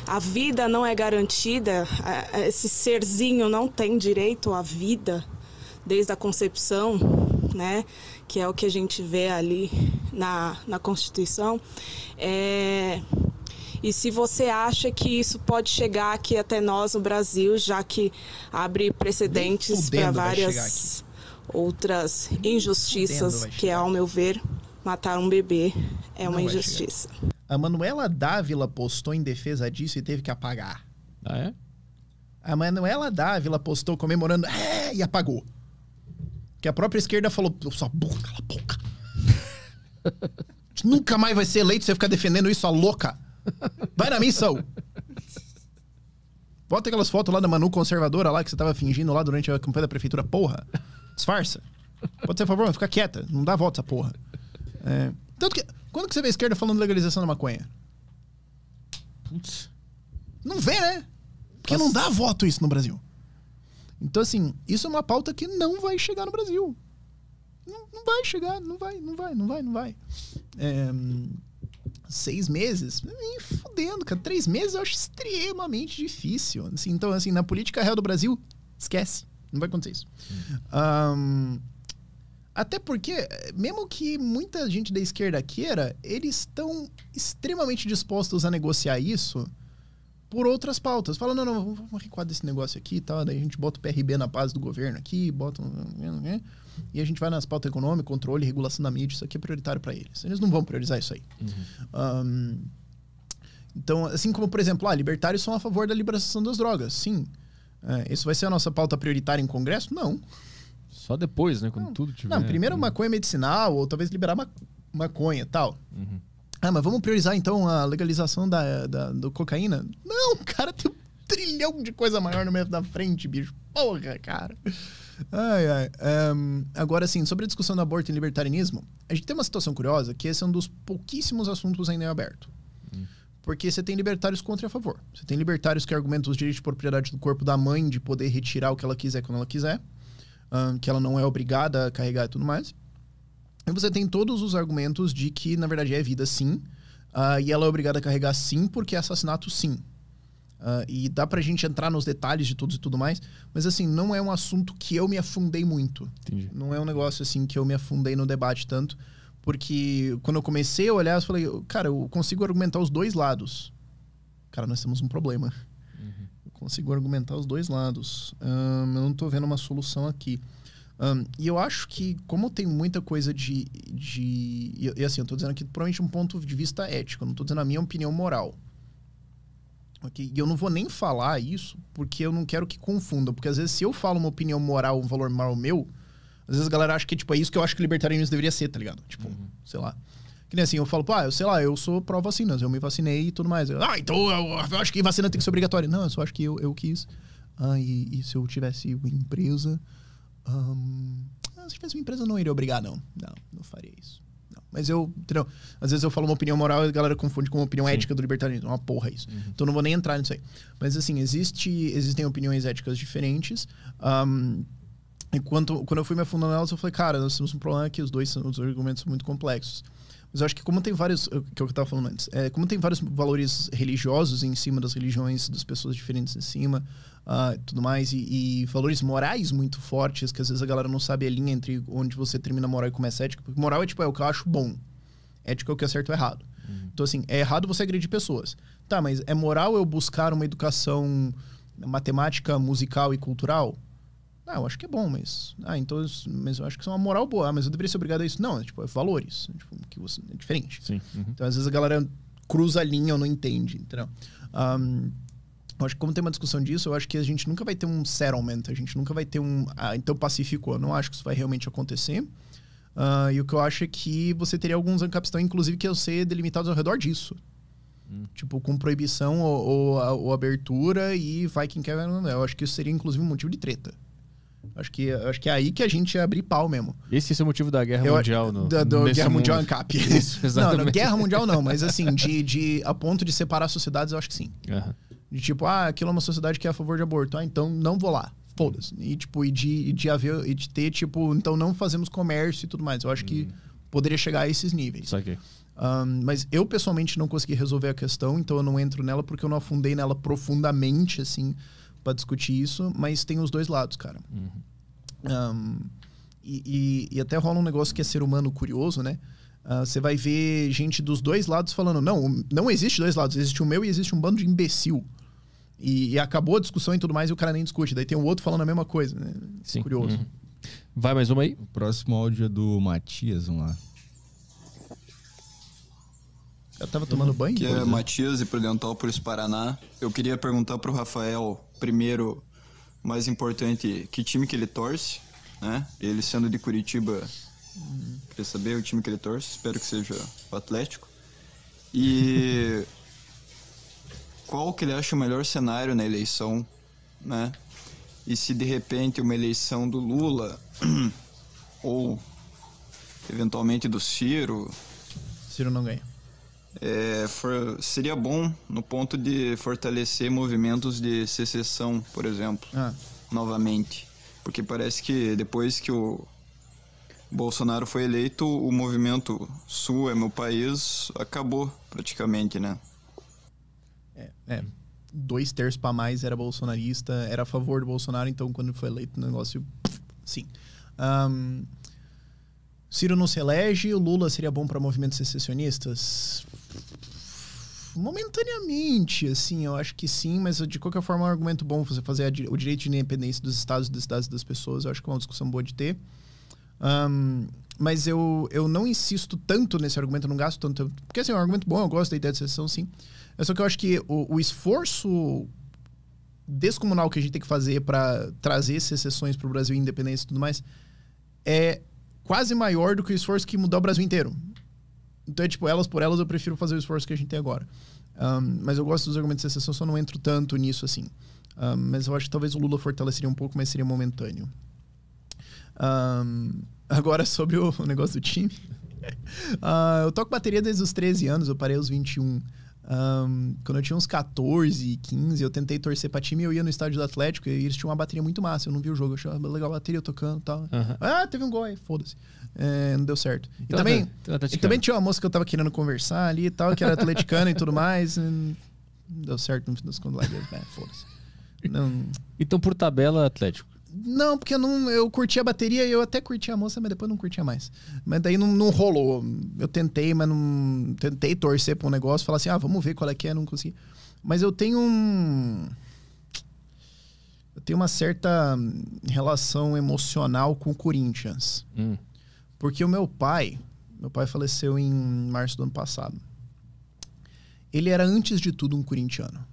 [SPEAKER 6] a vida não é garantida, é, é, esse serzinho não tem direito à vida desde a concepção, né? Que é o que a gente vê ali na, na Constituição. É, e se você acha que isso pode chegar aqui até nós no Brasil, já que abre precedentes para várias outras injustiças que, ao meu ver, matar um bebê é uma é injustiça.
[SPEAKER 3] A Manuela Dávila postou em defesa disso e teve que apagar. Ah, é? A Manuela Dávila postou comemorando é, e apagou. Que a própria esquerda falou, sua sou cala a boca. Nunca mais vai ser eleito você ficar defendendo isso, a louca. Vai na missão. Bota aquelas fotos lá da Manu conservadora lá que você tava fingindo lá durante a campanha da prefeitura, porra disfarça. Pode ser, por favor, fica quieta. Não dá volta essa porra. É, tanto que. Quando que você vê a esquerda falando legalização da maconha? Putz. Não vê, né? Porque Nossa. não dá voto isso no Brasil. Então, assim, isso é uma pauta que não vai chegar no Brasil. Não, não vai chegar, não vai, não vai, não vai, não vai. É, seis meses? Me fudendo, cara. Três meses eu acho extremamente difícil. Assim, então, assim, na política real do Brasil, esquece. Não vai acontecer isso. Um, até porque, mesmo que muita gente da esquerda queira, eles estão extremamente dispostos a negociar isso por outras pautas. Fala, não, não, vamos recuar esse negócio aqui e tal. Daí a gente bota o PRB na base do governo aqui, bota. Né, né, né, e a gente vai nas pautas econômicas, controle, regulação da mídia, isso aqui é prioritário para eles. Eles não vão priorizar isso aí. Uhum. Um, então, assim como, por exemplo, ah, libertários são a favor da liberação das drogas. Sim. É, isso vai ser a nossa pauta prioritária em Congresso? Não. Só depois, né? Quando não. tudo tiver. Não, primeiro maconha medicinal, ou talvez liberar ma maconha tal. Uhum. Ah, mas vamos priorizar então a legalização da, da, do cocaína? Não, cara, tem um trilhão de coisa maior no meio da frente, bicho. Porra, cara. Ai, ai. Um, agora, sim, sobre a discussão do aborto e libertarianismo, a gente tem uma situação curiosa que esse é um dos pouquíssimos assuntos ainda em aberto. Porque você tem libertários contra e a favor. Você tem libertários que argumentam os direitos de propriedade do corpo da mãe, de poder retirar o que ela quiser quando ela quiser, um, que ela não é obrigada a carregar e tudo mais. E você tem todos os argumentos de que, na verdade, é vida sim, uh, e ela é obrigada a carregar sim, porque é assassinato sim. Uh, e dá pra gente entrar nos detalhes de tudo e tudo mais, mas assim, não é um assunto que eu me afundei muito. Entendi. Não é um negócio assim que eu me afundei no debate tanto. Porque quando eu comecei a olhar, eu falei, cara, eu consigo argumentar os dois lados. Cara, nós temos um problema. Uhum. Eu consigo argumentar os dois lados. eu não estou vendo uma solução aqui. e eu acho que, como tem muita coisa de. de e, e assim, eu estou dizendo aqui provavelmente um ponto de vista ético, não estou dizendo a minha opinião moral. Okay? E eu não vou nem falar isso porque eu não quero que confunda. Porque às vezes, se eu falo uma opinião moral, um valor moral meu, às vezes a galera acha que, tipo, é isso que eu acho que libertarianismo deveria ser, tá ligado? Tipo, uhum. sei lá. Que nem assim, eu falo, pá, ah, eu sei lá, eu sou pró-vacinas, eu me vacinei e tudo mais. Eu, ah, então eu, eu, acho que vacina tem que ser obrigatória. Não, eu só acho que eu, eu quis. Ah, e, e se eu tivesse uma empresa. ah, se tivesse uma empresa, eu não iria obrigar, não. Não, não faria isso. Não. Mas eu, entendeu? Às vezes eu falo uma opinião moral e a galera confunde com uma opinião Sim. ética do libertarianismo. Uma porra isso. Uhum. Então não vou nem entrar nisso aí. Mas assim, existe, existem opiniões éticas diferentes. Um, Enquanto, quando eu fui me afundando nelas, eu falei, cara, nós temos um problema aqui os dois são os argumentos são muito complexos. Mas eu acho que como tem vários, que é o que eu estava falando antes, é, como tem vários valores religiosos em cima das religiões, das pessoas diferentes em cima, uh, tudo mais, e, e, valores morais muito fortes, que às vezes a galera não sabe a linha entre onde você termina moral e começa é ética, porque moral é tipo, é o que eu acho bom, ética é o que é certo ou errado. Uhum. Então assim, é errado você agredir pessoas. Tá, mas é moral eu buscar uma educação matemática, musical e cultural? Ah, eu acho que é bom, mas. Ah, então. mas eu acho que isso é uma moral boa. Ah, mas eu deveria ser obrigado a isso. Não, é, tipo, é valores. É, tipo, que você, é diferente. Sim, uhum. Então, às vezes a galera cruza a linha ou não entende. Então, um, eu acho que como tem uma discussão disso, eu acho que a gente nunca vai ter um settlement, a gente nunca vai ter um. Ah, então pacificou. Eu não acho que isso vai realmente acontecer. Uh, e o que eu acho é que você teria alguns ancapistão, inclusive, que iam ser delimitados ao redor disso. Hum. Tipo, com proibição ou, ou, ou, abertura e vai quem quer. Né? Eu acho que isso seria, inclusive, um motivo de treta. Acho que, acho que é aí que a gente ia abrir pau mesmo.
[SPEAKER 1] Esse, é o motivo da Guerra Eu, Mundial. No, da do Guerra mundo. Mundial ANCAP. Isso, exatamente. Não, não, Guerra Mundial não, mas
[SPEAKER 3] assim, de, de, a ponto de separar sociedades, eu acho que sim. Uhum. De tipo, ah, aquilo é uma sociedade que é a favor de aborto. Ah, então não vou lá. Foda-se. E tipo, e de, de haver, e de ter, tipo, então não fazemos comércio e tudo mais. Eu acho hum. que poderia chegar a esses níveis. Isso aqui. Um, mas eu pessoalmente não consegui resolver a questão, então eu não entro nela porque eu não afundei nela profundamente, assim para discutir isso, mas tem os dois lados, cara.
[SPEAKER 5] Uhum.
[SPEAKER 3] Um, e, e, e, até rola um negócio que é ser humano curioso, né? Ah, você uh, vai ver gente dos dois lados falando: não, não existe dois lados, existe o meu e existe um bando de imbecil. E, e acabou a discussão e tudo mais e o cara nem discute. Daí tem o um outro falando a mesma coisa, né? Sim. Curioso. Uhum.
[SPEAKER 1] Vai mais uma aí. O próximo
[SPEAKER 2] áudio é do Matias, vamos lá.
[SPEAKER 3] Eu tava tomando banho? Que é, é.
[SPEAKER 2] Matias e Prudentópolis, Paraná. Eu queria perguntar pro Rafael, primeiro, mais importante, que time que ele torce, né? Ele sendo de Curitiba, uhum. queria saber o time que ele torce, espero que seja o Atlético. E qual que ele acha o melhor cenário na eleição, né? E se de repente uma eleição do Lula ou eventualmente do Ciro.
[SPEAKER 3] Ciro não ganha
[SPEAKER 2] é, for, seria bom no ponto de fortalecer movimentos de secessão, por exemplo, ah. novamente. Porque parece que depois que o Bolsonaro foi eleito, o movimento Sul é meu país acabou praticamente, né?
[SPEAKER 3] É, é dois terços para mais era bolsonarista, era a favor do Bolsonaro, então quando foi eleito o negócio. Sim. Um, Ciro não se elege, o Lula seria bom para movimentos secessionistas? Momentaneamente, assim, eu acho que sim, mas de qualquer forma é um argumento bom você fazer a, o direito de independência dos estados, das cidades das pessoas. Eu acho que é uma discussão boa de ter. Um, mas eu, eu não insisto tanto nesse argumento, eu não gasto tanto tempo. Porque, assim, é um argumento bom, eu gosto da ideia de secessão, sim. É só que eu acho que o, o esforço descomunal que a gente tem que fazer para trazer secessões para o Brasil, independência e tudo mais, é quase maior do que o esforço que mudar o Brasil inteiro. Então é tipo, elas por elas eu prefiro fazer o esforço que a gente tem agora. Um, mas eu gosto dos argumentos de exceção, só não entro tanto nisso assim. Um, mas eu acho que talvez o Lula fortaleceria um pouco, mas seria momentâneo. Um, agora sobre o negócio do time. Uh, eu toco bateria desde os 13 anos, eu parei aos 21. Um, quando eu tinha uns 14, 15, eu tentei torcer pra time, eu ia no estádio do Atlético e eles tinham uma bateria muito massa. Eu não vi o jogo, eu achava legal a bateria tocando e tal. Uhum. Ah, teve um gol aí, foda-se. É, não deu certo. Então, tá, tá, tá e, também, e também tinha uma moça que eu tava querendo conversar ali e tal, que era atleticana e tudo mais. E não deu certo no fim das contas lá. É, foda-se. Não... Então, por tabela, Atlético. Não, porque eu, não, eu curti a bateria e eu até curti a moça, mas depois não curtia mais. Mas daí não, não rolou. Eu tentei, mas não. Tentei torcer pra um negócio, falar assim, ah, vamos ver qual é que é, não consegui. Mas eu tenho um. Eu tenho uma certa relação emocional com o Corinthians. Hum. Porque o meu pai. Meu pai faleceu em março do ano passado. Ele era, antes de tudo, um corintiano.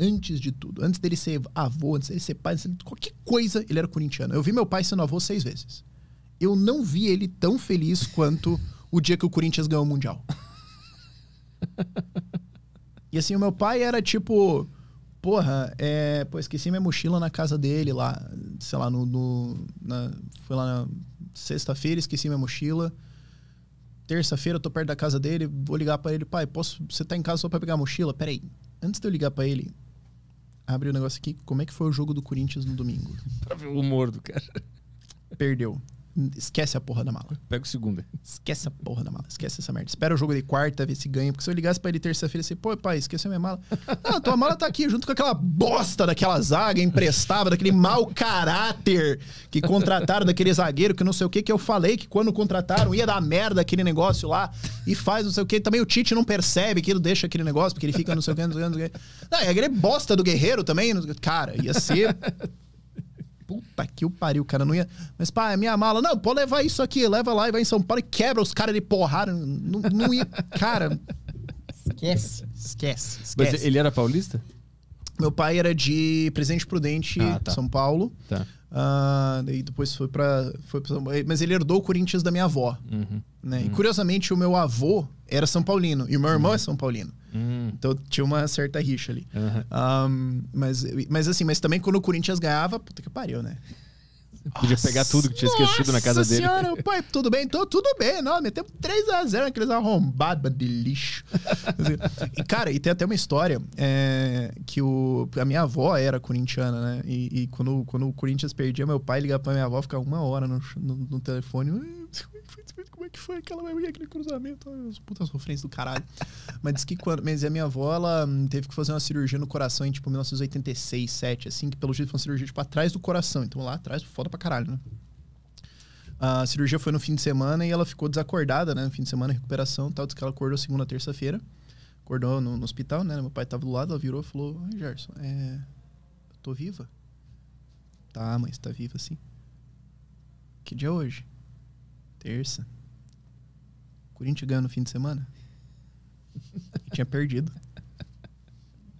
[SPEAKER 3] Antes de tudo. Antes dele ser avô, antes dele ser pai, antes dele, qualquer coisa, ele era corintiano. Eu vi meu pai sendo avô seis vezes. Eu não vi ele tão feliz quanto o dia que o Corinthians ganhou o Mundial. e assim, o meu pai era tipo. Porra, é, pô, esqueci minha mochila na casa dele lá. Sei lá, no. no na, foi lá na sexta-feira, esqueci minha mochila. Terça-feira eu tô perto da casa dele, vou ligar para ele, pai, posso. Você tá em casa só pra pegar a mochila? Peraí. Antes de eu ligar para ele, abre o um negócio aqui. Como é que foi o jogo do Corinthians no domingo? pra ver o humor do cara. Perdeu. Esquece a porra da mala. Pega o segundo. Esquece a porra da mala. Esquece essa merda. Espera o jogo de quarta, ver se ganha. Porque se eu ligasse pra ele terça-feira, você, assim, pô, pai, esqueceu minha mala. Não, tua mala tá aqui junto com aquela bosta daquela zaga emprestada, daquele mau caráter que contrataram daquele zagueiro que não sei o que, que eu falei que quando contrataram ia dar merda aquele negócio lá e faz não sei o que. Também o Tite não percebe que ele deixa aquele negócio porque ele fica não sei o que, não sei o que. Não, sei o que. Não, e aquele bosta do guerreiro também. Cara, ia ser puta que o pariu, cara. Não ia. Mas, pá, é minha mala. Não, pode levar isso aqui, leva lá e vai em São Paulo e quebra os caras de porrada. Não, não ia. cara. Esquece, esquece, esquece. Mas ele
[SPEAKER 1] era paulista?
[SPEAKER 3] Meu pai era de Presidente Prudente, ah, tá. São Paulo. Tá. Uh, ah, e depois foi para foi pra, mas ele herdou o Corinthians da minha avó uhum. né uhum. e curiosamente o meu avô era São Paulino e o meu irmão uhum. é São Paulino uhum. então tinha uma certa rixa ali um, uhum. mas mas assim mas também quando o Corinthians ganhava puta que pariu né
[SPEAKER 1] Podia
[SPEAKER 5] pegar tudo que tinha esquecido na casa dele. senhora,
[SPEAKER 3] Pai, é tudo bem? Tô, então tudo bem. Não, metemos 3x0 naqueles arrombados de lixo. Assim, e, cara, e tem até uma história é, que o, a minha avó era corintiana, né? E, e, quando, quando o Corinthians perdia, meu pai ligava pra minha avó, ficava uma hora no, no, no telefone que foi aquela aquele cruzamento? as putas sofrência do caralho. mas diz que quando. Mas a minha avó, ela hum, teve que fazer uma cirurgia no coração em tipo 1986, 7, assim, que pelo jeito foi uma cirurgia tipo atrás do coração. Então lá atrás, foda pra caralho, né? A cirurgia foi no fim de semana e ela ficou desacordada, né? No fim de semana, recuperação e tal. Diz que ela acordou segunda, terça-feira. Acordou no, no, hospital, né? Meu pai tava do lado, ela virou e falou: Ai, Gerson, é. Eu tô viva? Tá, mãe, você tá viva sim. Que dia é hoje? Terça. Corinthians ganhou no fim de semana. Eu tinha perdido.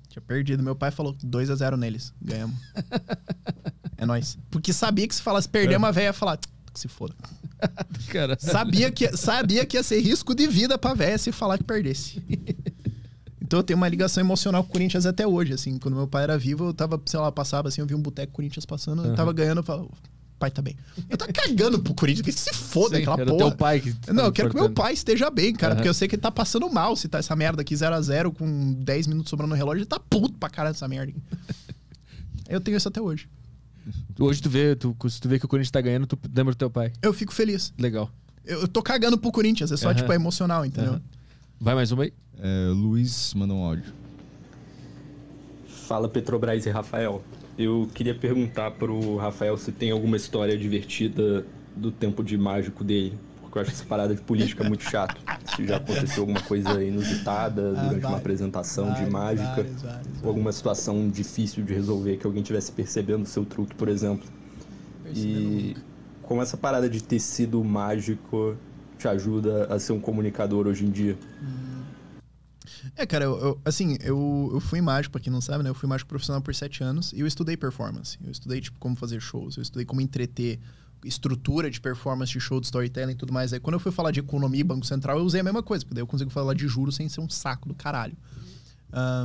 [SPEAKER 3] Tinha perdido. Meu pai falou 2 a 0 neles. Ganhamos. É nóis. Porque sabia que se falasse perder, é. uma véia ia falar, que se foda.
[SPEAKER 1] Sabia que,
[SPEAKER 3] sabia que ia ser risco de vida pra véia se falar que perdesse. Então eu tenho uma ligação emocional com o Corinthians até hoje, assim. Quando meu pai era vivo, eu tava, sei lá, passava assim, eu vi um boteco Corinthians passando, eu tava ganhando, eu falava, pai tá bem. Eu tá cagando pro Corinthians, que se foda Sim, aquela quero porra. Teu pai que tá não, eu quero que meu pai esteja bem, cara, uhum. porque eu sei que ele tá passando mal se tá essa merda aqui 0 a 0 com 10 minutos sobrando no relógio, ele tá puto pra cara dessa merda. eu tenho isso até hoje.
[SPEAKER 1] Hoje tu vê, tu, se tu vê que o Corinthians tá ganhando, tu lembra do teu pai.
[SPEAKER 3] Eu fico feliz. Legal. Eu, eu tô cagando pro Corinthians, é só uhum. tipo é emocional, entendeu? Uhum.
[SPEAKER 1] Vai mais uma aí. É,
[SPEAKER 2] Luiz manda um áudio. Fala Petrobras e Rafael. Eu queria perguntar pro Rafael se tem alguma história divertida do tempo de mágico dele. Porque eu acho essa parada de política muito chato. Se já aconteceu alguma coisa inusitada ah, durante vai, uma apresentação vai, de mágica, vai, alguma situação difícil de resolver que alguém tivesse percebendo o seu truque, por exemplo. E como essa parada de tecido mágico te ajuda a ser um comunicador hoje em dia? Hum.
[SPEAKER 3] É, cara, eu, eu, assim, eu, eu fui mágico, pra quem não sabe, né? Eu fui mágico profissional por sete anos e eu estudei performance. Eu estudei, tipo, como fazer shows, eu estudei como entreter estrutura de performance de show, de storytelling e tudo mais. Aí quando eu fui falar de economia e Banco Central, eu usei a mesma coisa, porque daí eu consigo falar de juros sem ser um saco do caralho.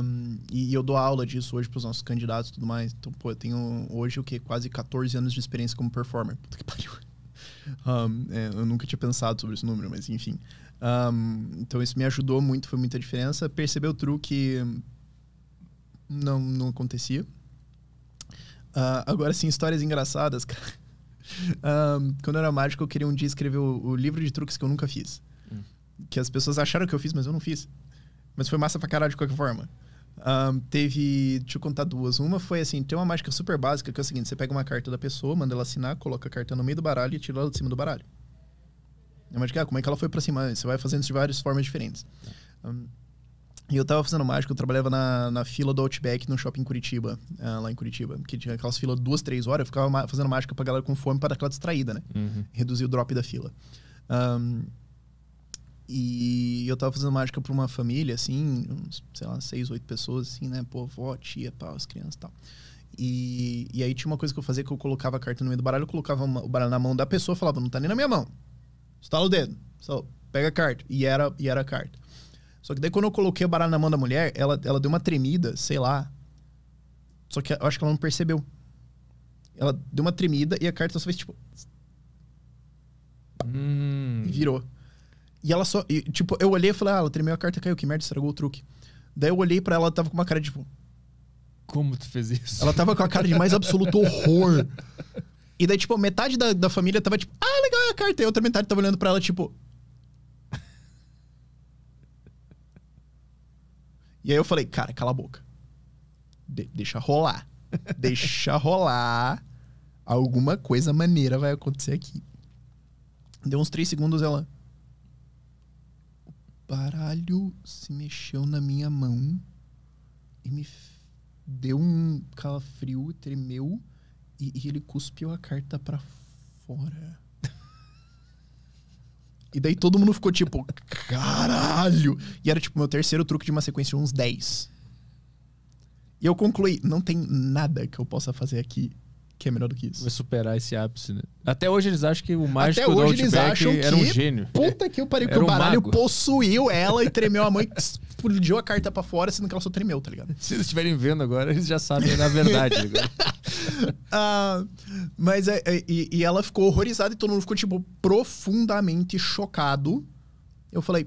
[SPEAKER 3] Um, e, e, eu dou aula disso hoje pros nossos candidatos e tudo mais. Então, pô, eu tenho hoje o quê? Quase 14 anos de experiência como performer. Puta que pariu. Um, é, eu nunca tinha pensado sobre esse número, mas enfim. Um, então isso me ajudou muito, foi muita diferença. Perceber o truque não, não acontecia. Uh, agora sim, histórias engraçadas, cara. Um, quando eu era mágico, eu queria um dia escrever o, o livro de truques que eu nunca fiz. Hum. Que as pessoas acharam que eu fiz, mas eu não fiz. Mas foi massa pra caralho de qualquer forma. Um, teve. Deixa eu contar duas. Uma foi assim: tem uma mágica super básica que é o seguinte: você pega uma carta da pessoa, manda ela assinar, coloca a carta no meio do baralho e tira ela de cima do baralho. É a mágica, ah, como é que ela foi para cima? Você vai fazendo de várias formas diferentes. Um, e eu tava fazendo mágica, eu trabalhava na, na fila do Outback no shopping Curitiba, uh, lá em Curitiba, que tinha aquelas filas duas, três horas, eu ficava fazendo mágica pra galera com fome para aquela distraída, né? Uhum. Reduzir o drop da fila. Um, e eu tava fazendo mágica pra uma família, assim, uns, sei lá, seis, oito pessoas, assim, né? Pô, vó, tia, pá, as crianças e tal. E, e aí tinha uma coisa que eu fazia que eu colocava a carta no meio do baralho, eu colocava uma, o baralho na mão da pessoa falava, não tá nem na minha mão. Estala o dedo. Só pega a carta. E era, e era a carta. Só que daí quando eu coloquei o baralho na mão da mulher, ela, ela deu uma tremida, sei lá. Só que eu acho que ela não percebeu. Ela deu uma tremida e a carta só fez tipo. Hum. E virou. E ela só. E, tipo, eu olhei e falei, ah, ela tremeu a carta, caiu, que merda, estragou o truque. Daí eu olhei para ela, ela tava com uma cara de tipo.
[SPEAKER 1] Como tu fez isso? Ela tava com a cara de mais absoluto horror.
[SPEAKER 3] E daí, tipo, metade da, da família tava tipo, ah, legal é a carta. E a outra metade tava olhando pra ela, tipo. e aí eu falei, cara, cala a boca. De deixa rolar. deixa rolar. Alguma coisa maneira vai acontecer aqui. Deu uns três segundos, ela. O baralho se mexeu na minha mão e me deu um calafrio, tremeu. E, e ele cuspiu a carta para fora. e daí todo mundo ficou tipo, caralho! E era tipo meu terceiro truque de uma sequência de uns 10. E eu concluí, não tem nada que eu possa fazer aqui que é melhor do que isso. Vai superar esse ápice, né?
[SPEAKER 1] Até hoje eles acham que o mágico Até hoje eles
[SPEAKER 3] acham que era um gênio. Puta que eu parei, que o baralho mago. possuiu ela e tremeu a mãe. e explodiu a carta para fora, sendo que ela só tremeu, tá ligado?
[SPEAKER 1] Se eles estiverem vendo agora, eles já sabem na é verdade. Tá
[SPEAKER 3] ah, mas é, é, e, e ela ficou horrorizada e todo mundo ficou, tipo, profundamente chocado. Eu falei,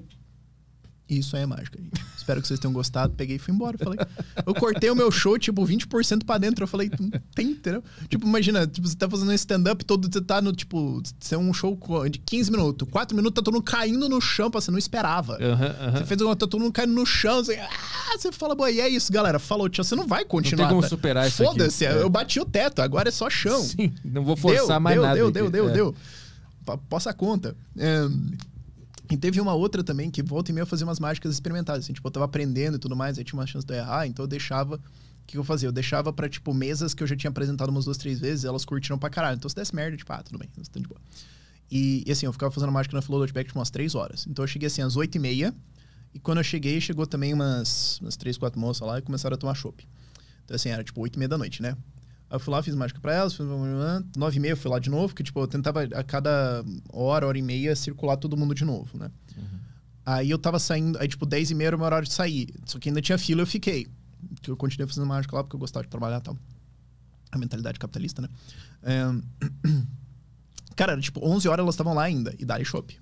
[SPEAKER 3] isso aí é mágica, gente. Espero que vocês tenham gostado. Peguei e fui embora. Falei, eu cortei o meu show, tipo, 20% pra dentro. Eu falei, não tem, entendeu? Tipo, imagina, tipo, você tá fazendo um stand-up todo, você tá no, tipo, você é um show de 15 minutos, 4 minutos, tá todo mundo caindo no chão, você não esperava. Uhum, uhum. Você fez uma, tá todo mundo caindo no chão, você, ah, você fala, boa, e é isso, galera. Falou, tchau, você não vai continuar. Não tem como tá? superar isso. Foda-se, é. eu bati o teto, agora é só chão. Sim, não vou forçar deu, mais deu, nada. Deu, deu, deu, deu, é. deu. Passa a conta. É e teve uma outra também que volta e meia eu fazia umas mágicas experimentais. Assim, tipo, eu tava aprendendo e tudo mais, aí tinha uma chance de eu errar, então eu deixava. O que eu fazia? Eu deixava pra, tipo, mesas que eu já tinha apresentado umas duas, três vezes, elas curtiram pra caralho. Então se desse merda, tipo, ah, tudo bem, tá de boa. E, e, assim, eu ficava fazendo mágica na Flow Loadback tipo, umas três horas. Então eu cheguei assim às oito e meia. E quando eu cheguei, chegou também umas, umas três, quatro moças lá e começaram a tomar chopp. Então assim, era tipo oito e meia da noite, né? Aí eu fui lá, fiz mágica pra elas, fiz nove e meia, fui lá de novo, que tipo, eu tentava a cada hora, hora e meia, circular todo mundo de novo, né? Uhum. Aí eu tava saindo, aí tipo, dez e meia era o meu horário de sair. Só que ainda tinha fila eu fiquei. Eu continuei fazendo mágica lá porque eu gostava de trabalhar e tal. A mentalidade capitalista, né? É... Cara, era tipo, onze horas elas estavam lá ainda, e dali chopp.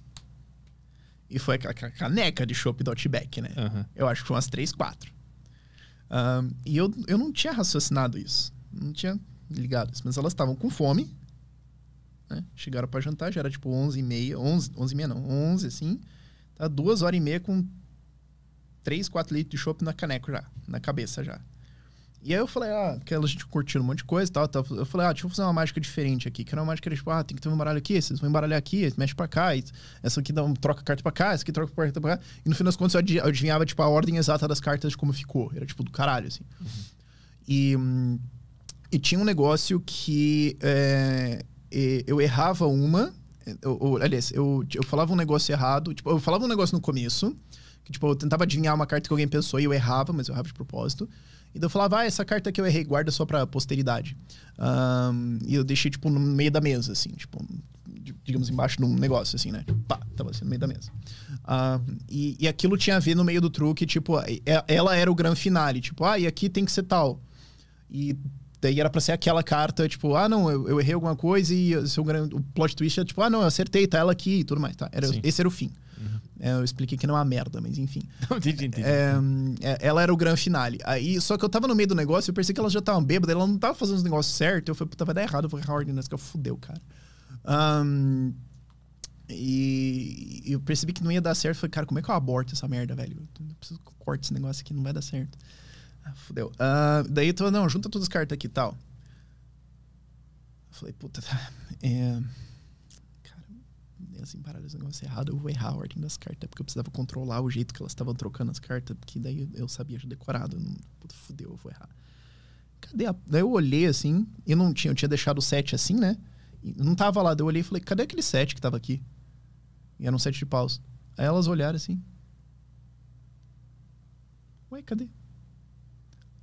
[SPEAKER 3] E foi aquela caneca de chopp do Outback, né? Uhum. Eu acho que foi umas três, quatro. Um, ah, e eu, eu não tinha raciocinado isso. Não tinha ligado. Mas elas estavam com fome, né? Chegaram para jantar, já era tipo 11 e meia, 11, 11 e meia não, onze assim. Tá duas horas e meia com três quatro litros de chopp na caneca já, na cabeça já. E aí eu falei, ah, que a gente curtindo um monte de coisa e tal, tal. Eu falei, ah, deixa eu fazer uma mágica diferente aqui. Que era é uma mágica, tipo, ah, tem que ter um baralho aqui, vocês vão embaralhar aqui, mexe pra cá, essa aqui dá um, troca carta pra cá, essa aqui troca carta pra cá. E no fim das contas eu adivinhava, tipo, a ordem exata das cartas de como ficou. Era, tipo, do caralho, assim. Uhum. E... Hum, e tinha um negócio que é, eu errava uma. Eu, eu, aliás, eu, eu falava um negócio errado. Tipo, eu falava um negócio no começo. Que, tipo, eu tentava adivinhar uma carta que alguém pensou e eu errava, mas eu errava de propósito. E daí eu falava, ah, essa carta que eu errei, guarda só pra posteridade. Um, e eu deixei, tipo, no meio da mesa, assim, tipo, digamos, embaixo de um negócio, assim, né? pá, tava assim no meio da mesa. Um, e, e aquilo tinha a ver no meio do truque, tipo, ela era o grande finale, tipo, ah, e aqui tem que ser tal. E Daí era pra ser aquela carta, tipo, ah, não, eu, eu errei alguma coisa e seu grande, o plot twist é tipo, ah, não, eu acertei, tá ela aqui e tudo mais, tá? Era, esse era o fim. Uhum. É, eu expliquei que não é uma merda, mas enfim.
[SPEAKER 1] entendi, entendi. É,
[SPEAKER 3] é, ela era o grande finale. Aí, só que eu tava no meio do negócio, eu pensei que ela já tava bêbada, ela não tava fazendo os negócios certos. Eu falei, puta, vai dar errado, eu vou errar a que eu fudeu, cara. Um, e, eu percebi que não ia dar certo. falei, cara, como é que eu aborto essa merda, velho? Eu preciso cortar eu corte esse negócio aqui, não vai dar certo. Ah, fudeu. Uh, daí tu, não, junta todas as cartas aqui e tal. Eu falei, puta, tá. É, cara, assim, paralelo esse negócio errado, eu vou errar a ordem das cartas, porque eu precisava controlar o jeito que elas estavam trocando as cartas, porque daí eu sabia já decorado. Não, puta, fudeu, eu vou errar. Cadê a. Daí eu olhei assim, eu não tinha, eu tinha deixado o set assim, né? Eu não tava lá, daí eu olhei e falei, cadê aquele set que tava aqui? E era um set de paus. Aí elas olharam assim. Ué, cadê?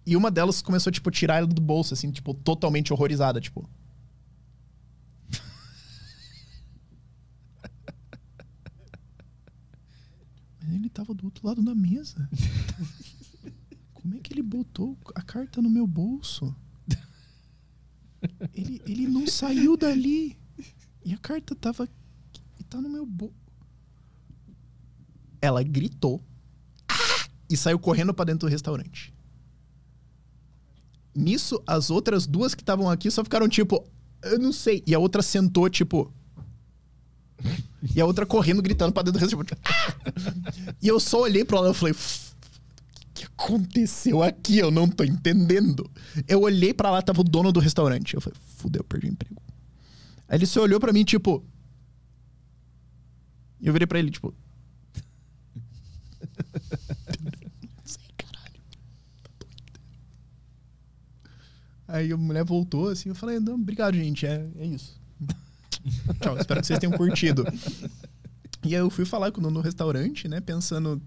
[SPEAKER 3] E uma delas começou, tipo, a tirar ela do bolso, assim, tipo, totalmente horrorizada, tipo. Mas ele tava do outro lado da mesa. Como é que ele botou a carta no meu bolso? Ele, ele não saiu dali. E a carta tava. E tá no meu bolso. Ela gritou. Ah! E saiu correndo para dentro do restaurante. Nisso, as outras duas que estavam aqui só ficaram tipo, eu não sei. E a outra sentou, tipo. e a outra correndo, gritando pra dentro do restaurante. Tipo, e eu só olhei pra ela e falei. O que aconteceu aqui? Eu não tô entendendo. Eu olhei para lá, tava o dono do restaurante. Eu falei, fudeu, perdi o emprego. Aí ele se olhou para mim, tipo. E eu virei pra ele, tipo, Aí a mulher voltou assim, eu falei, não, obrigado, gente, é, é isso. Tchau, espero que vocês tenham curtido. E aí eu fui falar com o dono do restaurante, né, pensando, o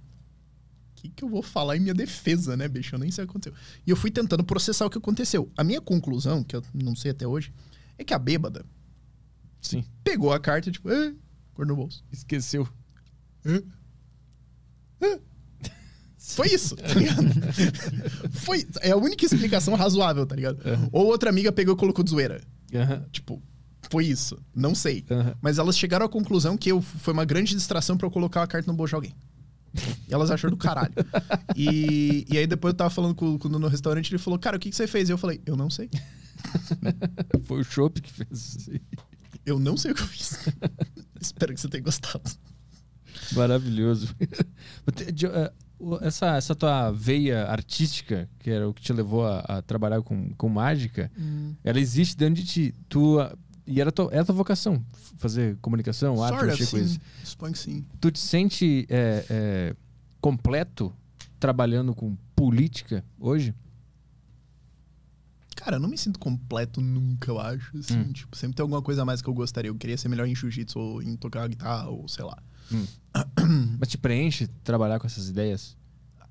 [SPEAKER 3] que, que eu vou falar em minha defesa, né, bicho? Eu nem sei o que aconteceu. E eu fui tentando processar o que aconteceu. A minha conclusão, que eu não sei até hoje, é que a bêbada Sim. pegou a carta, tipo, eh, cor no bolso. Esqueceu. Eh, eh. Foi isso, tá ligado? Foi, é a única explicação razoável, tá ligado? Uhum. Ou outra amiga pegou e colocou de zoeira. Uhum. Tipo, foi isso. Não sei. Uhum. Mas elas chegaram à conclusão que eu, foi uma grande distração para eu colocar a carta no bolso de alguém. E elas acharam do caralho. E, e aí depois eu tava falando com, com no restaurante, ele falou, cara, o que, que você fez? E eu falei, eu não sei.
[SPEAKER 1] foi o Chopp que fez isso
[SPEAKER 3] Eu não sei o que eu fiz. Espero que você tenha
[SPEAKER 1] gostado. Maravilhoso essa, essa tua veia artística, que era o que te levou a, a trabalhar com, com mágica, hum. ela existe dentro de ti. tua e era tua, era tua vocação, fazer comunicação, Sorry, arte, mexer coisas. isso. Suponho que sim. Tu te sente é, é, completo trabalhando com política hoje?
[SPEAKER 3] Cara, eu não me sinto completo nunca, eu acho. Assim, hum. tipo, sempre tem alguma coisa a mais que eu gostaria. Eu queria ser melhor em jiu-jitsu ou em tocar guitarra ou sei lá.
[SPEAKER 1] Hum. Mas te preenche trabalhar com essas ideias?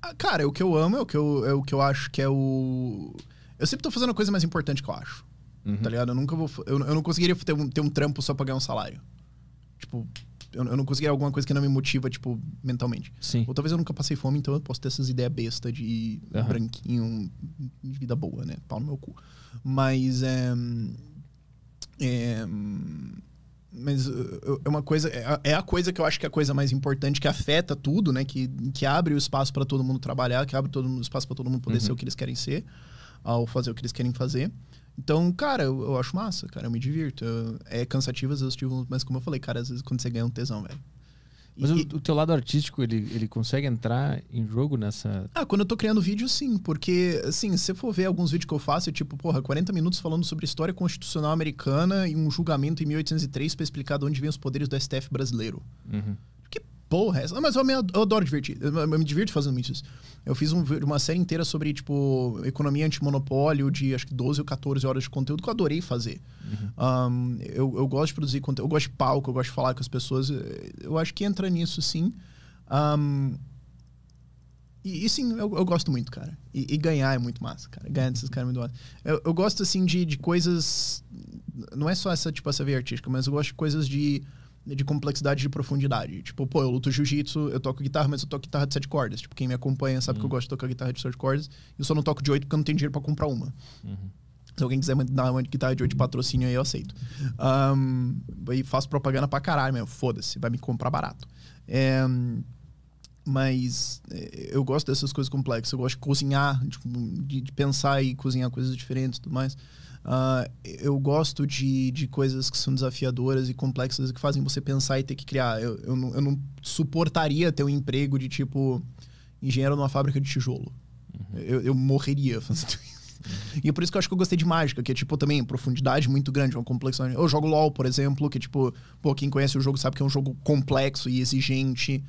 [SPEAKER 3] Cara ah, cara, o que eu amo é o que eu, é o que eu acho que é o. Eu sempre tô fazendo a coisa mais importante que eu acho. Uhum. Tá ligado? Eu nunca vou. Eu, eu não conseguiria ter um, ter um trampo só pra ganhar um salário. Tipo, eu, eu não conseguiria alguma coisa que não me motiva, tipo, mentalmente. Sim. Ou talvez eu nunca passei fome, então eu posso ter essas ideias besta de uhum. branquinho, de vida boa, né? Pau no meu cu. Mas é. É mas uh, é uma coisa é, é a coisa que eu acho que é a coisa mais importante que afeta tudo né que, que abre o espaço para todo mundo trabalhar que abre todo o espaço para todo mundo poder uhum. ser o que eles querem ser ao fazer o que eles querem fazer então cara eu, eu acho massa cara eu me divirto eu, é cansativo às vezes tipo, mas como eu falei cara às vezes quando você ganha um tesão velho
[SPEAKER 1] mas e, o, teu lado artístico, ele, ele consegue entrar em jogo nessa.
[SPEAKER 3] Ah, quando eu tô criando vídeo, sim. Porque, assim, se você for ver alguns vídeos que eu faço, é tipo, porra, 40 minutos falando sobre história constitucional americana e um julgamento em 1803 para explicar de onde vêm os poderes do STF brasileiro. Uhum porra é essa? Não, mas eu, me, eu adoro divertir. Eu, eu, me divirto fazendo isso. Eu fiz um, uma série inteira sobre, tipo, economia antimonopólio, de acho que 12 ou 14 horas de conteúdo, que eu adorei fazer. Uhum. Um, eu, eu gosto de produzir conteúdo, eu gosto de palco, eu gosto de falar com as pessoas. Eh, eu acho que entra nisso, sim. Um, e, e, sim, eu, eu, gosto muito, cara. E, e, ganhar é muito massa, cara. Ganhar desses caras é muito massa. Eu, eu gosto, assim, de, de coisas. Não é só essa, tipo, essa veia artística, mas eu gosto de coisas de de complexidade e de profundidade. Tipo, pô, eu luto jiu-jitsu, eu toco guitarra, mas eu toco guitarra de sete cordas. Tipo, quem me acompanha sabe uhum. que eu hum. gosto de tocar guitarra de sete cordas. Eu só não toco de oito porque eu não tenho dinheiro para comprar uma. Uhum. Se alguém quiser dar uma guitarra de oito patrocínio aí, eu aceito. Um, e faço propaganda pra caralho mesmo. Foda-se, vai me comprar barato. É, mas eh, eu gosto dessas coisas complexas. Eu gosto de cozinhar, de, tipo, de pensar e cozinhar coisas diferentes e tudo mais. Uh, eu gosto de, de coisas que são desafiadoras e complexas que fazem você pensar e ter que criar. Eu, eu, não, eu não suportaria ter um emprego de tipo engenheiro numa fábrica de tijolo. Uhum. Eu, eu morreria fazendo isso. Uhum. E é por isso que eu acho que eu gostei de mágica, que é tipo também profundidade muito grande, uma complexidade. Eu jogo LOL, por exemplo, que tipo, pô, quem conhece o jogo sabe que é um jogo complexo e exigente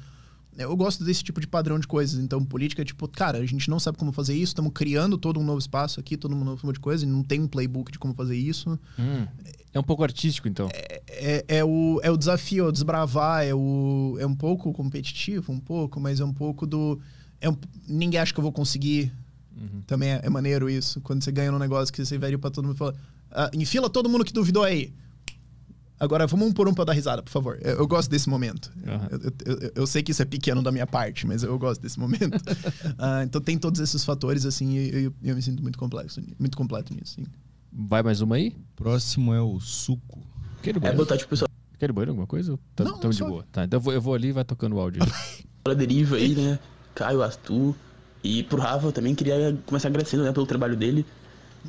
[SPEAKER 3] eu gosto desse tipo de padrão de coisas. Então, política é tipo, cara, a gente não sabe como fazer isso, estamos criando todo um novo espaço aqui, todo um novo tipo de coisa, e não tem um playbook de como fazer isso. Hum, é um pouco artístico, então. É, é, é, o, é o desafio, é o desbravar, é, o, é um pouco competitivo, um pouco, mas é um pouco do. É um, ninguém acha que eu vou conseguir. Uhum. Também é, é, maneiro isso. Quando você ganha um negócio que você velho para todo mundo e fala. Ah, enfila todo mundo que duvidou aí. Agora, vamos um por um pra dar risada, por favor. Eu, eu gosto desse momento. Uhum. Eu, eu, eu, sei que isso é pequeno da minha parte, mas eu gosto desse momento. uh, então, tem todos esses fatores, assim, e eu, eu me sinto muito complexo, muito completo nisso. Sim.
[SPEAKER 1] Vai mais uma aí? Próximo é o suco.
[SPEAKER 3] Quer é botar, tipo, só... Quer ir banheiro alguma coisa?
[SPEAKER 1] Tá, Não, tão só... de boa.
[SPEAKER 8] Tá, então eu vou, eu vou ali e vai tocando o áudio. Pra deriva aí, né? Caio, Astu. E pro Rafa eu também queria começar agradecendo né, pelo trabalho dele.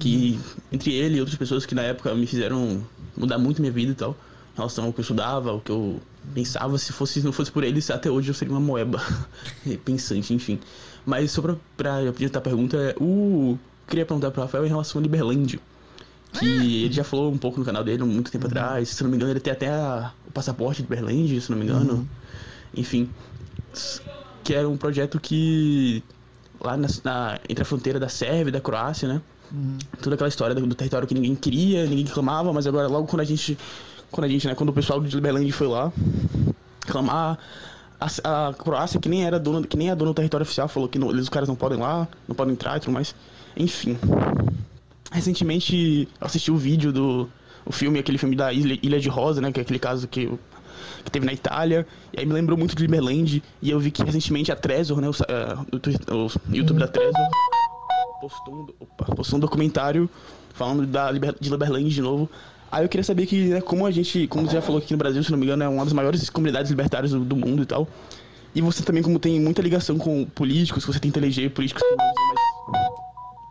[SPEAKER 8] Que uhum. entre ele e outras pessoas que na época me fizeram mudar muito minha vida e tal. Em relação ao que eu estudava, o que eu pensava, se fosse se não fosse por eles, até hoje eu seria uma moeba pensante, enfim. Mas só pra, pra apresentar a pergunta, é, uh, queria perguntar pro Rafael em relação ao Liberland. Que é. ele já falou um pouco no canal dele muito tempo uhum. atrás, se não me engano, ele tem até a, o passaporte de Liberland, se não me engano. Uhum. Enfim. Que era um projeto que lá na, na, entre a fronteira da Sérvia e da Croácia, né? Toda aquela história do, território que ninguém queria, ninguém clamava, mas agora logo quando a gente. Quando a gente, né? Quando o pessoal de Liberland foi lá clamar. A, a, Croácia, que nem era dona, que nem é dona do território oficial, falou que não, eles, os caras não podem lá, não podem entrar e tudo mais. Enfim. Recentemente assisti o vídeo do. O filme, aquele filme da Ilha, Ilha de Rosa, né? Que é aquele caso que que teve na Itália. E aí me lembrou muito de Liberland. E eu vi que recentemente a Trezor, né? O, uh, o, o YouTube da Trezor postou um, opa, postou um documentário falando da, de Liberland de novo. Aí eu queria saber que, né, como a gente, como você já falou aqui no Brasil, se não me engano, é uma das maiores comunidades libertárias do, do mundo e tal. E você também, como tem muita ligação com políticos, você tenta eleger políticos que mais...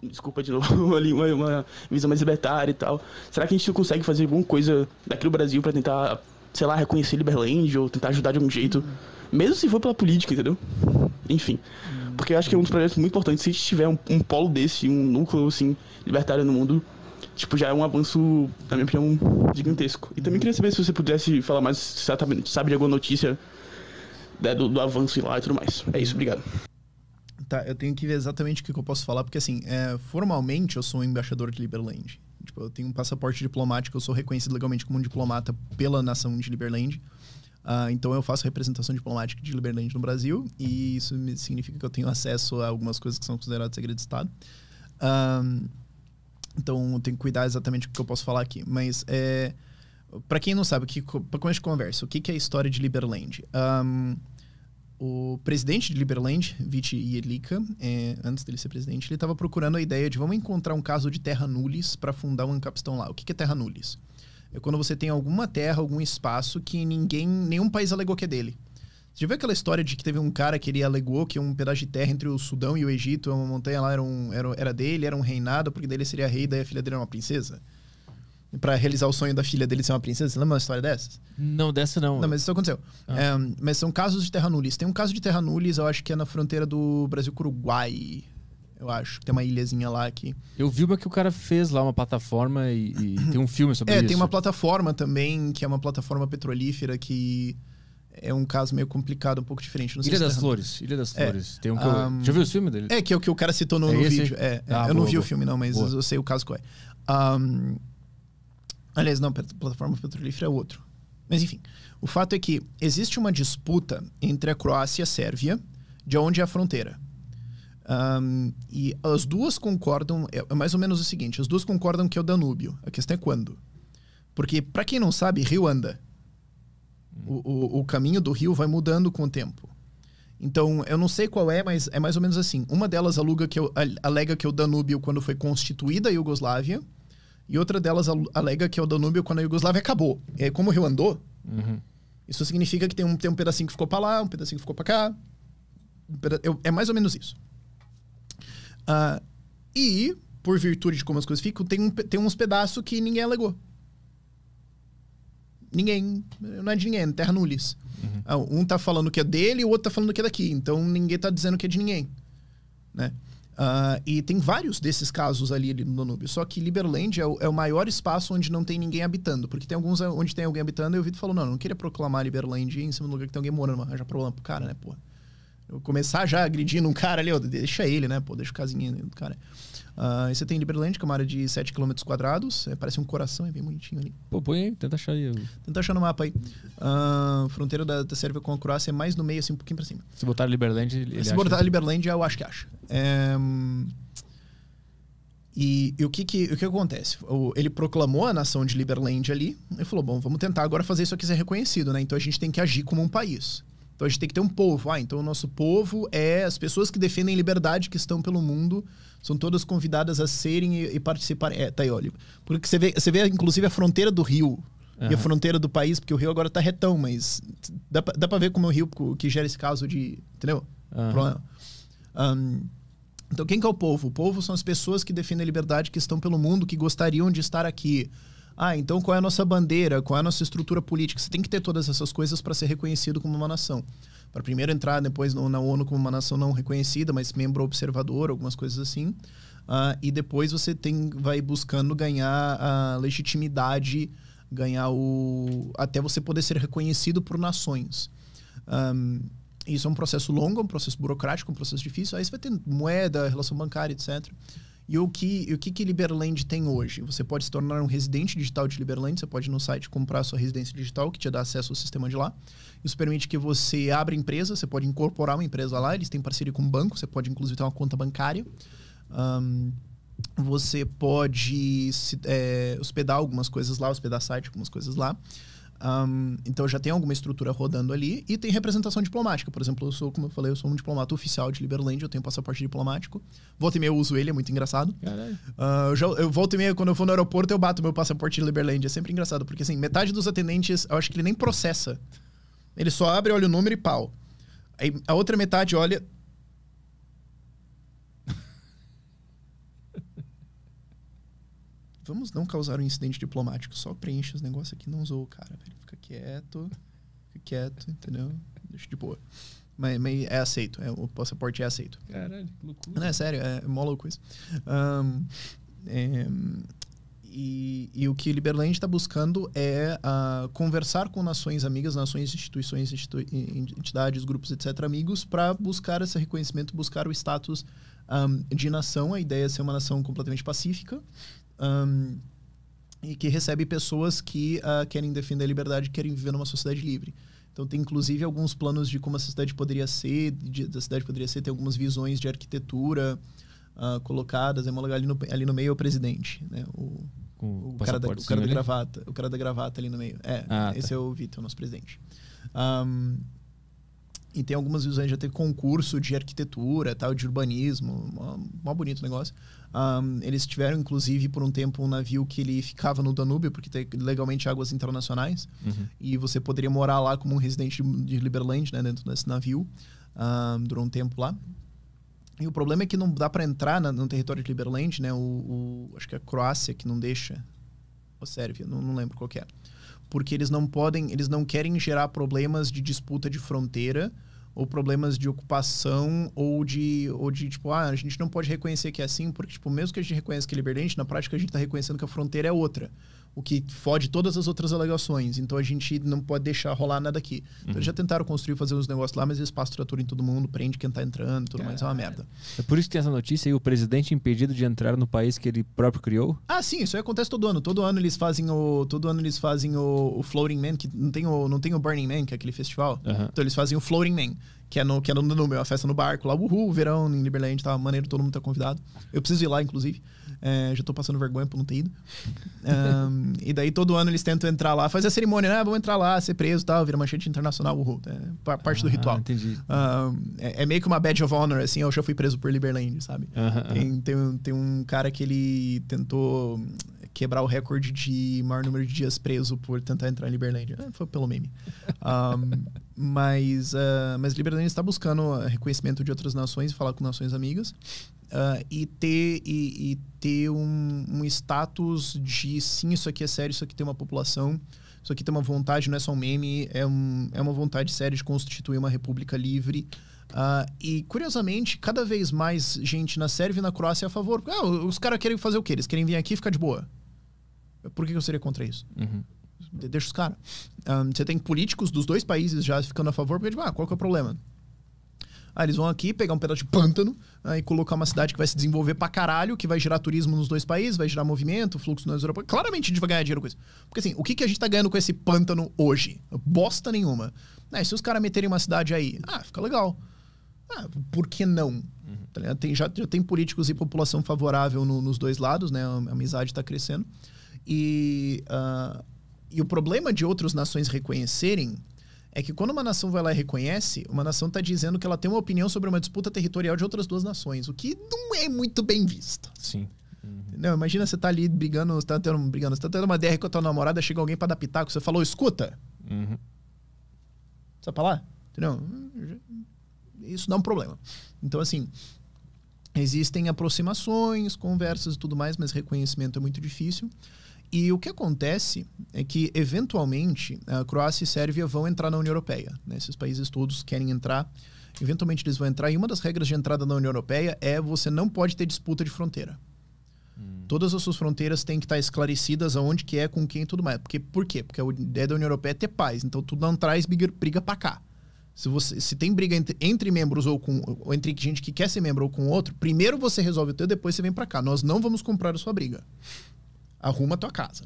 [SPEAKER 8] Desculpa de novo, ali uma, uma visão mais libertária e tal. Será que a gente consegue fazer alguma coisa daqui no Brasil para tentar, sei lá, reconhecer Liberland ou tentar ajudar de algum jeito? Uhum. Mesmo se for pela política, entendeu? Enfim. Uhum. Porque eu acho que é um dos projetos muito importantes. Se tiver um, um polo desse, um núcleo, assim, libertário no mundo, tipo, já é um avanço, na minha opinião, gigantesco. E também queria saber se você pudesse falar mais, exatamente sabe, de alguma notícia né, do, do, avanço lá e tudo mais. É isso, obrigado.
[SPEAKER 3] Tá, eu tenho que ver exatamente o que, eu posso falar, porque assim, é, formalmente eu sou um embaixador de Liberland. Tipo, eu tenho um passaporte diplomático, eu sou reconhecido legalmente como um diplomata pela nação de Liberland. Uh, então eu faço representação diplomática de Liberland no Brasil e isso significa que eu tenho acesso a algumas coisas que são consideradas segredo de Estado. então eu tenho que cuidar exatamente do que eu posso falar aqui. Mas é, para quem não sabe, para começar a conversa, o que, que é a história de Liberland? Um, o presidente de Liberland, Viti Yelika, é, antes dele ser presidente, ele estava procurando a ideia de vamos encontrar um caso de terra nulis para fundar um capitão lá. O que, que é terra nulis? é quando você tem alguma terra, algum espaço que ninguém, nenhum país alegou que é dele. Você já viu aquela história de que teve um cara que ele alegou que um pedaço de terra entre o Sudão e o Egito, uma montanha lá era, um, era, era dele, era um reinado, porque dele seria rei, daí a filha dele era uma princesa? para realizar o sonho da filha dele ser uma princesa. Você lembra uma história dessas? Não, dessa não. Não, mas isso aconteceu. Ah. É, mas são casos de terra nulis. Tem um caso de terra nulis, eu acho que é na fronteira do Brasil com o Uruguai eu acho. Tem uma ilhazinha lá aqui.
[SPEAKER 1] Eu vi uma que o cara fez lá, uma plataforma, e, e tem um filme sobre é, isso. É, tem
[SPEAKER 3] uma plataforma também, que é uma plataforma petrolífera que é um caso meio complicado, um pouco diferente. Ilha das tá Flores, Ilha das é, Flores. É, tem um que um, eu... Já viu o filme dele? É, que é o que o cara citou no, é no vídeo. É, é, ah, eu boa, não vi boa. o filme não, mas boa. eu sei o caso qual é. Um, aliás, não, plataforma petrolífera é outro. Mas enfim, o fato é que existe uma disputa entre a Croácia e a Sérvia de onde é a fronteira. Um, e as duas concordam, é, é mais ou menos o seguinte: as duas concordam que é o Danúbio. A questão é quando. Porque, para quem não sabe, rio anda. O, o, o, caminho do rio vai mudando com o tempo. Então, eu não sei qual é, mas é mais ou menos assim. Uma delas aluga que eu, alega que é o Danúbio quando foi constituída a Iugoslávia, e outra delas alega que é o Danúbio quando a Iugoslávia acabou. E aí, como o rio andou, uhum. isso significa que tem um, tem um pedacinho que ficou para lá, um pedacinho que ficou para cá. eu, é mais ou menos isso. Uh, e, por virtude de como as coisas ficam, tem, um, tem uns pedaços que ninguém alegou. Ninguém. Não é de ninguém, é terra nulis. Uhum. Uh, um tá falando que é dele e o outro tá falando que é daqui. Então ninguém tá dizendo que é de ninguém. Né? Uh, e tem vários desses casos ali, ali no Danube. Só que Liberland é o, é o, maior espaço onde não tem ninguém habitando. Porque tem alguns onde tem alguém habitando e o Vitor falou: não, não queria proclamar Liberland em cima do lugar que tem alguém morando. já problema pro cara, né, porra. Eu começar já agredindo um cara ali, ó, deixa ele, né? Pô, deixa o casinha do cara. Uh, você tem Liberland, que é uma área de 7 km, é, parece um coração, é bem bonitinho ali. Pô, põe aí, tenta achar aí. Tenta achar no mapa aí. Uh, fronteira da, da Sérvia com a Croácia é mais no meio, assim, um pouquinho pra cima.
[SPEAKER 1] Se botar Liberland, ele Se botar que...
[SPEAKER 3] Liberland, eu é acho que acha. É... E, e, o, que, que, o que acontece? O, ele proclamou a nação de Liberland ali e falou: bom, vamos tentar agora fazer isso aqui ser reconhecido, né? Então a gente tem que agir como um país. Então a gente tem que ter um povo. Ah, então o nosso povo é as pessoas que defendem liberdade, que estão pelo mundo, são todas convidadas a serem e, e participarem. É, tá aí, olha. Porque você vê, você vê, inclusive, a fronteira do rio uhum. e a fronteira do país, porque o rio agora tá retão, mas dá, pra, dá pra ver como é o rio que gera esse caso de. Entendeu? Uhum. Problema. Um, então, quem que é o povo? O povo são as pessoas que defendem a liberdade, que estão pelo mundo, que gostariam de estar aqui. Ah, então qual é a nossa bandeira? Qual é a nossa estrutura política? Você tem que ter todas essas coisas para ser reconhecido como uma nação. Para primeiro entrar depois na ONU como uma nação não reconhecida, mas membro observador, algumas coisas assim. Uh, e depois você tem vai buscando ganhar a legitimidade, ganhar o até você poder ser reconhecido por nações. Um, ah, isso é um processo longo, é um processo burocrático, é um processo difícil. Aí você vai ter moeda, relação bancária, etc. E o que, o que, que Liberland tem hoje? Você pode se tornar um residente digital de Liberland, você pode ir no site comprar sua residência digital, que te dá acesso ao sistema de lá. Isso permite que você abra empresa, você pode incorporar uma empresa lá, eles têm parceria com o banco, você pode inclusive ter uma conta bancária. Um, você pode se, é, hospedar algumas coisas lá, hospedar site, algumas coisas lá. Um, então já tem alguma estrutura rodando ali e tem representação diplomática. Por exemplo, eu sou, como eu falei, eu sou um diplomata oficial de Liberland, eu tenho passaporte diplomático. Volta e meia eu uso ele, é muito engraçado. Uh, eu, já, eu volto e meia, quando eu vou no aeroporto, eu bato meu passaporte de Liberland. É sempre engraçado, porque assim, metade dos atendentes, eu acho que ele nem processa. Ele só abre, olha o número e pau. Aí a outra metade olha, vamos não causar um incidente diplomático. Só preencha os negócios aqui, não zoa o cara, ele Fica quieto, fica quieto, entendeu? Deixa de boa. Mas, mas é aceito, é, o passaporte é aceito. Caralho, que loucura. Não, é sério, é, é mó louco isso. Um, é, e, e, o que Liberland está buscando é uh, conversar com nações amigas, nações, instituições, entidades, grupos, etc., amigos, para buscar esse reconhecimento, buscar o status um, de nação. A ideia é ser uma nação completamente pacífica, um, e que recebe pessoas que uh, querem defender a liberdade, querem viver numa sociedade livre. Então tem inclusive alguns planos de como a cidade poderia ser, de, da cidade poderia ser, tem algumas visões de arquitetura uh, colocadas. É ali no, ali no meio é o presidente, né? O, o, o cara, da, o cara da gravata, o cara da gravata ali no meio. É, ah, tá. esse tá. é o Vitor, nosso presidente. Um, e tem algumas visões, já tem concurso de arquitetura, tal, de urbanismo, mó, mó bonito negócio. Um, eles tiveram, inclusive, por um tempo, um navio que ele ficava no Danúbio, porque tem legalmente águas internacionais. Uhum. E você poderia morar lá como um residente de Liberland, né, dentro desse navio, um, durou um tempo lá. E o problema é que não dá para entrar na, no território de Liberland, né? O, o, acho que é a Croácia que não deixa. Ou Sérvia, não, não lembro qual é. Porque eles não podem, eles não querem gerar problemas de disputa de fronteira ou problemas de ocupação ou de, ou de tipo, ah, a gente não pode reconhecer que é assim, porque, tipo, mesmo que a gente reconheça que é liberdade, na prática a gente está reconhecendo que a fronteira é outra o que fode todas as outras alegações. Então a gente não pode deixar rolar nada aqui. Então, uhum. eles já uhum. tentaram construir, fazer uns negócios lá, mas eles passam tratura em todo mundo, prende quem tá entrando tudo mais. É uma merda.
[SPEAKER 1] É por isso que tem essa notícia aí, o presidente impedido de entrar no país que ele próprio criou?
[SPEAKER 3] Ah, sim, isso aí acontece todo ano. Todo ano eles fazem o. Todo ano eles fazem o, o Floating Man, que não tem o, não tem o Burning Man, que é aquele festival. Uhum. Então eles fazem o Floating Man que é no que é no, no meu, a festa no barco lá, uhul, verão em Liberland, tá maneiro, todo mundo tá convidado. Eu preciso ir lá, inclusive. É, já tô passando vergonha por não ter ido. Um, e daí todo ano eles tentam entrar lá, fazer a cerimônia, né? Ah, vamos entrar lá, ser preso e tal, vira manchete internacional, uhul. É parte do ah, ritual. Entendi. Um, é, é, meio que uma badge of honor, assim, eu já fui preso por Liberland, sabe? Uh -huh. tem, tem, tem um cara que ele tentou quebrar o recorde de maior número de dias preso por tentar entrar em Liberlândia. É, foi pelo meme. um, mas, uh, mas Liberlândia está buscando ah, reconhecimento de outras nações e falar com nações amigas. Uh, e ter, e, e ter um, um status de sim, isso aqui é sério, isso aqui tem uma população, isso aqui tem uma vontade, não é só um meme, é, um, é uma vontade séria de constituir uma república livre. Uh, e, curiosamente, cada vez mais gente na Sérvia e na Croácia é a favor. Ah, os caras querem fazer o quê? Eles querem vir aqui e ficar de boa. Por que eu seria contra isso? Uhum. Deixa os caras. Um, você tem políticos dos dois países já ficando a favor, porque, tipo, ah, qual que é o problema? Ah, eles vão aqui pegar um pedaço de pântano ah, e colocar uma cidade que vai se desenvolver pra caralho, que vai gerar turismo nos dois países, vai gerar movimento, fluxo na Europa. Claramente a gente vai ganhar dinheiro com isso. Porque assim, o que, que a gente tá ganhando com esse pântano hoje? Bosta nenhuma. Ah, se os caras meterem uma cidade aí, ah, fica legal. Ah, por que não? Uhum. Tá tem, já, já tem políticos e população favorável no, nos dois lados, né? A amizade tá crescendo. E, uh, e o problema de outras nações reconhecerem é que quando uma nação vai lá e reconhece, uma nação está dizendo que ela tem uma opinião sobre uma disputa territorial de outras duas nações, o que não é muito bem visto. Sim. Não, imagina você tá ali brigando, você tá tendo, brigando, você tá tendo uma DR com a tua namorada, chega alguém para dar pitaco, você falou, escuta. Uhum. Precisa falar? Entendeu? Isso dá um problema. Então, assim, existem aproximações, conversas e tudo mais, mas reconhecimento é muito difícil. E o que acontece é que, eventualmente, a Croácia e Sérvia vão entrar na União Europeia. Né? Esses países todos querem entrar, eventualmente eles vão entrar. E uma das regras de entrada na União Europeia é você não pode ter disputa de fronteira. Hum. Todas as suas fronteiras têm que estar esclarecidas aonde que é, com quem e tudo mais. Porque, por quê? Porque a ideia da União Europeia é ter paz. Então, tudo não traz briga para cá. Se, você, se tem briga entre, entre membros ou, com, ou entre gente que quer ser membro ou com outro, primeiro você resolve o teu, depois você vem para cá. Nós não vamos comprar a sua briga arruma a tua casa.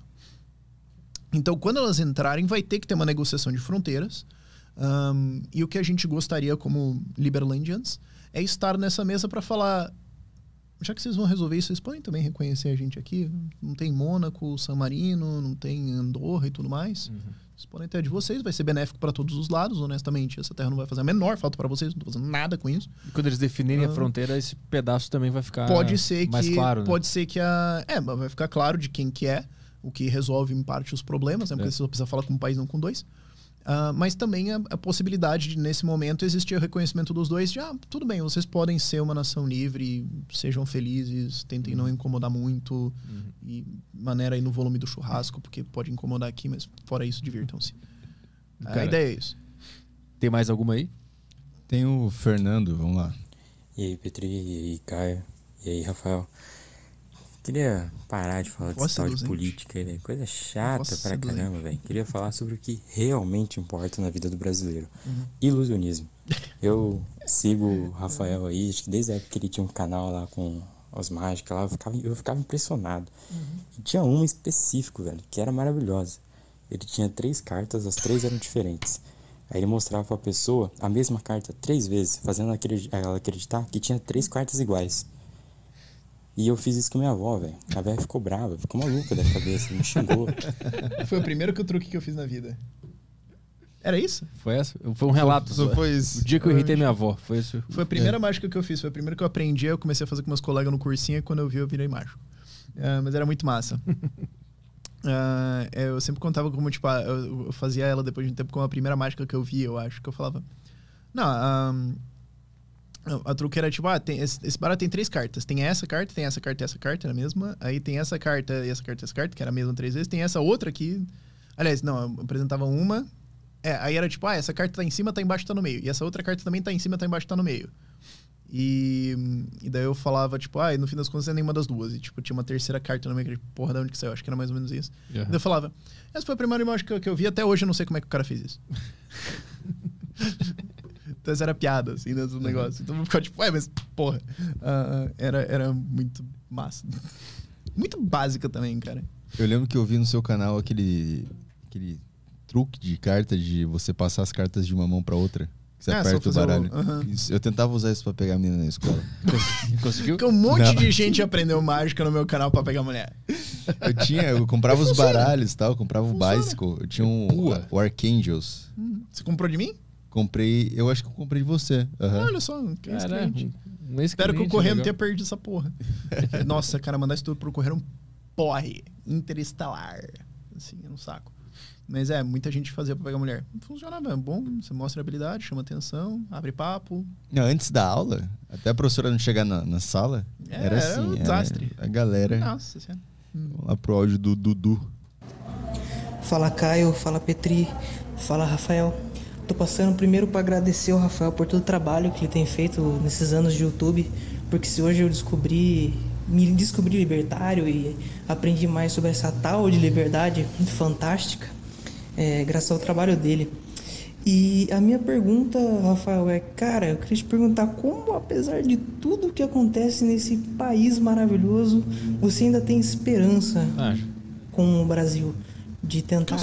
[SPEAKER 3] Então, quando elas entrarem, vai ter que ter uma negociação de fronteiras. Um, e o que a gente gostaria como Liberlandians é estar nessa mesa para falar. Já que vocês vão resolver isso, vocês podem também reconhecer a gente aqui. Não tem Mônaco, San Marino, não tem Andorra e tudo mais. Uhum. Exponente é de vocês, vai ser benéfico para todos os lados, honestamente. Essa terra não vai fazer a menor falta para vocês, não estou fazendo nada com isso. E quando eles definirem ah, a fronteira, esse pedaço também vai ficar pode ser mais que, claro. Né? Pode ser que a. É, vai ficar claro de quem que é, o que resolve em parte os problemas, né? Porque é. você só precisa falar com um país, não com dois. Uh, mas também a, a, possibilidade de, nesse momento, existir o reconhecimento dos dois de, ah, tudo bem, vocês podem ser uma nação livre, sejam felizes, tentem uhum. não incomodar muito, uhum. e maneira aí no volume do churrasco, porque pode incomodar aqui, mas fora isso, divirtam-se. Cara, a ideia é
[SPEAKER 1] isso. Tem mais
[SPEAKER 2] alguma aí? Tem o Fernando, vamos lá. E aí, Petri, e aí, Caio, e aí, Rafael. Queria parar de falar de tal de política, Coisa chata pra caramba, velho. Queria falar sobre o que realmente importa na vida do brasileiro. Uhum. Ilusionismo. Eu sigo o Rafael aí, acho que desde a época que ele tinha um canal lá com as mágicas lá, eu ficava, eu ficava impressionado. Uhum. tinha um específico, velho, que era maravilhosa. Ele tinha três cartas, as três eram diferentes. Aí ele mostrava pra pessoa a mesma carta três vezes, fazendo ela acreditar que tinha três cartas iguais. E eu fiz isso com minha avó, velho. A velha ficou brava, ficou maluca da cabeça, me xingou.
[SPEAKER 3] Foi o primeiro que o truque que eu fiz na vida. Era isso? Foi essa? Foi um relato. Foi, foi isso. O dia que eu irritei minha avó. Foi isso. Foi a primeira é. mágica que eu fiz. Foi a primeira que eu aprendi. Eu comecei a fazer com meus colegas no cursinho e quando eu vi, eu virei mágico. Uh, mas era muito massa. Uh, eu sempre contava como, tipo, eu fazia ela depois de um tempo como a primeira mágica que eu vi, eu acho. Que eu falava. Não, um, a truqueira, tipo, ah, tem, esse, esse baralho tem três cartas. Tem essa carta, tem essa carta e essa carta, era a mesma. Aí tem essa carta e essa carta e essa carta, que era a mesma três vezes. Tem essa outra aqui. Aliás, não, apresentava uma. É, aí era tipo, ah, essa carta tá em cima, tá embaixo, tá no meio. E essa outra carta também tá em cima, tá embaixo, tá no meio. E, e daí eu falava, tipo, ah, e no fim das contas é nenhuma das duas. E, tipo, tinha uma terceira carta no meio, que, porra, de onde que saiu? Acho que era mais ou menos isso. Uhum. eu falava, essa foi a primeira imagem que eu, que eu vi, até hoje eu não sei como é que o cara fez isso. Então essa era piada, assim, dentro né, do uhum. negócio. Então ficou tipo, ué, mas porra. Uh, era, era muito massa. muito básica também, cara.
[SPEAKER 2] Eu lembro que eu vi no seu canal aquele, aquele truque de carta de você passar as cartas de uma mão para outra. Você é, aperta o baralho. O... Uhum. eu tentava usar isso pra pegar menina na escola.
[SPEAKER 3] Conseguiu? Porque um monte Não. de gente aprendeu mágica no meu canal pra pegar mulher.
[SPEAKER 2] Eu tinha, eu comprava os baralhos e tal, eu comprava Funciona. o bicycle. Eu tinha um, o Archangels.
[SPEAKER 3] Uhum. Você comprou de mim?
[SPEAKER 2] Comprei, eu acho que eu comprei de você. Uhum. Olha só, que cara, um Espero que o Correio não tenha
[SPEAKER 3] perdido essa porra. Nossa, cara, mandar isso tudo pro Correio é um porre interestelar. Assim, é um saco. Mas é, muita gente fazia pra pegar mulher. Funcionava, é bom, você mostra habilidade, chama atenção, abre papo.
[SPEAKER 2] Não, antes da aula, até a professora não chegar na, na sala,
[SPEAKER 3] é, era é assim. Era um é, desastre. a galera. Nossa senhora.
[SPEAKER 2] Hum. Vamos lá pro áudio do Dudu.
[SPEAKER 6] Fala Caio, fala Petri, fala Rafael. Tô passando primeiro para agradecer o Rafael por todo o trabalho que ele tem feito nesses anos de YouTube, porque se hoje eu descobri, me descobri libertário e aprendi mais sobre essa tal de liberdade fantástica, é, graças ao trabalho dele. E a minha pergunta, Rafael, é: cara, eu queria te perguntar como, apesar de tudo que acontece nesse país maravilhoso, você ainda tem esperança com o Brasil de tentar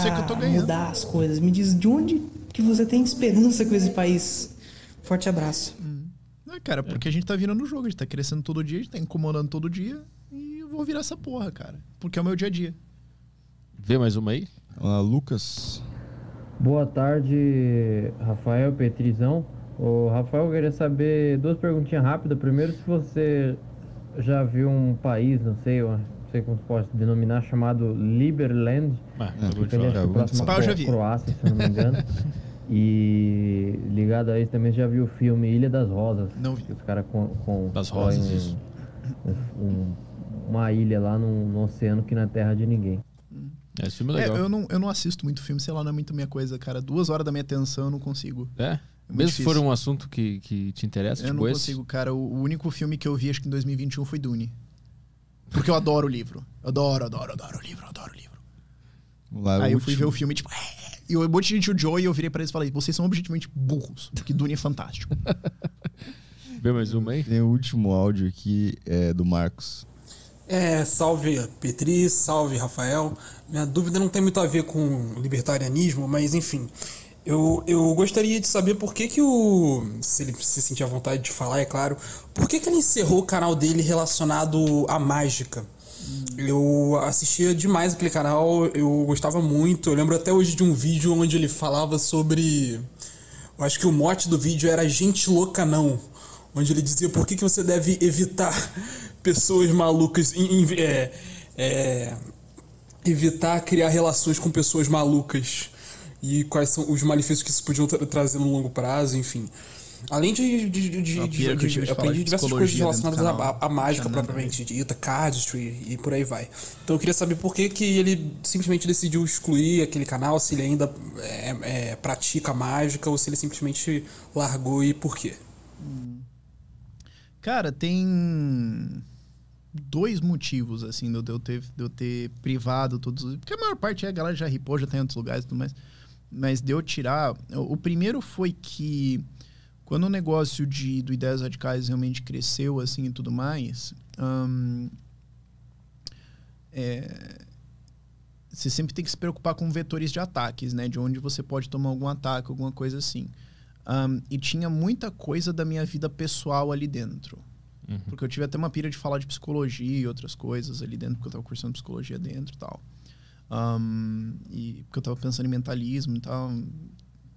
[SPEAKER 6] mudar as coisas? Me diz de onde que você tem esperança com esse país. Forte abraço. Hum.
[SPEAKER 3] É, cara, porque a gente tá virando o jogo, a gente tá crescendo todo dia, a gente tá incomodando todo dia e eu vou virar essa porra, cara. Porque é o meu dia a dia. Vê mais uma aí.
[SPEAKER 1] Lucas. Boa tarde, Rafael Petrizão. O Rafael, eu queria saber duas perguntinhas rápidas. Primeiro, se você já viu um país, não sei, não sei como se pode denominar, chamado Liberland. Ah, é, que eu já vi. Croácia, se não me engano.
[SPEAKER 2] E
[SPEAKER 1] ligado a isso também já viu o filme Ilha das Rosas. Não vi. Que os caras com, com das rosas um, isso.
[SPEAKER 3] Um, uma ilha lá no, no, oceano que na é terra de ninguém. É, esse filme é legal. É, eu, não, eu não assisto muito filme, sei lá, não é muito minha coisa, cara. Duas horas da minha atenção eu não consigo. É? é Mesmo se for um
[SPEAKER 1] assunto que, que te interessa, eu tipo não consigo,
[SPEAKER 3] cara. O, o único filme que eu vi, acho que em 2021, foi Dune. Porque eu adoro o livro. Adoro, adoro, adoro o livro, adoro o livro. Lá, Aí o eu fui ver o filme, tipo. É, e um monte de gente odiou e eu virei pra eles e falei: vocês são objetivamente burros, porque Dune é fantástico.
[SPEAKER 2] Vê mais uma aí? Tem o último áudio aqui é, do Marcos.
[SPEAKER 8] É, salve Petri, salve Rafael. Minha dúvida não tem muito a ver com libertarianismo, mas enfim. Eu, eu gostaria de saber por que, que o. Se ele se sentir à vontade de falar, é claro. Por que, que ele encerrou o canal dele relacionado à mágica? Eu assistia demais aquele canal, eu gostava muito. Eu lembro até hoje de um vídeo onde ele falava sobre. Eu acho que o mote do vídeo era Gente Louca Não, onde ele dizia por que, que você deve evitar pessoas malucas. Em, em, é, é, evitar criar relações com pessoas malucas e quais são os malefícios que isso podia tra trazer no longo prazo, enfim. Além de, de, de, de, é de, de, de diversas coisas relacionadas à, mágica Canada, propriamente dita, cardistry e por aí vai. Então eu queria saber por que, que ele simplesmente decidiu excluir aquele canal, se ele ainda é, é, pratica mágica ou se ele simplesmente
[SPEAKER 3] largou e por quê. Cara, tem dois motivos, assim, de eu ter, de eu ter privado todos. Porque a maior parte é a galera já ripou, já tem tá outros lugares e tudo mais. Mas de eu tirar. O primeiro foi que quando o negócio de, do Ideias Radicais realmente cresceu assim e tudo mais, hum, é, você sempre tem que se preocupar com vetores de ataques, né? De onde você pode tomar algum ataque, alguma coisa assim. Um, e tinha muita coisa da minha vida pessoal ali dentro. Uhum. Porque eu tive até uma pira de falar de psicologia e outras coisas ali dentro, porque eu estava cursando psicologia dentro e tal. Um, e porque eu estava pensando em mentalismo e tal.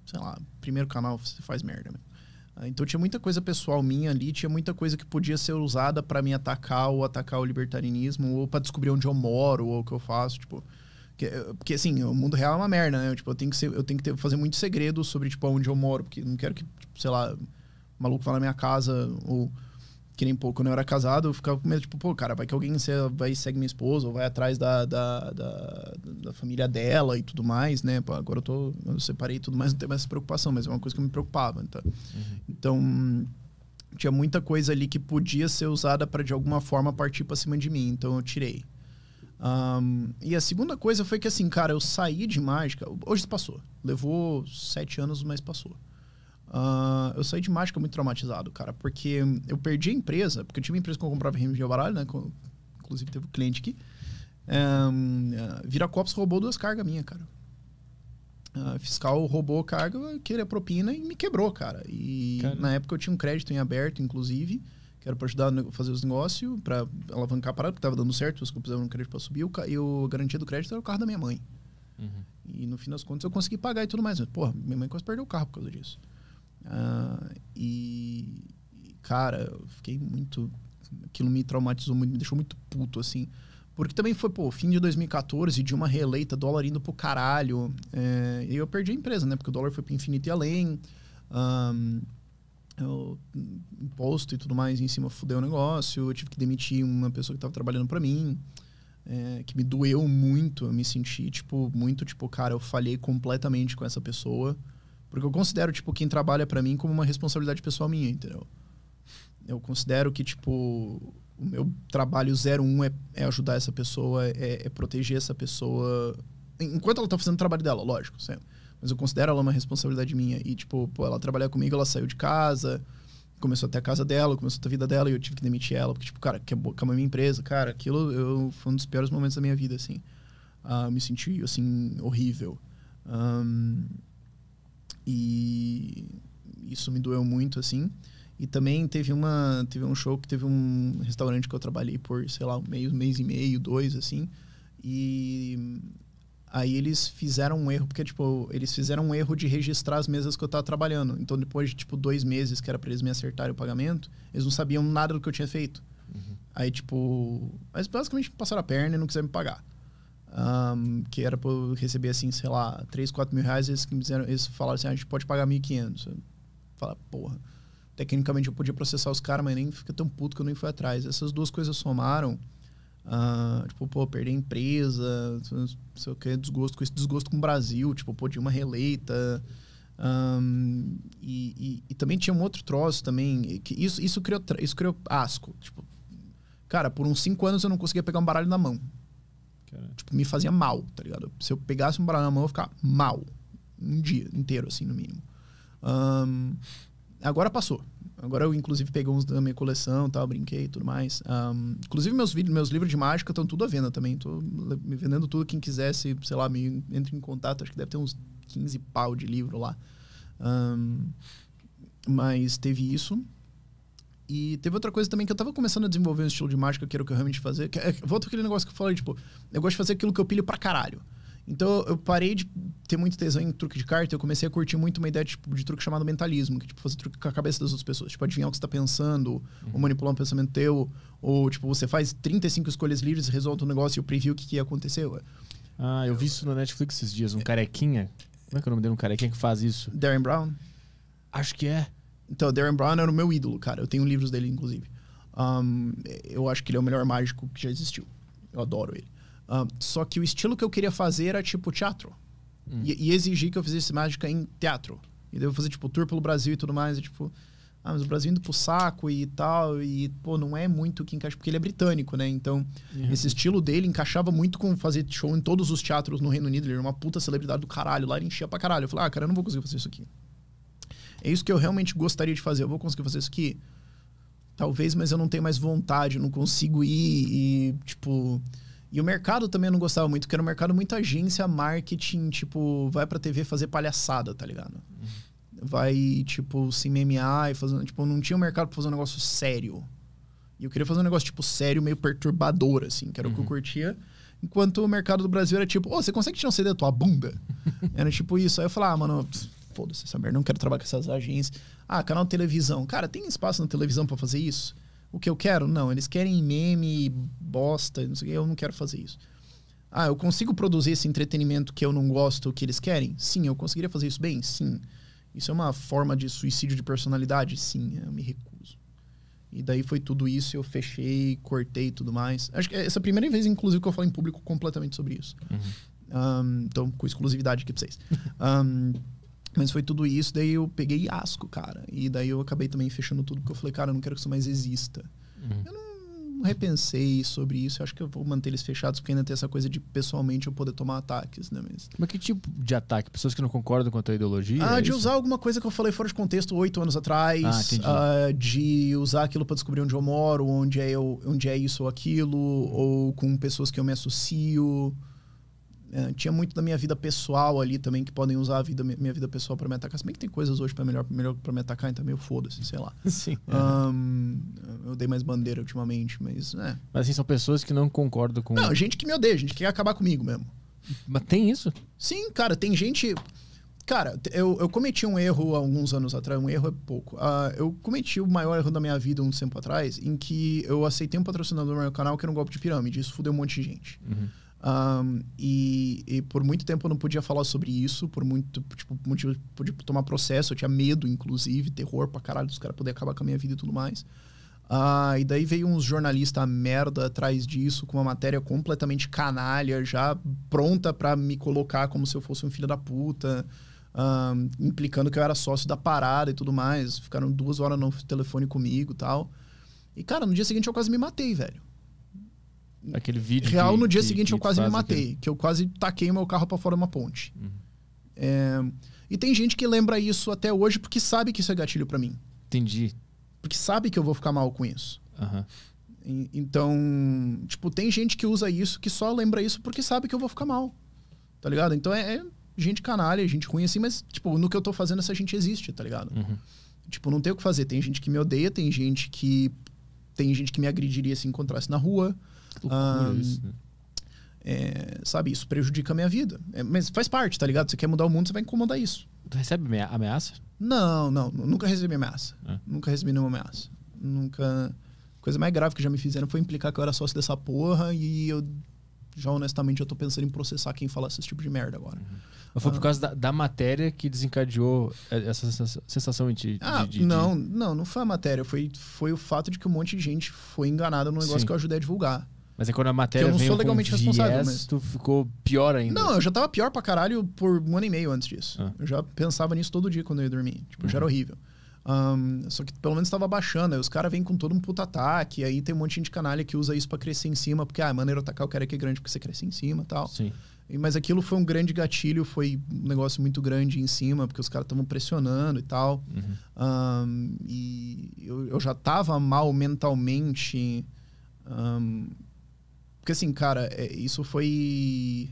[SPEAKER 3] Sei lá, primeiro canal você faz merda mesmo. Né? Então tinha muita coisa pessoal minha ali, tinha muita coisa que podia ser usada para me atacar ou atacar o libertarianismo ou para descobrir onde eu moro ou o que eu faço, tipo, porque, eh, porque assim, o mundo real é uma merda, né? Eu, tipo, eu tenho que ser, eu tenho que ter, fazer muito segredo sobre tipo onde eu moro, porque não quero que, tipo, sei lá, o maluco vá na minha casa ou que nem pô, quando eu era casado, eu ficava com medo, tipo, pô, cara, vai que alguém vai segue minha esposa, ou vai atrás da, da, da, da família dela e tudo mais, né? Pô, agora eu tô. Eu separei e tudo mais, não tenho mais essa preocupação, mas é uma coisa que eu me preocupava. Então, uhum. então tinha muita coisa ali que podia ser usada para de alguma forma partir para cima de mim, então eu tirei. Um, e a segunda coisa foi que assim, cara, eu saí de mágica. Hoje passou. Levou sete anos, mas passou. Uh, eu saí de mágica muito traumatizado, cara, porque eu perdi a empresa, porque eu tinha uma empresa que eu comprava remédio de baralho, né? Com, inclusive teve um cliente aqui. Um, eh, uh, eh, Viracopos roubou duas cargas minha, cara. Uh, fiscal roubou carga, queria propina e me quebrou, cara. E cara. na época eu tinha um crédito em aberto, inclusive, que era pra ajudar a fazer os negócios, pra alavancar a parada, porque tava dando certo, os que eu precisava de um crédito pra subir, e o a garantia do crédito era o carro da minha mãe. Uhum. E no fim das contas eu consegui pagar e tudo mais. Mas, porra, minha mãe quase perdeu o carro por causa disso. Uh, e, cara, eu fiquei muito. Aquilo me traumatizou muito, me deixou muito puto, assim. Porque também foi, pô, fim de 2014, de uma reeleita, dólar indo pro caralho. É, e eu perdi a empresa, né? Porque o dólar foi pro infinito e além. Um, eu, imposto e tudo mais em cima fudeu o negócio. Eu tive que demitir uma pessoa que tava trabalhando para mim. É, que me doeu muito. Eu me senti, tipo, muito, tipo, cara, eu falhei completamente com essa pessoa. Porque eu considero, tipo, quem trabalha para mim como uma responsabilidade pessoal minha, entendeu? Eu considero que, tipo, o meu trabalho 01 é, é ajudar essa pessoa, é, é proteger essa pessoa. Enquanto ela tá fazendo o trabalho dela, lógico, certo? Mas eu considero ela uma responsabilidade minha. E, tipo, pô, ela trabalha comigo, ela saiu de casa, começou até a casa dela, começou a vida dela e eu tive que demitir ela, porque, tipo, cara, acabou, acabou a minha empresa, cara, aquilo eu, foi um dos piores momentos da minha vida, assim. Uh, me senti, assim, horrível. Um, e isso me doeu muito, assim. E também teve uma teve um show que teve um restaurante que eu trabalhei por, sei lá, um mês, mês e meio, dois, assim. E aí eles fizeram um erro, porque, tipo, eles fizeram um erro de registrar as mesas que eu tava trabalhando. Então, depois de, tipo, dois meses que era para eles me acertarem o pagamento, eles não sabiam nada do que eu tinha feito. Uhum. Aí, tipo... Mas basicamente passaram a perna e não quiseram me pagar um, que era para eu receber, assim, sei lá, 3, 4 mil reais, eles, me eles falaram assim, ah, a gente pode pagar 1.500. Fala, porra, tecnicamente eu podia processar os caras, mas nem fica tão puto que eu nem fui atrás. Essas duas coisas somaram, uh, tipo, pô, perder a empresa, sei o que, desgosto com esse desgosto com o Brasil, tipo, pô, de uma releita Um, e, e, e, também tinha um outro troço também. Que isso, isso, criou, isso criou asco. Tipo, cara, por uns cinco anos eu não conseguia pegar um baralho na mão. Caramba. Tipo, me fazia mal, tá ligado? Se eu pegasse um baralho na mão, eu ia ficar mal. Um dia inteiro, assim, no mínimo. Um, agora passou. Agora eu, inclusive, peguei uns da minha coleção tal, brinquei e tudo mais. Um, inclusive, meus vídeos, meus livros de mágica estão tudo à venda também. Tô me vendendo tudo. Quem quisesse sei lá, me entre em contato. Acho que deve ter uns 15 pau de livro lá. Um, mas teve isso. E teve outra coisa também que eu tava começando a desenvolver um estilo de mágica que era o que eu realmente fazia. Que, é, volta aquele negócio que eu falei, tipo, eu gosto de fazer aquilo que eu pilho pra caralho. Então eu parei de ter muito tesão em truque de carta, eu comecei a curtir muito uma ideia tipo, de truque chamado mentalismo, que tipo fazer truque com a cabeça das outras pessoas, tipo adivinhar o que você tá pensando, uhum. ou manipular um pensamento teu, ou tipo você faz 35 escolhas livres, resolve o um negócio e previu o que, ia acontecer. Ah, eu vi isso na Netflix esses dias, um carequinha. Como é que é o nome dele? Um carequinha que faz isso? Darren Brown? Acho que é. Então, Darren Brown era o meu ídolo, cara. Eu tenho livros dele, inclusive. Um, eu acho que ele é o melhor mágico que já existiu. Eu adoro ele. Um, só que o estilo que eu queria fazer era tipo teatro. Hum. E, e exigir que eu fizesse mágica em teatro. E devo fazer, tipo, tour pelo Brasil e tudo mais. E, tipo, ah, mas o Brasil indo pro saco e tal. E, pô, não é muito que encaixa, porque ele é britânico, né? Então, uhum. esse estilo dele encaixava muito com fazer show em todos os teatros no Reino Unido. Ele era uma puta celebridade do caralho. Lá ele enchia pra caralho. Eu falei, ah, cara, eu não vou conseguir fazer isso aqui. É isso que eu realmente gostaria de fazer. Eu vou conseguir fazer isso aqui? Talvez, mas eu não tenho mais vontade, não consigo ir e, tipo. E o mercado também eu não gostava muito, porque era um mercado muita agência, marketing, tipo, vai pra TV fazer palhaçada, tá ligado? Vai, tipo, se MMA e fazendo Tipo, não tinha um mercado pra fazer um negócio sério. E eu queria fazer um negócio, tipo, sério, meio perturbador, assim, que era uhum. o que eu uhum. curtia. Enquanto o mercado do Brasil era tipo, ô, oh, você consegue tirar um CD da tua bunda? era tipo isso. Aí eu falava, ah, mano, foda-se essa merda, não quero trabalhar com essas agências. Ah, canal de televisão. Cara, tem espaço na televisão para fazer isso? O que eu quero? Não, eles querem meme, bosta, não sei o que, eu não quero fazer isso. Ah, eu consigo produzir esse entretenimento que eu não gosto, que eles querem? Sim, eu conseguiria fazer isso bem? Sim. Isso é uma forma de suicídio de personalidade? Sim, eu me recuso. E daí foi tudo isso, eu fechei, cortei e tudo mais. Acho que essa é a primeira vez, inclusive, que eu falo em público completamente sobre isso.
[SPEAKER 4] Uhum.
[SPEAKER 3] Um, então, com exclusividade aqui pra vocês. Um, Mas foi tudo isso, daí eu peguei asco, cara. E daí eu acabei também fechando tudo, porque eu falei, cara, eu não quero que isso mais exista. Uhum. Eu não repensei sobre isso, eu acho que eu vou manter eles fechados, porque ainda tem essa coisa de pessoalmente eu poder tomar ataques, né? Mas, Mas que tipo de ataque? Pessoas que não concordam com a tua ideologia? Ah, é de isso? usar alguma coisa que eu falei fora de contexto oito anos atrás. Ah, uh, de usar aquilo para descobrir onde eu moro, onde é, eu, onde é isso ou aquilo, ou com pessoas que eu me associo. É, tinha muito da minha vida pessoal ali também, que podem usar a vida, minha vida pessoal para me atacar. Se bem que tem coisas hoje para melhor, melhor para me atacar, então é meio foda-se, sei lá. Sim. Um, eu dei mais bandeira ultimamente, mas. É.
[SPEAKER 1] Mas assim, são pessoas que não concordam com. Não, gente
[SPEAKER 3] que me odeia, gente que quer acabar comigo mesmo. Mas tem isso? Sim, cara, tem gente. Cara, eu, eu cometi um erro há alguns anos atrás, um erro é pouco. Uh, eu cometi o maior erro da minha vida um tempo atrás, em que eu aceitei um patrocinador no meu canal que era um golpe de pirâmide. Isso fudeu um monte de gente. Uhum. Um, e, e, por muito tempo eu não podia falar sobre isso, por muito tipo, motivo podia tomar processo, eu tinha medo, inclusive, terror pra caralho dos caras poder acabar com a minha vida e tudo mais. Uh, e daí veio uns jornalistas merda atrás disso, com uma matéria completamente canalha, já pronta para me colocar como se eu fosse um filho da puta, implicando que eu era sócio da parada e tudo mais. Ficaram duas horas no telefone comigo e tal. E, cara, no dia seguinte eu quase me matei, velho.
[SPEAKER 1] Aquele vídeo. Real, que, no dia que, seguinte que eu quase me matei, aquele...
[SPEAKER 3] que eu quase taquei meu carro para fora de uma ponte. Uhum. É, e tem gente que lembra isso até hoje porque sabe que isso é gatilho para mim. Entendi. Porque sabe que eu vou ficar mal com isso. Uhum. E, então, tipo, tem gente que usa isso que só lembra isso porque sabe que eu vou ficar mal. Tá ligado? Então é, é gente canalha, gente ruim assim, mas, tipo, no que eu tô fazendo essa gente existe, tá ligado? Uhum. Tipo, não tem o que fazer. Tem gente que me odeia, tem gente que. Tem gente que me agrediria se encontrasse na rua loucura um, isso, né? É, sabe, isso prejudica a minha vida. É, mas faz parte, tá ligado? Você quer mudar o mundo, você vai incomodar isso. Tu recebe ameaça? Não, não. Nunca recebi ameaça. É. Nunca recebi nenhuma ameaça. Nunca. A coisa mais grave que já me fizeram foi implicar que eu era sócio dessa porra e eu. Já honestamente, eu tô pensando em processar quem fala esse tipo de merda agora. Uhum. Foi por ah. causa
[SPEAKER 1] da, da, matéria que desencadeou essa sensação de. Ah, de, de, não,
[SPEAKER 3] não, não foi a matéria. Foi, foi o fato de que um monte de gente foi enganada no negócio Sim. que eu ajudei a divulgar.
[SPEAKER 1] Mas é quando a matéria. Que eu não veio sou legalmente viés, responsável. Mas... Tu ficou pior ainda. Não, eu já
[SPEAKER 3] tava pior pra caralho por um ano e meio antes disso. Ah. Eu já pensava nisso todo dia quando eu ia dormir. Tipo, uhum. já era uhum. horrível. Um, só que pelo menos tava baixando. Aí os caras vêm com todo um puta ataque. Aí tem um monte de canalha que usa isso pra crescer em cima. Porque, ah, é maneiro atacar o cara que é grande porque você cresce em cima e tal. Sim. mas aquilo foi um grande gatilho. Foi um negócio muito grande em cima. Porque os caras estavam pressionando e tal. Uhum. Um, e eu, eu já tava mal mentalmente. Um, porque assim, cara, é, isso foi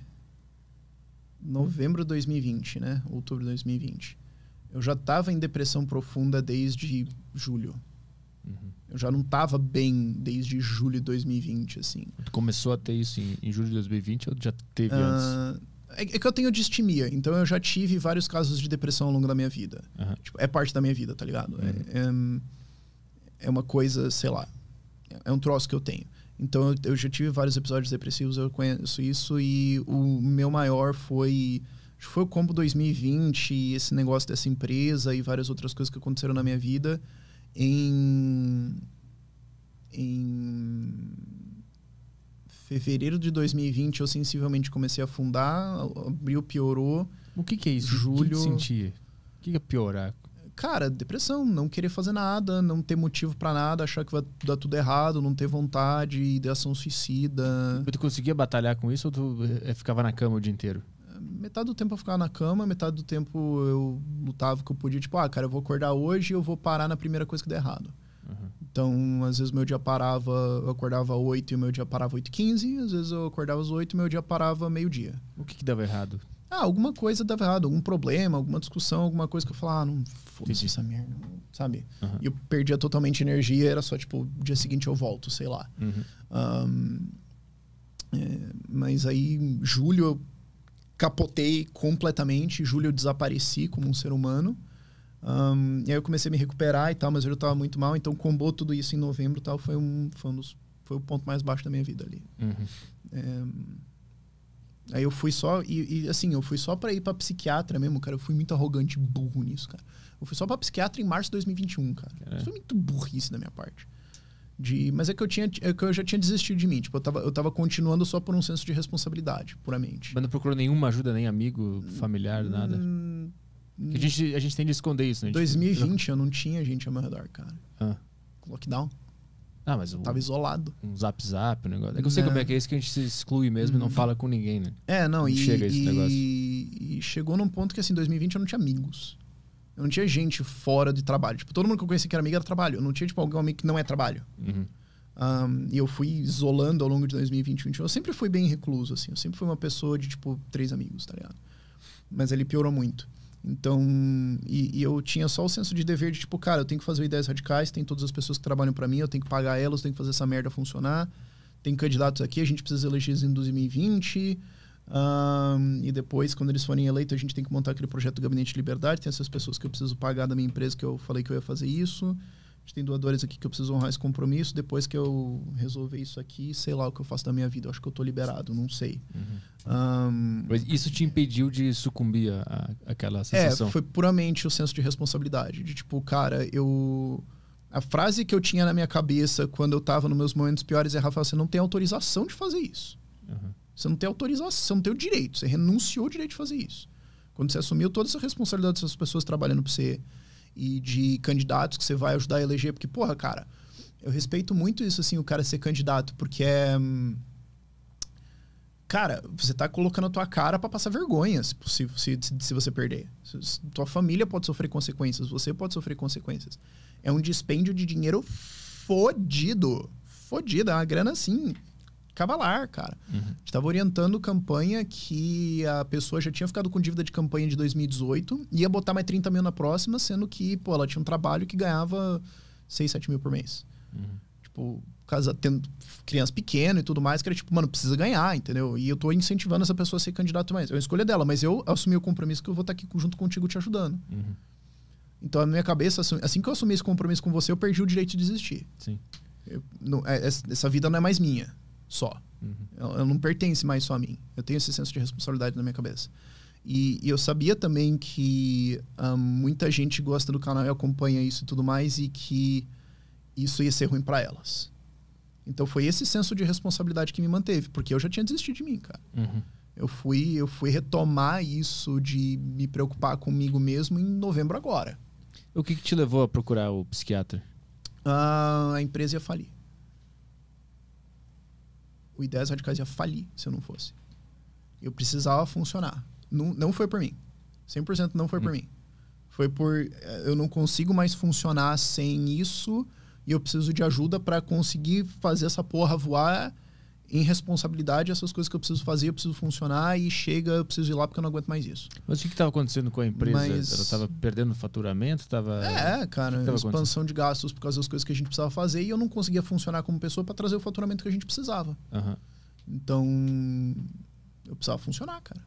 [SPEAKER 3] novembro de 2020, né? Outubro de 2020. Eu já tava em depressão profunda desde julho. Uhum. Eu já não tava bem desde julho de 2020, assim. Tu
[SPEAKER 1] começou a ter isso em, em julho de 2020 ou já teve uh, antes?
[SPEAKER 3] É, é, que eu tenho distimia, então eu já tive vários casos de depressão ao longo da minha vida. Uhum. Tipo, é parte da minha vida, tá ligado? É, uhum. É, é, é uma coisa, sei lá, é, é um troço que eu tenho. Então eu, eu já tive vários episódios depressivos, eu conheço isso. E o meu maior foi. Acho que foi o combo 2020, e esse negócio dessa empresa e várias outras coisas que aconteceram na minha vida. Em. Em fevereiro de 2020 eu sensivelmente comecei a afundar, abril piorou. O que, que é isso? Julho. O que, que sentia? O que, que é piorar? cara, depressão, não querer fazer nada, não ter motivo para nada, achar que vai dar tudo errado, não ter vontade, ideação suicida. Tu conseguia batalhar com isso ou tu eh, eh, ficava na cama o dia inteiro? Metade do tempo eu ficava na cama, metade do tempo eu lutava que eu podia, tipo, ah, cara, eu vou acordar hoje e eu vou parar na primeira coisa que der errado. Uhum. Então, às vezes meu dia parava, eu acordava 8 e meu dia parava 8 e 15, às vezes eu acordava às 8 e meu dia parava meio-dia. O que, que dava errado? Ah, alguma coisa dava errado, algum problema, alguma discussão, alguma coisa que eu falava, ah, não foda-se essa merda, sabe? Uhum. E eu perdia totalmente energia, era só tipo, dia seguinte eu volto, sei lá. Uhum. Um, é, mas aí, julho, eu capotei completamente, julho eu desapareci como um ser humano. Um, e aí eu comecei a me recuperar e tal, mas eu tava muito mal, então combou tudo isso em novembro e tal, foi um, foi um dos, foi o ponto mais baixo da minha vida ali. Uhum. É, Aí eu fui só. E, e assim, eu fui só para ir pra psiquiatra mesmo, cara. Eu fui muito arrogante burro nisso, cara. Eu fui só pra psiquiatra em março de 2021, cara. É. Isso foi muito burrice da minha parte. De, mas é que eu tinha é que eu já tinha desistido de mim. Tipo, eu tava, eu tava continuando só por um senso de responsabilidade, puramente. Mas não procurou nenhuma ajuda, nem amigo, familiar, hum, nada. Hum,
[SPEAKER 1] a, gente, a gente tem de esconder isso, né? 2020 não...
[SPEAKER 3] eu não tinha gente ao meu redor, cara. Ah. Lockdown. Ah, mas eu tava isolado. Um
[SPEAKER 1] zap zap, o um negócio. É que eu sei como é que é isso que a gente se exclui mesmo e não uhum. fala com ninguém, né? É, não, não e, chega esse e, negócio.
[SPEAKER 3] E chegou num ponto que assim, em 2020 eu não tinha amigos. Eu não tinha gente fora de trabalho. Tipo, todo mundo que eu conhecia que era amigo era trabalho. Eu não tinha, tipo, algum amigo que não é trabalho. Uhum. Um, e eu fui isolando ao longo de 2020. Eu sempre fui bem recluso, assim. Eu sempre fui uma pessoa de, tipo, três amigos, tá ligado? Mas ele piorou muito. Então, e, e, eu tinha só o senso de dever de tipo, cara, eu tenho que fazer ideias radicais, tem todas as pessoas que trabalham para mim, eu tenho que pagar elas, tenho que fazer essa merda funcionar. Tem candidatos aqui, a gente precisa eleger em 2020. Um, e depois, quando eles forem eleitos, a gente tem que montar aquele projeto do Gabinete de Liberdade. Tem essas pessoas que eu preciso pagar da minha empresa que eu falei que eu ia fazer isso. A gente tem doadores aqui que eu preciso honrar esse compromisso. Depois que eu resolver isso aqui, sei lá o que eu faço da minha vida. Eu acho que eu estou liberado, não sei. Uhum. Um, Mas isso te impediu
[SPEAKER 1] de sucumbir àquela aquela é, sensação? É, foi
[SPEAKER 3] puramente o senso de responsabilidade. De tipo, cara, eu. A frase que eu tinha na minha cabeça quando eu estava nos meus momentos piores é: Rafael, você não tem autorização de fazer isso. Uhum. Você não tem autorização, você não tem o direito. Você renunciou o direito de fazer isso. Quando você assumiu toda essa responsabilidade dessas pessoas trabalhando para você e de candidatos que você vai ajudar a eleger, porque, porra, cara, eu respeito muito isso, assim, o cara ser candidato, porque é. Hum, cara, você tá colocando a tua cara para passar vergonha, se, se, se você perder. Se, tua família pode sofrer consequências, você pode sofrer consequências. É um dispêndio de dinheiro fodido. Fodida, é uma grana assim cavalar cara. Uhum. A gente estava orientando campanha que a pessoa já tinha ficado com dívida de campanha de 2018, ia botar mais 30 mil na próxima, sendo que, pô, ela tinha um trabalho que ganhava 6, 7 mil por mês. Uhum. Tipo, casa, tendo criança pequena e tudo mais, que era tipo, mano, precisa ganhar, entendeu? E eu tô incentivando essa pessoa a ser candidato mais. É uma escolha dela, mas eu assumi o compromisso que eu vou estar tá aqui junto contigo te ajudando. Uhum. Então, na minha cabeça, assim, assim que eu assumi esse compromisso com você, eu perdi o direito de desistir. Sim. Eu, não, é, essa vida não é mais minha só. Uhum. Eu, eu, não pertence mais só a mim. Eu tenho esse senso de responsabilidade na minha cabeça. E, e eu sabia também que ah, muita gente gosta do canal e acompanha isso e tudo mais, e que isso ia ser ruim para elas. Então foi esse senso de responsabilidade que me manteve, porque eu já tinha desistido de mim, cara. Uhum. Eu fui, eu fui retomar isso de me preocupar comigo mesmo em novembro agora. O que, que te levou a
[SPEAKER 1] procurar o psiquiatra?
[SPEAKER 3] Ah, a empresa ia falir o Ideias Radicais ia falir se eu não fosse. Eu precisava funcionar. Não, não foi por mim. 100% não foi hum. por mim. Foi por eh, eu não consigo mais funcionar sem isso e eu preciso de ajuda para conseguir fazer essa porra voar em responsabilidade, essas coisas que eu preciso fazer, eu preciso funcionar e chega, eu preciso ir lá porque eu não aguento mais isso.
[SPEAKER 1] Mas o que estava acontecendo com a empresa? Mas... Ela estava perdendo faturamento? Tava... É, cara,
[SPEAKER 3] expansão de gastos por causa das coisas que a gente precisava fazer e eu não conseguia funcionar como pessoa para trazer o faturamento que a gente precisava. Uhum. Então, eu precisava funcionar, cara.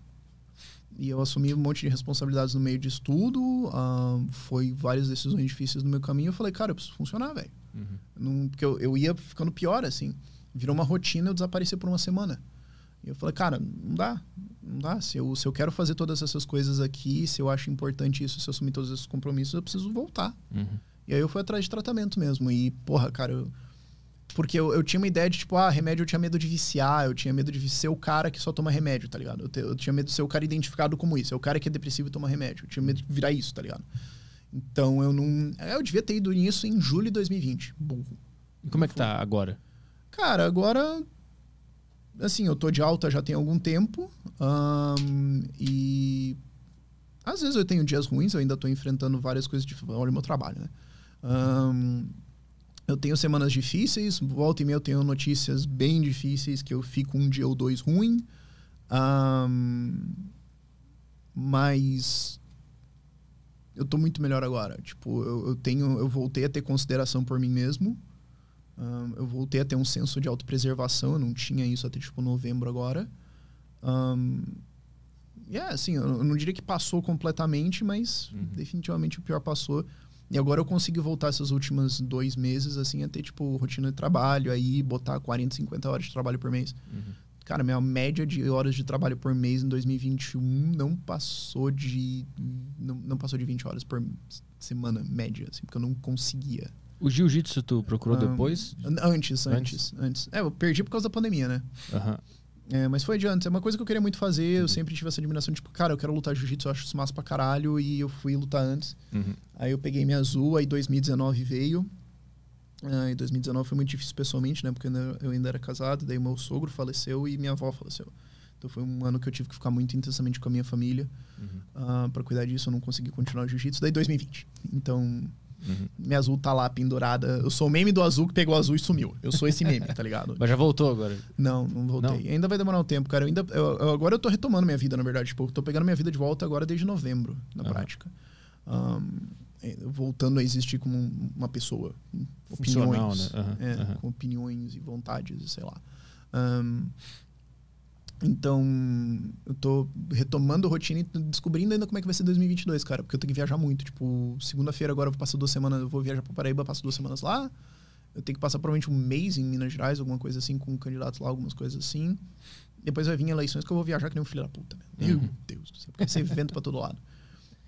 [SPEAKER 3] E eu assumi um monte de responsabilidades no meio de estudo, uh, ah, foi várias decisões difíceis no meu caminho. Eu falei, cara, eu preciso funcionar, velho. Uhum. porque eu, eu ia ficando pior, assim virou uma rotina eu desaparecer por uma semana. E eu falei, cara, não dá, não dá. Se eu, se eu quero fazer todas essas coisas aqui, se eu acho importante isso, se eu assumir todos esses compromissos, eu preciso voltar. Uhum. E aí eu fui atrás de tratamento mesmo. E, porra, cara, eu, porque eu, eu, tinha uma ideia de, tipo, ah, remédio eu tinha medo de viciar, eu tinha medo de ser o cara que só toma remédio, tá ligado? Eu, te, eu tinha medo de ser o cara identificado como isso, é o cara que é depressivo e toma remédio. Eu tinha medo de virar isso, tá ligado? Então eu não. Eu devia ter ido nisso em julho de 2020. Burro. E como é que tá agora? Cara, agora. Assim, eu tô de alta já tem algum tempo. Um, e. Às vezes eu tenho dias ruins, eu ainda tô enfrentando várias coisas de. Olha o meu trabalho, né? Um, eu tenho semanas difíceis, volta e meia eu tenho notícias bem difíceis que eu fico um dia ou dois ruim. Um, mas eu tô muito melhor agora. Tipo, eu, eu, tenho, eu voltei a ter consideração por mim mesmo. Um, eu voltei a ter um senso de autopreservação, eu não tinha isso até tipo novembro agora. Um, é, yeah, assim, eu não diria que passou completamente, mas uhum. definitivamente o pior passou. E agora eu consegui voltar esses últimos dois meses, assim, a ter, tipo, rotina de trabalho, aí botar 40, 50 horas de trabalho por mês. Uhum. Cara, minha média de horas de trabalho por mês em 2021 não passou de. Não, não passou de 20 horas por semana, média, assim, porque eu não conseguia
[SPEAKER 1] o jiu-jitsu tu procurou um, ah, depois?
[SPEAKER 3] Antes, antes, antes, antes, É, eu perdi por causa da pandemia, né? Uhum. É, mas foi adiante. É uma coisa que eu queria muito fazer. Uhum. Eu sempre tive essa admiração, tipo, cara, eu quero lutar jiu-jitsu, eu acho isso massa pra caralho. E eu fui lutar antes. Uhum. Aí eu peguei minha azul, aí 2019 veio. Aí ah, 2019 foi muito difícil pessoalmente, né? Porque eu ainda, era casado, daí meu sogro faleceu e minha avó faleceu. Então foi um ano que eu tive que ficar muito intensamente com a minha família uhum. Ah, para cuidar disso. Eu não consegui continuar o jiu-jitsu. Daí 2020. Então Uhum. Minha azul tá lá pendurada. Eu sou o meme do azul que pegou o azul e sumiu. Eu sou esse meme, tá ligado?
[SPEAKER 1] Mas já voltou agora?
[SPEAKER 3] Não, não voltei. Não. Ainda vai demorar um tempo, cara. Eu ainda, eu, eu, agora eu tô retomando minha vida, na verdade. Tipo, eu tô pegando minha vida de volta agora desde novembro, na uhum. prática. Um, é, voltando a existir como uma pessoa. Opiniões. Né? Uhum. É, com opiniões e vontades, sei lá. Um, então, eu tô retomando a rotina e descobrindo ainda como é que vai ser 2022, cara. Porque eu tenho que viajar muito. Tipo, segunda-feira agora eu vou passar duas semanas, eu vou viajar pra Paraíba, passo duas semanas lá. Eu tenho que passar provavelmente um mês em Minas Gerais, alguma coisa assim, com candidatos lá, algumas coisas assim. Depois vai vir eleições que eu vou viajar que nem um filho da puta. Meu uhum. Deus do céu, vai ser evento pra todo lado.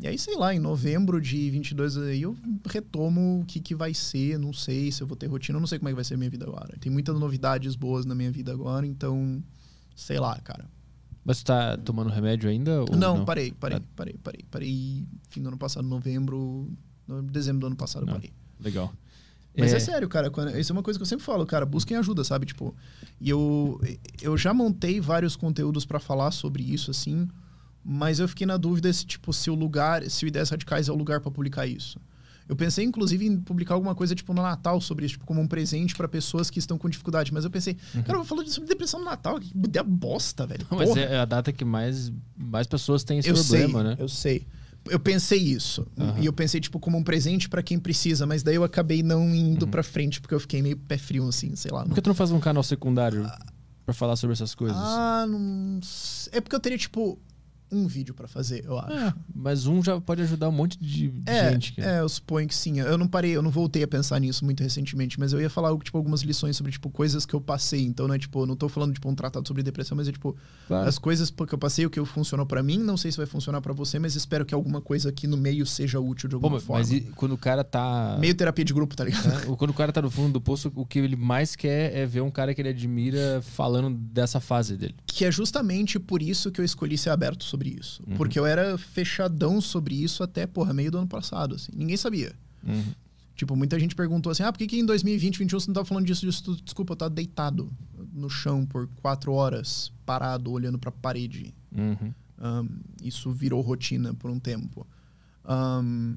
[SPEAKER 3] E aí, sei lá, em novembro de 22 aí eu retomo o que, que vai ser, não sei se eu vou ter rotina, eu não sei como é que vai ser a minha vida agora. Tem muitas novidades boas na minha vida agora, então sei lá, cara.
[SPEAKER 1] Mas tu tá tomando remédio ainda? Não,
[SPEAKER 3] não, parei, ah. parei, parei, parei, parei. Fim do ano passado, novembro, dezembro do ano passado, não. Ah, parei. Legal. Mas é... é, sério, cara. Quando, isso é uma coisa que eu sempre falo, cara. Busquem ajuda, sabe? Tipo, e eu, eu já montei vários conteúdos para falar sobre isso, assim. Mas eu fiquei na dúvida se, tipo, se o lugar, se o Ideias Radicais é o lugar para publicar isso. Eu pensei, inclusive, em publicar alguma coisa, tipo, no Natal sobre isso, tipo, como um presente para pessoas que estão com dificuldade. Mas eu pensei, uhum. cara, eu vou falar sobre depressão no Natal, que é bosta, velho. Não, mas é
[SPEAKER 1] a data que mais, mais pessoas têm esse eu problema, sei, né?
[SPEAKER 3] Eu sei. Eu pensei isso. Uhum. E eu pensei, tipo, como um presente para quem precisa, mas daí eu acabei não indo uhum. pra frente, porque eu fiquei meio pé frio, assim, sei lá. Por que não... tu não faz um canal secundário? Ah. Pra falar sobre essas coisas? Ah, não. É porque eu teria, tipo um vídeo para fazer, eu acho. É, mas um já pode ajudar um monte de, de é, gente. Cara. É, eu suponho que sim. Eu não parei, eu não voltei a pensar nisso muito recentemente, mas eu ia falar tipo, algumas lições sobre, tipo, coisas que eu passei. Então, não é, tipo, não tô falando, tipo, um tratado sobre depressão, mas é, tipo, claro. as coisas que eu passei, o que funcionou para mim, não sei se vai funcionar para você, mas espero que alguma coisa aqui no meio seja útil de alguma Pô, forma. Mas quando o cara tá... Meio terapia de
[SPEAKER 1] grupo, tá ligado? É, quando o cara tá no fundo do poço, o que ele mais quer é ver um cara que ele admira falando dessa fase dele.
[SPEAKER 3] Que é justamente por isso que eu escolhi ser aberto sobre sobre isso. Uhum. Porque eu era fechadão sobre isso até, porra, meio do ano passado, assim. Ninguém sabia. Uhum. Tipo, muita gente perguntou assim, ah, por que, que em 2020, 2021 você não tava falando disso, disso tudo? Desculpa, eu tava deitado no chão por quatro horas, parado, olhando pra parede. Uhum. Um, isso virou rotina por um tempo. Um,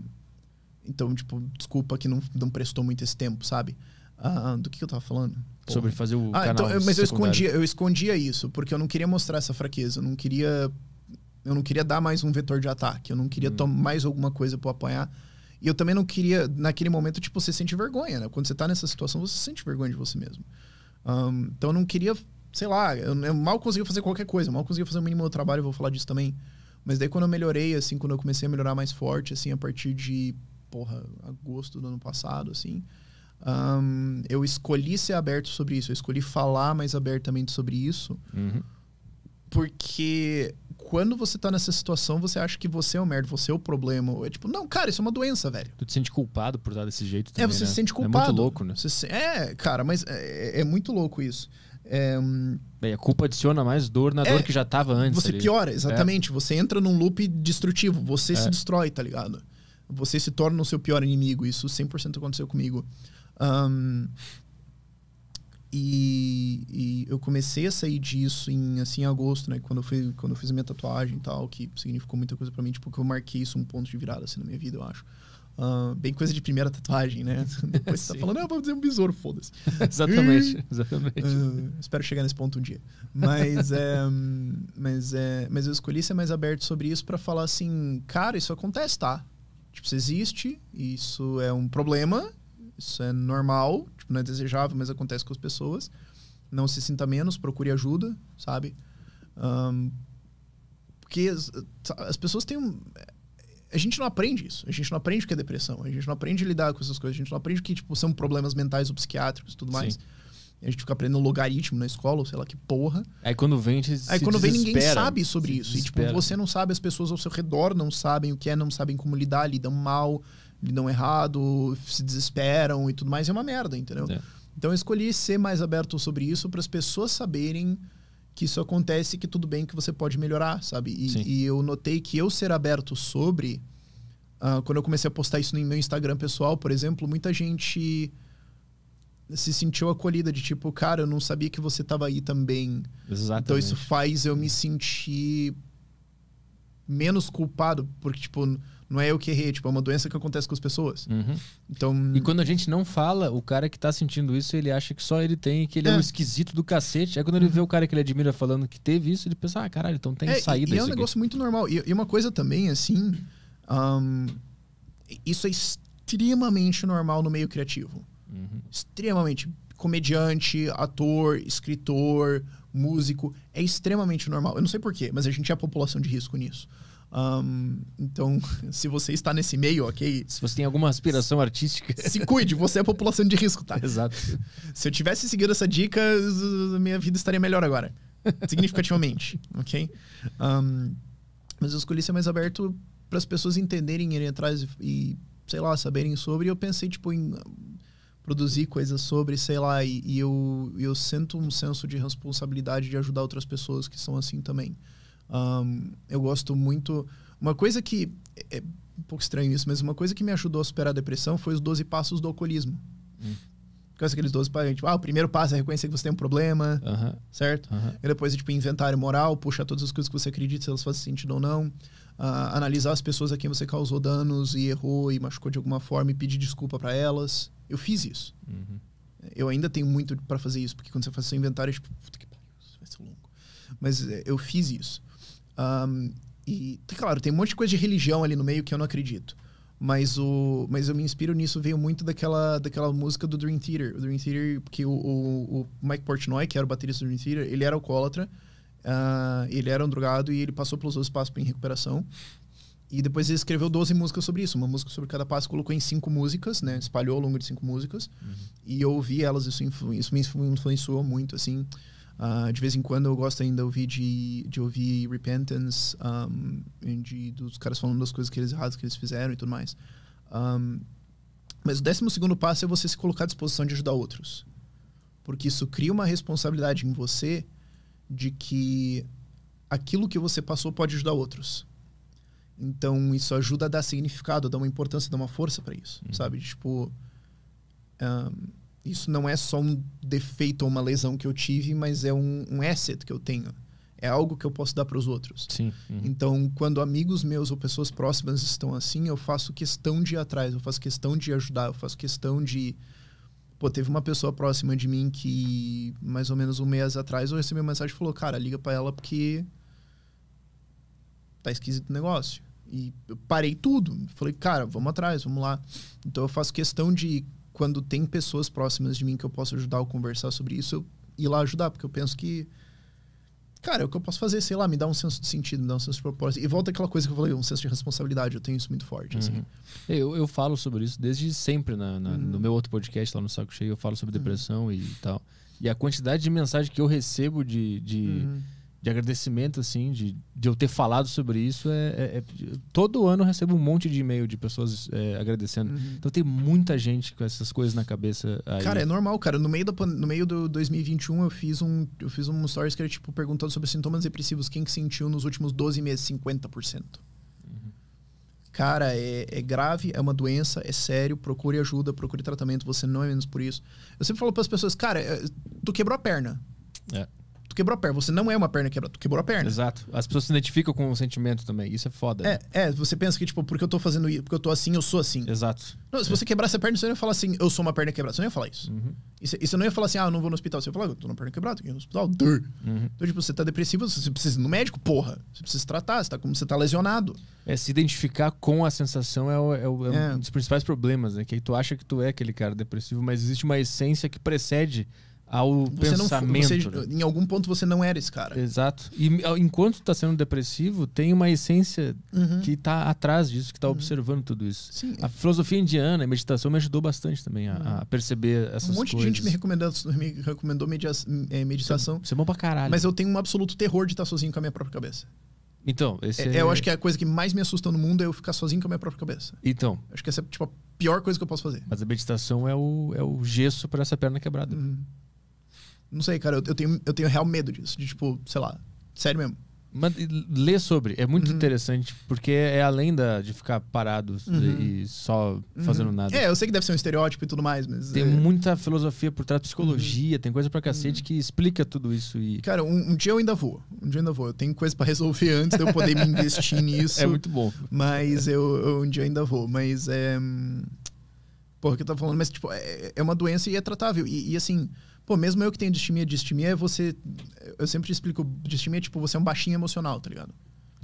[SPEAKER 3] então, tipo, desculpa que não, não prestou muito esse tempo, sabe? do que, que eu tava falando? Porra. Sobre fazer o ah, então, canal então, Mas eu escondia, eu escondia isso, porque eu não queria mostrar essa fraqueza. Eu não queria eu não queria dar mais um vetor de ataque. Eu não queria hum. tomar mais alguma coisa para apanhar. E eu também não queria, naquele momento, tipo, você sente vergonha, né? Quando você tá nessa situação, você sente vergonha de você mesmo. Um, então eu não queria, sei lá, eu, eu, mal conseguia fazer qualquer coisa, mal conseguia fazer o mínimo do trabalho, eu vou falar disso também. Mas daí quando eu melhorei, assim, quando eu comecei a melhorar mais forte, assim, a partir de, porra, agosto do ano passado, assim, um, eu escolhi ser aberto sobre isso, eu escolhi falar mais abertamente sobre isso, uhum. porque quando você tá nessa situação, você acha que você é o merda, você é o problema. É tipo, não, cara, isso é uma doença, velho. Tu te sente culpado por estar desse jeito é, também, É, você né? se sente culpado. É muito louco, né? Se... É, cara, mas é, é, é muito louco isso. É, Bem, a culpa adiciona mais dor na é, dor que já tava antes. Você ali. piora, é. exatamente. É. Você entra num loop destrutivo. Você se destrói, tá ligado? Você se torna o seu pior inimigo. Isso 100% aconteceu comigo. Um, e, e, eu comecei a sair disso em assim agosto, né, quando eu fui, quando eu fiz a minha tatuagem e tal, que significou muita coisa para mim, tipo, que eu marquei isso um ponto de virada assim na minha vida, eu acho. Uh, bem coisa de primeira tatuagem, né? Depois você tá falando, ah, vou fazer um besouro, foda-se. exatamente, exatamente. Uh, espero chegar nesse ponto um dia. Mas, é, mas, é, mas eu escolhi ser mais aberto sobre isso para falar assim, cara, isso acontece, tá? Tipo, isso existe, isso é um problema, isso é normal, não é desejável, mas acontece com as pessoas. Não se sinta menos, procure ajuda, sabe? Um, porque as, as, pessoas têm um, a gente não aprende isso. A gente não aprende o que é depressão. A gente não aprende a lidar com essas coisas. A gente não aprende que tipo, são problemas mentais ou psiquiátricos e tudo mais. Sim. A gente fica aprendendo logaritmo na escola, ou sei lá que porra.
[SPEAKER 1] Aí quando vem, a gente Aí quando vem, ninguém sabe sobre isso. Desespera. E tipo,
[SPEAKER 3] você não sabe, as pessoas ao seu redor não sabem o que é, não sabem como lidar, lidam mal, lidam errado, se desesperam e tudo mais, é uma merda, entendeu? É. Então eu escolhi ser mais aberto sobre isso para as pessoas saberem que isso acontece, que tudo bem, que você pode melhorar, sabe? E, e eu notei que eu ser aberto sobre. Uh, quando eu comecei a postar isso no meu Instagram pessoal, por exemplo, muita gente se sentiu acolhida de tipo, cara, eu não sabia que você estava aí também.
[SPEAKER 2] Exatamente. Então isso
[SPEAKER 3] faz eu me sentir menos culpado, porque tipo, não é eu que errei, tipo, é uma doença que acontece com as pessoas. Uhum. Então... E quando a gente não fala, o cara que tá sentindo isso, ele acha que só ele tem, que ele é, é um esquisito do cacete.
[SPEAKER 1] Aí é quando ele uhum. vê o cara que ele admira falando que teve isso, ele pensa, ah, caralho, então tem é, saída. E, e é um aqui. negócio
[SPEAKER 3] muito normal. E, e, uma coisa também, assim, um, isso é extremamente normal no meio criativo. Uhum. Extremamente. Comediante, ator, escritor, músico. É extremamente normal. Eu não sei porquê, mas a gente é a população de risco nisso. Um, então, se você está nesse meio, ok? Se você tem alguma aspiração artística. Se cuide, você é a população de risco, tá? Exato. Se eu tivesse seguido essa dica, minha vida estaria melhor agora. Significativamente, ok? Um, mas eu escolhi ser mais aberto para as pessoas entenderem, irem atrás e, sei lá, saberem sobre. E eu pensei, tipo, em produzir coisas sobre, sei lá, e, e eu, eu sinto um senso de responsabilidade de ajudar outras pessoas que são assim também. Um, eu gosto muito. Uma coisa que. É, é um pouco estranho isso, mas uma coisa que me ajudou a superar a depressão foi os 12 passos do alcoolismo. Hum. aqueles 12 passos? Tipo, ah, o primeiro passo é reconhecer que você tem um problema, uh -huh. certo? Uh -huh. E depois, tipo, inventário moral, puxar todas as coisas que você acredita, se elas fazem sentido ou não. Uh, analisar as pessoas a quem você causou danos e errou e machucou de alguma forma e pedir desculpa para elas. Eu fiz isso. Uhum. Eu ainda tenho muito para fazer isso, porque quando você faz seu inventário, é tipo, puta que pariu, isso vai ser longo. Mas é, eu fiz isso. Um, e, claro, tem um monte de coisa de religião ali no meio que eu não acredito. Mas, o, mas eu me inspiro nisso, veio muito daquela, daquela música do Dream Theater. O Dream Theater, porque o, o, o Mike Portnoy, que era o baterista do Dream Theater, ele era alcoólatra, uh, ele era um drogado e ele passou pelos 12 passos em recuperação. E depois ele escreveu 12 músicas sobre isso, uma música sobre cada passo, colocou em cinco músicas, né? Espalhou ao longo de cinco músicas. Uhum. E eu ouvi elas, isso, influ, isso me influenciou muito, assim. Uh, de vez em quando eu gosto ainda ouvir de, de ouvir Repentance, um, de, dos caras falando das coisas que eles erradas que eles fizeram e tudo mais. Um, mas o décimo segundo passo é você se colocar à disposição de ajudar outros. Porque isso cria uma responsabilidade em você de que aquilo que você passou pode ajudar outros. Então isso ajuda a dar significado, a dar uma importância, a dar uma força para isso, uhum. sabe? Tipo, um, isso não é só um defeito ou uma lesão que eu tive, mas é um, um asset que eu tenho. É algo que eu posso dar para os outros. Sim. Uhum. Então, quando amigos meus ou pessoas próximas estão assim, eu faço questão de ir atrás, eu faço questão de ajudar, eu faço questão de. Pô, teve uma pessoa próxima de mim que, mais ou menos um mês atrás, eu recebi uma mensagem e falou: Cara, liga para ela porque. Tá esquisito o negócio. E eu parei tudo. Falei, cara, vamos atrás, vamos lá. Então eu faço questão de quando tem pessoas próximas de mim que eu posso ajudar ou conversar sobre isso, eu ir lá ajudar, porque eu penso que. Cara, é o que eu posso fazer, sei lá, me dá um senso de sentido, me dá um senso de propósito. E volta aquela coisa que eu falei, um senso de responsabilidade. Eu tenho isso muito forte, assim. uhum.
[SPEAKER 1] assim. Eu, eu falo sobre isso desde sempre na, na, uhum. no meu outro podcast, lá no Saco Cheio, eu falo sobre uhum. depressão uhum. e tal. E a quantidade de mensagem que eu recebo de, de uhum de agradecimento, assim, de, de eu ter falado sobre isso. É, é, é todo ano eu recebo um monte de e-mail de pessoas é, agradecendo. Uhum. Então tem muita gente com essas coisas na cabeça. Aí. Cara, é
[SPEAKER 3] normal, cara. No meio, do, no meio do 2021 eu fiz um eu fiz um stories que era tipo perguntando sobre sintomas depressivos. Quem que sentiu nos últimos 12 meses? 50%. Uhum. Cara, é, é grave, é uma doença, é sério, procure ajuda, procure tratamento, você não é menos por isso. Eu sempre falo para as pessoas, cara, é, tu quebrou a perna. É tu quebrou a perna. Você não é uma perna quebrada, tu quebrou a perna. Exato. As pessoas se identificam com o sentimento também. Isso é foda. É, é você pensa que, tipo, porque eu tô fazendo isso, porque eu tô assim, eu sou assim. Exato. Não, se é. você quebrasse a perna, você não ia falar assim, eu sou uma perna quebrada. Você não ia falar isso. Uhum. E você não ia falar assim, ah, eu não vou no hospital. Você ia falar, eu tô na perna quebrada, eu tô no hospital. Uhum. Então, tipo, você tá depressivo, você precisa ir no médico, porra. Você precisa tratar, você tá, como você tá lesionado. É, se identificar com a sensação é, o, é, o, é, é um dos principais problemas, né? Que aí tu acha que tu
[SPEAKER 1] é aquele cara depressivo, mas existe uma essência que precede ao você pensamento. Não, né? você, em algum ponto você não era esse cara. Exato. E ah, enquanto está sendo depressivo, tem uma essência uhum. que está atrás disso, que está uhum. observando tudo isso. Sim. A filosofia indiana, a meditação me ajudou bastante também a, uhum. a perceber essas coisas. Um monte coisas. de gente me
[SPEAKER 3] recomendou, me recomendou media, é, eh, meditação. Você é bom pra caralho. Mas eu tenho um absoluto terror de estar sozinho com a minha própria cabeça.
[SPEAKER 1] Então, esse é, é... Eu acho que a
[SPEAKER 3] coisa que mais me assusta no mundo é eu ficar sozinho com a minha própria cabeça. Então. Acho que essa é tipo, a pior coisa que eu posso fazer.
[SPEAKER 1] Mas a meditação é o, é o gesso para essa perna quebrada.
[SPEAKER 3] Uhum. Não sei, cara, eu, eu, tenho, eu tenho real medo disso. De, tipo, sei lá, sério mesmo. Mas, sobre, é muito uhum. interessante,
[SPEAKER 1] porque é além da, de ficar parado uhum. e só uhum. fazendo uhum. nada. É, eu
[SPEAKER 3] sei que deve ser um estereótipo e tudo mais, mas. Tem é...
[SPEAKER 1] muita filosofia por trás, psicologia, uhum. tem coisa pra cacete uhum. que explica tudo
[SPEAKER 3] isso. E... Cara, um, um, dia eu ainda vou. Um dia eu ainda vou. Eu tenho coisa pra resolver antes de eu poder me investir nisso. É muito bom. Mas é. eu, eu um dia eu ainda vou. Mas é. Hum, porra, que eu tava falando, mas, tipo, é, é uma doença e é tratável. E, e assim. Pô, mesmo eu que tenho distimia, distimia é você. Eu sempre te explico, distimia é tipo você é um baixinho emocional, tá ligado?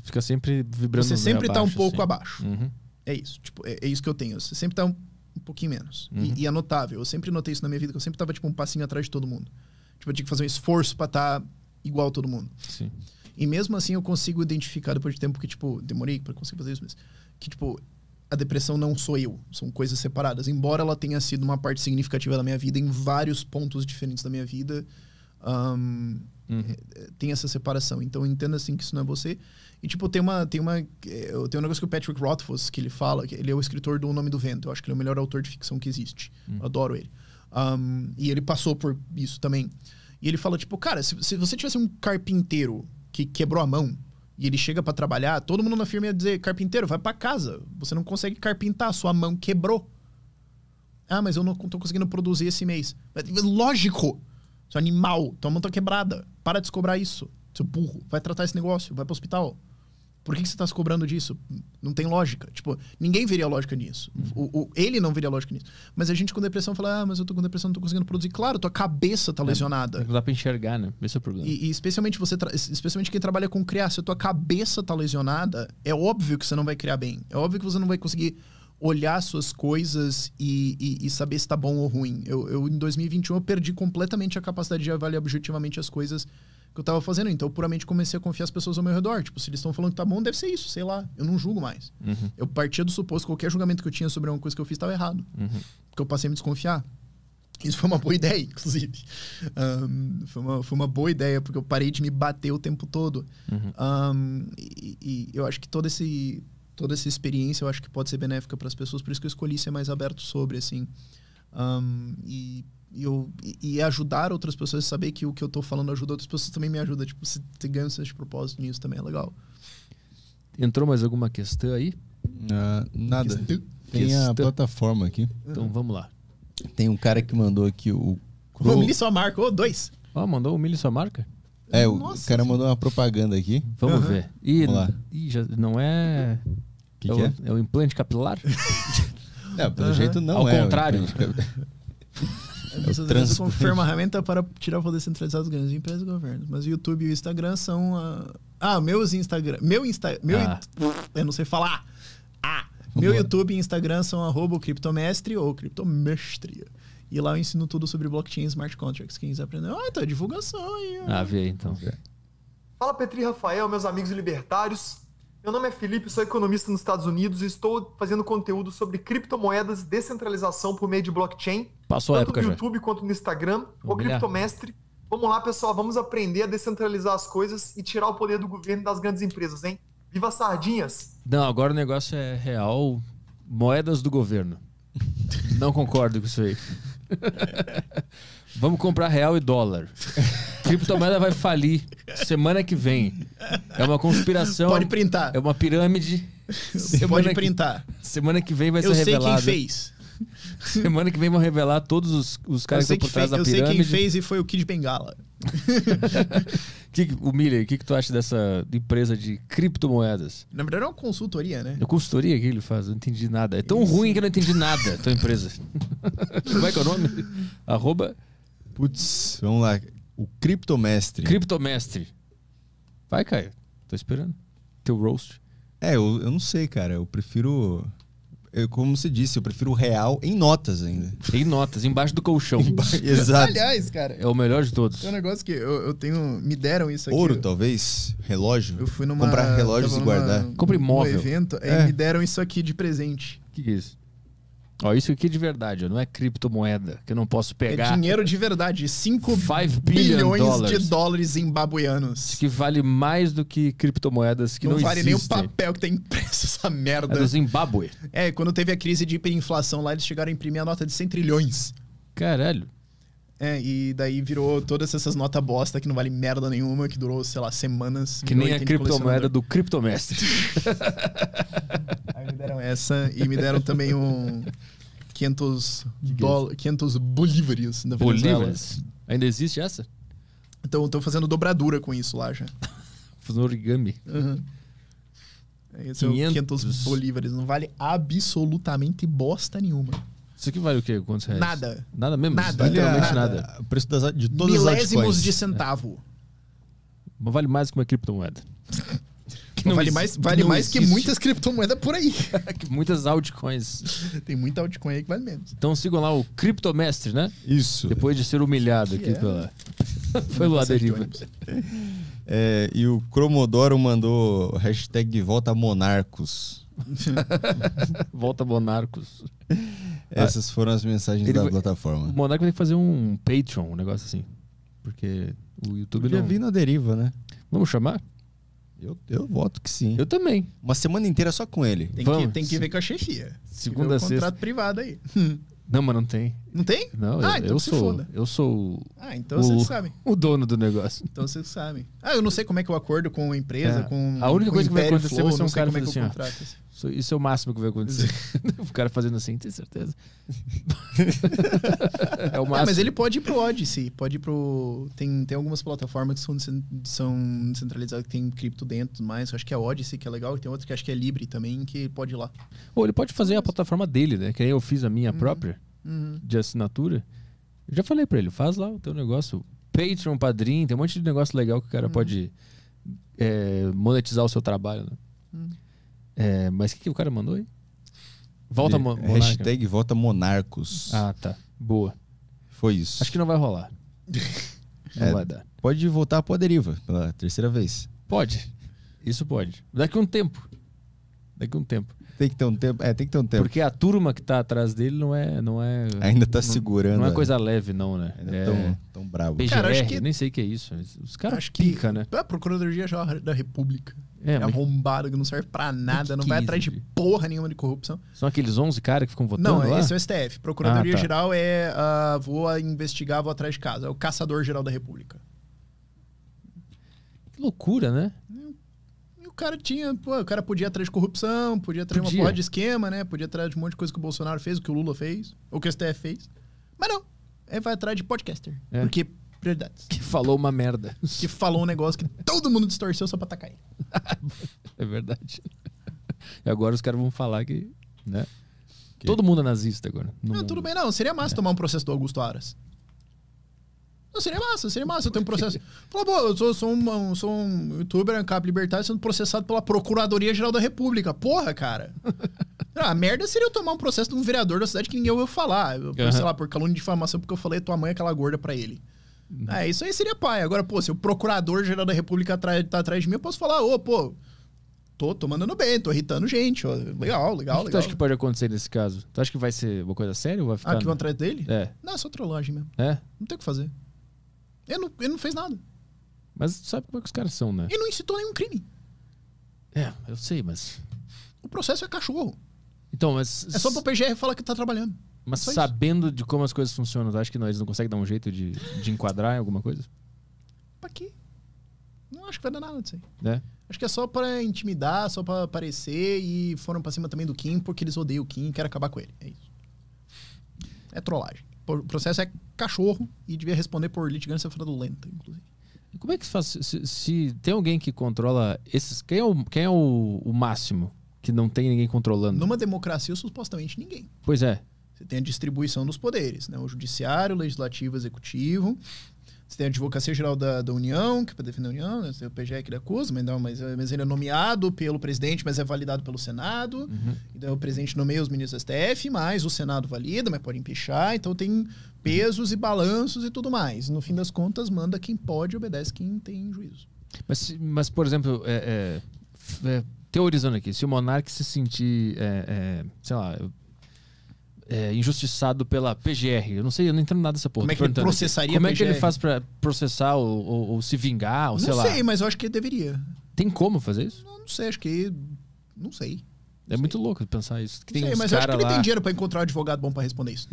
[SPEAKER 1] Fica sempre vibrando Você
[SPEAKER 3] sempre abaixo, tá um pouco assim. abaixo. Uhum. É isso. Tipo, é, é, isso que eu tenho. Você sempre tá um, um pouquinho menos. Uhum. E, e, é notável. Eu sempre notei isso na minha vida, que eu sempre tava, tipo, um passinho atrás de todo mundo. Tipo, eu tinha que fazer um esforço pra estar tá igual a todo mundo. Sim. E mesmo assim eu consigo identificar depois de tempo que, tipo, demorei pra conseguir fazer isso, mas. Que, tipo, a depressão não sou eu, são coisas separadas. Embora ela tenha sido uma parte significativa da minha vida, em vários pontos diferentes da minha vida, um, uhum. É, é, tem essa separação. Então entenda assim que isso não é você. E tipo, tem uma. Tem, uma, é, tenho um negócio que o Patrick Rothfuss, que ele fala, que ele é o escritor do O Nome do Vento. Eu acho que ele é o melhor autor de ficção que existe. Uhum. Adoro ele. Um, e ele passou por isso também. E ele fala, tipo, cara, se, se você tivesse um carpinteiro que quebrou a mão e ele chega para trabalhar, todo mundo na firma ia dizer: carpinteiro, vai para casa. Você não consegue carpintar, sua mão quebrou. Ah, mas eu não tô conseguindo produzir esse mês. Lógico! Seu animal, tua mão tá quebrada. Para de cobrar isso, seu burro. Vai tratar esse negócio, vai pro hospital. Por que, que você está se cobrando disso? Não tem lógica. Tipo, ninguém veria lógica nisso. Uhum. O, o, ele não veria lógica nisso. Mas a gente com depressão fala, ah, mas eu tô com depressão, não tô conseguindo produzir. Claro, tua cabeça tá é, lesionada. Não
[SPEAKER 1] é dá pra enxergar, né? Esse é o problema. E,
[SPEAKER 3] e especialmente, você especialmente quem trabalha com criar, se a tua cabeça tá lesionada, é óbvio que você não vai criar bem. É óbvio que você não vai conseguir olhar suas coisas e, e, e, saber se tá bom ou ruim. Eu, eu, em 2021, eu perdi completamente a capacidade de avaliar objetivamente as coisas que eu tava fazendo. Então, eu puramente comecei a confiar as pessoas ao meu redor. Tipo, se eles estão falando que tá bom, deve ser isso, sei lá. Eu não julgo mais.
[SPEAKER 4] Uhum.
[SPEAKER 5] Eu
[SPEAKER 3] partia do suposto que qualquer julgamento que eu tinha sobre alguma coisa que eu fiz estava errado. Uhum. Porque eu passei a me desconfiar. Isso foi uma boa ideia, inclusive. Um, foi, uma, foi uma boa ideia, porque eu parei de me bater o tempo todo. Uhum. Um, e, e, eu acho que todo esse, toda essa experiência eu acho que pode ser benéfica para as pessoas, por isso que eu escolhi ser mais aberto sobre, assim. Um, e e, eu, e ajudar outras pessoas, saber que o que eu tô falando ajuda outras pessoas também me ajuda. Tipo, se tem ganha um propósitos de propósito nisso também é legal.
[SPEAKER 1] Entrou mais alguma questão aí? Uh, nada. Tem a questão.
[SPEAKER 2] plataforma aqui.
[SPEAKER 3] Então
[SPEAKER 1] vamos lá.
[SPEAKER 2] Tem um cara que mandou aqui o. Crow... O Milho
[SPEAKER 1] sua marca, ô, dois. Ó, oh, mandou o Milho sua marca? É, Nossa, o cara mandou
[SPEAKER 2] uma propaganda aqui. Vamos uhum. ver. Ih, vamos lá.
[SPEAKER 1] Ih, já não é. Que é, que o, é? é o implante capilar? é, pelo uhum.
[SPEAKER 3] jeito não Ao é. Ao contrário. Você usa como ferramenta para tirar o poder centralizado dos grandes empresas e governos. Mas o YouTube e o Instagram são. A... Ah, ah, meus Instagram. Meu Instagram. Meu. Ah. Eu não sei falar. Ah! Meu Boa. YouTube e Instagram são arroba criptomestre ou criptomestria. E lá eu ensino tudo sobre blockchain e smart contracts. Quem quiser aprender. Ah, tá divulgação aí. Ah, vê aí então. Fala Petri Rafael, meus amigos libertários. Meu nome é Felipe, sou economista nos Estados Unidos e estou fazendo conteúdo sobre criptomoedas e descentralização por meio de blockchain. Passou tanto a época, no YouTube já. quanto no Instagram, o Criptomestre. Vamos lá, pessoal, vamos aprender a descentralizar as coisas e tirar o poder do governo das grandes empresas, hein? Viva sardinhas!
[SPEAKER 1] Não, agora o negócio é real, moedas do governo. Não concordo com isso aí. vamos comprar real e dólar. Criptomoeda vai falir semana que vem. É uma conspiração. Pode printar. É uma pirâmide.
[SPEAKER 3] Você Pode printar.
[SPEAKER 1] Que, semana que vem vai ser revelado. Eu sei quem fez. Semana que vem vão revelar todos os, os caras que estão por trás fez, da pirâmide. Eu sei quem fez
[SPEAKER 3] e foi o Kid Bengala.
[SPEAKER 1] que, o Miller, o que, que tu acha dessa empresa de criptomoedas?
[SPEAKER 3] Na verdade é uma consultoria, né? É
[SPEAKER 1] consultoria que ele faz, eu não entendi nada. É tão Isso. ruim que eu não entendi nada, tua empresa. Como é que é o nome? Arroba... Putz, vamos lá. O Criptomestre. Criptomestre.
[SPEAKER 2] Vai, Caio. Tô esperando. Teu roast. É, eu, eu não sei, cara. Eu prefiro. Eu, como você disse, eu prefiro o real em notas ainda.
[SPEAKER 1] Em notas, embaixo do colchão.
[SPEAKER 3] exato. Aliás, cara.
[SPEAKER 1] É o melhor
[SPEAKER 2] de todos.
[SPEAKER 3] É um negócio que eu, eu tenho. Me deram isso aqui. Ouro, eu,
[SPEAKER 1] talvez? Relógio? Eu fui numa.
[SPEAKER 2] Comprar relógios e guardar. Compre imóvel Um evento, é, é. me
[SPEAKER 3] deram isso aqui de presente.
[SPEAKER 1] O que, que é isso? Ó, isso aqui de verdade, não é criptomoeda, que eu não posso é pegar. É dinheiro
[SPEAKER 3] de verdade, 5 bilhões de dólares zimbabuianos. Isso
[SPEAKER 1] que vale mais do que criptomoedas que não, não vale nem o papel
[SPEAKER 3] que tem impresso essa merda. É do É, quando teve a crise de hiperinflação lá, eles chegaram a imprimir a nota de 100 trilhões. Caralho. É, e daí virou todas essas notas bosta que não vale merda nenhuma, que durou, sei lá, semanas. Que nem a criptomoeda do criptomestre. Aí me deram essa e me deram também um 500, 500 bolívares na Venezuela. Bolívares? Ainda existe essa? Então, eu tô fazendo dobradura com isso lá já.
[SPEAKER 1] fazendo origami. Uhum.
[SPEAKER 3] Esse 500... É 500 bolívares. Não vale absolutamente bosta nenhuma.
[SPEAKER 1] Isso aqui vale o quê? Quantos reais? Nada. Nada mesmo? Nada. É literalmente nada. nada. O preço das, de todas Milésimos as Milésimos de
[SPEAKER 3] centavo. É.
[SPEAKER 1] Mas vale mais que uma criptomoeda. que não vale mais, vale não mais que muitas criptomoedas por aí. muitas altcoins.
[SPEAKER 3] Tem muita altcoin aí que vale menos.
[SPEAKER 1] Então sigam lá o Criptomestre, né? Isso. Depois de ser humilhado aqui é. pela... foi lá
[SPEAKER 2] É, e o Cromodoro mandou hashtag Volta Monarcos.
[SPEAKER 1] volta Monarcos. Ah, Essas foram as mensagens Ele da vai- plataforma. O Monark vai ter que fazer um Patreon, um negócio assim. Porque o YouTube Podia não... vi na deriva, né? Vamos chamar? Eu, eu voto que sim. Eu também. Uma semana inteira só com ele.
[SPEAKER 2] Tem, Vamos. que, tem que
[SPEAKER 3] ver com a chefia. Tem que
[SPEAKER 2] Segunda, sexta. contrato
[SPEAKER 3] privado aí.
[SPEAKER 1] Não, mas não tem.
[SPEAKER 3] Não tem? Não, Ah, eu, então eu sou. foda.
[SPEAKER 1] Eu sou Ah, então vocês O- sabem. o dono do negócio.
[SPEAKER 3] Então vocês sabem. Ah, eu não sei como é que eu é o acordo com a empresa, É. com A única com coisa que vai acontecer vai Flow, ser um não cara como é que eu é assim, contrato.
[SPEAKER 1] Assim. Isso é o máximo que vai acontecer. o cara fazendo assim, tem certeza. é o é, máximo. É, mas ele
[SPEAKER 3] pode ir pro Odyssey, pode ir pro. Tem, tem algumas plataformas que são, são descentralizadas que tem cripto dentro mas Acho que é Odyssey, que é legal, e tem outra que acho que é Libre também, que pode ir lá.
[SPEAKER 1] Ou ele pode fazer a plataforma dele, né? Que aí eu fiz a minha uhum. própria uhum. de assinatura. Eu já falei para ele, faz lá o teu negócio. Patreon, Padrim, tem um monte de negócio legal que o cara uhum. pode é, monetizar o seu trabalho, né? Uhum. É, mas o que, que o cara mandou aí? Volta Hashtag Volta Monarcos. Ah, tá. Boa. Foi isso. Acho que não vai rolar. não é, vai dar. Pode voltar pro deriva pela terceira vez. Pode. Isso pode. Daqui um tempo. Daqui um tempo. Tem que ter um tempo. É, tem que ter um tempo. Porque a turma que tá atrás dele não é. Não é Ainda tá não, segurando. Não é né? coisa leve, não, né? Ainda é tão, tão bravo. BGR, cara, acho que... nem sei o que é isso. Os caras pica, que... né?
[SPEAKER 3] É, Procuradoria da República. É, é arrombado, que não serve pra nada, não vai atrás de né? porra nenhuma de corrupção.
[SPEAKER 1] São aqueles 11 caras que ficam votando? Não, lá? esse é o STF. Procuradoria ah, tá.
[SPEAKER 3] Geral é. Uh, vou investigar, vou atrás de casa. É o Caçador Geral da República. Que loucura, né? É cara tinha, pô, o cara podia atrás de corrupção, podia atrás de uma porra de esquema, né? Podia atrás de um monte de coisa que o Bolsonaro fez, o que o Lula fez, ou que o STF fez. Mas não, ele vai atrás de podcaster. É. Porque prioridades.
[SPEAKER 1] Que falou uma merda.
[SPEAKER 3] Que falou um negócio que todo mundo distorceu só pra atacar ele.
[SPEAKER 1] é verdade. E agora os caras vão falar que, né? Que... Todo mundo é nazista agora. Não,
[SPEAKER 3] mundo. tudo bem, não. Seria massa é. tomar um processo do Augusto Aras. Não, seria massa, seria massa. Eu tenho um processo. Fala, pô, eu sou, sou, um, sou um youtuber, um cap libertário, sendo processado pela Procuradoria Geral da República. Porra, cara. Ah, a merda seria eu tomar um processo de um vereador da cidade que ninguém ouviu falar. Eu, uhum. Sei lá, por calúnia de difamação, porque eu falei tua mãe é aquela gorda pra ele. É, isso aí seria pai. Agora, pô, se o Procurador-Geral da República tá, tá atrás de mim, eu posso falar, ô, oh, pô, tô, tô mandando bem, tô irritando gente. Ó. Legal, legal, o que tu acha que
[SPEAKER 1] pode acontecer nesse caso? Tu acha que vai ser uma coisa séria ou vai ah, ficar... Ah, que vão atrás dele? É.
[SPEAKER 3] Não, é só trollagem mesmo.
[SPEAKER 1] É? Não tem o que fazer.
[SPEAKER 3] Ele não, ele não fez nada.
[SPEAKER 1] Mas sabe como é que os caras são, né? Ele
[SPEAKER 3] não incitou nenhum crime.
[SPEAKER 1] É, eu sei, mas.
[SPEAKER 3] O processo é cachorro.
[SPEAKER 1] Então, mas. É só pro
[SPEAKER 3] PGR falar que tá trabalhando. Mas só
[SPEAKER 1] sabendo isso. de como as coisas funcionam, acho que não, eles não conseguem dar um jeito de, de enquadrar em alguma coisa?
[SPEAKER 3] Pra quê? Não acho que vai dar nada disso aí. É? Acho que é só para intimidar, só para aparecer e foram pra cima também do Kim porque eles odeiam o Kim e querem acabar com ele. É isso. É trollagem. O processo é cachorro e devia responder por litigância fraudulenta, inclusive. E como
[SPEAKER 1] é que se faz? Se, se, tem alguém que controla esses. Quem é, o, quem é o, o máximo que não tem ninguém controlando? Numa
[SPEAKER 3] democracia, supostamente ninguém. Pois é. Você tem a distribuição dos poderes, né? O judiciário, o legislativo, o executivo. Você tem a Advocacia Geral da, da União, que é para defender a União, né? você tem o PGE que CUS, mas, não, mas, mas ele é nomeado pelo presidente, mas é validado pelo Senado. Uhum. Então o presidente nomeia os ministros do STF, mas o Senado valida, mas pode empichar. Então tem pesos e balanços e tudo mais. No fim das contas, manda quem pode, obedece quem tem juízo.
[SPEAKER 1] Mas, mas por exemplo, é, é, é, teorizando aqui, se o monarca se sentir, é, é, sei lá é, injustiçado pela PGR. Eu não sei, eu não entendo nada dessa porra. Como é que ele processaria Como é que ele faz para processar ou, ou, ou, se vingar, ou não sei, sei lá? Não sei, mas eu acho que deveria. Tem como fazer isso?
[SPEAKER 3] Não, não sei, acho que. Não sei. É sei. muito louco pensar isso. Que tem sei, mas eu acho que ele tem dinheiro para encontrar um advogado bom para responder isso.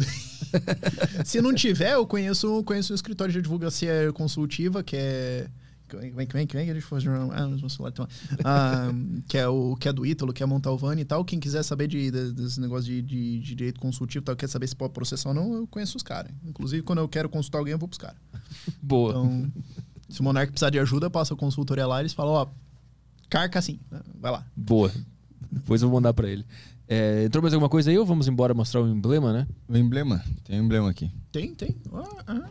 [SPEAKER 3] se não tiver, eu conheço, conheço um escritório de advocacia consultiva que é Vem, vem, vem, eles foram. Ah, tá ah que, é o, que é do Ítalo, que é Montalvani e tal. Quem quiser saber de, de, desse negócio de, de, de direito consultivo e tal, quer saber se pode processar ou não, eu conheço os caras. Inclusive, quando eu quero consultar alguém, eu vou pros caras. Boa. Então, se o Monark precisar de ajuda, passa a consultoria lá e eles falam: ó, carca assim, vai lá.
[SPEAKER 1] Boa. Depois eu vou mandar pra ele. É, entrou mais alguma coisa aí ou vamos embora mostrar o emblema, né? O emblema. Tem um emblema aqui.
[SPEAKER 3] Tem, tem. Ah, ah.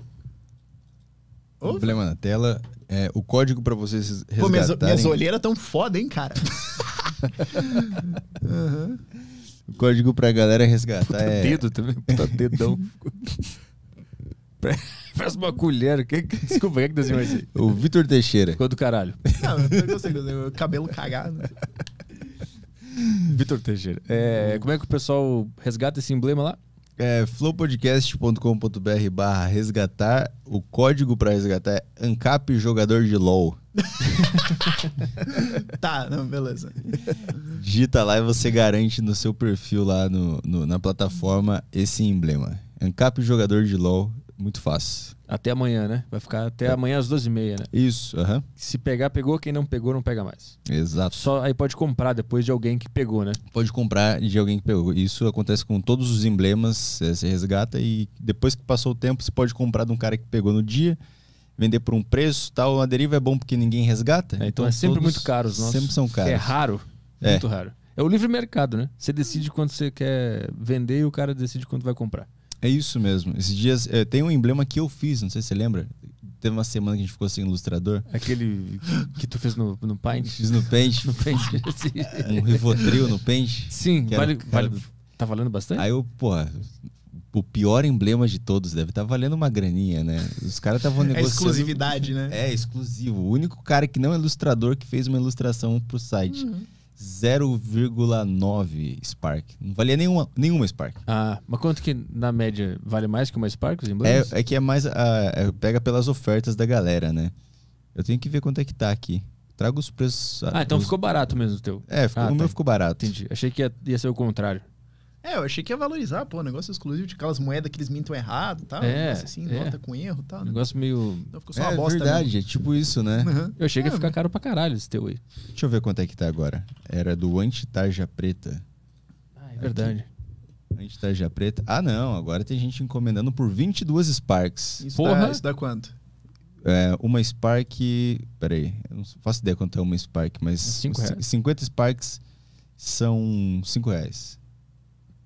[SPEAKER 3] O emblema
[SPEAKER 1] na tela. É,
[SPEAKER 2] o código para vocês resgatarem... Pô, minhas, minhas olheiras
[SPEAKER 3] tão foda, hein, cara? uhum.
[SPEAKER 2] O código pra galera resgatar puta é... dedo também, puta dedão.
[SPEAKER 1] Faz uma colher. Que, desculpa, quem é que desenhou isso O Vitor Teixeira. Ficou do caralho.
[SPEAKER 3] Não, eu não sei, eu cabelo cagado.
[SPEAKER 1] Vitor Teixeira. É, como é que o pessoal resgata esse emblema lá? É, flowpodcast.com.br
[SPEAKER 2] barra resgatar. O código para resgatar é ANCAP jogador de LOL.
[SPEAKER 3] tá, não, beleza.
[SPEAKER 2] Digita lá e você garante no seu perfil lá no, no na plataforma esse emblema. ANCAP jogador de LOL muito fácil.
[SPEAKER 1] Até amanhã, né? Vai ficar até é. amanhã às 12h30, né?
[SPEAKER 2] Isso, Uhum.
[SPEAKER 1] Se pegar, pegou. Quem não pegou, não pega mais.
[SPEAKER 2] Exato. Só aí pode comprar
[SPEAKER 1] depois de alguém que
[SPEAKER 2] pegou, né? Pode comprar de alguém que pegou. Isso acontece com todos os emblemas. Você é, resgata e depois que passou o tempo, você pode comprar de um cara que pegou no dia, vender por um preço tal. A deriva é bom porque ninguém resgata. É, então, então, é sempre muito caro os nossos. Sempre são é caros. É raro. Muito é. raro.
[SPEAKER 1] É o livre mercado, né? Você decide quanto você quer vender e o cara decide quanto vai comprar.
[SPEAKER 2] É isso mesmo. Esses dias é, tem um emblema que eu fiz, não sei se você lembra. Teve uma semana que a gente ficou sem ilustrador.
[SPEAKER 1] Aquele que tu fez no, no Paint? Fiz no Paint. no paint assim. um Rivotril no Paint. Sim, vale, vale Tá valendo bastante? Aí eu,
[SPEAKER 2] pô, o pior emblema de todos deve estar tá valendo uma graninha, né? Os caras estavam é negociando. É exclusividade, né? É, exclusivo. O único cara que não é ilustrador que fez uma ilustração pro site. Uhum. 0,9 Spark. Não valia nenhuma, nenhuma Spark. Ah, mas quanto que na média vale
[SPEAKER 1] mais que uma Spark os
[SPEAKER 2] emblemas? É, é que é mais. Ah, é, pega pelas ofertas da galera, né? Eu tenho que ver quanto é que tá aqui. Trago os preços. Ah, ah então ficou barato mesmo o teu. É, ficou, ah, o tá. meu ficou barato.
[SPEAKER 1] Entendi. Achei que ia, ia ser o contrário.
[SPEAKER 3] É, eu achei que ia valorizar, pô, negócio exclusivo de aquelas moedas que eles mintam errado e tal. É, assim, é. nota com erro e tal. Né?
[SPEAKER 1] Negócio meio. Então
[SPEAKER 3] ficou só é, uma bosta. verdade, mesmo. é
[SPEAKER 1] tipo isso,
[SPEAKER 2] né? Uhum. Eu achei que ia é, ficar caro pra caralho esse teu aí. Deixa eu ver quanto é que tá agora. Era do Antitarja Preta. Ah, é verdade. Aqui. Antitarja Preta. Ah, não, agora tem gente encomendando por 22 Sparks. Isso Porra! Dá, isso dá quanto? É, uma Spark. Peraí, eu não faço ideia quanto é uma Spark, mas. 5 é reais. 50 Sparks
[SPEAKER 1] são 5 reais.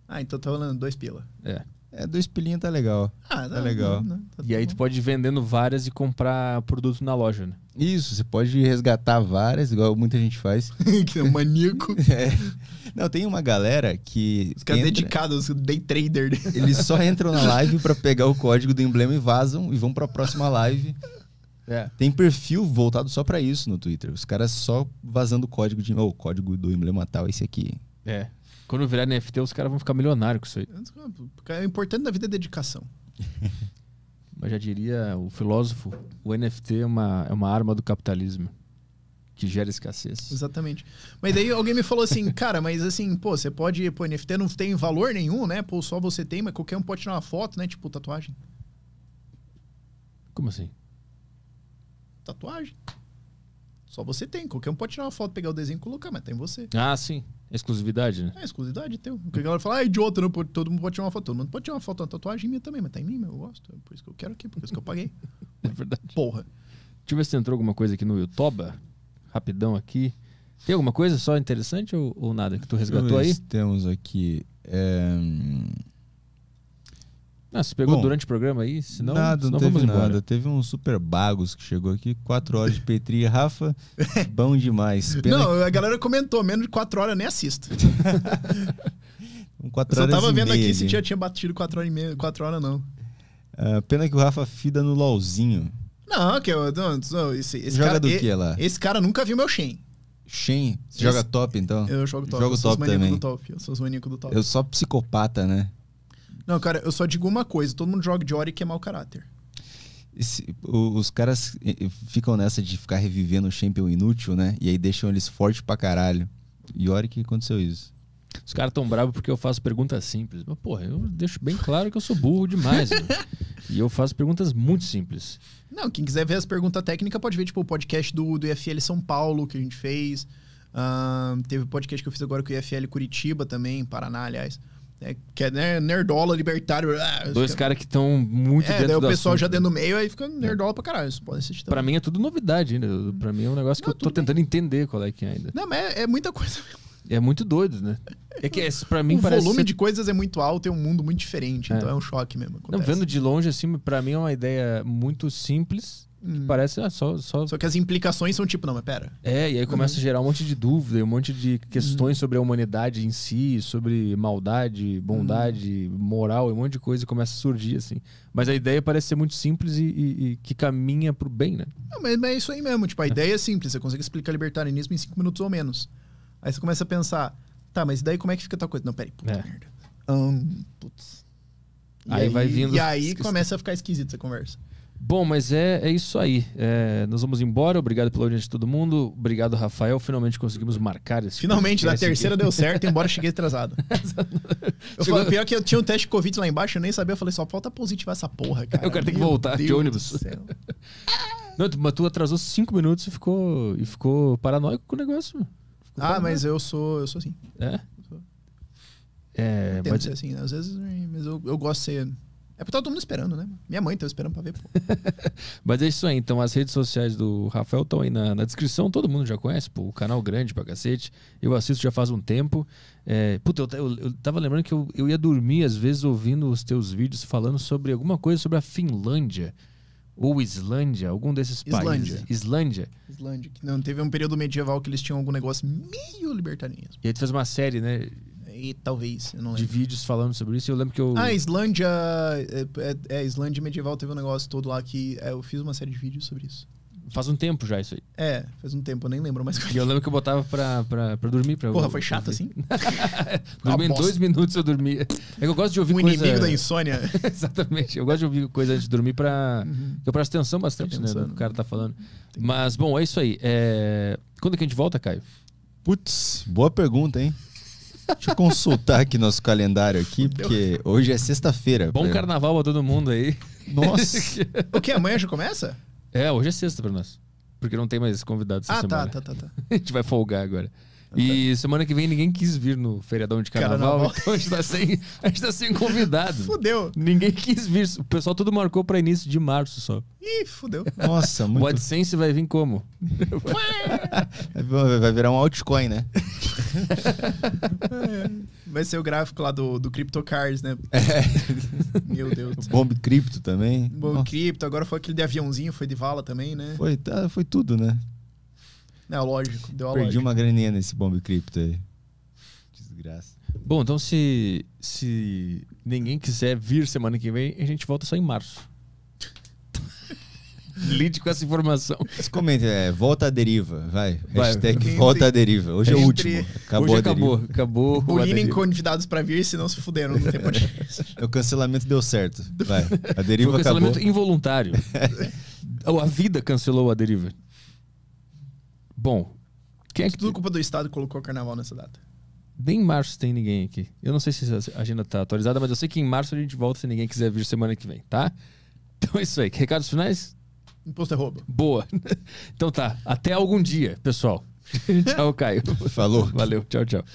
[SPEAKER 3] Ah, então tá rolando dois pila. É. É, dois pilinhos tá
[SPEAKER 1] legal. Ah, tá não, legal. Não, não, tá e aí tu pode ir vendendo várias e comprar produto na loja, né?
[SPEAKER 2] Isso, você pode resgatar várias, igual muita gente faz. que é
[SPEAKER 1] um maníaco. é.
[SPEAKER 2] Não, tem uma galera que. Os caras entra...
[SPEAKER 3] dedicados, day trader. Eles só entram na live
[SPEAKER 2] para pegar o código do emblema e vazam e vão para a próxima live. É. Tem perfil voltado só para isso no Twitter. Os caras só vazando o código de. Oh, o código do emblema tal é esse aqui.
[SPEAKER 1] É. Quando virar NFT, os caras vão ficar milionários com isso
[SPEAKER 3] aí. O é importante da vida é dedicação.
[SPEAKER 1] Mas já diria o filósofo, o NFT é uma, é uma arma do capitalismo que gera escassez.
[SPEAKER 3] Exatamente. Mas daí alguém me falou assim, cara, mas assim, pô, você pode, pô, NFT não tem valor nenhum, né? Pô, só você tem, mas qualquer um pode tirar uma foto, né? Tipo, tatuagem. Como assim? Tatuagem. Só você tem, qualquer um pode tirar uma foto, pegar o desenho e colocar, mas tem você.
[SPEAKER 1] Ah, sim. É exclusividade,
[SPEAKER 3] né? É, exclusividade teu. Porque a galera fala, ah, é idiota, não, pode, todo mundo pode tirar uma foto. Todo mundo pode tirar uma foto uma tatuagem minha também, mas tá em mim, meu, eu gosto. É por isso que eu quero aqui, por isso que eu paguei. é verdade. Porra. Deixa eu ver se entrou alguma coisa
[SPEAKER 1] aqui no Yotoba. Rapidão aqui. Tem alguma coisa só interessante ou, ou nada que tu resgatou aí?
[SPEAKER 2] Temos aqui. É... Ah, você pegou Bom, durante
[SPEAKER 3] o programa aí? Senão, nada, senão não teve nada. Embora.
[SPEAKER 2] Teve um super bagos que chegou aqui, quatro horas de Petri e Rafa. bom demais. Pena não,
[SPEAKER 3] que... a galera comentou, menos de quatro horas eu nem assisto.
[SPEAKER 2] um, quatro eu meia. só tava vendo aqui se já
[SPEAKER 3] tinha batido quatro horas e meia, quatro horas não.
[SPEAKER 2] Uh, pena que o Rafa fida no LOLzinho.
[SPEAKER 3] Não, que eu. esse, esse Joga cara, do que lá? Esse cara nunca viu meu Shen.
[SPEAKER 2] Shen? Você esse, joga top então? Eu jogo top. Jogo eu sou top também. Top, eu
[SPEAKER 3] sou os maníacos do top. Eu
[SPEAKER 2] sou psicopata, né?
[SPEAKER 3] Não, cara, eu só digo uma coisa: todo mundo joga de Oric é mau caráter.
[SPEAKER 2] Esse, os caras eh, eh, ficam nessa de ficar revivendo o champion inútil, né? E aí deixam eles fortes pra caralho. E olha que aconteceu isso.
[SPEAKER 1] Os caras tão bravos porque eu faço perguntas simples. Mas, porra, eu deixo bem claro que eu sou burro demais. Né? E eu faço perguntas muito simples.
[SPEAKER 3] Não, quem quiser ver as perguntas técnicas pode ver, tipo, o podcast do, do IFL São Paulo que a gente fez. Uh, teve o podcast que eu fiz agora com o IFL Curitiba também, Paraná, aliás. É, que é nerdola, libertário. Ah, Dois caras cara que
[SPEAKER 1] estão muito é, dentro daí o pessoal assunto. já dentro do né? meio,
[SPEAKER 3] aí fica é. nerdola pra caralho. Você pode assistir também. Pra
[SPEAKER 1] mim é tudo novidade, né? Pra mim é um negócio não, que eu tô tentando entender qual é que é ainda.
[SPEAKER 3] Não, mas é, é muita coisa mesmo.
[SPEAKER 1] É muito doido, né? É que é, para mim o parece. O volume ser... de
[SPEAKER 3] coisas é muito alto e é um mundo muito diferente. É. Então é um choque mesmo. Não, vendo
[SPEAKER 1] de longe, assim, para mim é uma ideia muito simples Hum. Parece ah, só, só. Só que as
[SPEAKER 3] implicações são tipo, não, mas pera.
[SPEAKER 1] É, e aí começa uhum. a gerar um monte de dúvida, um monte de questões uhum. sobre a humanidade em si, sobre maldade, bondade, uhum. moral, um monte de coisa começa a surgir, assim. Mas a ideia parece ser muito simples e, e, e que caminha pro bem, né?
[SPEAKER 3] Não, mas, mas, é isso aí mesmo. Tipo, a é. ideia é simples, você consegue explicar libertarianismo em cinco minutos ou menos. Aí você começa a pensar, tá, mas daí como é que fica tal coisa? Não, peraí, puta é. merda. Um, putz.
[SPEAKER 5] Aí, aí, vai vindo. E
[SPEAKER 3] aí começa a ficar esquisito essa conversa.
[SPEAKER 1] Bom, mas é, é isso aí. É, nós vamos embora. Obrigado pela audiência de todo mundo. Obrigado, Rafael. Finalmente conseguimos marcar esse Finalmente, na terceira aqui. deu certo,
[SPEAKER 3] embora cheguei atrasado. eu falei, pior que eu tinha um teste de Covid lá embaixo, eu nem sabia. Eu falei, só falta positivar essa porra, cara. Eu quero ter que voltar Deus de ônibus.
[SPEAKER 1] Não, mas tu atrasou cinco minutos e ficou, e ficou paranoico
[SPEAKER 3] com o negócio. Ficou ah, paranoico. mas eu sou, eu sou assim.
[SPEAKER 1] É? Eu sou. É, mas... ser
[SPEAKER 3] assim, né? Às vezes, mas eu, eu gosto de ser é porque tá todo mundo esperando, né? Minha mãe tá esperando pra ver, pô.
[SPEAKER 1] Mas é isso aí, então as redes sociais do Rafael estão aí na, na, descrição, todo mundo já conhece, pô, o canal grande pra cacete. Eu assisto já faz um tempo. É, puta, eu, eu, eu tava lembrando que eu, eu ia dormir, às vezes, ouvindo os teus vídeos falando sobre alguma coisa sobre a Finlândia. Ou Islândia, algum desses Islândia. países. Islândia.
[SPEAKER 3] Islândia. Que não, teve um período medieval que eles tinham algum negócio meio libertarianismo.
[SPEAKER 1] E aí tu fez uma série, né?
[SPEAKER 3] e talvez,
[SPEAKER 1] eu não lembro. De vídeos falando sobre isso, eu lembro que eu... Ah,
[SPEAKER 3] Islândia, é, é, é Islândia medieval teve um negócio todo lá que é, eu fiz uma série de vídeos sobre isso.
[SPEAKER 1] Faz um tempo já isso aí.
[SPEAKER 3] É, faz um tempo, eu nem lembro mais. E eu
[SPEAKER 1] lembro que eu botava pra, pra, pra dormir. Pra Porra, eu, foi chato pra assim?
[SPEAKER 3] dormi em dois minutos eu
[SPEAKER 1] dormi. É que eu gosto de ouvir um coisa... inimigo da insônia.
[SPEAKER 3] Exatamente.
[SPEAKER 1] Eu gosto de ouvir coisa antes de dormir pra... Uhum. Eu presto atenção bastante, né? o cara tá falando. Mas, bom, é isso aí. É... Quando é que a gente volta, Caio? Putz, boa pergunta, hein?
[SPEAKER 2] Deixa eu consultar aqui nosso calendário aqui, porque hoje é sexta-feira. Bom pra...
[SPEAKER 1] carnaval pra todo mundo aí. Nossa.
[SPEAKER 3] o que? Amanhã já começa?
[SPEAKER 1] É, hoje é sexta pra nós. Porque não tem mais convidados essa ah, tá, semana. Ah, tá, tá, tá, tá. A gente vai folgar agora. E semana que vem ninguém quis vir no feriadão de carnaval, carnaval. então a gente, tá sem, a gente tá sem convidado. Fudeu. Ninguém quis vir. O pessoal tudo marcou pra início de março só.
[SPEAKER 3] Ih, fudeu. Nossa,
[SPEAKER 1] muito. O AdSense vai vir como? vai virar um altcoin, né?
[SPEAKER 3] vai ser o gráfico lá do, do CryptoCars, né? É. Meu Deus. Bomb
[SPEAKER 2] Cripto também. Bomb
[SPEAKER 3] Cripto, agora foi aquele de aviãozinho, foi de vala também, né? Foi,
[SPEAKER 2] tá, foi tudo, né?
[SPEAKER 3] É, lógico, deu a Perdi lógica.
[SPEAKER 2] uma graninha nesse bombe cripto aí. Desgraça.
[SPEAKER 1] Bom, então se, se ninguém quiser vir semana que vem, a gente volta só em março. Lide com essa informação. Mas comenta, é,
[SPEAKER 2] volta à deriva, vai. vai. Hashtag volta à deriva. Hoje é o último. Acabou Hoje acabou, acabou. Bullying
[SPEAKER 3] convidados para vir, senão se fuderam. Não tem
[SPEAKER 1] o cancelamento deu certo. Vai. A deriva acabou. cancelamento acabou. involuntário. a vida cancelou a deriva. Bom,
[SPEAKER 3] quem é que... Tudo culpa do Estado colocou o carnaval nessa data.
[SPEAKER 1] Nem março tem ninguém aqui. Eu não sei se a agenda tá atualizada, mas eu sei que em março a gente volta se ninguém quiser vir semana que vem, tá? Então é isso aí. Recados finais? Imposto é roubo. Boa. Então tá. Até algum dia, pessoal. tchau, Caio. Falou. Valeu. Tchau, tchau.